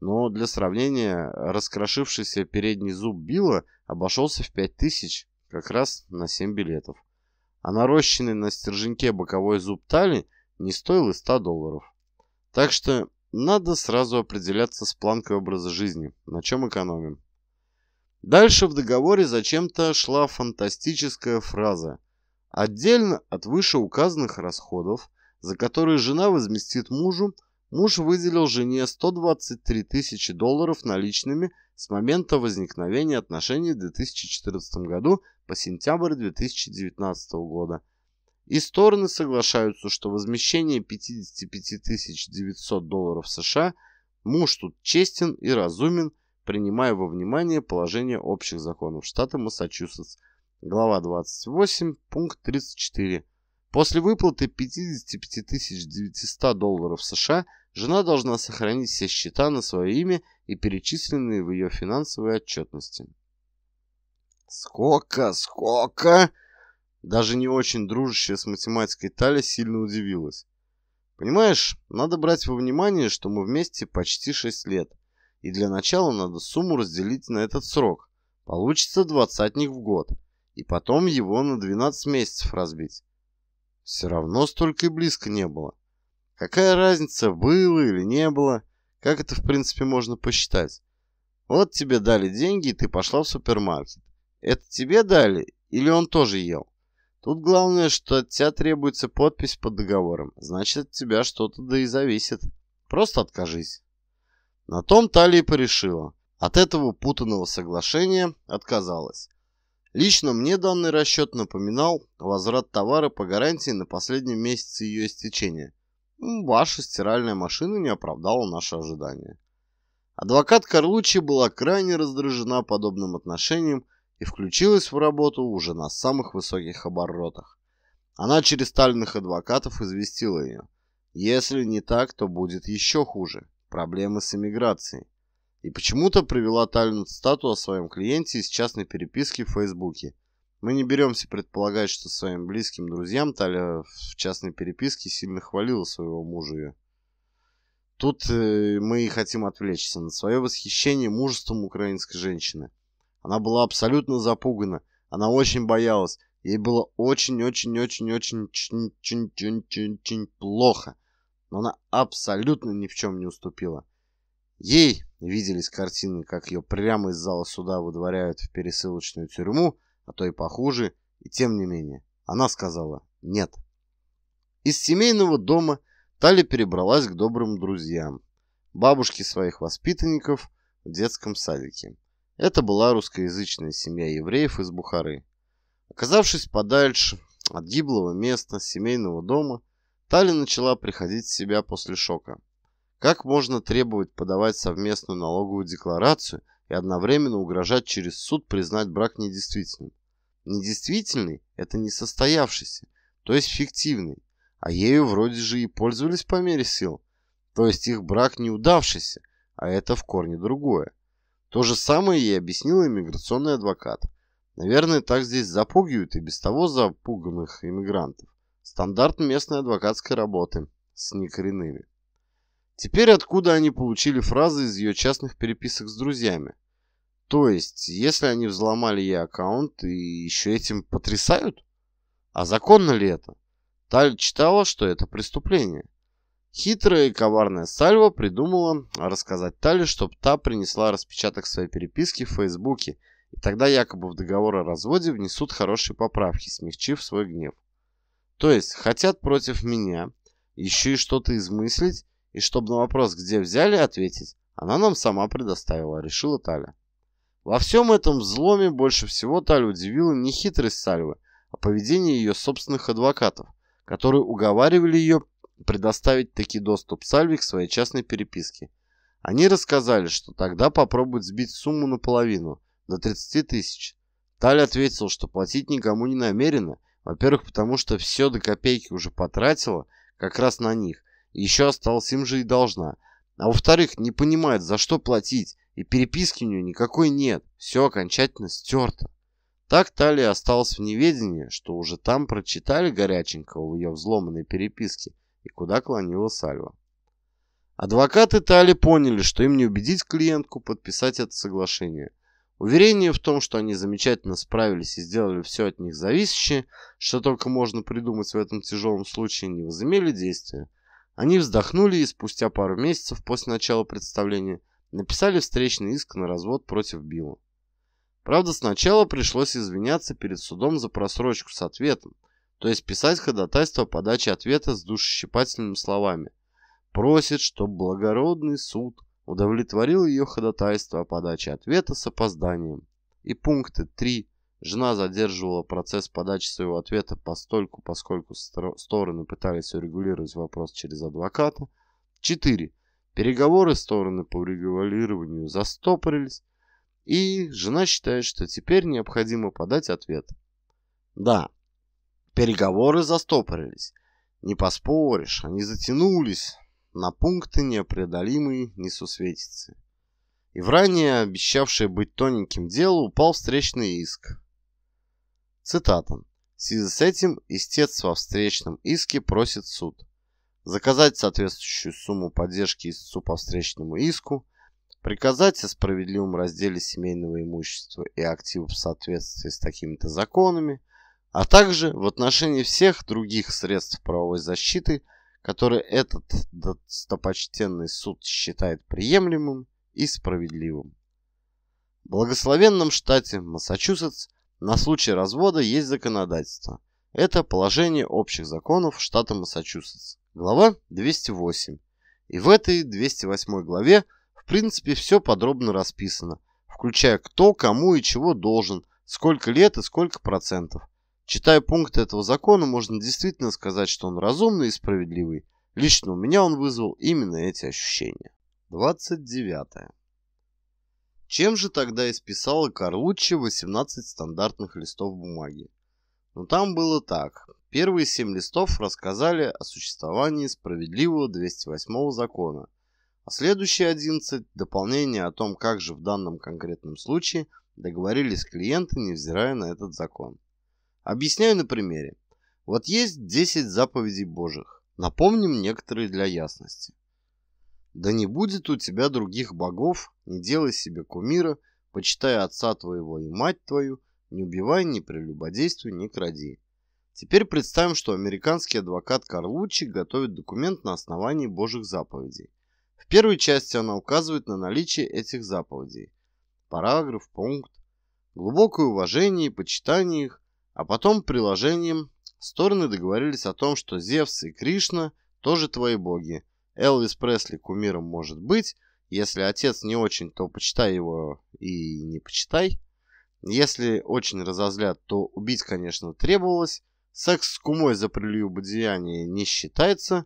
Но для сравнения, раскрошившийся передний зуб Билла обошелся в 5000, как раз на 7 билетов. А нарощенный на стерженьке боковой зуб Тали не стоил и 100 долларов. Так что надо сразу определяться с планкой образа жизни, на чем экономим. Дальше в договоре зачем-то шла фантастическая фраза. Отдельно от вышеуказанных расходов – за которые жена возместит мужу, муж выделил жене 123 тысячи долларов наличными с момента возникновения отношений в 2014 году по сентябрь 2019 года. И стороны соглашаются, что возмещение 55 900 долларов США муж тут честен и разумен, принимая во внимание положение общих законов штата Массачусетс. Глава 28, пункт 34. После выплаты 55 900 долларов США жена должна сохранить все счета на свое имя и перечисленные в ее финансовой отчетности. «Сколько? Сколько?» Даже не очень дружащая с математикой Таля сильно удивилась. «Понимаешь, надо брать во внимание, что мы вместе почти 6 лет, и для начала надо сумму разделить на этот срок. Получится двадцатник в год, и потом его на 12 месяцев разбить. Все равно столько и близко не было. Какая разница, было или не было, как это в принципе можно посчитать? Вот тебе дали деньги, и ты пошла в супермаркет. Это тебе дали, или он тоже ел? Тут главное, что от тебя требуется подпись под договором. Значит, от тебя что-то да и зависит. Просто откажись. На том Талия порешила. От этого путанного соглашения отказалась. Лично мне данный расчет напоминал возврат товара по гарантии на последнем месяце ее истечения. Ваша стиральная машина не оправдала наши ожидания. Адвокат Карлучи была крайне раздражена подобным отношением и включилась в работу уже на самых высоких оборотах. Она через стальных адвокатов известила ее. Если не так, то будет еще хуже. Проблемы с эмиграцией и почему-то привела Таллин стату о своем клиенте из частной переписки в Фейсбуке. Мы не беремся предполагать, что своим близким друзьям Таля в частной переписке сильно хвалила своего мужа ее. Тут э, мы и хотим отвлечься на свое восхищение мужеством украинской женщины. Она была абсолютно запугана, она очень боялась, ей было очень-очень-очень-очень-очень-очень плохо, но она абсолютно ни в чем не уступила. Ей Виделись картины, как ее прямо из зала суда выдворяют в пересылочную тюрьму, а то и похуже, и тем не менее. Она сказала «нет». Из семейного дома Тали перебралась к добрым друзьям, бабушке своих воспитанников в детском садике. Это была русскоязычная семья евреев из Бухары. Оказавшись подальше от гиблого места семейного дома, Тали начала приходить в себя после шока. Как можно требовать подавать совместную налоговую декларацию и одновременно угрожать через суд признать брак недействительным? Недействительный – это не состоявшийся, то есть фиктивный, а ею вроде же и пользовались по мере сил, то есть их брак не удавшийся, а это в корне другое. То же самое ей объяснил иммиграционный адвокат. Наверное, так здесь запугивают и без того запуганных иммигрантов. Стандарт местной адвокатской работы с некоренными. Теперь откуда они получили фразы из ее частных переписок с друзьями? То есть, если они взломали ей аккаунт и еще этим потрясают? А законно ли это? Таль читала, что это преступление. Хитрая и коварная Сальва придумала рассказать Тали, чтобы та принесла распечаток своей переписки в Фейсбуке, и тогда якобы в договор о разводе внесут хорошие поправки, смягчив свой гнев. То есть, хотят против меня еще и что-то измыслить, и чтобы на вопрос, где взяли, ответить, она нам сама предоставила, решила Таля. Во всем этом взломе больше всего Талю удивила не хитрость Сальвы, а поведение ее собственных адвокатов, которые уговаривали ее предоставить таки доступ Сальве к своей частной переписке. Они рассказали, что тогда попробуют сбить сумму наполовину, до 30 тысяч. Таль ответила что платить никому не намерена, во-первых, потому что все до копейки уже потратила, как раз на них, еще осталось, им же и должна. А во-вторых, не понимает, за что платить, и переписки у нее никакой нет, все окончательно стерто. Так Талия осталась в неведении, что уже там прочитали горяченького в ее взломанной переписке и куда клонила Сальва. Адвокаты Тали поняли, что им не убедить клиентку подписать это соглашение. Уверение в том, что они замечательно справились и сделали все от них зависящее, что только можно придумать в этом тяжелом случае, не возымели действия. Они вздохнули и спустя пару месяцев после начала представления написали встречный иск на развод против Билла. Правда, сначала пришлось извиняться перед судом за просрочку с ответом, то есть писать ходатайство о подаче ответа с душещипательными словами. Просит, чтобы благородный суд удовлетворил ее ходатайство о подаче ответа с опозданием. И пункты 3, Жена задерживала процесс подачи своего ответа постольку, поскольку стороны пытались урегулировать вопрос через адвоката. 4. Переговоры стороны по урегулированию застопорились, и жена считает, что теперь необходимо подать ответ. Да, переговоры застопорились. Не поспоришь, они затянулись на пункты непреодолимые, несусветицы. И в ранее обещавшее быть тоненьким дело упал встречный иск – Цитата. В связи с этим истец во встречном иске просит суд заказать соответствующую сумму поддержки истцу по встречному иску, приказать о справедливом разделе семейного имущества и активов в соответствии с такими-то законами, а также в отношении всех других средств правовой защиты, которые этот достопочтенный суд считает приемлемым и справедливым. В благословенном штате Массачусетс на случай развода есть законодательство. Это положение общих законов штата Массачусетс. Глава 208. И в этой 208 главе в принципе все подробно расписано, включая кто, кому и чего должен, сколько лет и сколько процентов. Читая пункты этого закона, можно действительно сказать, что он разумный и справедливый. Лично у меня он вызвал именно эти ощущения. 29. Чем же тогда исписала Карлуччи 18 стандартных листов бумаги? Но ну, там было так. Первые семь листов рассказали о существовании справедливого 208 закона, а следующие 11 – дополнение о том, как же в данном конкретном случае договорились клиенты, невзирая на этот закон. Объясняю на примере. Вот есть 10 заповедей Божьих. Напомним некоторые для ясности. Да не будет у тебя других богов, не делай себе кумира, почитай отца твоего и мать твою, не убивай, не прелюбодействуй, не кради. Теперь представим, что американский адвокат Карлучи готовит документ на основании Божьих заповедей. В первой части она указывает на наличие этих заповедей. Параграф, пункт. Глубокое уважение и почитание их, а потом приложением стороны договорились о том, что Зевс и Кришна тоже твои боги, Элвис Пресли кумиром может быть. Если отец не очень, то почитай его и не почитай. Если очень разозлят, то убить, конечно, требовалось. Секс с кумой за прелюбодеяние не считается.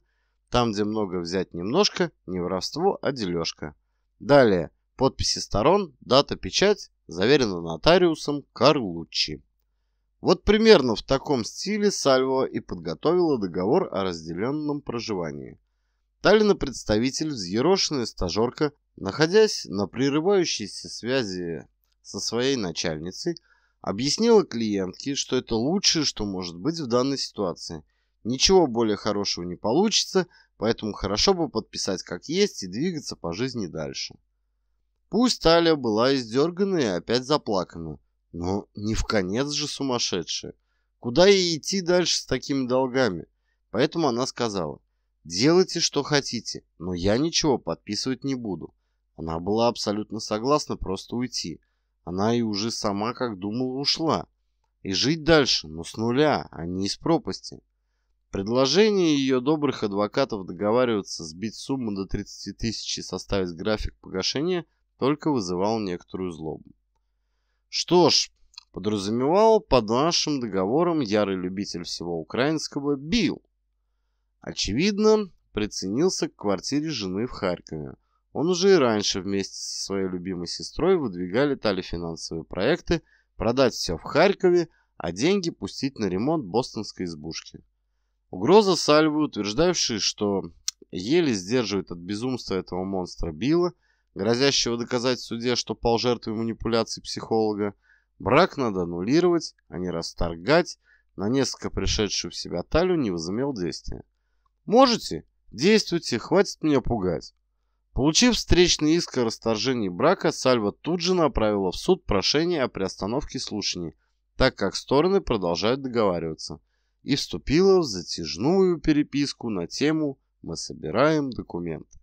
Там, где много взять немножко, не воровство, а дележка. Далее. Подписи сторон, дата, печать, заверено нотариусом Карлуччи. Вот примерно в таком стиле Сальво и подготовила договор о разделенном проживании. Таллина представитель, взъерошенная стажерка, находясь на прерывающейся связи со своей начальницей, объяснила клиентке, что это лучшее, что может быть в данной ситуации. Ничего более хорошего не получится, поэтому хорошо бы подписать как есть и двигаться по жизни дальше. Пусть Таля была издергана и опять заплакана, но не в конец же сумасшедшая. Куда ей идти дальше с такими долгами? Поэтому она сказала – Делайте, что хотите, но я ничего подписывать не буду. Она была абсолютно согласна просто уйти. Она и уже сама, как думала, ушла. И жить дальше, но с нуля, а не из пропасти. Предложение ее добрых адвокатов договариваться сбить сумму до 30 тысяч и составить график погашения только вызывало некоторую злобу. Что ж, подразумевал под нашим договором ярый любитель всего украинского Билл, Очевидно, приценился к квартире жены в Харькове. Он уже и раньше вместе со своей любимой сестрой выдвигали тали финансовые проекты продать все в Харькове, а деньги пустить на ремонт бостонской избушки. Угроза Сальвы, утверждавшей, что еле сдерживает от безумства этого монстра Билла, грозящего доказать в суде, что пал жертвой манипуляций психолога, брак надо аннулировать, а не расторгать, на несколько пришедшую в себя Талю не возымел действия. Можете? Действуйте, хватит меня пугать. Получив встречный иск о расторжении брака, Сальва тут же направила в суд прошение о приостановке слушаний, так как стороны продолжают договариваться, и вступила в затяжную переписку на тему «Мы собираем документы».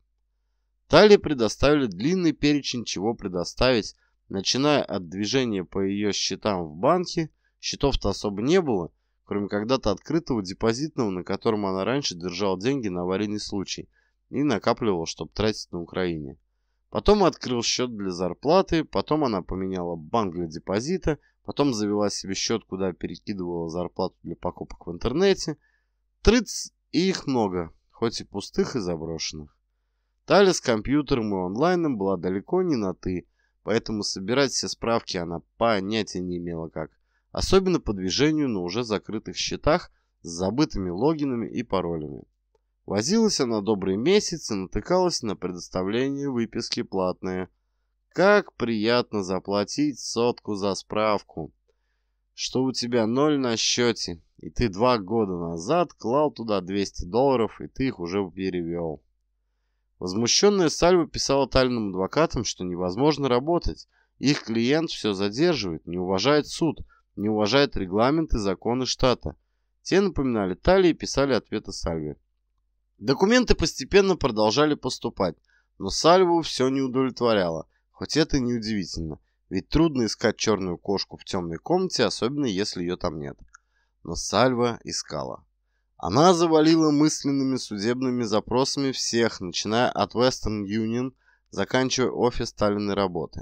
Тали предоставили длинный перечень, чего предоставить, начиная от движения по ее счетам в банке, счетов-то особо не было, кроме когда-то открытого депозитного, на котором она раньше держала деньги на аварийный случай и накапливала, чтобы тратить на Украине. Потом открыл счет для зарплаты, потом она поменяла банк для депозита, потом завела себе счет, куда перекидывала зарплату для покупок в интернете. Трыц, и их много, хоть и пустых и заброшенных. Таля с компьютером и онлайном была далеко не на «ты», поэтому собирать все справки она понятия не имела как особенно по движению на уже закрытых счетах с забытыми логинами и паролями. Возилась она добрый месяц и натыкалась на предоставление выписки платные. Как приятно заплатить сотку за справку, что у тебя ноль на счете, и ты два года назад клал туда 200 долларов, и ты их уже перевел. Возмущенная Сальва писала тайным адвокатам, что невозможно работать. Их клиент все задерживает, не уважает суд – не уважает регламенты и законы штата. Те напоминали Тали и писали ответы Сальве. Документы постепенно продолжали поступать, но Сальву все не удовлетворяло, хоть это и неудивительно, ведь трудно искать черную кошку в темной комнате, особенно если ее там нет. Но Сальва искала. Она завалила мысленными судебными запросами всех, начиная от Western Union, заканчивая офис Сталиной работы.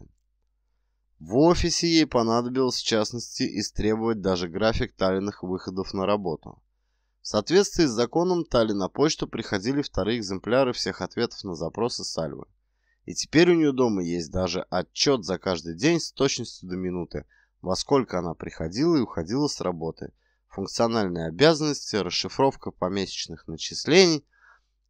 В офисе ей понадобилось, в частности, истребовать даже график Талиных выходов на работу. В соответствии с законом Тали на почту приходили вторые экземпляры всех ответов на запросы Сальвы. И теперь у нее дома есть даже отчет за каждый день с точностью до минуты, во сколько она приходила и уходила с работы, функциональные обязанности, расшифровка помесячных начислений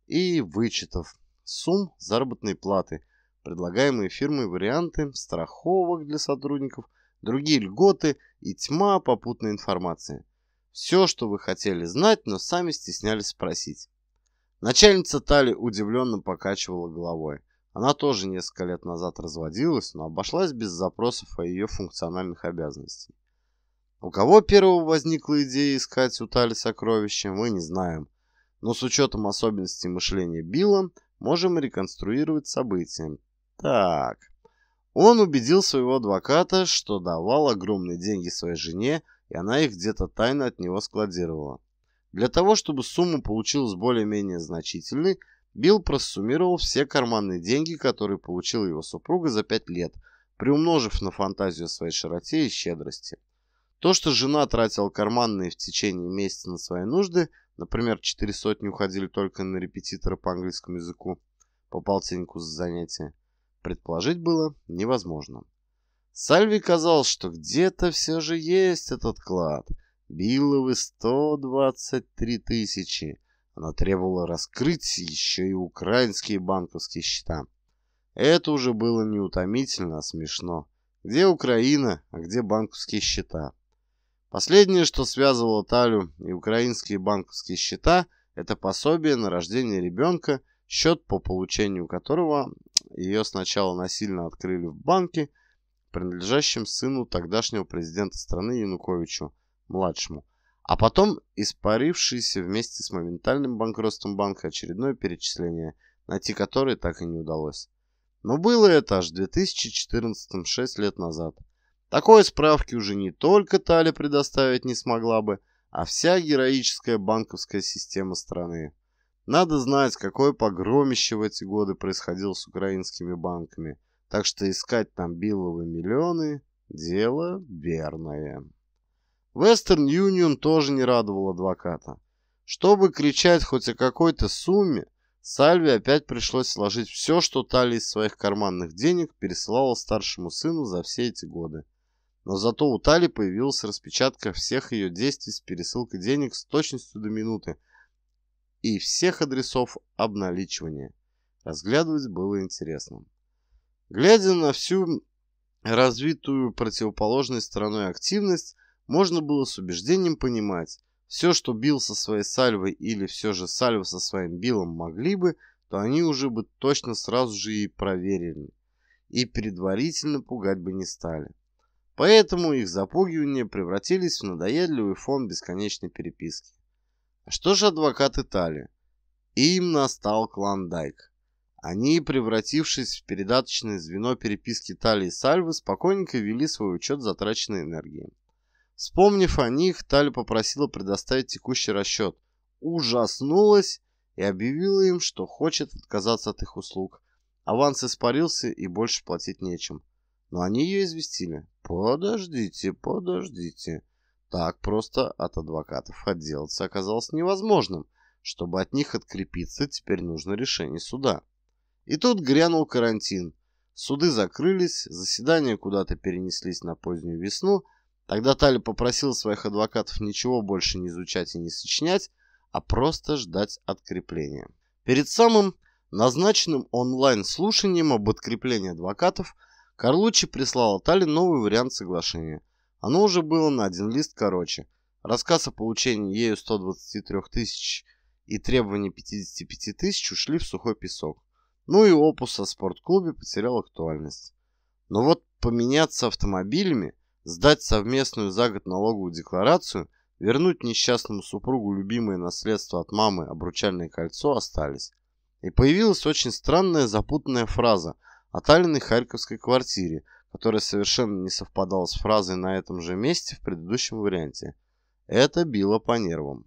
и вычетов, сумм заработной платы – предлагаемые фирмой варианты страховок для сотрудников, другие льготы и тьма попутной информации. Все, что вы хотели знать, но сами стеснялись спросить. Начальница Тали удивленно покачивала головой. Она тоже несколько лет назад разводилась, но обошлась без запросов о ее функциональных обязанностях. У кого первого возникла идея искать у Тали сокровища, мы не знаем. Но с учетом особенностей мышления Билла, можем реконструировать события, так. Он убедил своего адвоката, что давал огромные деньги своей жене, и она их где-то тайно от него складировала. Для того, чтобы сумма получилась более-менее значительной, Билл просуммировал все карманные деньги, которые получил его супруга за пять лет, приумножив на фантазию своей широте и щедрости. То, что жена тратила карманные в течение месяца на свои нужды, например, четыре сотни уходили только на репетитора по английскому языку, по полтиннику за занятия, предположить было невозможно. Сальви казал, что где-то все же есть этот клад. Билловы 123 тысячи. Она требовала раскрыть еще и украинские банковские счета. Это уже было неутомительно, а смешно. Где Украина, а где банковские счета? Последнее, что связывало Талю и украинские банковские счета, это пособие на рождение ребенка, счет по получению которого ее сначала насильно открыли в банке, принадлежащем сыну тогдашнего президента страны Януковичу, младшему, а потом испарившиеся вместе с моментальным банкротством банка очередное перечисление, найти которое так и не удалось. Но было это аж в 2014 6 лет назад. Такой справки уже не только Таля предоставить не смогла бы, а вся героическая банковская система страны. Надо знать, какое погромище в эти годы происходило с украинскими банками, так что искать там Билловы миллионы – дело верное. Western Union тоже не радовал адвоката. Чтобы кричать хоть о какой-то сумме, Сальве опять пришлось сложить все, что Тали из своих карманных денег пересылала старшему сыну за все эти годы. Но зато у Тали появилась распечатка всех ее действий с пересылкой денег с точностью до минуты, и всех адресов обналичивания. Разглядывать было интересно. Глядя на всю развитую противоположной стороной активность, можно было с убеждением понимать, все, что Билл со своей сальвой или все же сальва со своим Биллом могли бы, то они уже бы точно сразу же и проверили. И предварительно пугать бы не стали. Поэтому их запугивания превратились в надоедливый фон бесконечной переписки. Что же адвокаты Тали? Им настал Клондайк. Они, превратившись в передаточное звено переписки Тали и Сальвы, спокойненько вели свой учет затраченной энергии. Вспомнив о них, Тали попросила предоставить текущий расчет, ужаснулась и объявила им, что хочет отказаться от их услуг. Аванс испарился и больше платить нечем. Но они ее известили. «Подождите, подождите. Так просто от адвокатов отделаться оказалось невозможным. Чтобы от них открепиться, теперь нужно решение суда. И тут грянул карантин. Суды закрылись, заседания куда-то перенеслись на позднюю весну. Тогда Таля попросила своих адвокатов ничего больше не изучать и не сочинять, а просто ждать открепления. Перед самым назначенным онлайн-слушанием об откреплении адвокатов Карлуччи прислал Тали новый вариант соглашения. Оно уже было на один лист короче. Рассказ о получении ею 123 тысяч и требования 55 тысяч ушли в сухой песок. Ну и опус о спортклубе потерял актуальность. Но вот поменяться автомобилями, сдать совместную за год налоговую декларацию, вернуть несчастному супругу любимое наследство от мамы обручальное кольцо остались. И появилась очень странная запутанная фраза о Таллиной харьковской квартире – который совершенно не совпадал с фразой на этом же месте в предыдущем варианте. Это било по нервам.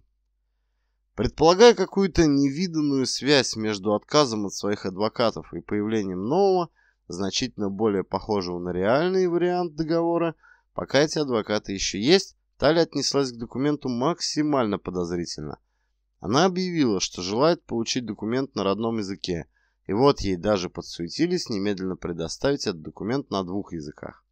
Предполагая какую-то невиданную связь между отказом от своих адвокатов и появлением нового, значительно более похожего на реальный вариант договора, пока эти адвокаты еще есть, Тали отнеслась к документу максимально подозрительно. Она объявила, что желает получить документ на родном языке – и вот ей даже подсуетились немедленно предоставить этот документ на двух языках.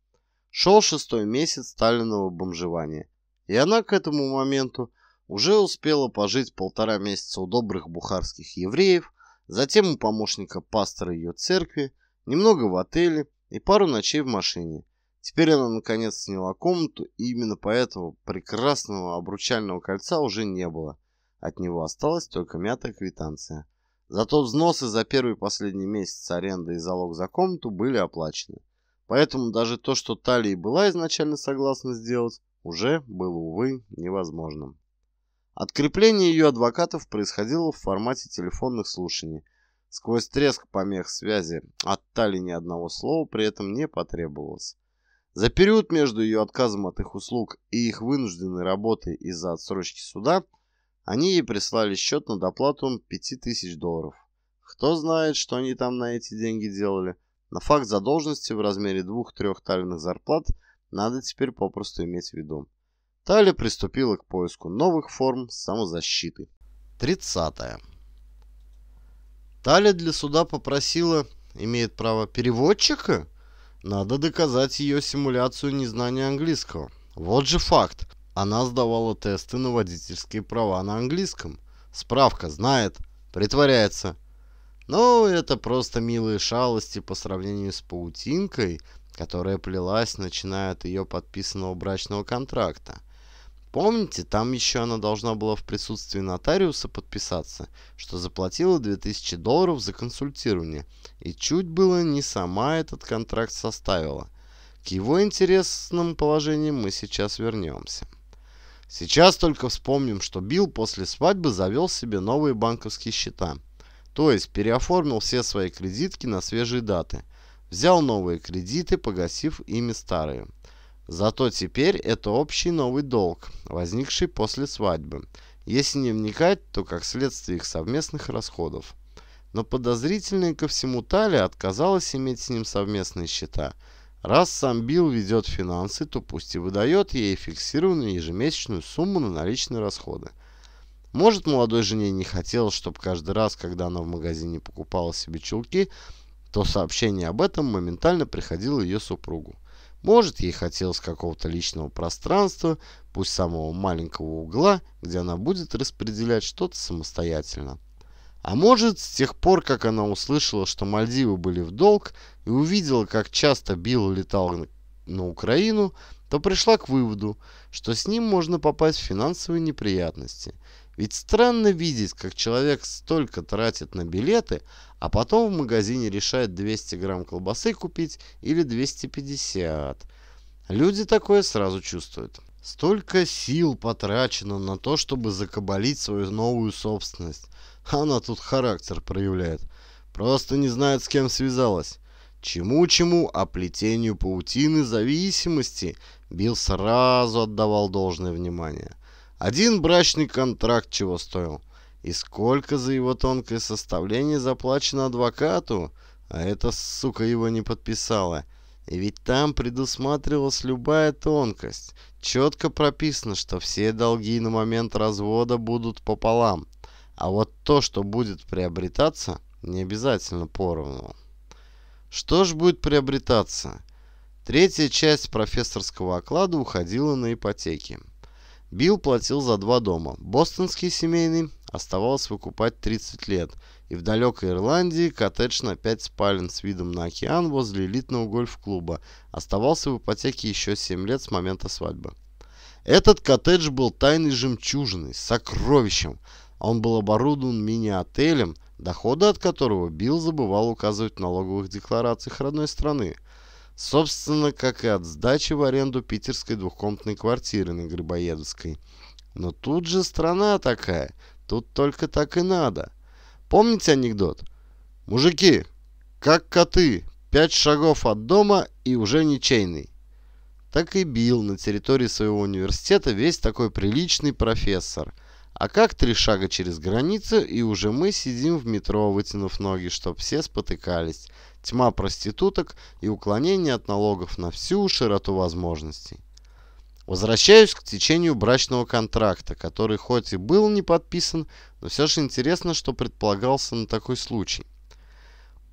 Шел шестой месяц Сталиного бомжевания, и она к этому моменту уже успела пожить полтора месяца у добрых бухарских евреев, затем у помощника пастора ее церкви, немного в отеле и пару ночей в машине. Теперь она наконец сняла комнату, и именно поэтому прекрасного обручального кольца уже не было. От него осталась только мятая квитанция – Зато взносы за первый и последний месяц аренды и залог за комнату были оплачены. Поэтому даже то, что Талии была изначально согласна сделать, уже было, увы, невозможным. Открепление ее адвокатов происходило в формате телефонных слушаний. Сквозь треск помех связи от Тали ни одного слова при этом не потребовалось. За период между ее отказом от их услуг и их вынужденной работой из-за отсрочки суда – они ей прислали счет на доплату 5000 долларов. Кто знает, что они там на эти деньги делали. На факт задолженности в размере двух-трех тальных зарплат надо теперь попросту иметь в виду. Таля приступила к поиску новых форм самозащиты. 30. -е. для суда попросила, имеет право переводчика? Надо доказать ее симуляцию незнания английского. Вот же факт. Она сдавала тесты на водительские права на английском. Справка знает, притворяется. Но ну, это просто милые шалости по сравнению с паутинкой, которая плелась, начиная от ее подписанного брачного контракта. Помните, там еще она должна была в присутствии нотариуса подписаться, что заплатила 2000 долларов за консультирование, и чуть было не сама этот контракт составила. К его интересным положениям мы сейчас вернемся. Сейчас только вспомним, что Билл после свадьбы завел себе новые банковские счета. То есть переоформил все свои кредитки на свежие даты. Взял новые кредиты, погасив ими старые. Зато теперь это общий новый долг, возникший после свадьбы. Если не вникать, то как следствие их совместных расходов. Но подозрительная ко всему Талия отказалась иметь с ним совместные счета – Раз сам Билл ведет финансы, то пусть и выдает ей фиксированную ежемесячную сумму на наличные расходы. Может, молодой жене не хотелось, чтобы каждый раз, когда она в магазине покупала себе чулки, то сообщение об этом моментально приходило ее супругу. Может, ей хотелось какого-то личного пространства, пусть самого маленького угла, где она будет распределять что-то самостоятельно. А может, с тех пор, как она услышала, что Мальдивы были в долг, и увидела, как часто Билл летал на Украину, то пришла к выводу, что с ним можно попасть в финансовые неприятности. Ведь странно видеть, как человек столько тратит на билеты, а потом в магазине решает 200 грамм колбасы купить или 250. Люди такое сразу чувствуют. Столько сил потрачено на то, чтобы закабалить свою новую собственность. Она тут характер проявляет. Просто не знает, с кем связалась. Чему-чему, а плетению паутины зависимости Билл сразу отдавал должное внимание. Один брачный контракт чего стоил? И сколько за его тонкое составление заплачено адвокату? А эта сука его не подписала. И ведь там предусматривалась любая тонкость. Четко прописано, что все долги на момент развода будут пополам. А вот то, что будет приобретаться, не обязательно поровну. Что же будет приобретаться? Третья часть профессорского оклада уходила на ипотеки. Билл платил за два дома. Бостонский семейный оставалось выкупать 30 лет. И в далекой Ирландии коттедж на 5 спален с видом на океан возле элитного гольф-клуба оставался в ипотеке еще 7 лет с момента свадьбы. Этот коттедж был тайной жемчужиной, сокровищем, а он был оборудован мини-отелем, доходы от которого Билл забывал указывать в налоговых декларациях родной страны. Собственно, как и от сдачи в аренду питерской двухкомнатной квартиры на Грибоедовской. Но тут же страна такая, тут только так и надо. Помните анекдот? «Мужики, как коты, пять шагов от дома и уже ничейный». Так и бил на территории своего университета весь такой приличный профессор – а как три шага через границу, и уже мы сидим в метро, вытянув ноги, чтоб все спотыкались. Тьма проституток и уклонение от налогов на всю широту возможностей. Возвращаюсь к течению брачного контракта, который хоть и был не подписан, но все же интересно, что предполагался на такой случай.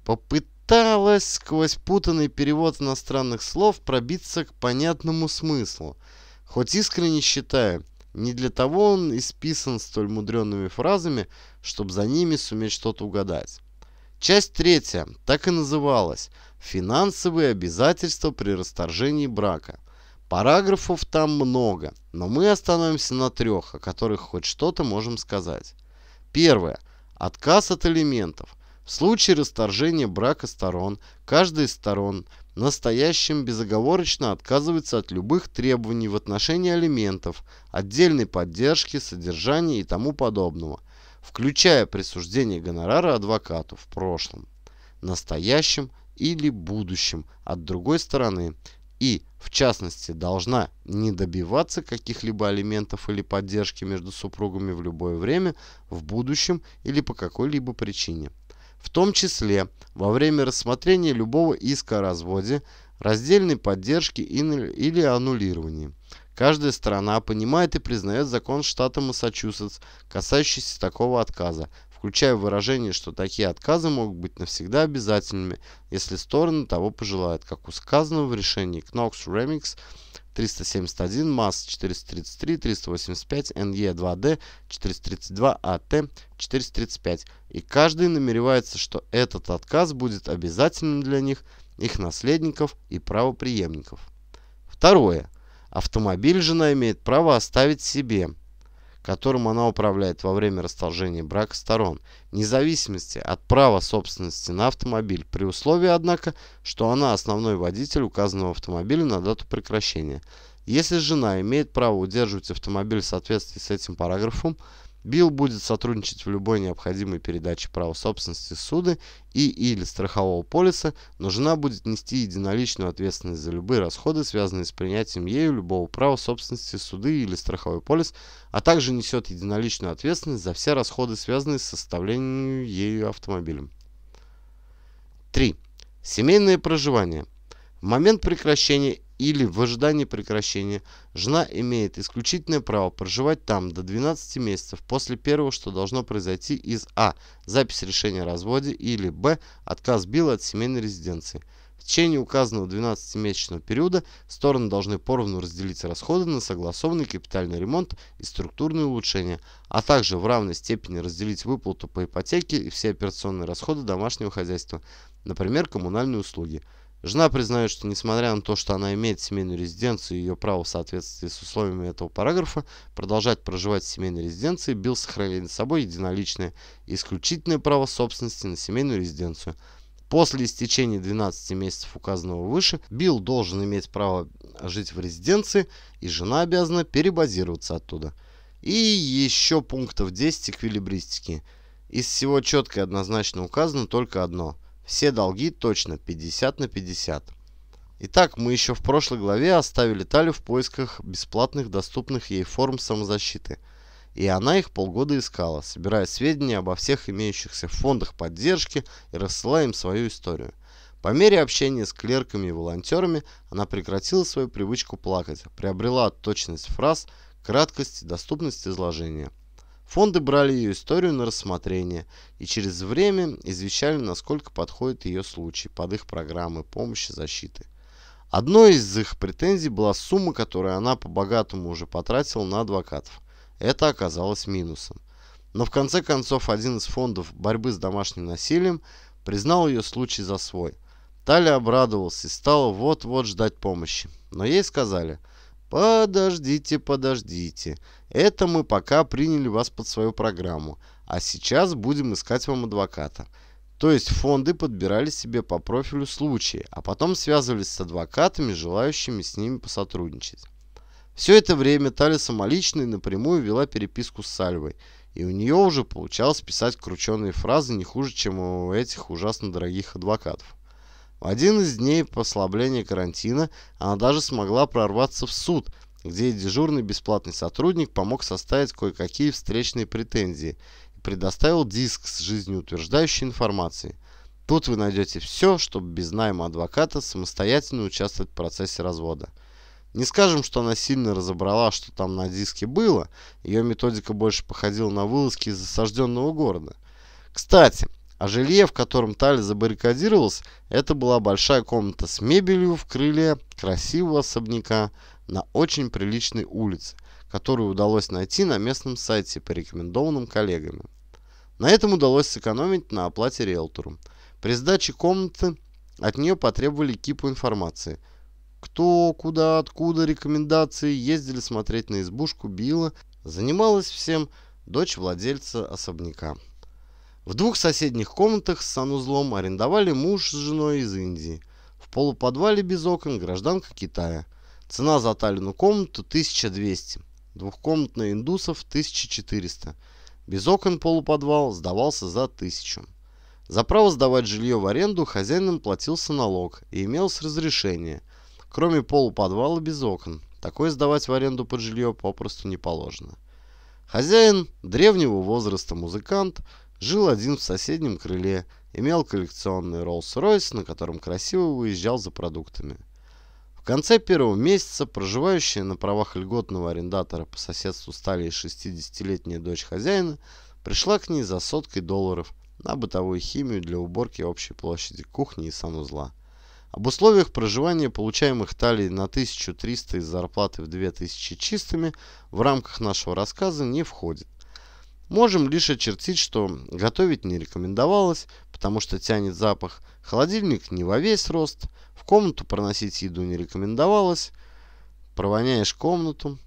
Попыталась сквозь путанный перевод иностранных слов пробиться к понятному смыслу, хоть искренне считаю – не для того он исписан столь мудреными фразами, чтобы за ними суметь что-то угадать. Часть третья так и называлась «Финансовые обязательства при расторжении брака». Параграфов там много, но мы остановимся на трех, о которых хоть что-то можем сказать. Первое. Отказ от элементов. В случае расторжения брака сторон, каждая из сторон настоящим безоговорочно отказывается от любых требований в отношении алиментов, отдельной поддержки, содержания и тому подобного, включая присуждение гонорара адвокату в прошлом, настоящем или будущем от другой стороны и, в частности, должна не добиваться каких-либо алиментов или поддержки между супругами в любое время, в будущем или по какой-либо причине в том числе во время рассмотрения любого иска о разводе, раздельной поддержке или аннулировании. Каждая сторона понимает и признает закон штата Массачусетс, касающийся такого отказа, включая выражение, что такие отказы могут быть навсегда обязательными, если стороны того пожелают, как указано в решении Knox Remix 371, МАЗ 433, 385, НЕ2Д, 432, АТ, 435. И каждый намеревается, что этот отказ будет обязательным для них, их наследников и правоприемников. Второе. Автомобиль жена имеет право оставить себе – которым она управляет во время расторжения брака сторон, вне зависимости от права собственности на автомобиль, при условии, однако, что она основной водитель указанного автомобиля на дату прекращения. Если жена имеет право удерживать автомобиль в соответствии с этим параграфом, Билл будет сотрудничать в любой необходимой передаче права собственности суды и или страхового полиса, но жена будет нести единоличную ответственность за любые расходы, связанные с принятием ею любого права собственности суды или страховой полис, а также несет единоличную ответственность за все расходы, связанные с составлением ею автомобилем. 3. Семейное проживание. В момент прекращения или в ожидании прекращения, жена имеет исключительное право проживать там до 12 месяцев после первого, что должно произойти из а. запись решения о разводе или б. отказ Билла от семейной резиденции. В течение указанного 12-месячного периода стороны должны поровну разделить расходы на согласованный капитальный ремонт и структурные улучшения, а также в равной степени разделить выплату по ипотеке и все операционные расходы домашнего хозяйства, например, коммунальные услуги. Жена признает, что несмотря на то, что она имеет семейную резиденцию и ее право в соответствии с условиями этого параграфа продолжать проживать в семейной резиденции, Билл сохраняет с собой единоличное и исключительное право собственности на семейную резиденцию. После истечения 12 месяцев указанного выше, Билл должен иметь право жить в резиденции, и жена обязана перебазироваться оттуда. И еще пунктов 10 эквилибристики. Из всего четко и однозначно указано только одно – все долги точно 50 на 50. Итак, мы еще в прошлой главе оставили Талю в поисках бесплатных доступных ей форм самозащиты. И она их полгода искала, собирая сведения обо всех имеющихся фондах поддержки и рассылая им свою историю. По мере общения с клерками и волонтерами она прекратила свою привычку плакать, приобрела точность фраз, краткость и доступность изложения. Фонды брали ее историю на рассмотрение и через время извещали, насколько подходит ее случай под их программы помощи защиты. Одной из их претензий была сумма, которую она по-богатому уже потратила на адвокатов. Это оказалось минусом. Но в конце концов один из фондов борьбы с домашним насилием признал ее случай за свой. Таля обрадовался и стала вот-вот ждать помощи. Но ей сказали – Подождите, подождите. Это мы пока приняли вас под свою программу. А сейчас будем искать вам адвоката. То есть фонды подбирали себе по профилю случаи, а потом связывались с адвокатами, желающими с ними посотрудничать. Все это время Таля самолично и напрямую вела переписку с Сальвой, и у нее уже получалось писать крученые фразы не хуже, чем у этих ужасно дорогих адвокатов один из дней послабления карантина она даже смогла прорваться в суд, где дежурный бесплатный сотрудник помог составить кое-какие встречные претензии и предоставил диск с жизнеутверждающей информацией. Тут вы найдете все, чтобы без найма адвоката самостоятельно участвовать в процессе развода. Не скажем, что она сильно разобрала, что там на диске было, ее методика больше походила на вылазки из осажденного города. Кстати, а жилье, в котором Талли забаррикадировалась, это была большая комната с мебелью в крыле красивого особняка на очень приличной улице, которую удалось найти на местном сайте по рекомендованным коллегами. На этом удалось сэкономить на оплате риэлтору. При сдаче комнаты от нее потребовали кипу информации. Кто, куда, откуда рекомендации, ездили смотреть на избушку Билла, занималась всем дочь владельца особняка. В двух соседних комнатах с санузлом арендовали муж с женой из Индии. В полуподвале без окон гражданка Китая. Цена за Таллину комнату 1200. Двухкомнатная индусов 1400. Без окон полуподвал сдавался за 1000. За право сдавать жилье в аренду хозяинам платился налог и имелось разрешение. Кроме полуподвала без окон. Такое сдавать в аренду под жилье попросту не положено. Хозяин, древнего возраста музыкант, Жил один в соседнем крыле, имел коллекционный Rolls-Royce, на котором красиво выезжал за продуктами. В конце первого месяца проживающая на правах льготного арендатора по соседству стали 60-летняя дочь хозяина пришла к ней за соткой долларов на бытовую химию для уборки общей площади кухни и санузла. Об условиях проживания, получаемых талией на 1300 из зарплаты в 2000 чистыми, в рамках нашего рассказа не входит. Можем лишь очертить, что готовить не рекомендовалось, потому что тянет запах. Холодильник не во весь рост. В комнату проносить еду не рекомендовалось. Провоняешь комнату.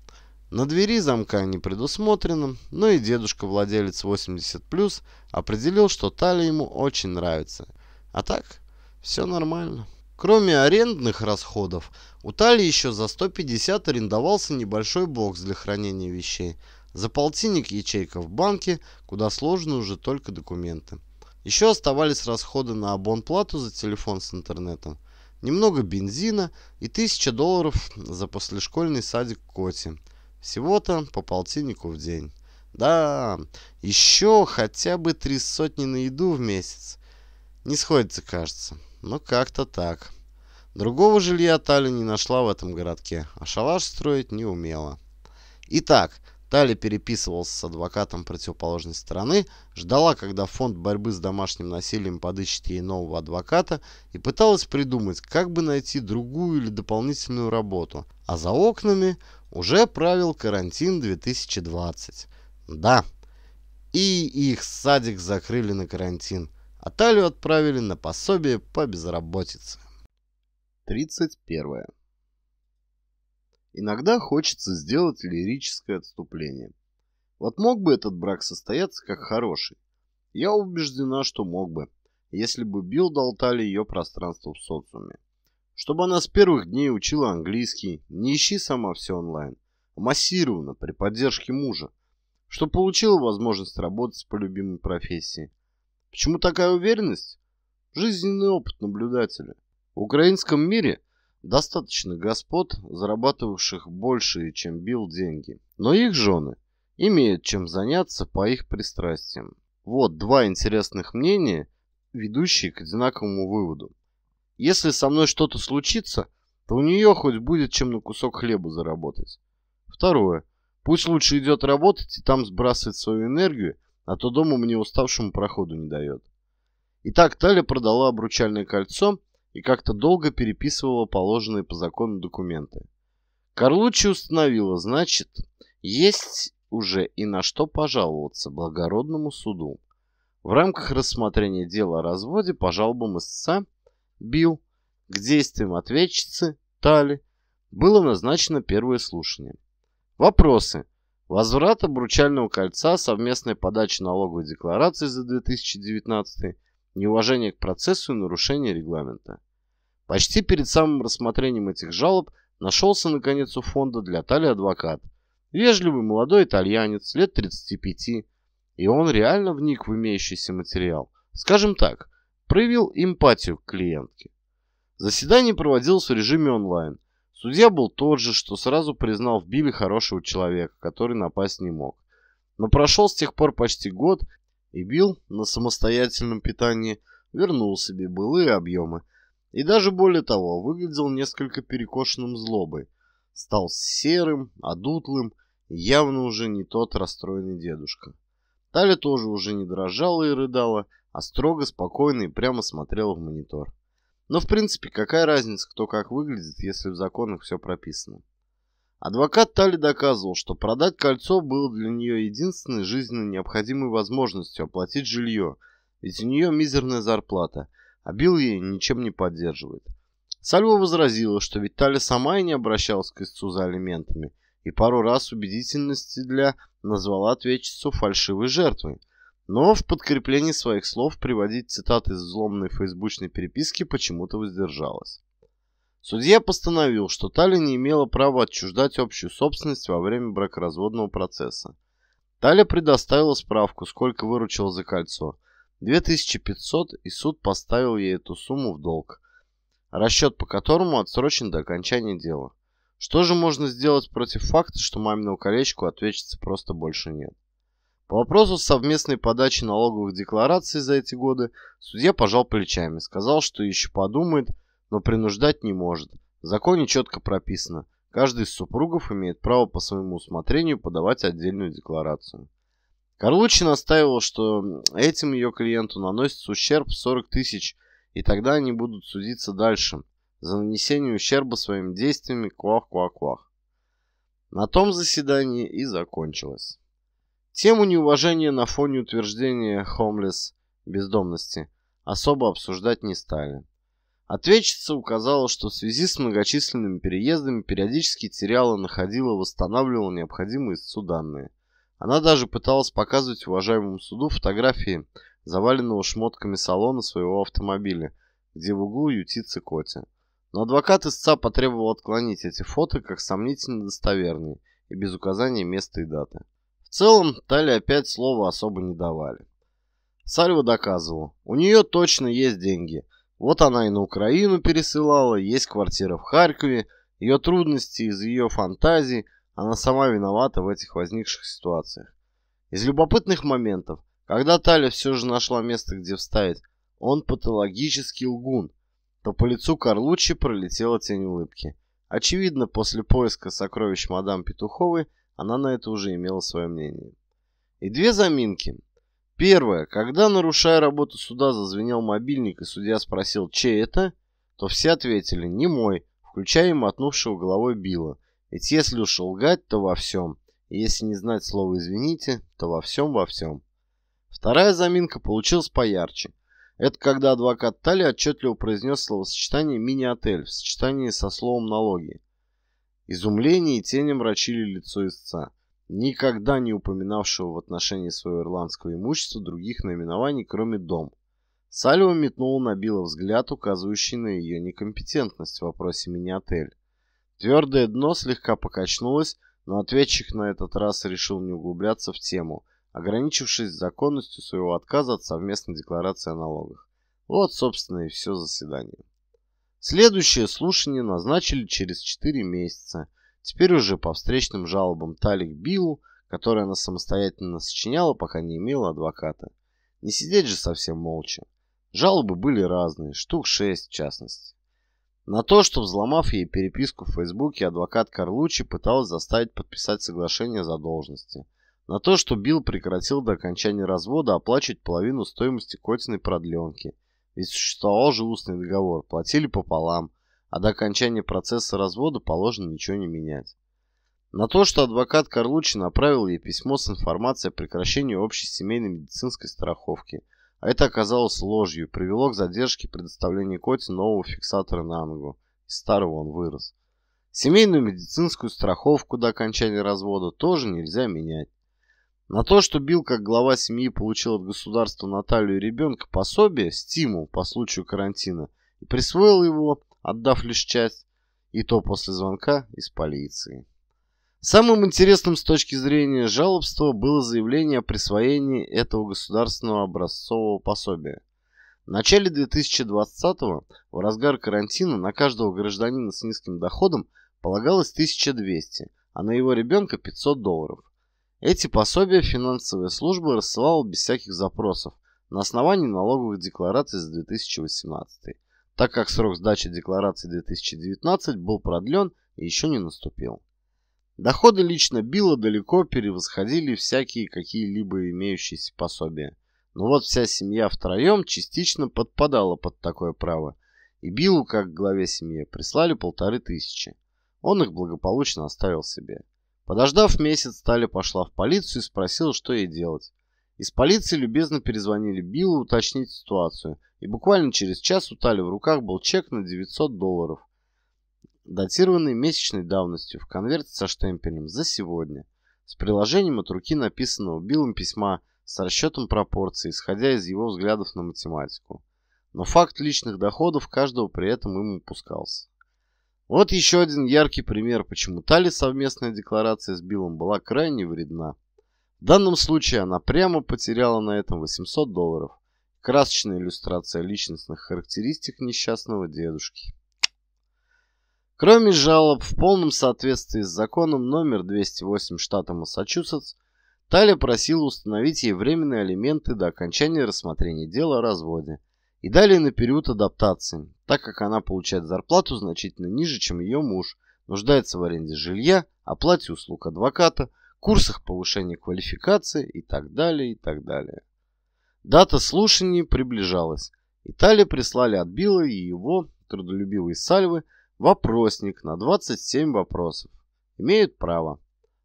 На двери замка не предусмотрено, но и дедушка-владелец 80+, определил, что талия ему очень нравится. А так, все нормально. Кроме арендных расходов, у Тали еще за 150 арендовался небольшой бокс для хранения вещей – за полтинник ячейка в банке, куда сложены уже только документы. Еще оставались расходы на абонплату за телефон с интернетом, немного бензина и 1000 долларов за послешкольный садик Коти. Всего-то по полтиннику в день. Да, еще хотя бы три сотни на еду в месяц. Не сходится, кажется. Но как-то так. Другого жилья Таля не нашла в этом городке, а шалаш строить не умела. Итак, Тали переписывался с адвокатом противоположной стороны, ждала, когда фонд борьбы с домашним насилием подыщет ей нового адвоката и пыталась придумать, как бы найти другую или дополнительную работу. А за окнами уже правил карантин 2020. Да, и их садик закрыли на карантин, а Талию отправили на пособие по безработице. 31. Иногда хочется сделать лирическое отступление. Вот мог бы этот брак состояться как хороший? Я убеждена, что мог бы, если бы Билл дал Тали ее пространство в социуме. Чтобы она с первых дней учила английский, не ищи сама все онлайн, массированно, при поддержке мужа, что получила возможность работать по любимой профессии. Почему такая уверенность? Жизненный опыт наблюдателя. В украинском мире – Достаточно господ, зарабатывавших больше, чем бил деньги. Но их жены имеют чем заняться по их пристрастиям. Вот два интересных мнения, ведущие к одинаковому выводу. Если со мной что-то случится, то у нее хоть будет чем на кусок хлеба заработать. Второе. Пусть лучше идет работать и там сбрасывает свою энергию, а то дома мне уставшему проходу не дает. Итак, Таля продала обручальное кольцо и как-то долго переписывала положенные по закону документы. Карлуччи установила, значит, есть уже и на что пожаловаться благородному суду. В рамках рассмотрения дела о разводе по жалобам истца Бил к действиям ответчицы Тали было назначено первое слушание. Вопросы. Возврат обручального кольца, совместная подача налоговой декларации за 2019 неуважение к процессу и нарушение регламента. Почти перед самым рассмотрением этих жалоб нашелся наконец у фонда для Тали адвокат, вежливый молодой итальянец лет 35, и он реально вник в имеющийся материал. Скажем так, проявил эмпатию к клиентке. Заседание проводилось в режиме онлайн. Судья был тот же, что сразу признал в Билли хорошего человека, который напасть не мог. Но прошел с тех пор почти год, и Билл на самостоятельном питании вернул себе былые объемы и даже более того выглядел несколько перекошенным злобой, стал серым, одутлым и явно уже не тот расстроенный дедушка. Таля тоже уже не дрожала и рыдала, а строго, спокойно и прямо смотрела в монитор. Но в принципе какая разница, кто как выглядит, если в законах все прописано. Адвокат Тали доказывал, что продать кольцо было для нее единственной жизненно необходимой возможностью оплатить жилье, ведь у нее мизерная зарплата, а Билл ей ничем не поддерживает. Сальва возразила, что ведь Таля сама и не обращалась к истцу за алиментами, и пару раз убедительности для назвала ответчицу фальшивой жертвой. Но в подкреплении своих слов приводить цитаты из взломанной фейсбучной переписки почему-то воздержалась. Судья постановил, что Таля не имела права отчуждать общую собственность во время бракоразводного процесса. Таля предоставила справку, сколько выручила за кольцо. 2500, и суд поставил ей эту сумму в долг, расчет по которому отсрочен до окончания дела. Что же можно сделать против факта, что маминого колечку ответчицы просто больше нет? По вопросу совместной подачи налоговых деклараций за эти годы судья пожал плечами, сказал, что еще подумает, но принуждать не может. В законе четко прописано, каждый из супругов имеет право по своему усмотрению подавать отдельную декларацию. Карлучи настаивал, что этим ее клиенту наносится ущерб в 40 тысяч, и тогда они будут судиться дальше за нанесение ущерба своими действиями квах-квах-квах. На том заседании и закончилось. Тему неуважения на фоне утверждения «хомлес» бездомности особо обсуждать не стали. Ответчица указала, что в связи с многочисленными переездами периодически теряла, находила, восстанавливала необходимые суду данные. Она даже пыталась показывать уважаемому суду фотографии заваленного шмотками салона своего автомобиля, где в углу ютится Котя. Но адвокат истца потребовал отклонить эти фото как сомнительно достоверные и без указания места и даты. В целом, Тали опять слова особо не давали. Сальва доказывала: у нее точно есть деньги – вот она и на Украину пересылала, есть квартира в Харькове, ее трудности из ее фантазий, она сама виновата в этих возникших ситуациях. Из любопытных моментов, когда Таля все же нашла место, где вставить, он патологический лгун, то по лицу Карлуччи пролетела тень улыбки. Очевидно, после поиска сокровищ мадам Петуховой она на это уже имела свое мнение. И две заминки – Первое. Когда, нарушая работу суда, зазвенел мобильник и судья спросил, чей это, то все ответили «не мой», включая мотнувшего головой Билла. Ведь если уж лгать, то во всем. И если не знать слова «извините», то во всем во всем. Вторая заминка получилась поярче. Это когда адвокат Тали отчетливо произнес словосочетание «мини-отель» в сочетании со словом «налоги». Изумление и тени мрачили лицо истца никогда не упоминавшего в отношении своего ирландского имущества других наименований, кроме «дом». Салева метнула на Билла взгляд, указывающий на ее некомпетентность в вопросе мини-отель. Твердое дно слегка покачнулось, но ответчик на этот раз решил не углубляться в тему, ограничившись законностью своего отказа от совместной декларации о налогах. Вот, собственно, и все заседание. Следующее слушание назначили через 4 месяца – Теперь уже по встречным жалобам Талик к Биллу, которые она самостоятельно сочиняла, пока не имела адвоката. Не сидеть же совсем молча. Жалобы были разные, штук шесть в частности. На то, что, взломав ей переписку в Фейсбуке, адвокат Карлучи пыталась заставить подписать соглашение за должности. На то, что Билл прекратил до окончания развода оплачивать половину стоимости Котиной продленки. Ведь существовал же устный договор, платили пополам, а до окончания процесса развода положено ничего не менять. На то, что адвокат Карлучи направил ей письмо с информацией о прекращении общей семейной медицинской страховки, а это оказалось ложью привело к задержке предоставления Коте нового фиксатора на ангу. Из старого он вырос. Семейную медицинскую страховку до окончания развода тоже нельзя менять. На то, что Билл как глава семьи получил от государства Наталью и ребенка пособие, стимул по случаю карантина, и присвоил его, отдав лишь часть, и то после звонка из полиции. Самым интересным с точки зрения жалобства было заявление о присвоении этого государственного образцового пособия. В начале 2020-го, в разгар карантина, на каждого гражданина с низким доходом полагалось 1200, а на его ребенка 500 долларов. Эти пособия финансовая служба рассылала без всяких запросов на основании налоговых деклараций за 2018 -й так как срок сдачи декларации 2019 был продлен и еще не наступил. Доходы лично Билла далеко превосходили всякие какие-либо имеющиеся пособия. Но вот вся семья втроем частично подпадала под такое право, и Биллу, как главе семьи, прислали полторы тысячи. Он их благополучно оставил себе. Подождав месяц, Таля пошла в полицию и спросила, что ей делать. Из полиции любезно перезвонили Биллу уточнить ситуацию, и буквально через час у Тали в руках был чек на 900 долларов, датированный месячной давностью в конверте со штемпелем «За сегодня» с приложением от руки написанного Биллом письма с расчетом пропорций, исходя из его взглядов на математику. Но факт личных доходов каждого при этом им упускался. Вот еще один яркий пример, почему Тали совместная декларация с Биллом была крайне вредна. В данном случае она прямо потеряла на этом 800 долларов. Красочная иллюстрация личностных характеристик несчастного дедушки. Кроме жалоб, в полном соответствии с законом номер 208 штата Массачусетс, Таля просила установить ей временные алименты до окончания рассмотрения дела о разводе и далее на период адаптации, так как она получает зарплату значительно ниже, чем ее муж, нуждается в аренде жилья, оплате услуг адвоката – курсах повышения квалификации и так далее, и так далее. Дата слушаний приближалась. Италия прислали от Билла и его трудолюбивые сальвы вопросник на 27 вопросов. Имеют право.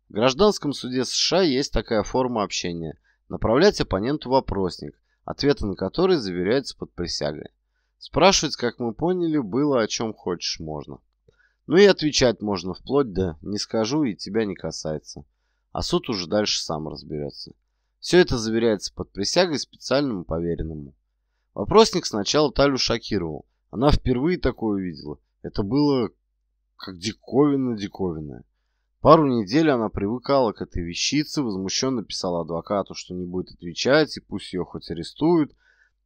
В гражданском суде США есть такая форма общения. Направлять оппоненту вопросник, ответы на который заверяются под присягой. Спрашивать, как мы поняли, было о чем хочешь можно. Ну и отвечать можно вплоть до «не скажу и тебя не касается» а суд уже дальше сам разберется. Все это заверяется под присягой специальному поверенному. Вопросник сначала Талю шокировал. Она впервые такое увидела. Это было как диковина-диковина. Пару недель она привыкала к этой вещице, возмущенно писала адвокату, что не будет отвечать, и пусть ее хоть арестуют.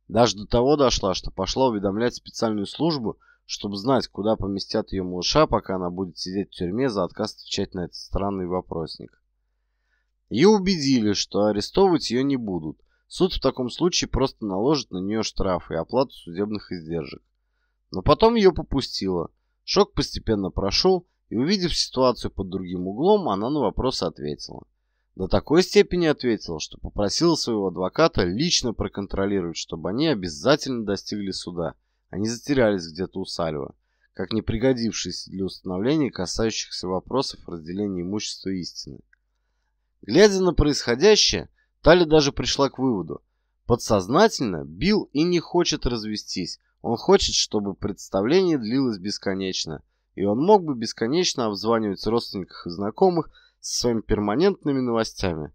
Даже до того дошла, что пошла уведомлять специальную службу, чтобы знать, куда поместят ее малыша, пока она будет сидеть в тюрьме за отказ отвечать на этот странный вопросник. Ее убедили, что арестовывать ее не будут. Суд в таком случае просто наложит на нее штраф и оплату судебных издержек. Но потом ее попустило. Шок постепенно прошел, и увидев ситуацию под другим углом, она на вопрос ответила. До такой степени ответила, что попросила своего адвоката лично проконтролировать, чтобы они обязательно достигли суда, а не затерялись где-то у Сальва, как не пригодившиеся для установления касающихся вопросов разделения имущества истины. Глядя на происходящее, Тали даже пришла к выводу. Подсознательно Билл и не хочет развестись. Он хочет, чтобы представление длилось бесконечно. И он мог бы бесконечно обзванивать родственников и знакомых со своими перманентными новостями.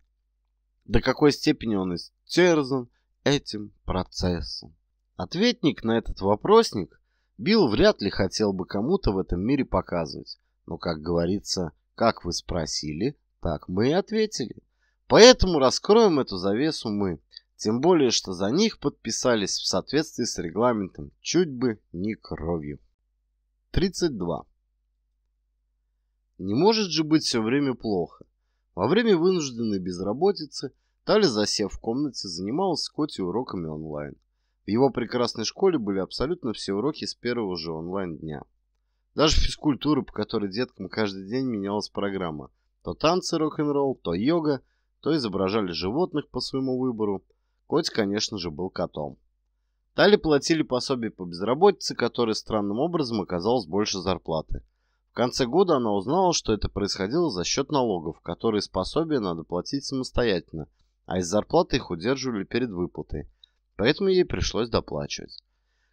До какой степени он истерзан этим процессом? Ответник на этот вопросник Билл вряд ли хотел бы кому-то в этом мире показывать. Но, как говорится, как вы спросили, так мы ответили. Поэтому раскроем эту завесу мы. Тем более, что за них подписались в соответствии с регламентом чуть бы не кровью. 32. Не может же быть все время плохо. Во время вынужденной безработицы Тали, засев в комнате, занималась с Коти уроками онлайн. В его прекрасной школе были абсолютно все уроки с первого же онлайн-дня. Даже физкультуры, по которой деткам каждый день менялась программа – то танцы рок-н-ролл, то йога, то изображали животных по своему выбору. Коть, конечно же, был котом. Тали платили пособие по безработице, которое странным образом оказалось больше зарплаты. В конце года она узнала, что это происходило за счет налогов, которые из пособия надо платить самостоятельно, а из зарплаты их удерживали перед выплатой, поэтому ей пришлось доплачивать.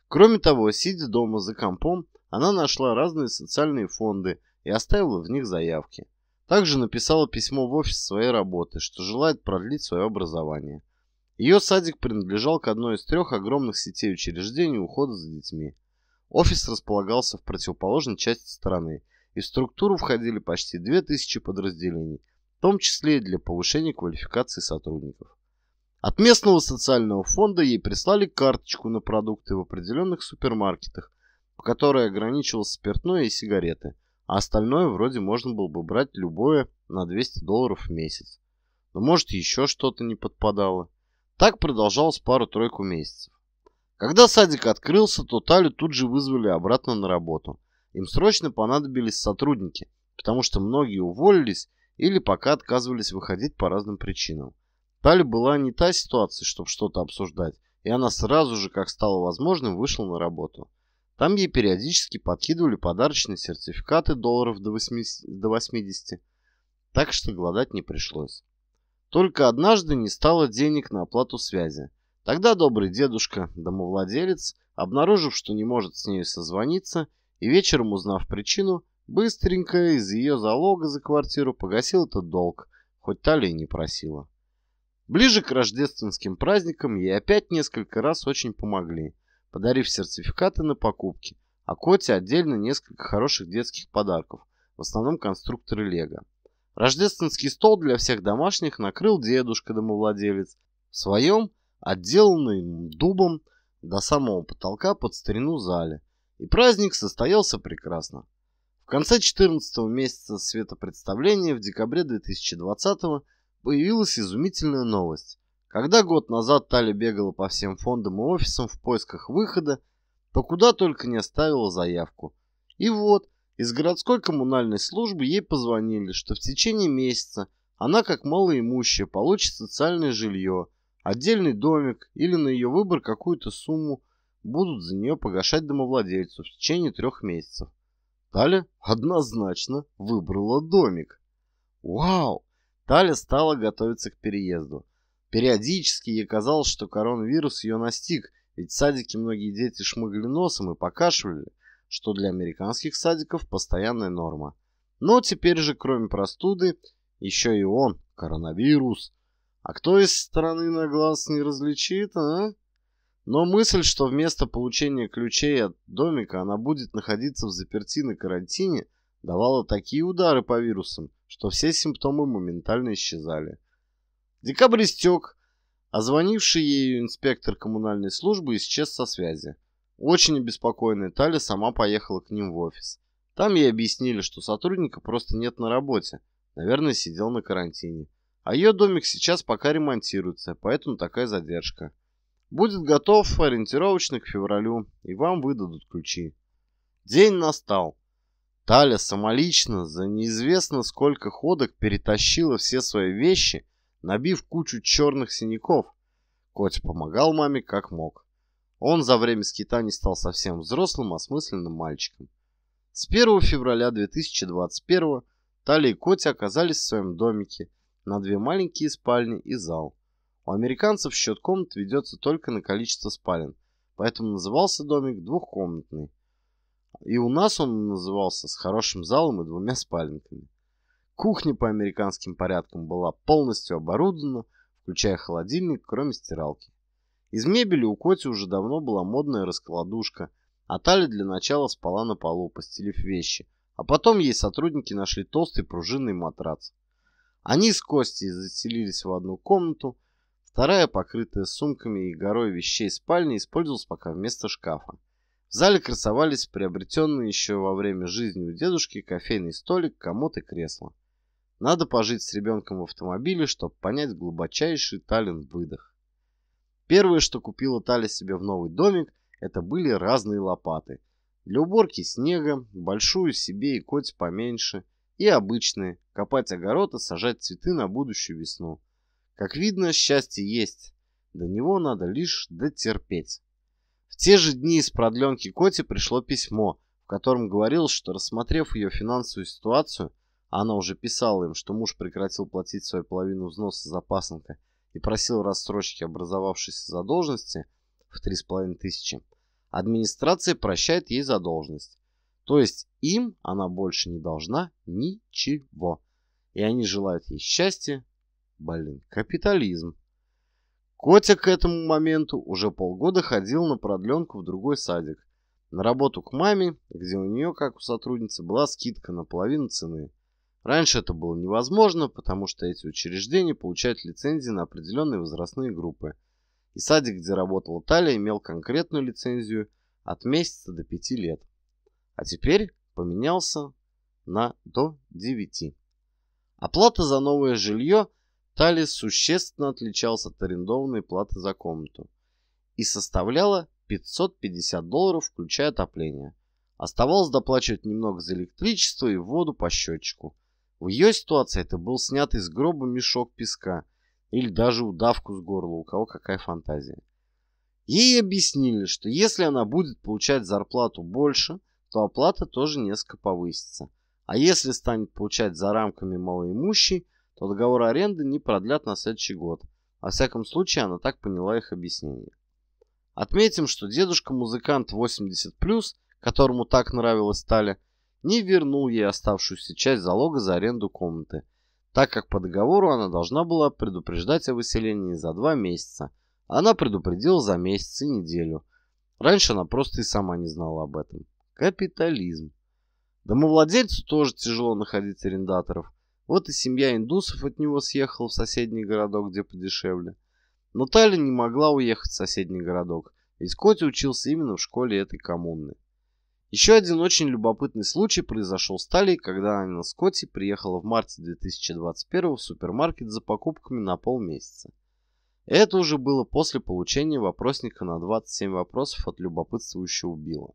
Кроме того, сидя дома за компом, она нашла разные социальные фонды и оставила в них заявки – также написала письмо в офис своей работы, что желает продлить свое образование. Ее садик принадлежал к одной из трех огромных сетей учреждений ухода за детьми. Офис располагался в противоположной части страны, и в структуру входили почти 2000 подразделений, в том числе и для повышения квалификации сотрудников. От местного социального фонда ей прислали карточку на продукты в определенных супермаркетах, в которой ограничивалось спиртное и сигареты, а остальное вроде можно было бы брать любое на 200 долларов в месяц. Но может еще что-то не подпадало. Так продолжалось пару-тройку месяцев. Когда садик открылся, то Талю тут же вызвали обратно на работу. Им срочно понадобились сотрудники, потому что многие уволились или пока отказывались выходить по разным причинам. Тали была не та ситуация, чтобы что-то обсуждать, и она сразу же, как стало возможным, вышла на работу. Там ей периодически подкидывали подарочные сертификаты долларов до 80, так что голодать не пришлось. Только однажды не стало денег на оплату связи. Тогда добрый дедушка, домовладелец, обнаружив, что не может с ней созвониться, и вечером узнав причину, быстренько из ее залога за квартиру погасил этот долг, хоть та не просила. Ближе к рождественским праздникам ей опять несколько раз очень помогли подарив сертификаты на покупки, а Коте отдельно несколько хороших детских подарков, в основном конструкторы лего. Рождественский стол для всех домашних накрыл дедушка-домовладелец в своем, отделанном дубом до самого потолка под старину зале, и праздник состоялся прекрасно. В конце 14 месяца светопредставления в декабре 2020 появилась изумительная новость. Когда год назад Тали бегала по всем фондам и офисам в поисках выхода, то куда только не оставила заявку. И вот, из городской коммунальной службы ей позвонили, что в течение месяца она, как малоимущая, получит социальное жилье, отдельный домик или на ее выбор какую-то сумму будут за нее погашать домовладельцу в течение трех месяцев. Таля однозначно выбрала домик. Вау! Таля стала готовиться к переезду. Периодически ей казалось, что коронавирус ее настиг, ведь в садике многие дети шмыгли носом и покашивали, что для американских садиков постоянная норма. Но теперь же, кроме простуды, еще и он, коронавирус. А кто из стороны на глаз не различит, а? Но мысль, что вместо получения ключей от домика она будет находиться в заперти на карантине, давала такие удары по вирусам, что все симптомы моментально исчезали. Декабрь истек, а звонивший ей инспектор коммунальной службы исчез со связи. Очень обеспокоенная Таля сама поехала к ним в офис. Там ей объяснили, что сотрудника просто нет на работе, наверное, сидел на карантине. А ее домик сейчас пока ремонтируется, поэтому такая задержка. Будет готов ориентировочно к февралю, и вам выдадут ключи. День настал. Таля самолично за неизвестно сколько ходок перетащила все свои вещи набив кучу черных синяков. Котя помогал маме как мог. Он за время скитаний стал совсем взрослым, а осмысленным мальчиком. С 1 февраля 2021 Таля и Котя оказались в своем домике на две маленькие спальни и зал. У американцев счет комнат ведется только на количество спален, поэтому назывался домик двухкомнатный. И у нас он назывался с хорошим залом и двумя спаленками. Кухня по американским порядкам была полностью оборудована, включая холодильник, кроме стиралки. Из мебели у Коти уже давно была модная раскладушка, а Таля для начала спала на полу, постелив вещи, а потом ей сотрудники нашли толстый пружинный матрац. Они с Костей заселились в одну комнату, вторая, покрытая сумками и горой вещей спальня, использовалась пока вместо шкафа. В зале красовались приобретенные еще во время жизни у дедушки кофейный столик, комод и кресло. Надо пожить с ребенком в автомобиле, чтобы понять глубочайший талент выдох. Первое, что купила Таля себе в новый домик, это были разные лопаты. Для уборки снега, большую себе и коте поменьше, и обычные, копать огород и сажать цветы на будущую весну. Как видно, счастье есть, до него надо лишь дотерпеть. В те же дни из продленки Коти пришло письмо, в котором говорилось, что рассмотрев ее финансовую ситуацию, она уже писала им, что муж прекратил платить свою половину взноса за пасынка и просил рассрочки образовавшейся задолженности в 3,5 тысячи. Администрация прощает ей задолженность. То есть им она больше не должна ничего. И они желают ей счастья. Блин, капитализм. Котя к этому моменту уже полгода ходил на продленку в другой садик. На работу к маме, где у нее, как у сотрудницы, была скидка на половину цены. Раньше это было невозможно, потому что эти учреждения получают лицензии на определенные возрастные группы. И садик, где работал Талия, имел конкретную лицензию от месяца до пяти лет. А теперь поменялся на до 9. Оплата за новое жилье Талия существенно отличалась от арендованной платы за комнату и составляла 550 долларов, включая отопление. Оставалось доплачивать немного за электричество и воду по счетчику – в ее ситуации это был снят из гроба мешок песка или даже удавку с горла, у кого какая фантазия. Ей объяснили, что если она будет получать зарплату больше, то оплата тоже несколько повысится. А если станет получать за рамками малоимущий, то договор аренды не продлят на следующий год. Во всяком случае, она так поняла их объяснение. Отметим, что дедушка-музыкант 80+, которому так нравилась Таля, не вернул ей оставшуюся часть залога за аренду комнаты, так как по договору она должна была предупреждать о выселении за два месяца. Она предупредила за месяц и неделю. Раньше она просто и сама не знала об этом. Капитализм. Домовладельцу тоже тяжело находить арендаторов. Вот и семья индусов от него съехала в соседний городок, где подешевле. Но Таля не могла уехать в соседний городок, ведь Котя учился именно в школе этой коммуны. Еще один очень любопытный случай произошел с Талией, когда Анна Скотти приехала в марте 2021 в супермаркет за покупками на полмесяца. Это уже было после получения вопросника на 27 вопросов от любопытствующего Билла.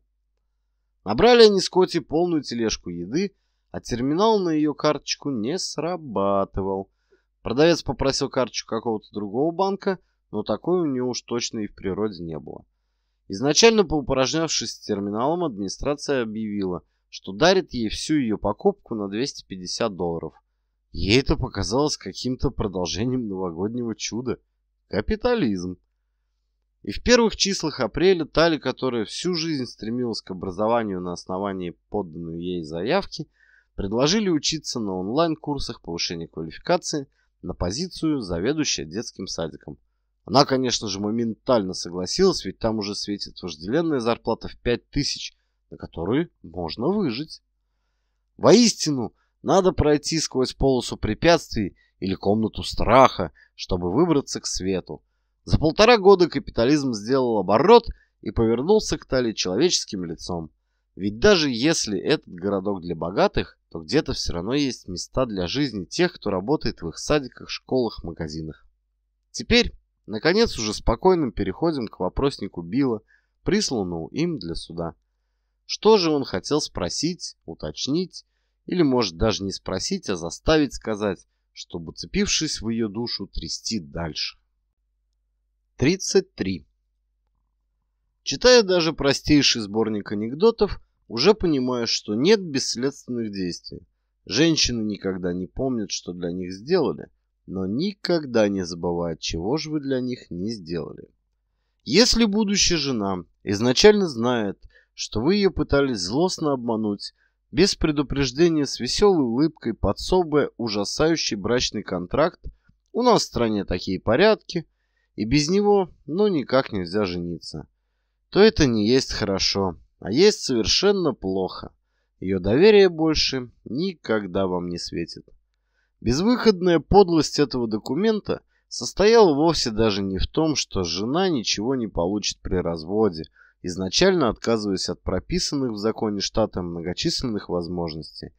Набрали они Скотти полную тележку еды, а терминал на ее карточку не срабатывал. Продавец попросил карточку какого-то другого банка, но такой у нее уж точно и в природе не было. Изначально поупражнявшись с терминалом, администрация объявила, что дарит ей всю ее покупку на 250 долларов. Ей это показалось каким-то продолжением новогоднего чуда. Капитализм. И в первых числах апреля Тали, которая всю жизнь стремилась к образованию на основании подданной ей заявки, предложили учиться на онлайн-курсах повышения квалификации на позицию заведующая детским садиком. Она, конечно же, моментально согласилась, ведь там уже светит вожделенная зарплата в 5000, на которую можно выжить. Воистину, надо пройти сквозь полосу препятствий или комнату страха, чтобы выбраться к свету. За полтора года капитализм сделал оборот и повернулся к Тали человеческим лицом. Ведь даже если этот городок для богатых, то где-то все равно есть места для жизни тех, кто работает в их садиках, школах, магазинах. Теперь Наконец уже спокойным переходим к вопроснику Билла, присланному им для суда. Что же он хотел спросить, уточнить, или, может, даже не спросить, а заставить сказать, чтобы, цепившись в ее душу, трясти дальше. 33. Читая даже простейший сборник анекдотов, уже понимаю, что нет бесследственных действий. Женщины никогда не помнят, что для них сделали, но никогда не забывая, чего же вы для них не сделали. Если будущая жена изначально знает, что вы ее пытались злостно обмануть, без предупреждения, с веселой улыбкой, подсобая ужасающий брачный контракт, у нас в стране такие порядки, и без него, ну, никак нельзя жениться, то это не есть хорошо, а есть совершенно плохо. Ее доверие больше никогда вам не светит. Безвыходная подлость этого документа состояла вовсе даже не в том, что жена ничего не получит при разводе, изначально отказываясь от прописанных в законе штата многочисленных возможностей,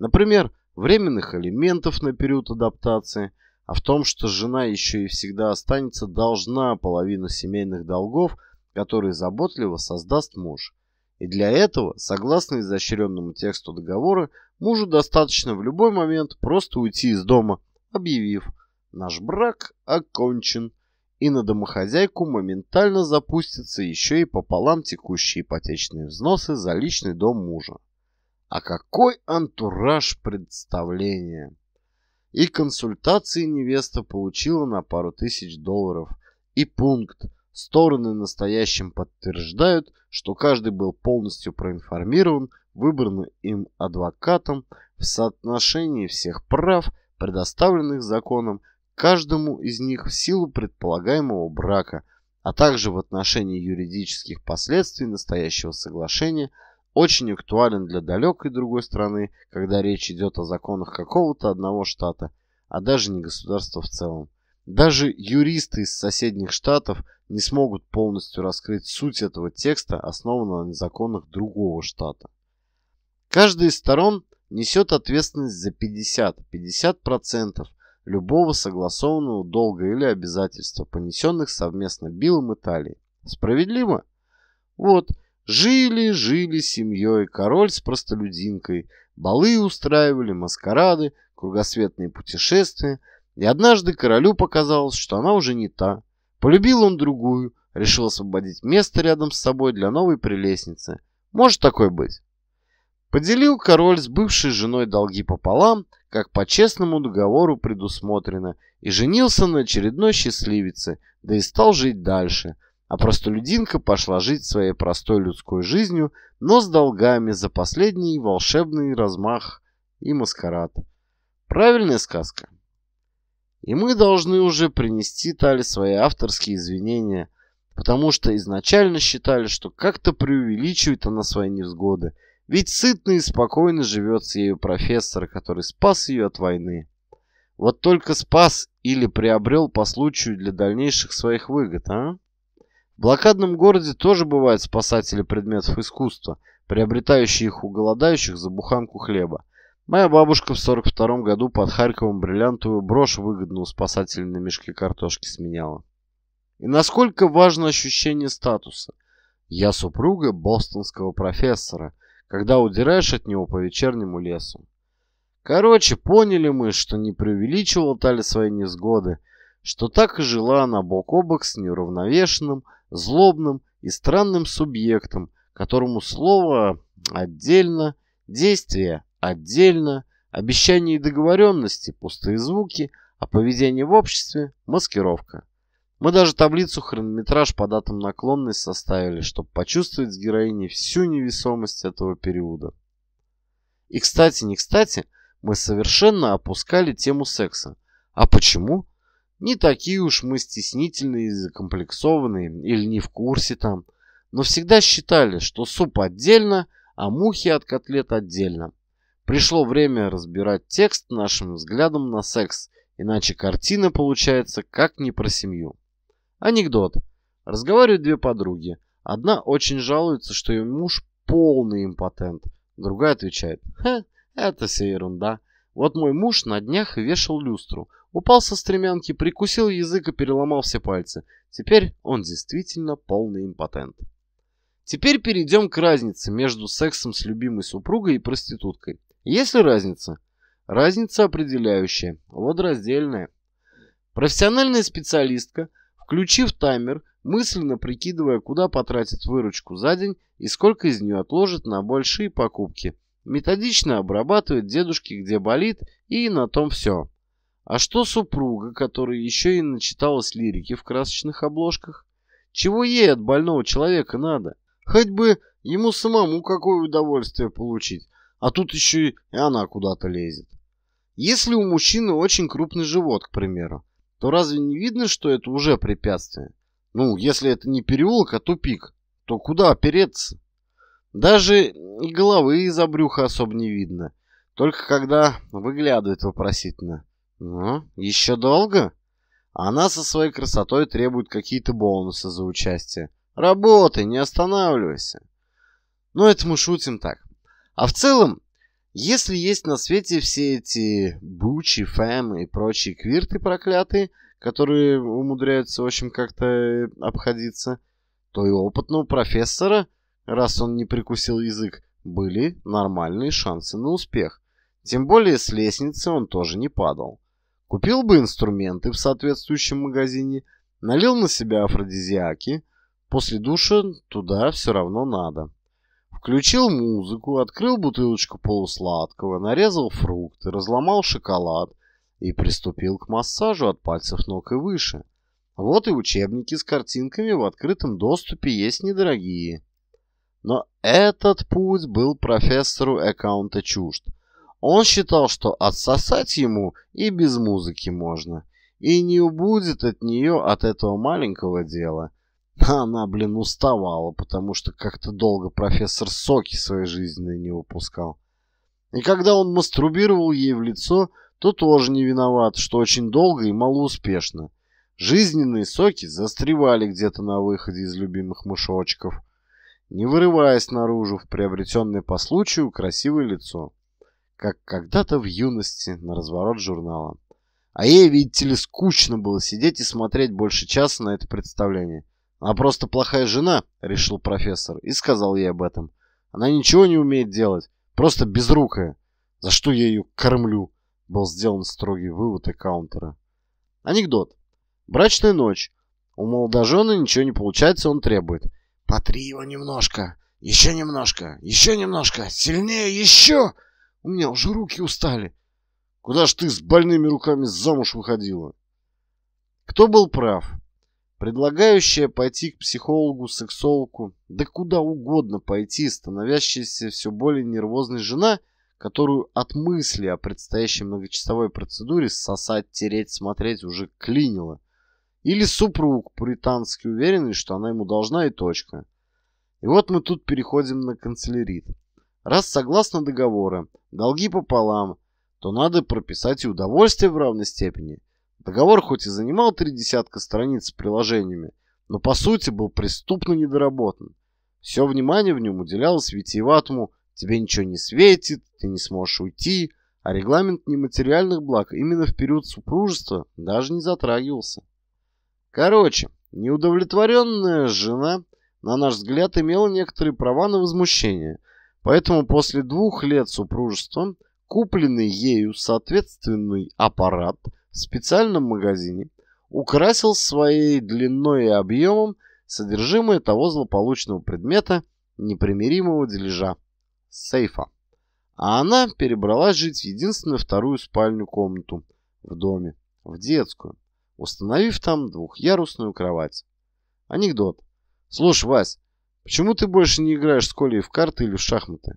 например, временных элементов на период адаптации, а в том, что жена еще и всегда останется должна половину семейных долгов, которые заботливо создаст муж – и для этого, согласно изощренному тексту договора, мужу достаточно в любой момент просто уйти из дома, объявив «Наш брак окончен», и на домохозяйку моментально запустятся еще и пополам текущие ипотечные взносы за личный дом мужа. А какой антураж представления! И консультации невеста получила на пару тысяч долларов, и пункт – Стороны настоящим подтверждают, что каждый был полностью проинформирован, выбранным им адвокатом в соотношении всех прав, предоставленных законом, каждому из них в силу предполагаемого брака, а также в отношении юридических последствий настоящего соглашения, очень актуален для далекой другой страны, когда речь идет о законах какого-то одного штата, а даже не государства в целом. Даже юристы из соседних штатов не смогут полностью раскрыть суть этого текста, основанного на законах другого штата. Каждая из сторон несет ответственность за 50-50% любого согласованного долга или обязательства, понесенных совместно Биллом и Талией. Справедливо? Вот, жили-жили семьей король с простолюдинкой, балы устраивали, маскарады, кругосветные путешествия – и однажды королю показалось, что она уже не та. Полюбил он другую, решил освободить место рядом с собой для новой прелестницы. Может такой быть. Поделил король с бывшей женой долги пополам, как по честному договору предусмотрено, и женился на очередной счастливице, да и стал жить дальше. А простолюдинка пошла жить своей простой людской жизнью, но с долгами за последний волшебный размах и маскарад. Правильная сказка? И мы должны уже принести Тали свои авторские извинения, потому что изначально считали, что как-то преувеличивает она свои невзгоды, ведь сытно и спокойно живет с ею профессор, который спас ее от войны. Вот только спас или приобрел по случаю для дальнейших своих выгод, а? В блокадном городе тоже бывают спасатели предметов искусства, приобретающие их у голодающих за буханку хлеба. Моя бабушка в 42 году под Харьковом бриллиантовую брошь выгодно у спасателя на мешке картошки сменяла. И насколько важно ощущение статуса. Я супруга бостонского профессора, когда удираешь от него по вечернему лесу. Короче, поняли мы, что не преувеличивала Таля свои невзгоды, что так и жила она бок о бок с неуравновешенным, злобным и странным субъектом, которому слово отдельно, действие Отдельно обещания и договоренности – пустые звуки, а поведение в обществе – маскировка. Мы даже таблицу хронометраж по датам наклонность составили, чтобы почувствовать с героиней всю невесомость этого периода. И кстати, не кстати, мы совершенно опускали тему секса. А почему? Не такие уж мы стеснительные, закомплексованные или не в курсе там. Но всегда считали, что суп отдельно, а мухи от котлет отдельно. Пришло время разбирать текст нашим взглядом на секс, иначе картина получается как не про семью. Анекдот. Разговаривают две подруги. Одна очень жалуется, что ее муж полный импотент. Другая отвечает, «Ха, это все ерунда. Вот мой муж на днях вешал люстру. Упал со стремянки, прикусил язык и переломал все пальцы. Теперь он действительно полный импотент. Теперь перейдем к разнице между сексом с любимой супругой и проституткой. Есть ли разница? Разница определяющая, водораздельная. Профессиональная специалистка, включив таймер, мысленно прикидывая, куда потратит выручку за день и сколько из нее отложит на большие покупки, методично обрабатывает дедушки, где болит, и на том все. А что супруга, которая еще и начиталась лирики в красочных обложках? Чего ей от больного человека надо? Хоть бы ему самому какое удовольствие получить, а тут еще и она куда-то лезет. Если у мужчины очень крупный живот, к примеру, то разве не видно, что это уже препятствие? Ну, если это не переулок, а тупик, то куда опереться? Даже и головы из-за брюха особо не видно, только когда выглядывает вопросительно. Ну, еще долго? Она со своей красотой требует какие-то бонусы за участие. Работай, не останавливайся. Но ну, это мы шутим так. А в целом, если есть на свете все эти Бучи, Фэм и прочие квирты проклятые, которые умудряются, в общем, как-то э, обходиться, то и опытного профессора, раз он не прикусил язык, были нормальные шансы на успех. Тем более с лестницы он тоже не падал. Купил бы инструменты в соответствующем магазине, налил на себя афродизиаки. После душа туда все равно надо. Включил музыку, открыл бутылочку полусладкого, нарезал фрукты, разломал шоколад и приступил к массажу от пальцев ног и выше. Вот и учебники с картинками в открытом доступе есть недорогие. Но этот путь был профессору аккаунта чужд. Он считал, что отсосать ему и без музыки можно, и не убудет от нее от этого маленького дела она, блин, уставала, потому что как-то долго профессор Соки своей жизненной не выпускал. И когда он мастурбировал ей в лицо, то тоже не виноват, что очень долго и малоуспешно. Жизненные соки застревали где-то на выходе из любимых мышочков, не вырываясь наружу в приобретенное по случаю красивое лицо, как когда-то в юности на разворот журнала. А ей, видите ли, скучно было сидеть и смотреть больше часа на это представление. Она просто плохая жена, решил профессор, и сказал ей об этом. Она ничего не умеет делать, просто безрукая. За что я ее кормлю? Был сделан строгий вывод аккаунтера. Анекдот. Брачная ночь. У молодожена ничего не получается, он требует. «Потри его немножко, еще немножко, еще немножко, сильнее, еще!» У меня уже руки устали. Куда ж ты с больными руками замуж выходила? Кто был прав? предлагающая пойти к психологу, сексологу, да куда угодно пойти, становящаяся все более нервозной жена, которую от мысли о предстоящей многочасовой процедуре сосать, тереть, смотреть уже клинило. Или супруг, британский, уверенный, что она ему должна и точка. И вот мы тут переходим на канцелярит. Раз согласно договора, долги пополам, то надо прописать и удовольствие в равной степени. Договор хоть и занимал три десятка страниц с приложениями, но по сути был преступно недоработан. Все внимание в нем уделялось витиеватому «тебе ничего не светит», «ты не сможешь уйти», а регламент нематериальных благ именно в период супружества даже не затрагивался. Короче, неудовлетворенная жена, на наш взгляд, имела некоторые права на возмущение, поэтому после двух лет супружества купленный ею соответственный аппарат – специальном магазине украсил своей длиной и объемом содержимое того злополучного предмета непримиримого дележа – сейфа. А она перебралась жить в единственную вторую спальню комнату в доме, в детскую, установив там двухъярусную кровать. Анекдот. Слушай, Вась, почему ты больше не играешь с Колей в карты или в шахматы?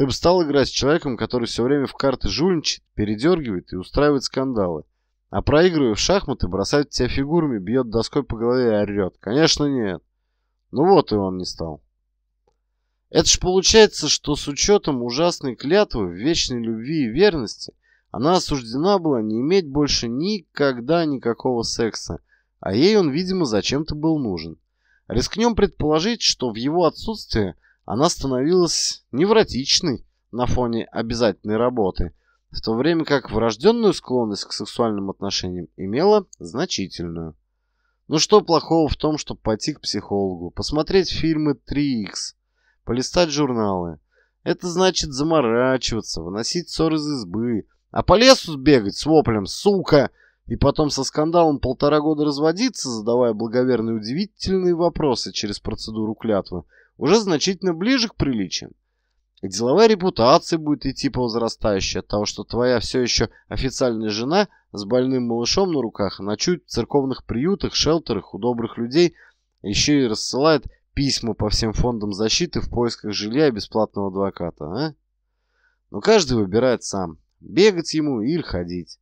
Ты бы стал играть с человеком, который все время в карты жульничает, передергивает и устраивает скандалы. А проигрывая в шахматы, бросает тебя фигурами, бьет доской по голове и орет. Конечно, нет. Ну вот и он не стал. Это ж получается, что с учетом ужасной клятвы в вечной любви и верности, она осуждена была не иметь больше никогда никакого секса, а ей он, видимо, зачем-то был нужен. Рискнем предположить, что в его отсутствие – она становилась невротичной на фоне обязательной работы, в то время как врожденную склонность к сексуальным отношениям имела значительную. Ну что плохого в том, чтобы пойти к психологу, посмотреть фильмы 3 x полистать журналы. Это значит заморачиваться, выносить ссор из избы, а по лесу сбегать с воплем «Сука!» и потом со скандалом полтора года разводиться, задавая благоверные удивительные вопросы через процедуру клятвы – уже значительно ближе к приличиям. И деловая репутация будет идти по возрастающей от того, что твоя все еще официальная жена с больным малышом на руках ночует в церковных приютах, шелтерах у добрых людей, еще и рассылает письма по всем фондам защиты в поисках жилья и бесплатного адвоката, а? Но каждый выбирает сам, бегать ему или ходить.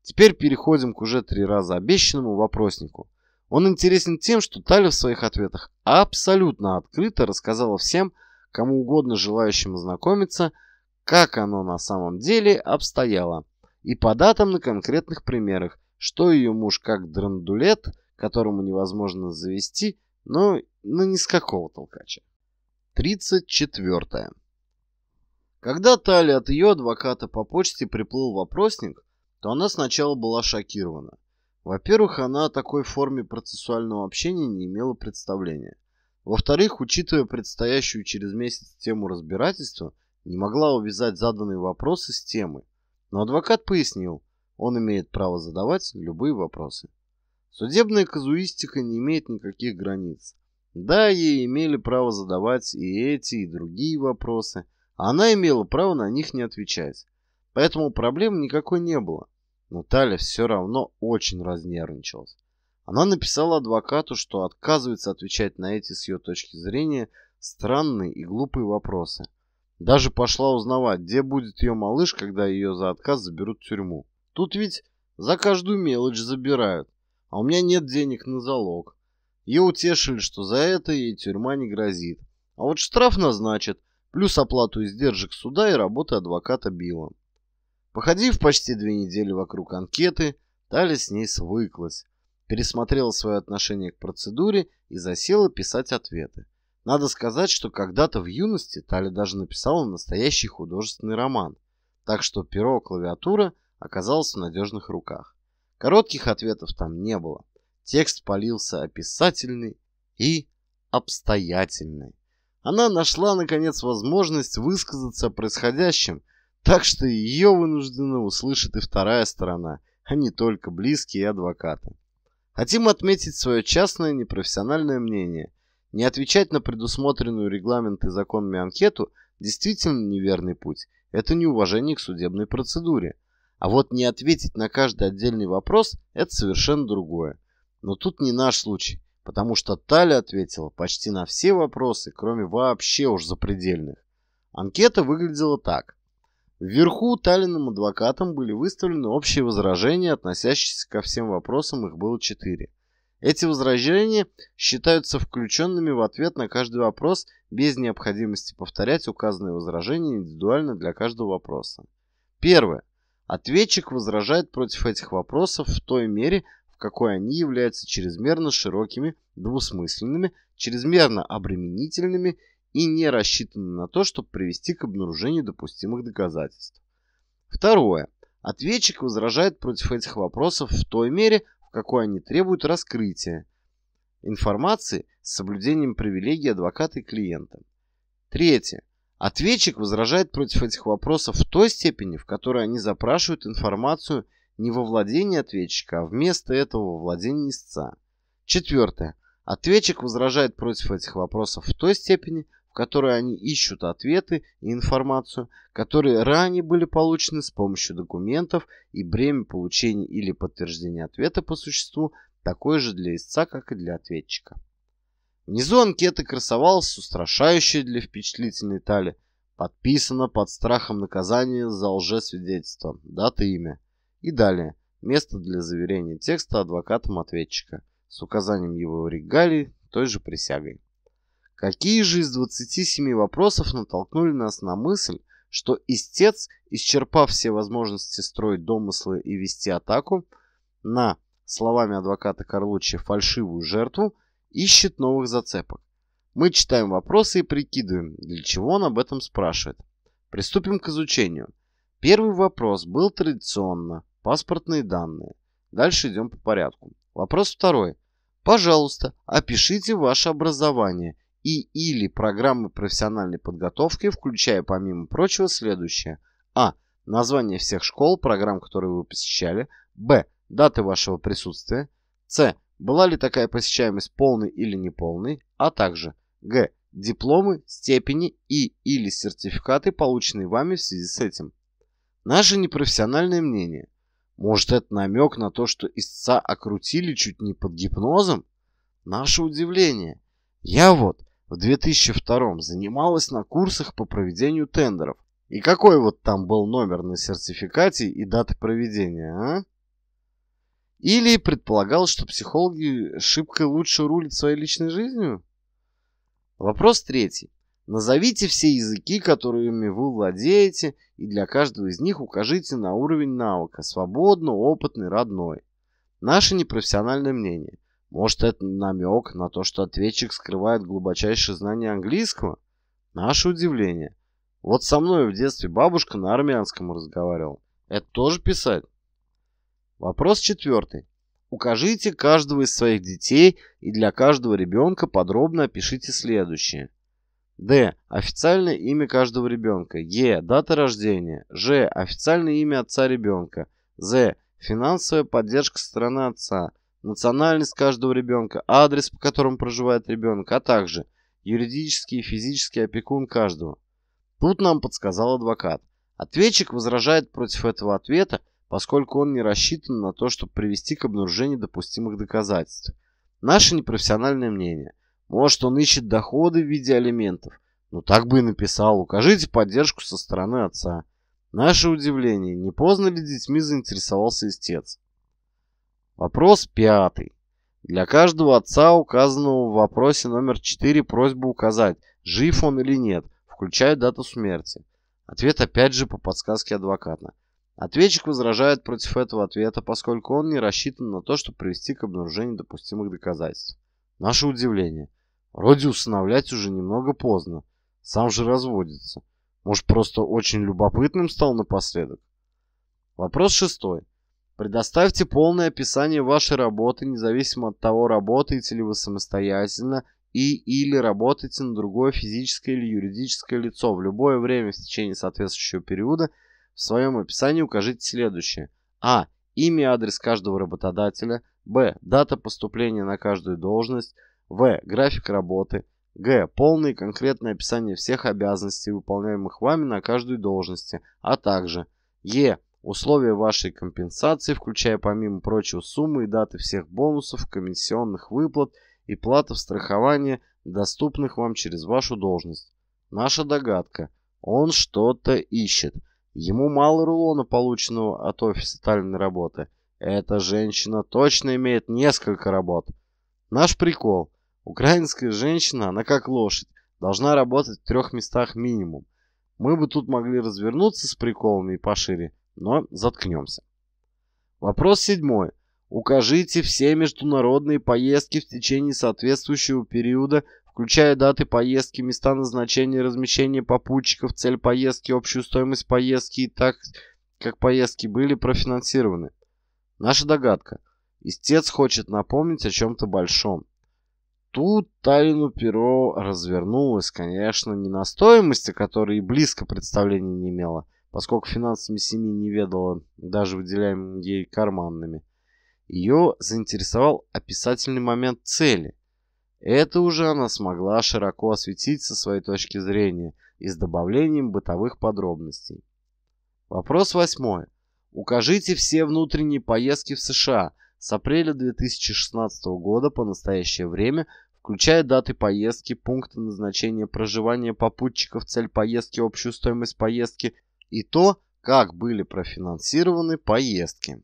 Теперь переходим к уже три раза обещанному вопроснику. Он интересен тем, что Таля в своих ответах абсолютно открыто рассказала всем, кому угодно желающим ознакомиться, как оно на самом деле обстояло, и по датам на конкретных примерах, что ее муж как драндулет, которому невозможно завести, но, на не с какого толкача. 34. Когда Тали от ее адвоката по почте приплыл вопросник, то она сначала была шокирована. Во-первых, она о такой форме процессуального общения не имела представления. Во-вторых, учитывая предстоящую через месяц тему разбирательства, не могла увязать заданные вопросы с темой. Но адвокат пояснил, он имеет право задавать любые вопросы. Судебная казуистика не имеет никаких границ. Да, ей имели право задавать и эти, и другие вопросы. А она имела право на них не отвечать. Поэтому проблем никакой не было но Таля все равно очень разнервничалась. Она написала адвокату, что отказывается отвечать на эти с ее точки зрения странные и глупые вопросы. Даже пошла узнавать, где будет ее малыш, когда ее за отказ заберут в тюрьму. Тут ведь за каждую мелочь забирают, а у меня нет денег на залог. Ее утешили, что за это ей тюрьма не грозит. А вот штраф назначат, плюс оплату издержек суда и работы адвоката Билла. Походив почти две недели вокруг анкеты, Таля с ней свыклась, пересмотрела свое отношение к процедуре и засела писать ответы. Надо сказать, что когда-то в юности Таля даже написала настоящий художественный роман, так что перо клавиатура оказалось в надежных руках. Коротких ответов там не было. Текст полился описательный и обстоятельный. Она нашла, наконец, возможность высказаться о происходящем – так что ее вынуждена услышит и вторая сторона, а не только близкие и адвокаты. Хотим отметить свое частное непрофессиональное мнение. Не отвечать на предусмотренную регламент и законами анкету действительно неверный путь. Это неуважение к судебной процедуре. А вот не ответить на каждый отдельный вопрос – это совершенно другое. Но тут не наш случай, потому что Таля ответила почти на все вопросы, кроме вообще уж запредельных. Анкета выглядела так – Вверху Таллиным адвокатам были выставлены общие возражения, относящиеся ко всем вопросам, их было четыре. Эти возражения считаются включенными в ответ на каждый вопрос без необходимости повторять указанные возражения индивидуально для каждого вопроса. Первое. Ответчик возражает против этих вопросов в той мере, в какой они являются чрезмерно широкими, двусмысленными, чрезмерно обременительными и не рассчитаны на то, чтобы привести к обнаружению допустимых доказательств. Второе. Ответчик возражает против этих вопросов в той мере, в какой они требуют раскрытия информации с соблюдением привилегий адвоката и клиента. Третье. Ответчик возражает против этих вопросов в той степени, в которой они запрашивают информацию не во владении ответчика, а вместо этого во владении истца. Четвертое. Ответчик возражает против этих вопросов в той степени, в которой они ищут ответы и информацию, которые ранее были получены с помощью документов, и бремя получения или подтверждения ответа по существу такое же для истца, как и для ответчика. Внизу анкеты красовалась устрашающая для впечатлительной Тали. Подписано под страхом наказания за лжесвидетельство, дата имя. И далее. Место для заверения текста адвокатом ответчика с указанием его регалий той же присягой. Какие же из 27 вопросов натолкнули нас на мысль, что истец, исчерпав все возможности строить домыслы и вести атаку, на, словами адвоката Карлуччи, фальшивую жертву, ищет новых зацепок. Мы читаем вопросы и прикидываем, для чего он об этом спрашивает. Приступим к изучению. Первый вопрос был традиционно «Паспортные данные». Дальше идем по порядку. Вопрос второй. Пожалуйста, опишите ваше образование и или программы профессиональной подготовки, включая, помимо прочего, следующее. А. Название всех школ, программ, которые вы посещали. Б. Даты вашего присутствия. С. Была ли такая посещаемость полной или неполной, а также Г. Дипломы, степени и или сертификаты, полученные вами в связи с этим. Наше непрофессиональное мнение. Может, это намек на то, что истца окрутили чуть не под гипнозом? Наше удивление. Я вот в 2002 занималась на курсах по проведению тендеров. И какой вот там был номер на сертификате и дата проведения, а? Или предполагал, что психологи шибко лучше рулят своей личной жизнью? Вопрос третий. Назовите все языки, которыми вы владеете, и для каждого из них укажите на уровень навыка – свободно, опытный, родной. Наше непрофессиональное мнение. Может, это намек на то, что ответчик скрывает глубочайшее знание английского? Наше удивление. Вот со мной в детстве бабушка на армянском разговаривала. Это тоже писать? Вопрос четвертый. Укажите каждого из своих детей и для каждого ребенка подробно опишите следующее. Д. Официальное имя каждого ребенка. Е. Дата рождения. Ж. Официальное имя отца ребенка. З. Финансовая поддержка страны отца национальность каждого ребенка, адрес, по которому проживает ребенок, а также юридический и физический опекун каждого. Тут нам подсказал адвокат. Ответчик возражает против этого ответа, поскольку он не рассчитан на то, чтобы привести к обнаружению допустимых доказательств. Наше непрофессиональное мнение. Может, он ищет доходы в виде алиментов. Ну так бы и написал. Укажите поддержку со стороны отца. Наше удивление, не поздно ли детьми заинтересовался истец. Вопрос пятый. Для каждого отца, указанного в вопросе номер 4, просьба указать, жив он или нет, включая дату смерти. Ответ опять же по подсказке адвоката. Ответчик возражает против этого ответа, поскольку он не рассчитан на то, чтобы привести к обнаружению допустимых доказательств. Наше удивление. Вроде усыновлять уже немного поздно. Сам же разводится. Может, просто очень любопытным стал напоследок? Вопрос шестой. Предоставьте полное описание вашей работы, независимо от того, работаете ли вы самостоятельно и или работаете на другое физическое или юридическое лицо. В любое время в течение соответствующего периода в своем описании укажите следующее. А. Имя и адрес каждого работодателя. Б. Дата поступления на каждую должность. В. График работы. Г. Полное и конкретное описание всех обязанностей, выполняемых вами на каждой должности, а также Е. Условия вашей компенсации, включая помимо прочего суммы и даты всех бонусов, комиссионных выплат и платов страхования, доступных вам через вашу должность. Наша догадка. Он что-то ищет. Ему мало рулона, полученного от офиса тальной работы. Эта женщина точно имеет несколько работ. Наш прикол. Украинская женщина, она как лошадь, должна работать в трех местах минимум. Мы бы тут могли развернуться с приколами и пошире, но заткнемся. Вопрос седьмой. Укажите все международные поездки в течение соответствующего периода, включая даты поездки, места назначения размещения попутчиков, цель поездки, общую стоимость поездки и так, как поездки были профинансированы. Наша догадка. Истец хочет напомнить о чем-то большом. Тут Талину перо развернулось, конечно, не на стоимости, которая и близко представления не имела, поскольку финансами семьи не ведала, даже выделяемыми ей карманными. Ее заинтересовал описательный момент цели. Это уже она смогла широко осветить со своей точки зрения и с добавлением бытовых подробностей. Вопрос восьмой. Укажите все внутренние поездки в США с апреля 2016 года по настоящее время, включая даты поездки, пункты назначения проживания попутчиков, цель поездки, общую стоимость поездки – и то, как были профинансированы поездки.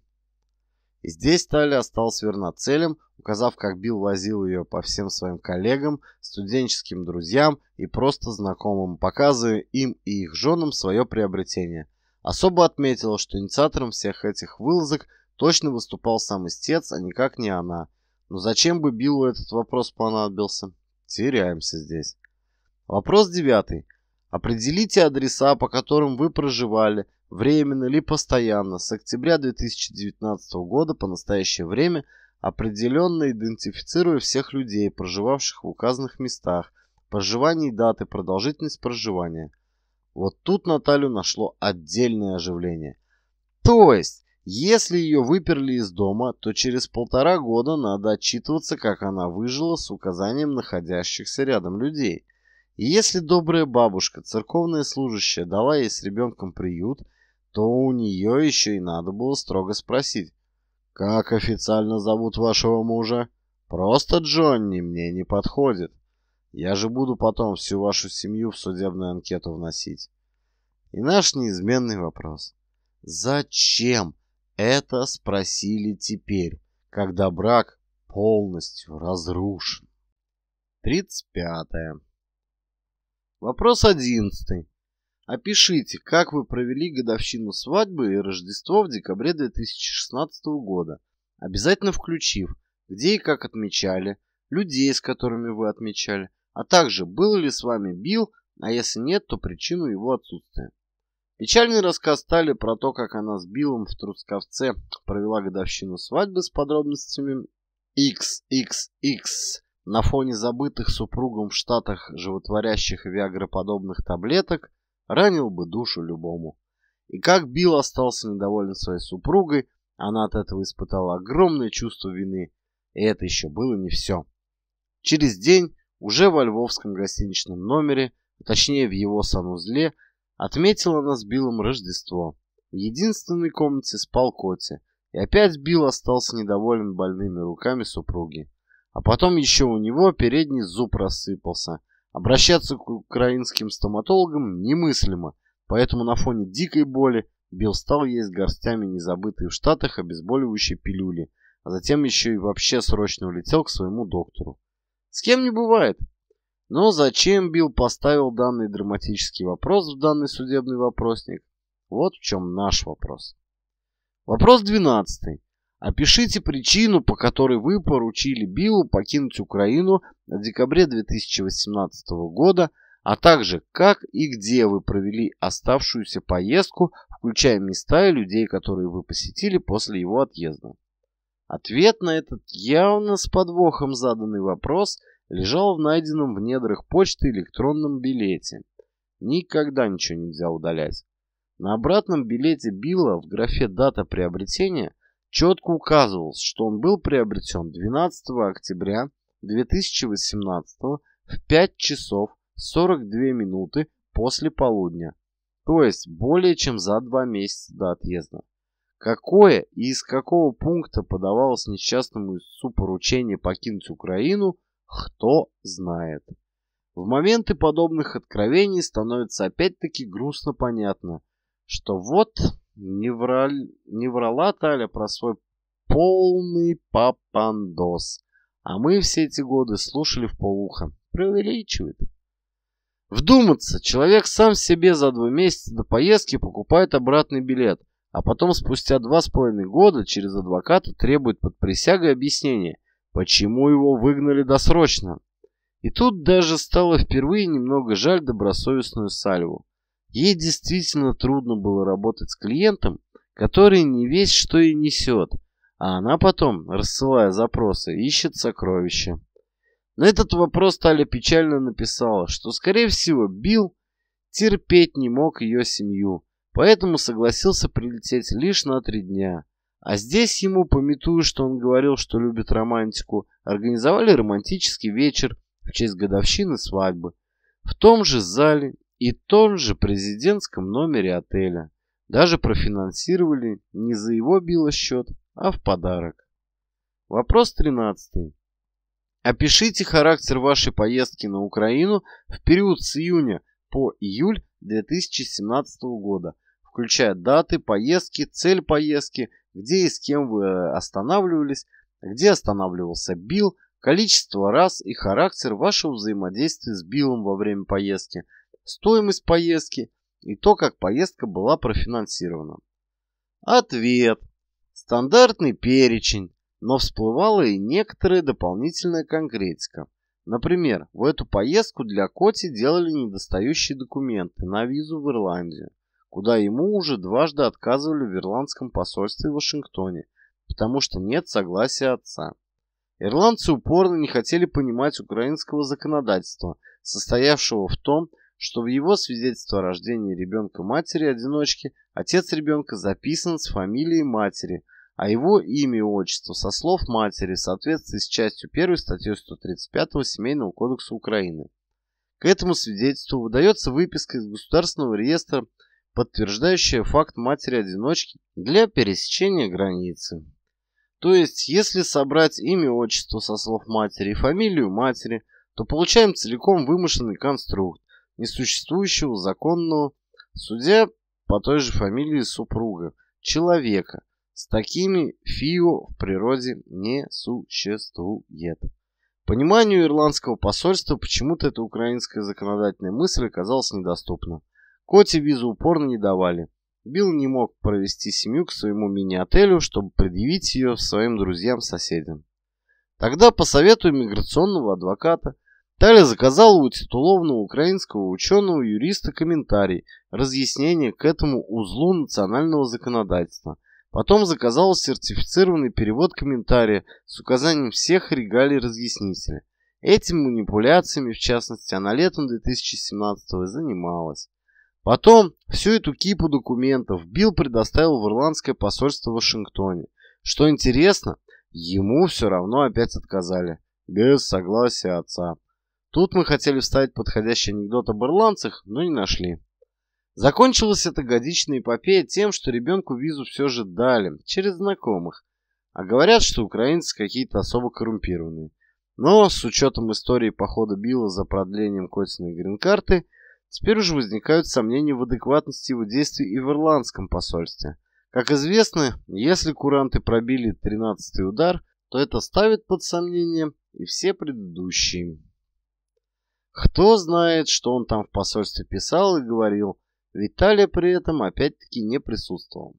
И здесь Таля остался верноцелем, указав, как Билл возил ее по всем своим коллегам, студенческим друзьям и просто знакомым, показывая им и их женам свое приобретение. Особо отметила, что инициатором всех этих вылазок точно выступал сам истец, а никак не она. Но зачем бы Биллу этот вопрос понадобился? Теряемся здесь. Вопрос девятый. Определите адреса, по которым вы проживали, временно или постоянно, с октября 2019 года по настоящее время, определенно идентифицируя всех людей, проживавших в указанных местах, проживание и даты, продолжительность проживания. Вот тут Наталью нашло отдельное оживление. То есть, если ее выперли из дома, то через полтора года надо отчитываться, как она выжила с указанием находящихся рядом людей – и если добрая бабушка, церковная служащая, дала ей с ребенком приют, то у нее еще и надо было строго спросить, «Как официально зовут вашего мужа?» «Просто Джонни мне не подходит. Я же буду потом всю вашу семью в судебную анкету вносить». И наш неизменный вопрос. Зачем это спросили теперь, когда брак полностью разрушен? Тридцать пятое. Вопрос одиннадцатый. Опишите, как вы провели годовщину свадьбы и Рождество в декабре 2016 года, обязательно включив, где и как отмечали, людей, с которыми вы отмечали, а также был ли с вами Билл, а если нет, то причину его отсутствия. Печальный рассказ стали про то, как она с Биллом в Трусковце провела годовщину свадьбы с подробностями XXX на фоне забытых супругом в Штатах животворящих виагроподобных таблеток ранил бы душу любому. И как Билл остался недоволен своей супругой, она от этого испытала огромное чувство вины, и это еще было не все. Через день, уже во львовском гостиничном номере, точнее в его санузле, отметила она с Биллом Рождество. В единственной комнате спал Коти, и опять Билл остался недоволен больными руками супруги. А потом еще у него передний зуб рассыпался. Обращаться к украинским стоматологам немыслимо, поэтому на фоне дикой боли Билл стал есть горстями незабытые в Штатах обезболивающие пилюли, а затем еще и вообще срочно улетел к своему доктору. С кем не бывает. Но зачем Билл поставил данный драматический вопрос в данный судебный вопросник? Вот в чем наш вопрос. Вопрос двенадцатый. Опишите причину, по которой вы поручили Биллу покинуть Украину в декабре 2018 года, а также как и где вы провели оставшуюся поездку, включая места и людей, которые вы посетили после его отъезда. Ответ на этот явно с подвохом заданный вопрос лежал в найденном в недрах почты электронном билете. Никогда ничего нельзя удалять. На обратном билете Билла в графе «Дата приобретения» четко указывалось, что он был приобретен 12 октября 2018 в 5 часов 42 минуты после полудня, то есть более чем за два месяца до отъезда. Какое и из какого пункта подавалось несчастному истцу поручение покинуть Украину, кто знает. В моменты подобных откровений становится опять-таки грустно понятно, что вот не, враль... не врала Таля про свой полный папандос. А мы все эти годы слушали в полухо. Преувеличивает. Вдуматься, человек сам себе за два месяца до поездки покупает обратный билет, а потом спустя два с половиной года через адвоката требует под присягой объяснения, почему его выгнали досрочно. И тут даже стало впервые немного жаль добросовестную Сальву. Ей действительно трудно было работать с клиентом, который не весь что и несет, а она потом, рассылая запросы, ищет сокровища. На этот вопрос Таля печально написала, что, скорее всего, Билл терпеть не мог ее семью, поэтому согласился прилететь лишь на три дня. А здесь ему, пометую, что он говорил, что любит романтику, организовали романтический вечер в честь годовщины свадьбы. В том же зале и том же президентском номере отеля. Даже профинансировали не за его било счет, а в подарок. Вопрос 13. Опишите характер вашей поездки на Украину в период с июня по июль 2017 года, включая даты поездки, цель поездки, где и с кем вы э, останавливались, где останавливался Билл, количество раз и характер вашего взаимодействия с Биллом во время поездки – стоимость поездки и то, как поездка была профинансирована. Ответ. Стандартный перечень, но всплывала и некоторая дополнительная конкретика. Например, в эту поездку для Коти делали недостающие документы на визу в Ирландию, куда ему уже дважды отказывали в ирландском посольстве в Вашингтоне, потому что нет согласия отца. Ирландцы упорно не хотели понимать украинского законодательства, состоявшего в том, что в его свидетельство о рождении ребенка матери-одиночки отец ребенка записан с фамилией матери, а его имя и отчество со слов матери в соответствии с частью 1 статьи 135 Семейного кодекса Украины. К этому свидетельству выдается выписка из Государственного реестра, подтверждающая факт матери-одиночки для пересечения границы. То есть, если собрать имя, отчество со слов матери и фамилию матери, то получаем целиком вымышленный конструкт, несуществующего законного судя по той же фамилии супруга, человека. С такими фио в природе не существует. Пониманию ирландского посольства почему-то эта украинская законодательная мысль оказалась недоступна. Коте визу упорно не давали. Билл не мог провести семью к своему мини-отелю, чтобы предъявить ее своим друзьям-соседям. Тогда по совету иммиграционного адвоката – Таля заказал у титулованного украинского ученого-юриста комментарий, разъяснение к этому узлу национального законодательства. Потом заказал сертифицированный перевод комментария с указанием всех регалий разъяснителя. Этими манипуляциями, в частности, она летом 2017-го занималась. Потом всю эту кипу документов Билл предоставил в ирландское посольство в Вашингтоне. Что интересно, ему все равно опять отказали. Без согласия отца. Тут мы хотели вставить подходящий анекдот об ирландцах, но не нашли. Закончилась эта годичная эпопея тем, что ребенку визу все же дали, через знакомых. А говорят, что украинцы какие-то особо коррумпированные. Но с учетом истории похода Билла за продлением Котиной грин-карты, теперь уже возникают сомнения в адекватности его действий и в ирландском посольстве. Как известно, если куранты пробили 13-й удар, то это ставит под сомнение и все предыдущие. Кто знает, что он там в посольстве писал и говорил, Виталий при этом опять-таки не присутствовал.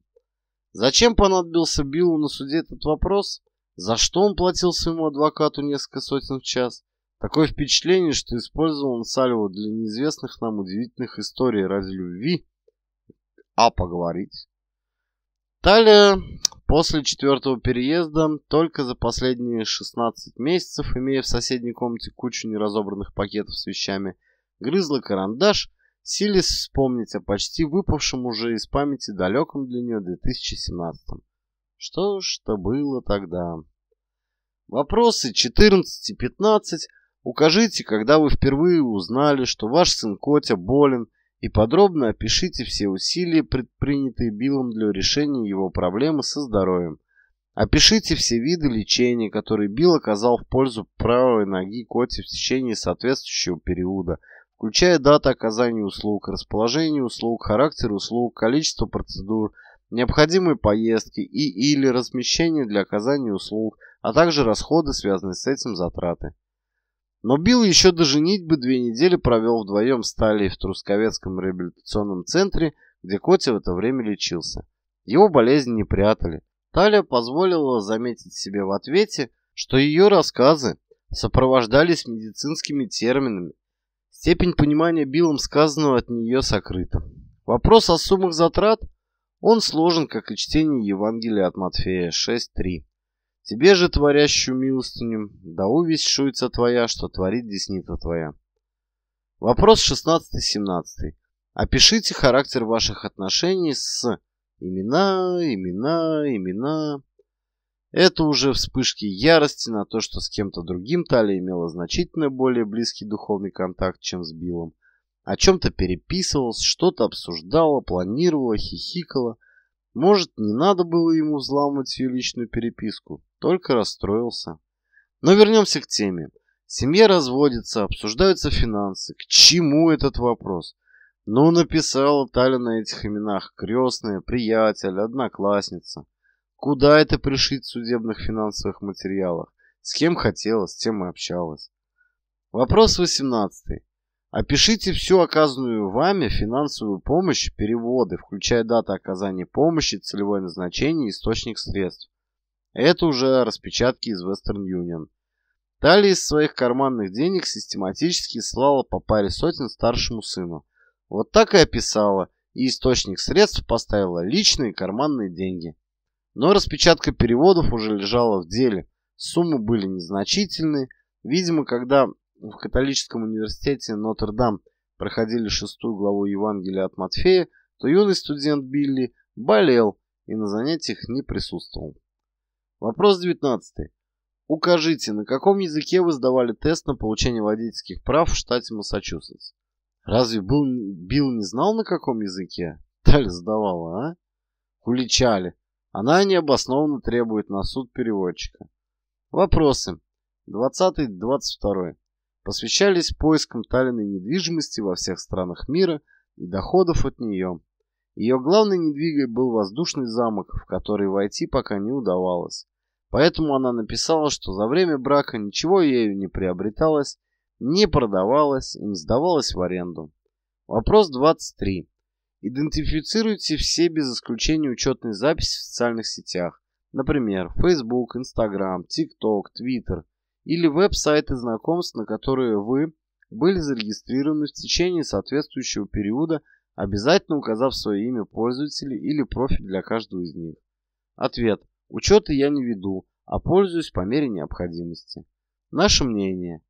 Зачем понадобился Биллу на суде этот вопрос? За что он платил своему адвокату несколько сотен в час? Такое впечатление, что использовал он Салева для неизвестных нам удивительных историй ради любви, а поговорить. Талия после четвертого переезда только за последние 16 месяцев, имея в соседней комнате кучу неразобранных пакетов с вещами, грызла карандаш, силясь вспомнить о почти выпавшем уже из памяти далеком для нее 2017 -м. Что ж то было тогда? Вопросы 14 и 15. Укажите, когда вы впервые узнали, что ваш сын Котя болен – и подробно опишите все усилия, предпринятые Биллом для решения его проблемы со здоровьем. Опишите все виды лечения, которые Билл оказал в пользу правой ноги Коти в течение соответствующего периода, включая дату оказания услуг, расположение услуг, характер услуг, количество процедур, необходимые поездки и или размещение для оказания услуг, а также расходы, связанные с этим затраты. Но Билл еще до женитьбы две недели провел вдвоем с Талией в Трусковецком реабилитационном центре, где Котя в это время лечился. Его болезнь не прятали. Талия позволила заметить себе в ответе, что ее рассказы сопровождались медицинскими терминами. Степень понимания Биллом сказанного от нее сокрыта. Вопрос о суммах затрат, он сложен, как и чтение Евангелия от Матфея 6.3. Тебе же, творящую милостыню, да увесть шуется твоя, что творит десница твоя. Вопрос 16-17. Опишите характер ваших отношений с имена, имена, имена. Это уже вспышки ярости на то, что с кем-то другим Талия имела значительно более близкий духовный контакт, чем с Биллом. О чем-то переписывалась, что-то обсуждала, планировала, хихикала. Может, не надо было ему взламывать ее личную переписку только расстроился. Но вернемся к теме. Семья разводится, обсуждаются финансы. К чему этот вопрос? Ну, написала Таля на этих именах. Крестная, приятель, одноклассница. Куда это пришить в судебных финансовых материалах? С кем хотела, с тем и общалась. Вопрос 18. Опишите всю оказанную вами финансовую помощь, переводы, включая дату оказания помощи, целевое назначение, источник средств. Это уже распечатки из Western Union. Талия из своих карманных денег систематически слала по паре сотен старшему сыну. Вот так и описала, и источник средств поставила личные карманные деньги. Но распечатка переводов уже лежала в деле. Суммы были незначительные. Видимо, когда в католическом университете Нотр-Дам проходили шестую главу Евангелия от Матфея, то юный студент Билли болел и на занятиях не присутствовал. Вопрос 19. Укажите, на каком языке вы сдавали тест на получение водительских прав в штате Массачусетс? Разве был, Билл не знал, на каком языке? Таль сдавала, а? Уличали. Она необоснованно требует на суд переводчика. Вопросы. 20-22. Посвящались поискам Талиной недвижимости во всех странах мира и доходов от нее. Ее главной недвигой был воздушный замок, в который войти пока не удавалось. Поэтому она написала, что за время брака ничего ею не приобреталось, не продавалось и не сдавалось в аренду. Вопрос 23. Идентифицируйте все без исключения учетные записи в социальных сетях, например, Facebook, Instagram, TikTok, Twitter или веб-сайты знакомств, на которые вы были зарегистрированы в течение соответствующего периода – обязательно указав свое имя пользователя или профиль для каждого из них. Ответ. учеты я не веду, а пользуюсь по мере необходимости. Наше мнение.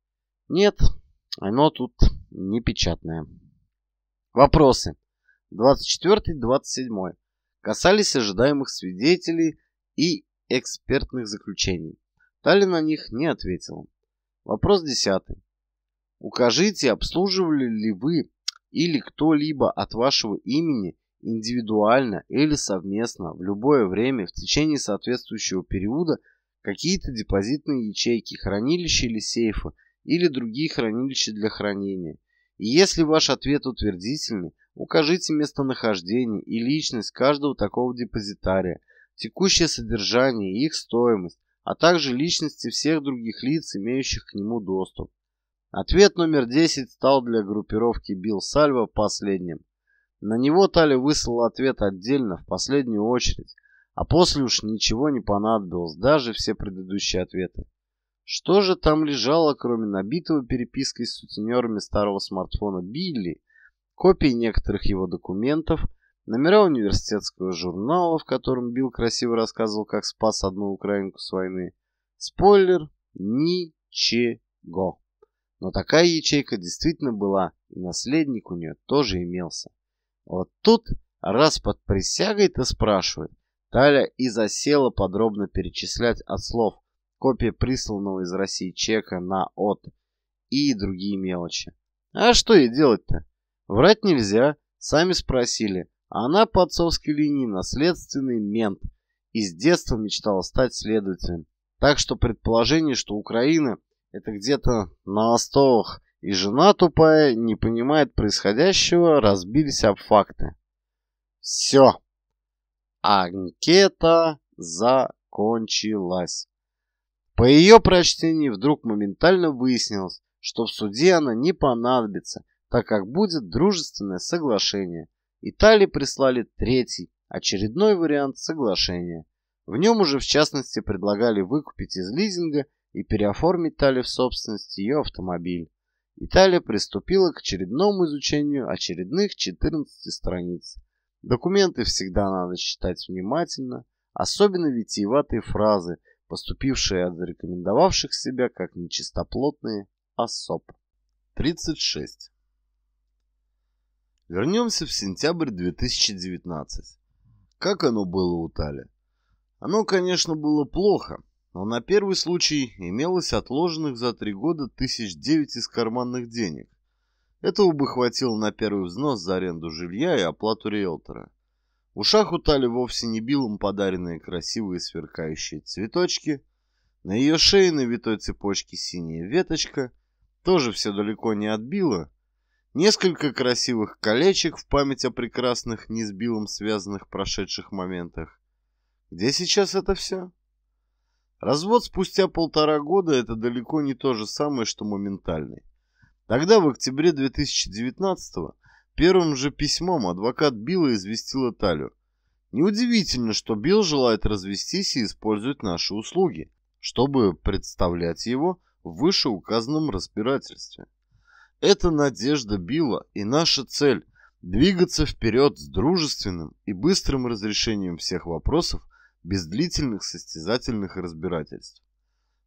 Нет, оно тут не печатное. Вопросы. 24-27. Касались ожидаемых свидетелей и экспертных заключений. Таллин на них не ответил. Вопрос 10. Укажите, обслуживали ли вы или кто-либо от вашего имени индивидуально или совместно в любое время в течение соответствующего периода какие-то депозитные ячейки, хранилища или сейфы, или другие хранилища для хранения. И если ваш ответ утвердительный, укажите местонахождение и личность каждого такого депозитария, текущее содержание и их стоимость, а также личности всех других лиц, имеющих к нему доступ. Ответ номер 10 стал для группировки Билл Сальва последним. На него Тали выслал ответ отдельно, в последнюю очередь, а после уж ничего не понадобилось, даже все предыдущие ответы. Что же там лежало, кроме набитого перепиской с сутенерами старого смартфона Билли, копий некоторых его документов, номера университетского журнала, в котором Билл красиво рассказывал, как спас одну украинку с войны. Спойлер – ничего. Но такая ячейка действительно была, и наследник у нее тоже имелся. Вот тут, раз под присягой-то спрашивает, Таля и засела подробно перечислять от слов копия присланного из России чека на от и другие мелочи. А что ей делать-то? Врать нельзя, сами спросили. Она по отцовской линии наследственный мент и с детства мечтала стать следователем. Так что предположение, что Украина это где-то на островах. И жена тупая, не понимает происходящего, разбились об факты. Все. Анкета закончилась. По ее прочтении вдруг моментально выяснилось, что в суде она не понадобится, так как будет дружественное соглашение. Италии прислали третий, очередной вариант соглашения. В нем уже в частности предлагали выкупить из лизинга и переоформить Тале в собственность ее автомобиль. Италия приступила к очередному изучению очередных 14 страниц. Документы всегда надо читать внимательно, особенно витиеватые фразы, поступившие от зарекомендовавших себя как нечистоплотные особ. 36. Вернемся в сентябрь 2019. Как оно было у Тали? Оно, конечно, было плохо, но на первый случай имелось отложенных за три года тысяч девять из карманных денег. Этого бы хватило на первый взнос за аренду жилья и оплату риэлтора. ушах у Тали вовсе не билом подаренные красивые сверкающие цветочки, на ее шее на витой цепочке синяя веточка, тоже все далеко не отбила, несколько красивых колечек в память о прекрасных не с билом связанных прошедших моментах. Где сейчас это все? Развод спустя полтора года – это далеко не то же самое, что моментальный. Тогда, в октябре 2019-го, первым же письмом адвокат Билла известил Италию. Неудивительно, что Билл желает развестись и использовать наши услуги, чтобы представлять его в вышеуказанном разбирательстве. Это надежда Билла и наша цель – двигаться вперед с дружественным и быстрым разрешением всех вопросов, без длительных состязательных разбирательств.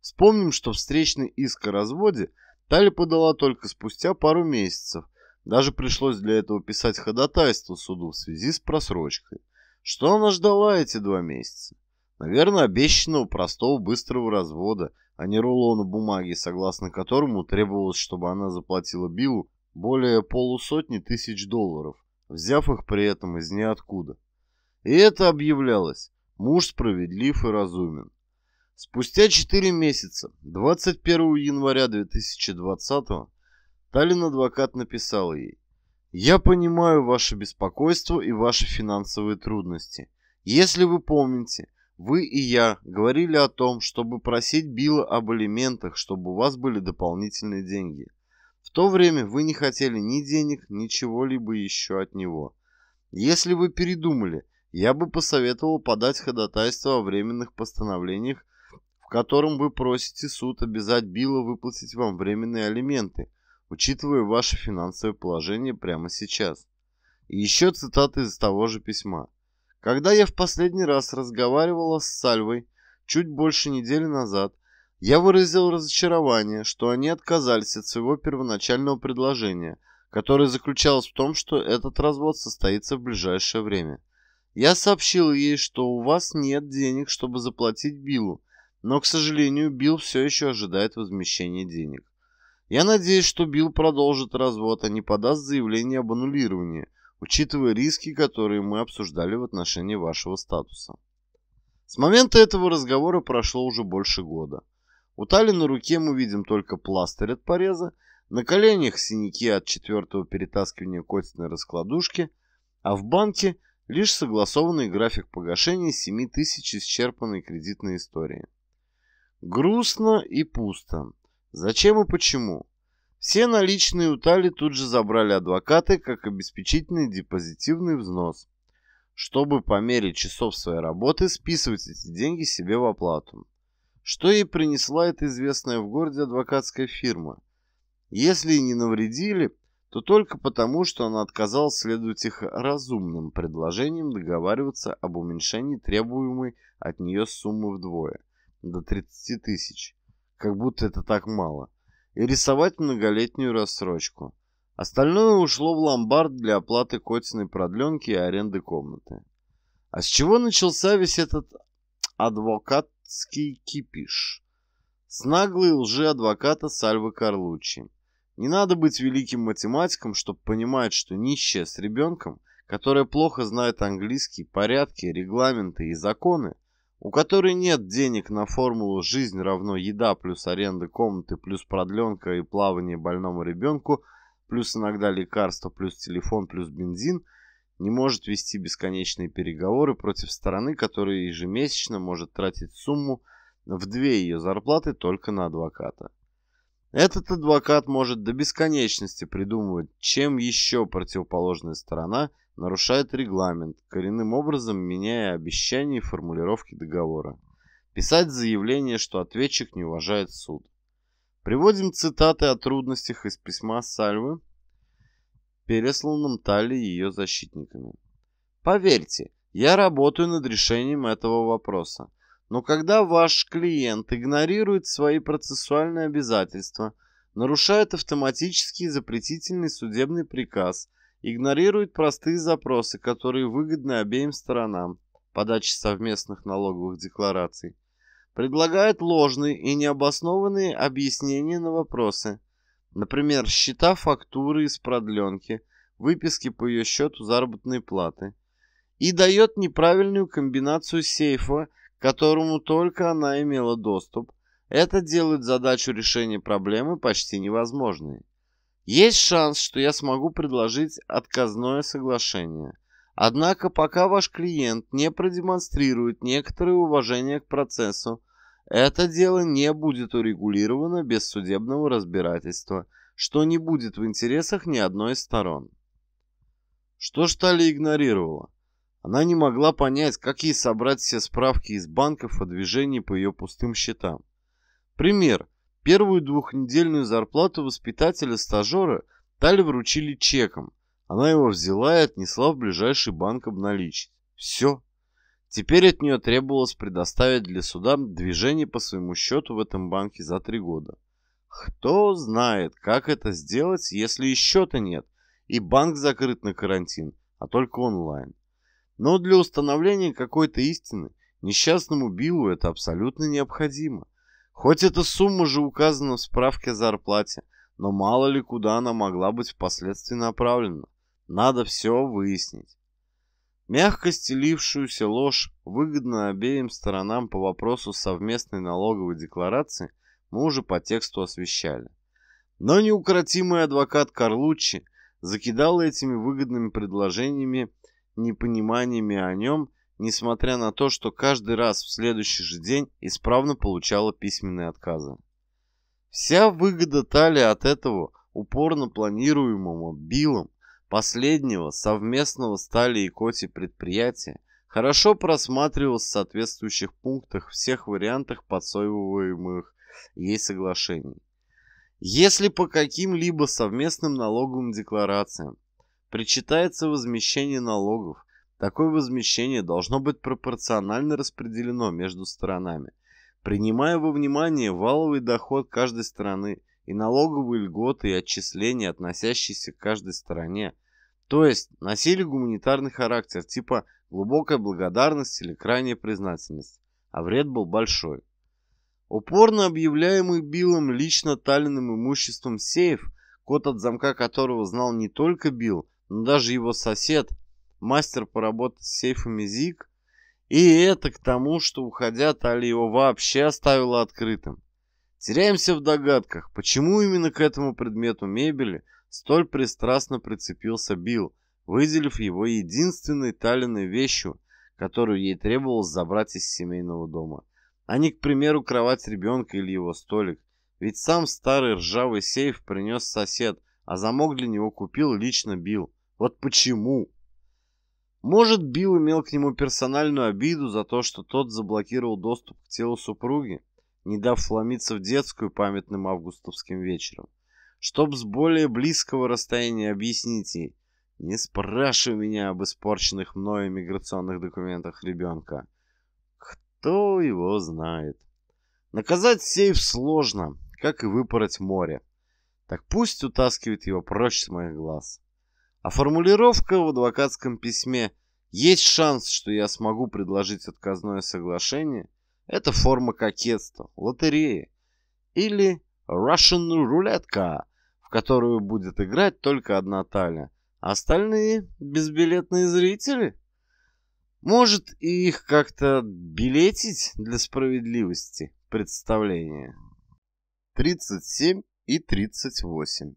Вспомним, что встречный иск о разводе Тали подала только спустя пару месяцев, даже пришлось для этого писать ходатайство суду в связи с просрочкой. Что она ждала эти два месяца? Наверное, обещанного простого быстрого развода, а не рулона бумаги, согласно которому требовалось, чтобы она заплатила Биллу более полусотни тысяч долларов, взяв их при этом из ниоткуда. И это объявлялось Муж справедлив и разумен. Спустя 4 месяца, 21 января 2020 Таллин адвокат написал ей. «Я понимаю ваше беспокойство и ваши финансовые трудности. Если вы помните, вы и я говорили о том, чтобы просить Билла об элементах, чтобы у вас были дополнительные деньги. В то время вы не хотели ни денег, ничего либо еще от него. Если вы передумали – я бы посоветовал подать ходатайство о временных постановлениях, в котором вы просите суд обязать Билла выплатить вам временные алименты, учитывая ваше финансовое положение прямо сейчас. И еще цитаты из того же письма. Когда я в последний раз разговаривала с Сальвой, чуть больше недели назад, я выразил разочарование, что они отказались от своего первоначального предложения, которое заключалось в том, что этот развод состоится в ближайшее время – я сообщил ей, что у вас нет денег, чтобы заплатить Биллу, но, к сожалению, Билл все еще ожидает возмещения денег. Я надеюсь, что Билл продолжит развод, а не подаст заявление об аннулировании, учитывая риски, которые мы обсуждали в отношении вашего статуса. С момента этого разговора прошло уже больше года. У Тали на руке мы видим только пластырь от пореза, на коленях синяки от четвертого перетаскивания на раскладушке, а в банке – лишь согласованный график погашения 7 тысяч исчерпанной кредитной истории. Грустно и пусто. Зачем и почему? Все наличные у Тали тут же забрали адвокаты как обеспечительный депозитивный взнос, чтобы по мере часов своей работы списывать эти деньги себе в оплату. Что ей принесла эта известная в городе адвокатская фирма? Если не навредили, то только потому, что она отказалась следовать их разумным предложениям договариваться об уменьшении требуемой от нее суммы вдвое, до 30 тысяч, как будто это так мало, и рисовать многолетнюю рассрочку. Остальное ушло в ломбард для оплаты котиной продленки и аренды комнаты. А с чего начался весь этот адвокатский кипиш? С наглой лжи адвоката Сальвы Карлуччи. Не надо быть великим математиком, чтобы понимать, что нищая с ребенком, которая плохо знает английский, порядки, регламенты и законы, у которой нет денег на формулу «жизнь равно еда плюс аренда комнаты плюс продленка и плавание больному ребенку», плюс иногда лекарства, плюс телефон, плюс бензин, не может вести бесконечные переговоры против стороны, которая ежемесячно может тратить сумму в две ее зарплаты только на адвоката. Этот адвокат может до бесконечности придумывать, чем еще противоположная сторона нарушает регламент, коренным образом меняя обещания и формулировки договора. Писать заявление, что ответчик не уважает суд. Приводим цитаты о трудностях из письма Сальвы, пересланном Тали и ее защитниками. «Поверьте, я работаю над решением этого вопроса. Но когда ваш клиент игнорирует свои процессуальные обязательства, нарушает автоматический запретительный судебный приказ, игнорирует простые запросы, которые выгодны обеим сторонам, подачи совместных налоговых деклараций, предлагает ложные и необоснованные объяснения на вопросы, например, счета фактуры из продленки, выписки по ее счету заработной платы, и дает неправильную комбинацию сейфа которому только она имела доступ, это делает задачу решения проблемы почти невозможной. Есть шанс, что я смогу предложить отказное соглашение. Однако пока ваш клиент не продемонстрирует некоторое уважение к процессу, это дело не будет урегулировано без судебного разбирательства, что не будет в интересах ни одной из сторон. Что ж Тали игнорировала? Она не могла понять, как ей собрать все справки из банков о движении по ее пустым счетам. Пример. Первую двухнедельную зарплату воспитателя-стажера Тали вручили чеком. Она его взяла и отнесла в ближайший банк обналичить. Все. Теперь от нее требовалось предоставить для суда движение по своему счету в этом банке за три года. Кто знает, как это сделать, если и счета нет, и банк закрыт на карантин, а только онлайн. Но для установления какой-то истины несчастному Биллу это абсолютно необходимо. Хоть эта сумма же указана в справке о зарплате, но мало ли куда она могла быть впоследствии направлена. Надо все выяснить. Мягко стелившуюся ложь, выгодно обеим сторонам по вопросу совместной налоговой декларации, мы уже по тексту освещали. Но неукротимый адвокат Карлуччи закидал этими выгодными предложениями непониманиями о нем, несмотря на то, что каждый раз в следующий же день исправно получала письменные отказы. Вся выгода Тали от этого упорно планируемого Биллом последнего совместного стали и коти предприятия хорошо просматривалась в соответствующих пунктах всех вариантах подсоиваемых ей соглашений. Если по каким-либо совместным налоговым декларациям причитается возмещение налогов. Такое возмещение должно быть пропорционально распределено между сторонами. Принимая во внимание валовый доход каждой страны и налоговые льготы и отчисления, относящиеся к каждой стороне, то есть носили гуманитарный характер, типа глубокая благодарность или крайняя признательность, а вред был большой. Упорно объявляемый Биллом лично Таллиным имуществом сейф, код от замка которого знал не только Билл, даже его сосед, мастер по работе с сейфами ЗИК, и это к тому, что уходя Тали его вообще оставила открытым. Теряемся в догадках, почему именно к этому предмету мебели столь пристрастно прицепился Билл, выделив его единственной Талиной вещью, которую ей требовалось забрать из семейного дома, а не, к примеру, кровать ребенка или его столик. Ведь сам старый ржавый сейф принес сосед – а замок для него купил лично Билл. Вот почему? Может, Билл имел к нему персональную обиду за то, что тот заблокировал доступ к телу супруги, не дав вломиться в детскую памятным августовским вечером. Чтоб с более близкого расстояния объяснить ей, не спрашивай меня об испорченных мною миграционных документах ребенка. Кто его знает? Наказать сейф сложно, как и выпороть море. Так пусть утаскивает его прочь с моих глаз. А формулировка в адвокатском письме «Есть шанс, что я смогу предложить отказное соглашение» — это форма кокетства, лотереи или «Russian рулетка», в которую будет играть только одна Талия, а остальные — безбилетные зрители. Может, и их как-то билетить для справедливости представления. 37 и 38.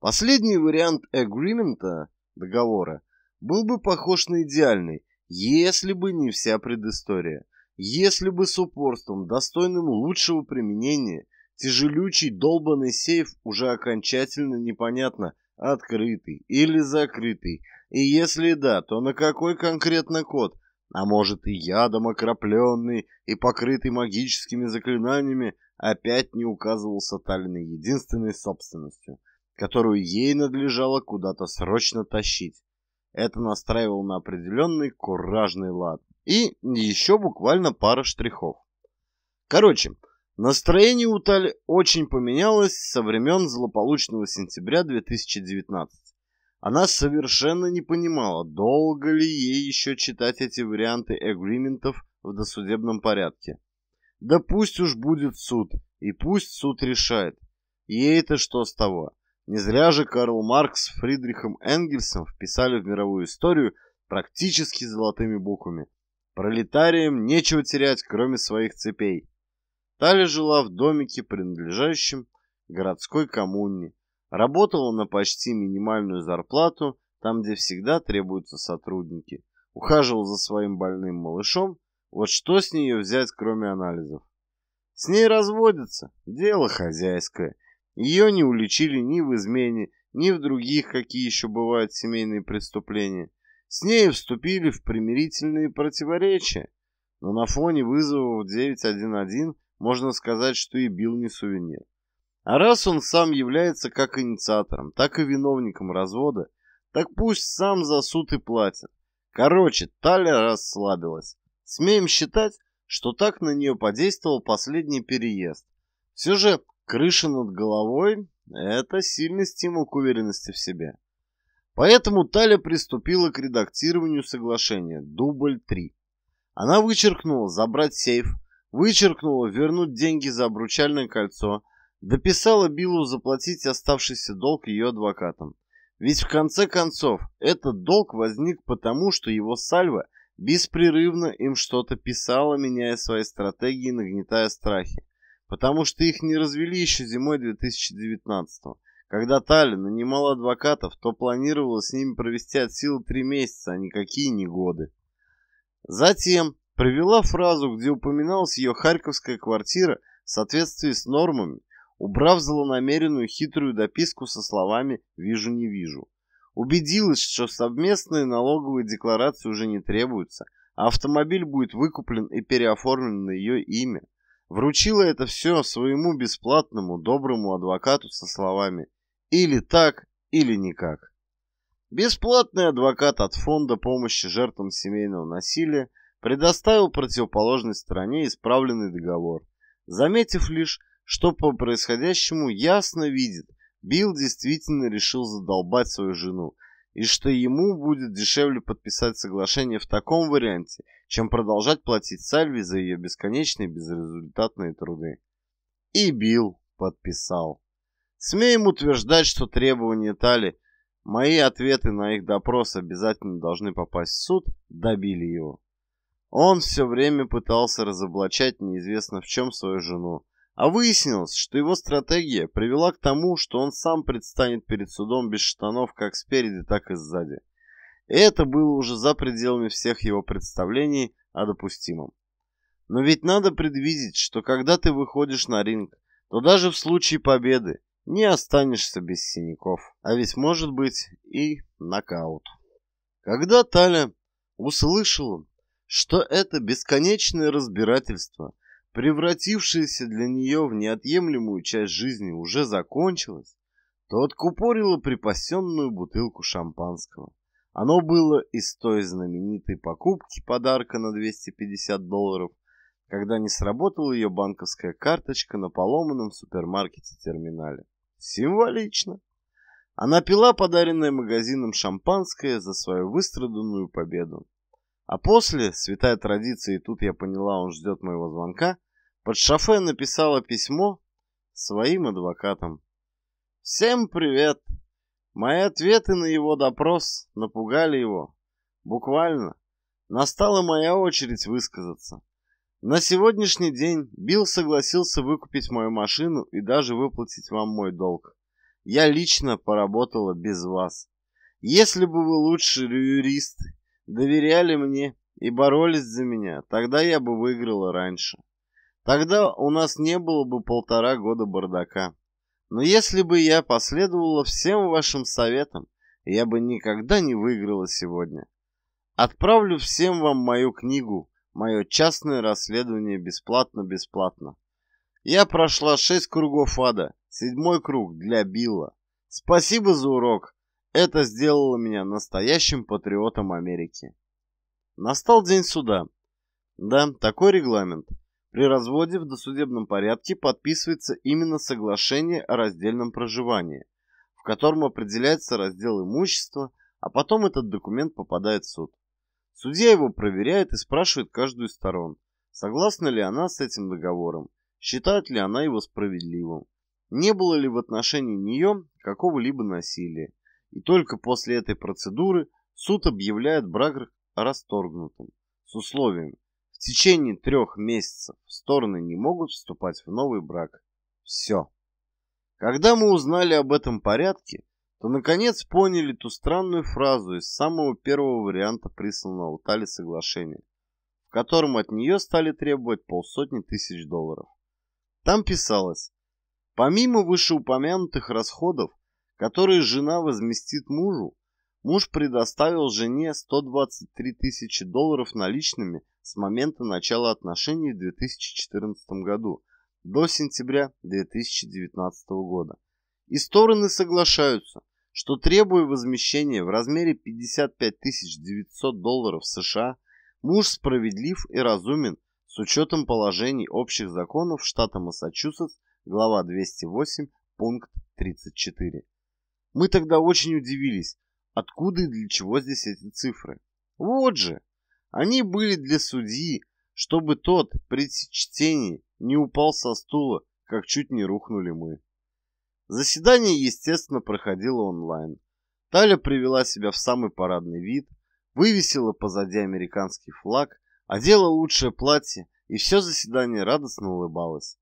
Последний вариант агримента, договора, был бы похож на идеальный, если бы не вся предыстория. Если бы с упорством, достойным лучшего применения, тяжелючий долбанный сейф уже окончательно непонятно, открытый или закрытый, и если да, то на какой конкретно код, а может и ядом окропленный и покрытый магическими заклинаниями, опять не указывался Талиной единственной собственностью, которую ей надлежало куда-то срочно тащить. Это настраивало на определенный куражный лад. И еще буквально пара штрихов. Короче, настроение у Тали очень поменялось со времен злополучного сентября 2019 она совершенно не понимала, долго ли ей еще читать эти варианты эгриментов в досудебном порядке. Да пусть уж будет суд, и пусть суд решает. Ей-то что с того? Не зря же Карл Маркс с Фридрихом Энгельсом вписали в мировую историю практически золотыми буквами. Пролетариям нечего терять, кроме своих цепей. Таля жила в домике, принадлежащем городской коммуне, Работала на почти минимальную зарплату, там, где всегда требуются сотрудники. Ухаживал за своим больным малышом. Вот что с нее взять, кроме анализов? С ней разводятся. Дело хозяйское. Ее не уличили ни в измене, ни в других, какие еще бывают семейные преступления. С ней вступили в примирительные противоречия. Но на фоне вызовов 911 можно сказать, что и бил не сувенир. А раз он сам является как инициатором, так и виновником развода, так пусть сам за суд и платит. Короче, Таля расслабилась. Смеем считать, что так на нее подействовал последний переезд. Все же крыша над головой – это сильный стимул к уверенности в себе. Поэтому Таля приступила к редактированию соглашения «Дубль-3». Она вычеркнула «забрать сейф», вычеркнула «вернуть деньги за обручальное кольцо», Дописала Биллу заплатить оставшийся долг ее адвокатам. Ведь в конце концов, этот долг возник потому, что его сальва беспрерывно им что-то писала, меняя свои стратегии, и нагнетая страхи. Потому что их не развели еще зимой 2019 -го. Когда Тали нанимала адвокатов, то планировала с ними провести от силы три месяца, а никакие не годы. Затем привела фразу, где упоминалась ее харьковская квартира в соответствии с нормами, убрав злонамеренную хитрую дописку со словами «вижу, не вижу». Убедилась, что совместные налоговые декларации уже не требуются, а автомобиль будет выкуплен и переоформлен на ее имя. Вручила это все своему бесплатному доброму адвокату со словами «или так, или никак». Бесплатный адвокат от Фонда помощи жертвам семейного насилия предоставил противоположной стороне исправленный договор, заметив лишь, что по происходящему ясно видит, Билл действительно решил задолбать свою жену, и что ему будет дешевле подписать соглашение в таком варианте, чем продолжать платить Сальви за ее бесконечные безрезультатные труды. И Билл подписал. Смеем утверждать, что требования Тали, мои ответы на их допрос обязательно должны попасть в суд, добили его. Он все время пытался разоблачать неизвестно в чем свою жену, а выяснилось, что его стратегия привела к тому, что он сам предстанет перед судом без штанов как спереди, так и сзади. И это было уже за пределами всех его представлений о допустимом. Но ведь надо предвидеть, что когда ты выходишь на ринг, то даже в случае победы не останешься без синяков, а ведь может быть и нокаут. Когда Таля услышала, что это бесконечное разбирательство – превратившаяся для нее в неотъемлемую часть жизни, уже закончилась, то откупорила припасенную бутылку шампанского. Оно было из той знаменитой покупки подарка на 250 долларов, когда не сработала ее банковская карточка на поломанном супермаркете-терминале. Символично. Она пила подаренное магазином шампанское за свою выстраданную победу. А после, святая традиция, и тут я поняла, он ждет моего звонка, под шофе написала письмо своим адвокатам. «Всем привет! Мои ответы на его допрос напугали его. Буквально. Настала моя очередь высказаться. На сегодняшний день Билл согласился выкупить мою машину и даже выплатить вам мой долг. Я лично поработала без вас. Если бы вы лучший юрист доверяли мне и боролись за меня, тогда я бы выиграла раньше. Тогда у нас не было бы полтора года бардака. Но если бы я последовала всем вашим советам, я бы никогда не выиграла сегодня. Отправлю всем вам мою книгу, мое частное расследование бесплатно-бесплатно. Я прошла шесть кругов ада, седьмой круг для Билла. Спасибо за урок. Это сделало меня настоящим патриотом Америки. Настал день суда. Да, такой регламент. При разводе в досудебном порядке подписывается именно соглашение о раздельном проживании, в котором определяется раздел имущества, а потом этот документ попадает в суд. Судья его проверяет и спрашивает каждую из сторон, согласна ли она с этим договором, считает ли она его справедливым, не было ли в отношении нее какого-либо насилия и только после этой процедуры суд объявляет брак расторгнутым с условием в течение трех месяцев стороны не могут вступать в новый брак. Все. Когда мы узнали об этом порядке, то наконец поняли ту странную фразу из самого первого варианта присланного Тали соглашения, в котором от нее стали требовать полсотни тысяч долларов. Там писалось, помимо вышеупомянутых расходов, которые жена возместит мужу, муж предоставил жене 123 тысячи долларов наличными с момента начала отношений в 2014 году до сентября 2019 года. И стороны соглашаются, что требуя возмещения в размере 55 900 долларов США, муж справедлив и разумен с учетом положений общих законов штата Массачусетс, глава 208, пункт 34. Мы тогда очень удивились, откуда и для чего здесь эти цифры. Вот же! Они были для судьи, чтобы тот при чтении не упал со стула, как чуть не рухнули мы. Заседание, естественно, проходило онлайн. Таля привела себя в самый парадный вид, вывесила позади американский флаг, одела лучшее платье и все заседание радостно улыбалась.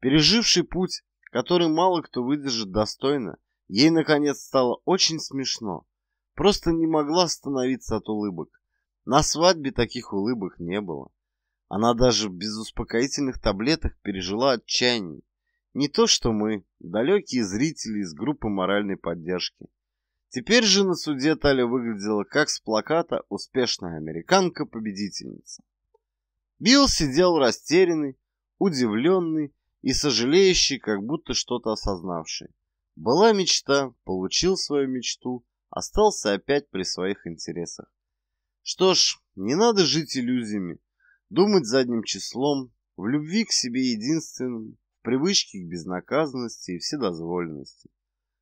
Переживший путь, который мало кто выдержит достойно, Ей, наконец, стало очень смешно. Просто не могла остановиться от улыбок. На свадьбе таких улыбок не было. Она даже без успокоительных таблеток пережила отчаяние. Не то что мы, далекие зрители из группы моральной поддержки. Теперь же на суде Таля выглядела как с плаката «Успешная американка-победительница». Билл сидел растерянный, удивленный и сожалеющий, как будто что-то осознавший. Была мечта, получил свою мечту, остался опять при своих интересах. Что ж, не надо жить иллюзиями, думать задним числом, в любви к себе единственным, в привычке к безнаказанности и вседозволенности.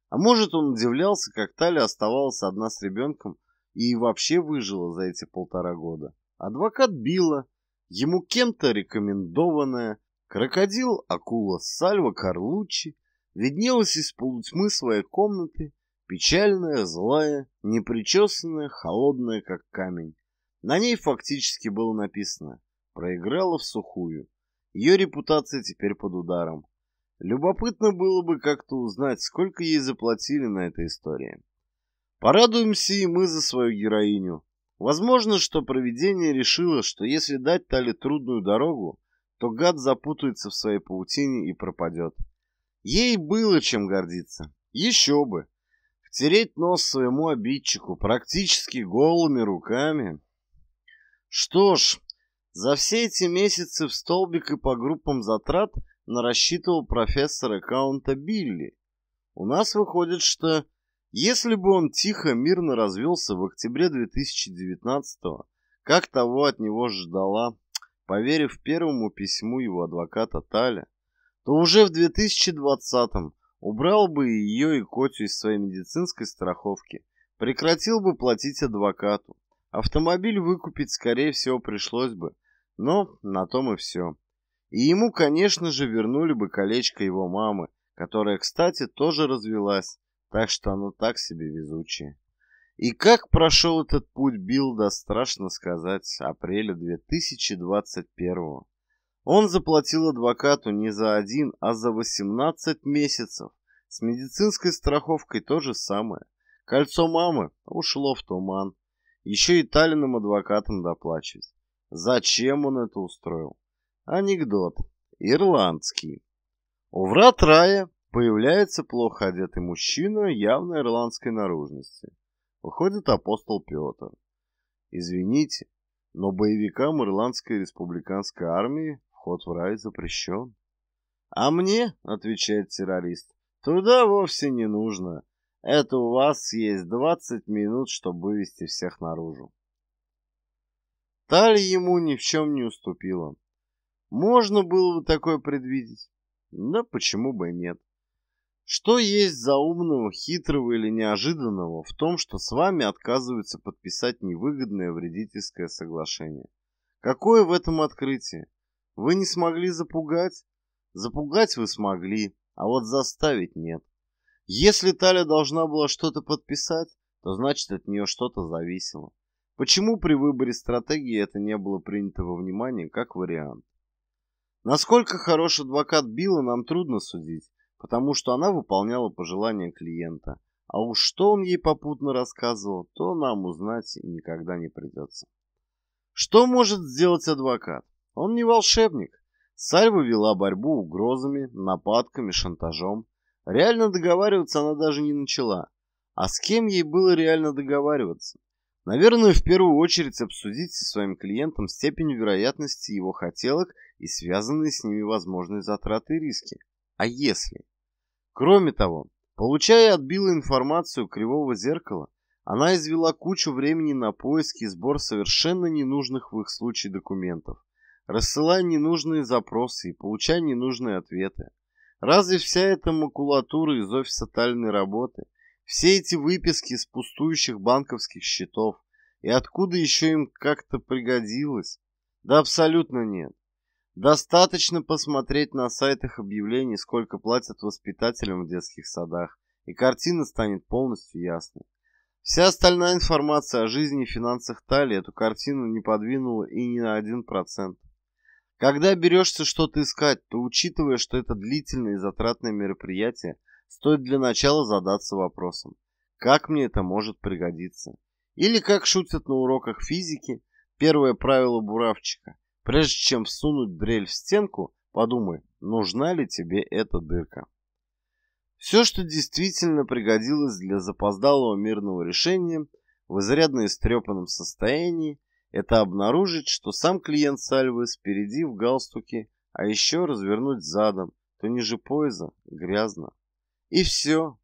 А может, он удивлялся, как Таля оставалась одна с ребенком и вообще выжила за эти полтора года. Адвокат Билла, ему кем-то рекомендованная, крокодил-акула Сальва Карлучи виднелась из полутьмы своей комнаты, печальная, злая, непричесанная, холодная, как камень. На ней фактически было написано «Проиграла в сухую». Ее репутация теперь под ударом. Любопытно было бы как-то узнать, сколько ей заплатили на этой истории. Порадуемся и мы за свою героиню. Возможно, что провидение решило, что если дать Тали трудную дорогу, то гад запутается в своей паутине и пропадет. Ей было чем гордиться. Еще бы. Втереть нос своему обидчику практически голыми руками. Что ж, за все эти месяцы в столбик и по группам затрат нарасчитывал профессор аккаунта Билли. У нас выходит, что если бы он тихо, мирно развелся в октябре 2019-го, как того от него ждала, поверив первому письму его адвоката Таля, то уже в 2020-м убрал бы ее и Котю из своей медицинской страховки, прекратил бы платить адвокату. Автомобиль выкупить, скорее всего, пришлось бы, но на том и все. И ему, конечно же, вернули бы колечко его мамы, которая, кстати, тоже развелась, так что оно так себе везучее. И как прошел этот путь Билда, страшно сказать, апреля 2021 года. Он заплатил адвокату не за один, а за 18 месяцев. С медицинской страховкой то же самое. Кольцо мамы ушло в туман. Еще и талиным адвокатом доплачивать. Зачем он это устроил? Анекдот. Ирландский. У врат рая появляется плохо одетый мужчина явно ирландской наружности. Выходит апостол Петр. Извините, но боевикам Ирландской республиканской армии вход в рай запрещен. — А мне, — отвечает террорист, — туда вовсе не нужно. Это у вас есть двадцать минут, чтобы вывести всех наружу. Таль ему ни в чем не уступила. Можно было бы такое предвидеть. Да почему бы и нет. Что есть за умного, хитрого или неожиданного в том, что с вами отказываются подписать невыгодное вредительское соглашение? Какое в этом открытие? Вы не смогли запугать? Запугать вы смогли, а вот заставить нет. Если Таля должна была что-то подписать, то значит от нее что-то зависело. Почему при выборе стратегии это не было принято во внимание как вариант? Насколько хорош адвокат Билла, нам трудно судить, потому что она выполняла пожелания клиента. А уж что он ей попутно рассказывал, то нам узнать никогда не придется. Что может сделать адвокат? Он не волшебник. Сальва вела борьбу угрозами, нападками, шантажом. Реально договариваться она даже не начала. А с кем ей было реально договариваться? Наверное, в первую очередь обсудить со своим клиентом степень вероятности его хотелок и связанные с ними возможные затраты и риски. А если? Кроме того, получая от Билла информацию кривого зеркала, она извела кучу времени на поиски и сбор совершенно ненужных в их случае документов рассылая ненужные запросы и получая ненужные ответы. Разве вся эта макулатура из офиса тайной работы, все эти выписки из пустующих банковских счетов, и откуда еще им как-то пригодилось? Да абсолютно нет. Достаточно посмотреть на сайтах объявлений, сколько платят воспитателям в детских садах, и картина станет полностью ясной. Вся остальная информация о жизни и финансах Тали эту картину не подвинула и ни на один процент. Когда берешься что-то искать, то учитывая, что это длительное и затратное мероприятие, стоит для начала задаться вопросом, как мне это может пригодиться? Или как шутят на уроках физики, первое правило буравчика, прежде чем всунуть дрель в стенку, подумай, нужна ли тебе эта дырка. Все, что действительно пригодилось для запоздалого мирного решения, в изрядно истрепанном состоянии, это обнаружить, что сам клиент сальвы спереди в галстуке, а еще развернуть задом, то ниже пояса грязно. И все.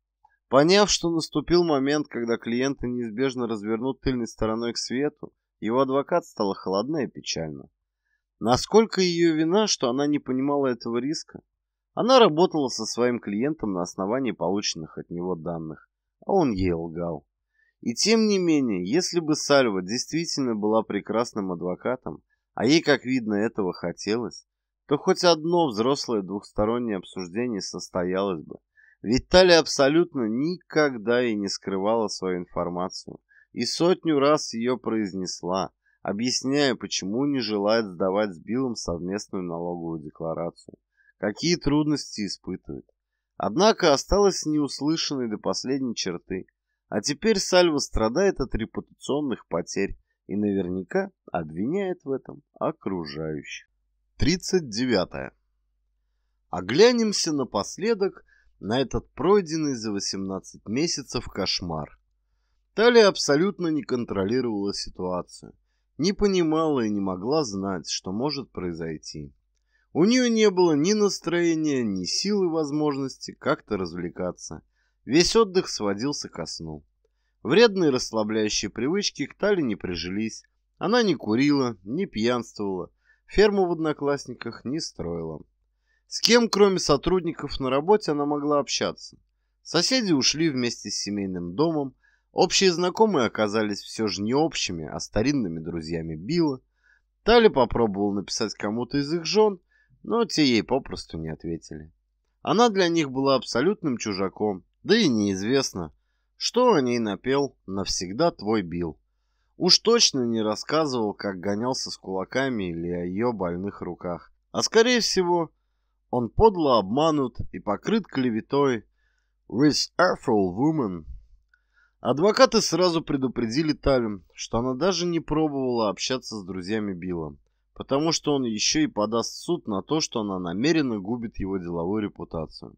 Поняв, что наступил момент, когда клиенты неизбежно развернут тыльной стороной к свету, его адвокат стала холодна и печальна. Насколько ее вина, что она не понимала этого риска? Она работала со своим клиентом на основании полученных от него данных, а он ей лгал. И тем не менее, если бы Сальва действительно была прекрасным адвокатом, а ей, как видно, этого хотелось, то хоть одно взрослое двухстороннее обсуждение состоялось бы. Ведь Талия абсолютно никогда и не скрывала свою информацию, и сотню раз ее произнесла, объясняя, почему не желает сдавать с Биллом совместную налоговую декларацию, какие трудности испытывает. Однако осталась неуслышанной до последней черты, а теперь Сальва страдает от репутационных потерь и наверняка обвиняет в этом окружающих. 39. Оглянемся напоследок на этот пройденный за 18 месяцев кошмар. Талия абсолютно не контролировала ситуацию, не понимала и не могла знать, что может произойти. У нее не было ни настроения, ни силы возможности как-то развлекаться – Весь отдых сводился ко сну. Вредные расслабляющие привычки к Тале не прижились. Она не курила, не пьянствовала, ферму в одноклассниках не строила. С кем, кроме сотрудников на работе, она могла общаться? Соседи ушли вместе с семейным домом, общие знакомые оказались все же не общими, а старинными друзьями Билла. Тали попробовал написать кому-то из их жен, но те ей попросту не ответили. Она для них была абсолютным чужаком, да и неизвестно, что о ней напел навсегда твой Бил. Уж точно не рассказывал, как гонялся с кулаками или о ее больных руках. А скорее всего, он подло обманут и покрыт клеветой «With Afro Woman». Адвокаты сразу предупредили Талим, что она даже не пробовала общаться с друзьями Билла, потому что он еще и подаст в суд на то, что она намеренно губит его деловую репутацию.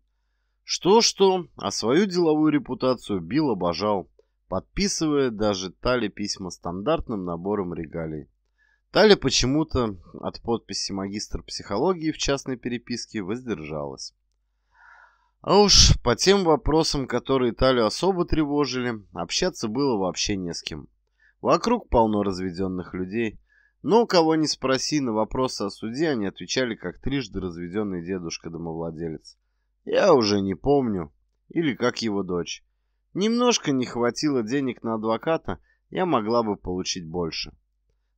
Что-что, а свою деловую репутацию Билл обожал, подписывая даже тали письма стандартным набором регалий. Тали почему-то от подписи магистр психологии в частной переписке воздержалась. А уж по тем вопросам, которые Талю особо тревожили, общаться было вообще не с кем. Вокруг полно разведенных людей, но кого не спроси, на вопросы о суде они отвечали как трижды разведенный дедушка-домовладелец. Я уже не помню. Или как его дочь. Немножко не хватило денег на адвоката, я могла бы получить больше.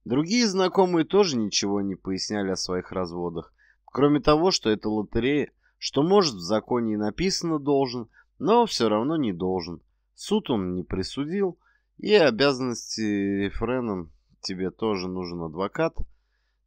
Другие знакомые тоже ничего не поясняли о своих разводах, кроме того, что это лотерея, что может в законе и написано должен, но все равно не должен. Суд он не присудил, и обязанности рефреном тебе тоже нужен адвокат.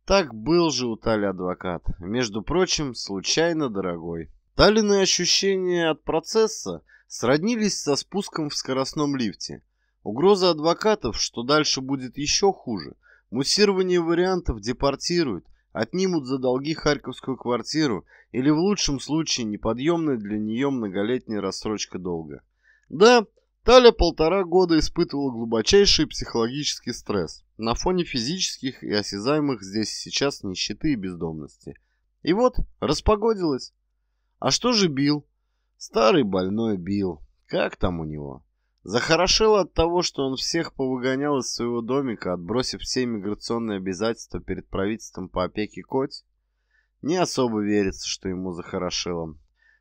Так был же у Тали адвокат, между прочим, случайно дорогой. Талины ощущения от процесса сроднились со спуском в скоростном лифте. Угроза адвокатов, что дальше будет еще хуже. Муссирование вариантов депортируют, отнимут за долги харьковскую квартиру или в лучшем случае неподъемная для нее многолетняя рассрочка долга. Да, Таля полтора года испытывала глубочайший психологический стресс на фоне физических и осязаемых здесь сейчас нищеты и бездомности. И вот, распогодилась. А что же Бил? Старый больной Бил. Как там у него? Захорошело от того, что он всех повыгонял из своего домика, отбросив все миграционные обязательства перед правительством по опеке коть? Не особо верится, что ему захорошело.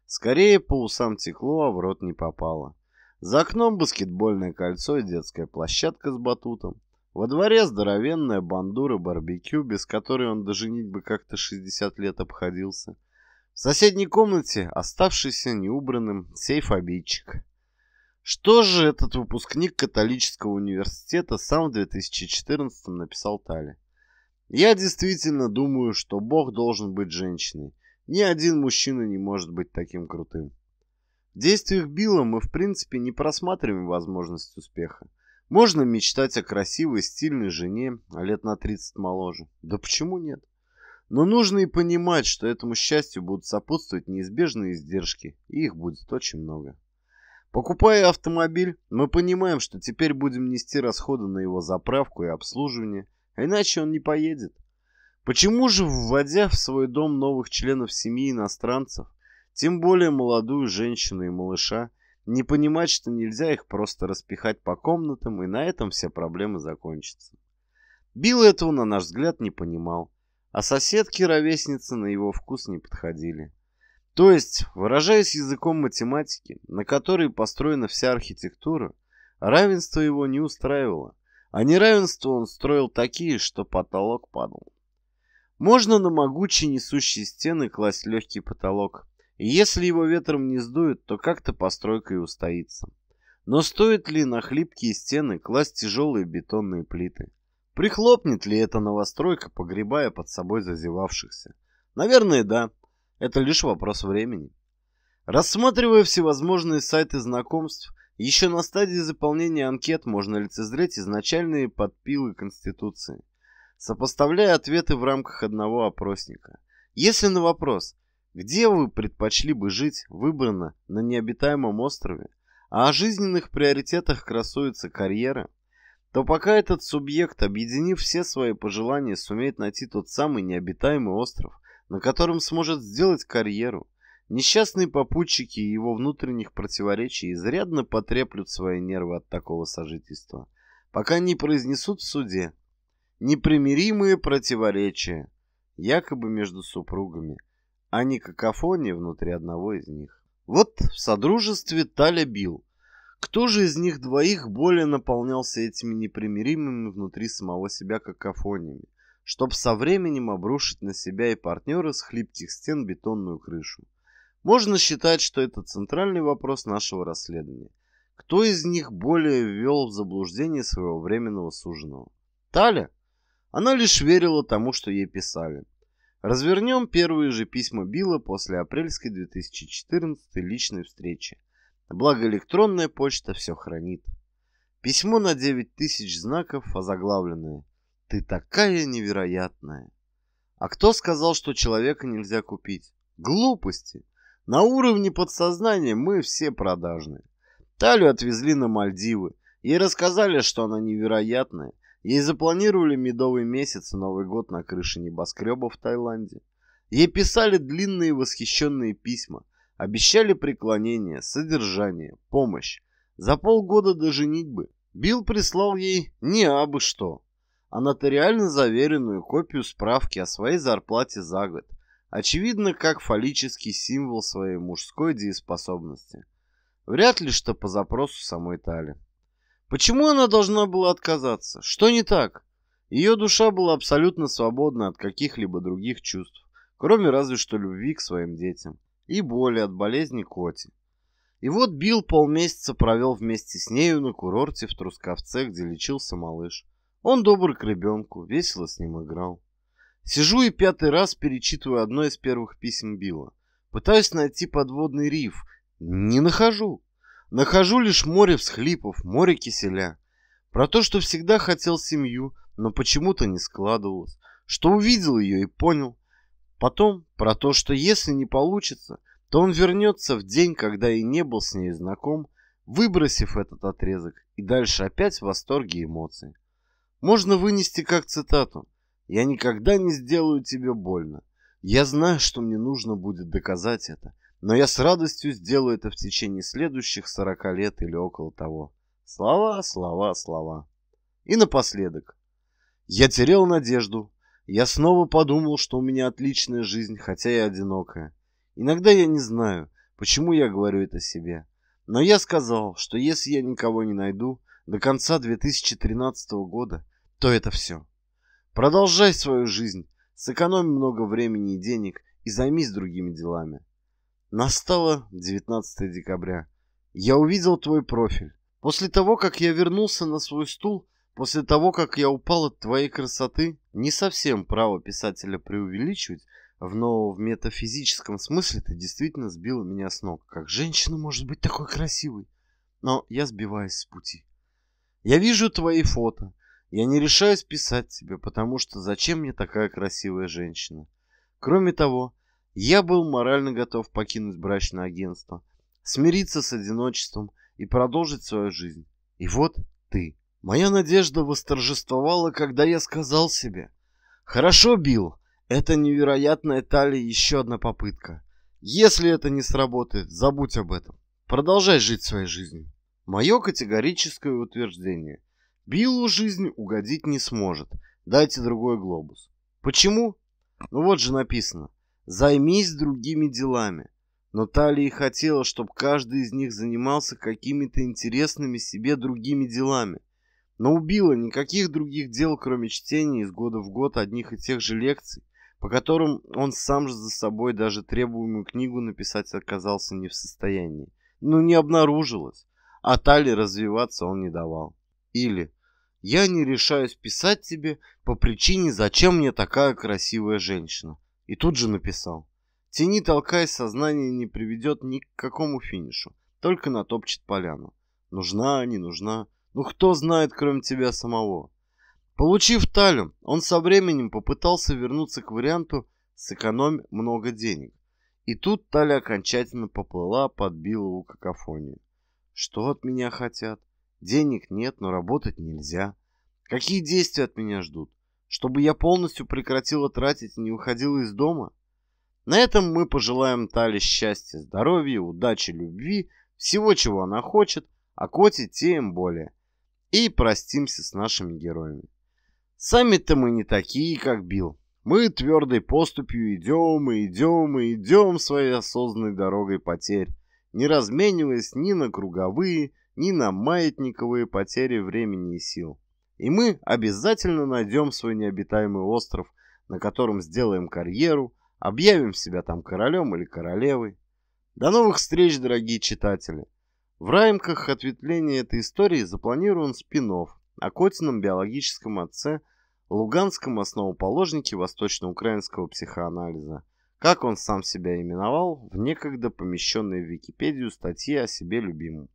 Скорее по усам текло, а в рот не попало. За окном баскетбольное кольцо и детская площадка с батутом. Во дворе здоровенная бандура барбекю, без которой он даже бы как-то 60 лет обходился – в соседней комнате оставшийся неубранным сейф обидчик. Что же этот выпускник католического университета сам в 2014 написал Тали? Я действительно думаю, что Бог должен быть женщиной. Ни один мужчина не может быть таким крутым. В действиях Билла мы в принципе не просматриваем возможность успеха. Можно мечтать о красивой, стильной жене, лет на 30 моложе. Да почему нет? Но нужно и понимать, что этому счастью будут сопутствовать неизбежные издержки, и их будет очень много. Покупая автомобиль, мы понимаем, что теперь будем нести расходы на его заправку и обслуживание, а иначе он не поедет. Почему же, вводя в свой дом новых членов семьи иностранцев, тем более молодую женщину и малыша, не понимать, что нельзя их просто распихать по комнатам, и на этом все проблемы закончатся? Билл этого, на наш взгляд, не понимал а соседки-ровесницы на его вкус не подходили. То есть, выражаясь языком математики, на которой построена вся архитектура, равенство его не устраивало, а неравенство он строил такие, что потолок падал. Можно на могучие несущие стены класть легкий потолок, и если его ветром не сдует, то как-то постройка и устоится. Но стоит ли на хлипкие стены класть тяжелые бетонные плиты? Прихлопнет ли эта новостройка, погребая под собой зазевавшихся? Наверное, да. Это лишь вопрос времени. Рассматривая всевозможные сайты знакомств, еще на стадии заполнения анкет можно лицезреть изначальные подпилы Конституции, сопоставляя ответы в рамках одного опросника. Если на вопрос «Где вы предпочли бы жить?» выбрано на необитаемом острове, а о жизненных приоритетах красуется карьера – то пока этот субъект, объединив все свои пожелания, сумеет найти тот самый необитаемый остров, на котором сможет сделать карьеру, несчастные попутчики и его внутренних противоречий изрядно потреплют свои нервы от такого сожительства, пока не произнесут в суде непримиримые противоречия, якобы между супругами, а не какофония внутри одного из них. Вот в содружестве Таля Билл кто же из них двоих более наполнялся этими непримиримыми внутри самого себя какофониями, чтобы со временем обрушить на себя и партнера с хлипких стен бетонную крышу? Можно считать, что это центральный вопрос нашего расследования. Кто из них более ввел в заблуждение своего временного суженого? Таля? Она лишь верила тому, что ей писали. Развернем первые же письма Билла после апрельской 2014 личной встречи. Благо электронная почта все хранит. Письмо на 9000 знаков, озаглавленное «Ты такая невероятная». А кто сказал, что человека нельзя купить? Глупости. На уровне подсознания мы все продажные. Талю отвезли на Мальдивы. Ей рассказали, что она невероятная. Ей запланировали медовый месяц и Новый год на крыше небоскреба в Таиланде. Ей писали длинные восхищенные письма – Обещали преклонение, содержание, помощь. За полгода до женитьбы Билл прислал ей не абы что, а нотариально заверенную копию справки о своей зарплате за год, очевидно, как фаллический символ своей мужской дееспособности. Вряд ли что по запросу самой Тали. Почему она должна была отказаться? Что не так? Ее душа была абсолютно свободна от каких-либо других чувств, кроме разве что любви к своим детям и боли от болезни Коти. И вот Билл полмесяца провел вместе с нею на курорте в Трусковце, где лечился малыш. Он добр к ребенку, весело с ним играл. Сижу и пятый раз перечитываю одно из первых писем Билла. Пытаюсь найти подводный риф. Не нахожу. Нахожу лишь море всхлипов, море киселя. Про то, что всегда хотел семью, но почему-то не складывалось. Что увидел ее и понял, Потом про то, что если не получится, то он вернется в день, когда и не был с ней знаком, выбросив этот отрезок, и дальше опять в восторге эмоций. Можно вынести как цитату «Я никогда не сделаю тебе больно. Я знаю, что мне нужно будет доказать это, но я с радостью сделаю это в течение следующих 40 лет или около того». Слова, слова, слова. И напоследок. Я терял надежду, я снова подумал, что у меня отличная жизнь, хотя и одинокая. Иногда я не знаю, почему я говорю это себе. Но я сказал, что если я никого не найду до конца 2013 года, то это все. Продолжай свою жизнь, сэкономь много времени и денег и займись другими делами. Настало 19 декабря. Я увидел твой профиль. После того, как я вернулся на свой стул, После того, как я упал от твоей красоты, не совсем право писателя преувеличивать, но в метафизическом смысле ты действительно сбила меня с ног. Как женщина может быть такой красивой? Но я сбиваюсь с пути. Я вижу твои фото. Я не решаюсь писать тебе, потому что зачем мне такая красивая женщина? Кроме того, я был морально готов покинуть брачное агентство, смириться с одиночеством и продолжить свою жизнь. И вот ты. Моя надежда восторжествовала, когда я сказал себе. «Хорошо, Билл, это невероятная талия еще одна попытка. Если это не сработает, забудь об этом. Продолжай жить своей жизнью». Мое категорическое утверждение. Биллу жизнь угодить не сможет. Дайте другой глобус. Почему? Ну вот же написано. Займись другими делами. Но Талия хотела, чтобы каждый из них занимался какими-то интересными себе другими делами. Но убила никаких других дел, кроме чтения из года в год одних и тех же лекций, по которым он сам же за собой даже требуемую книгу написать оказался не в состоянии. Но ну, не обнаружилось. А Тали развиваться он не давал. Или «Я не решаюсь писать тебе по причине, зачем мне такая красивая женщина». И тут же написал. тени толкай, сознание не приведет ни к какому финишу, только натопчет поляну. Нужна, не нужна, ну кто знает, кроме тебя самого. Получив талю, он со временем попытался вернуться к варианту «сэкономь много денег». И тут Таля окончательно поплыла, подбила у какофонии. Что от меня хотят? Денег нет, но работать нельзя. Какие действия от меня ждут? Чтобы я полностью прекратила тратить и не уходила из дома? На этом мы пожелаем Тале счастья, здоровья, удачи, любви, всего, чего она хочет, а Коте тем более и простимся с нашими героями. Сами-то мы не такие, как Билл. Мы твердой поступью идем и идем и идем своей осознанной дорогой потерь, не размениваясь ни на круговые, ни на маятниковые потери времени и сил. И мы обязательно найдем свой необитаемый остров, на котором сделаем карьеру, объявим себя там королем или королевой. До новых встреч, дорогие читатели! В рамках ответвления этой истории запланирован спин о Котином биологическом отце, луганском основоположнике восточноукраинского психоанализа, как он сам себя именовал в некогда помещенной в Википедию статье о себе любимом.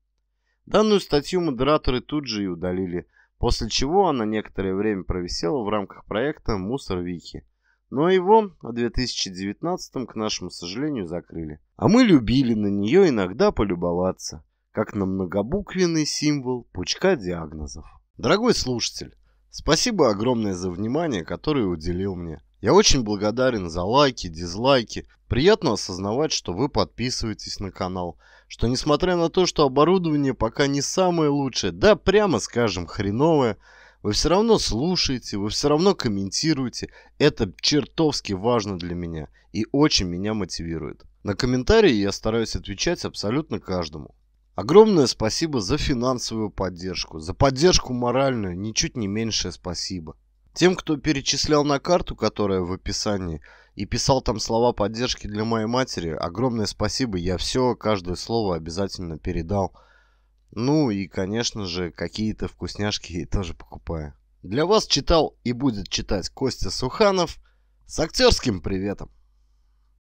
Данную статью модераторы тут же и удалили, после чего она некоторое время провисела в рамках проекта «Мусор Вики», но его в 2019 к нашему сожалению закрыли. А мы любили на нее иногда полюбоваться – как на многобуквенный символ пучка диагнозов. Дорогой слушатель, спасибо огромное за внимание, которое уделил мне. Я очень благодарен за лайки, дизлайки. Приятно осознавать, что вы подписываетесь на канал. Что несмотря на то, что оборудование пока не самое лучшее, да прямо скажем хреновое, вы все равно слушаете, вы все равно комментируете. Это чертовски важно для меня и очень меня мотивирует. На комментарии я стараюсь отвечать абсолютно каждому. Огромное спасибо за финансовую поддержку, за поддержку моральную, ничуть не меньшее спасибо. Тем, кто перечислял на карту, которая в описании, и писал там слова поддержки для моей матери, огромное спасибо, я все, каждое слово обязательно передал. Ну и, конечно же, какие-то вкусняшки тоже покупаю. Для вас читал и будет читать Костя Суханов с актерским приветом.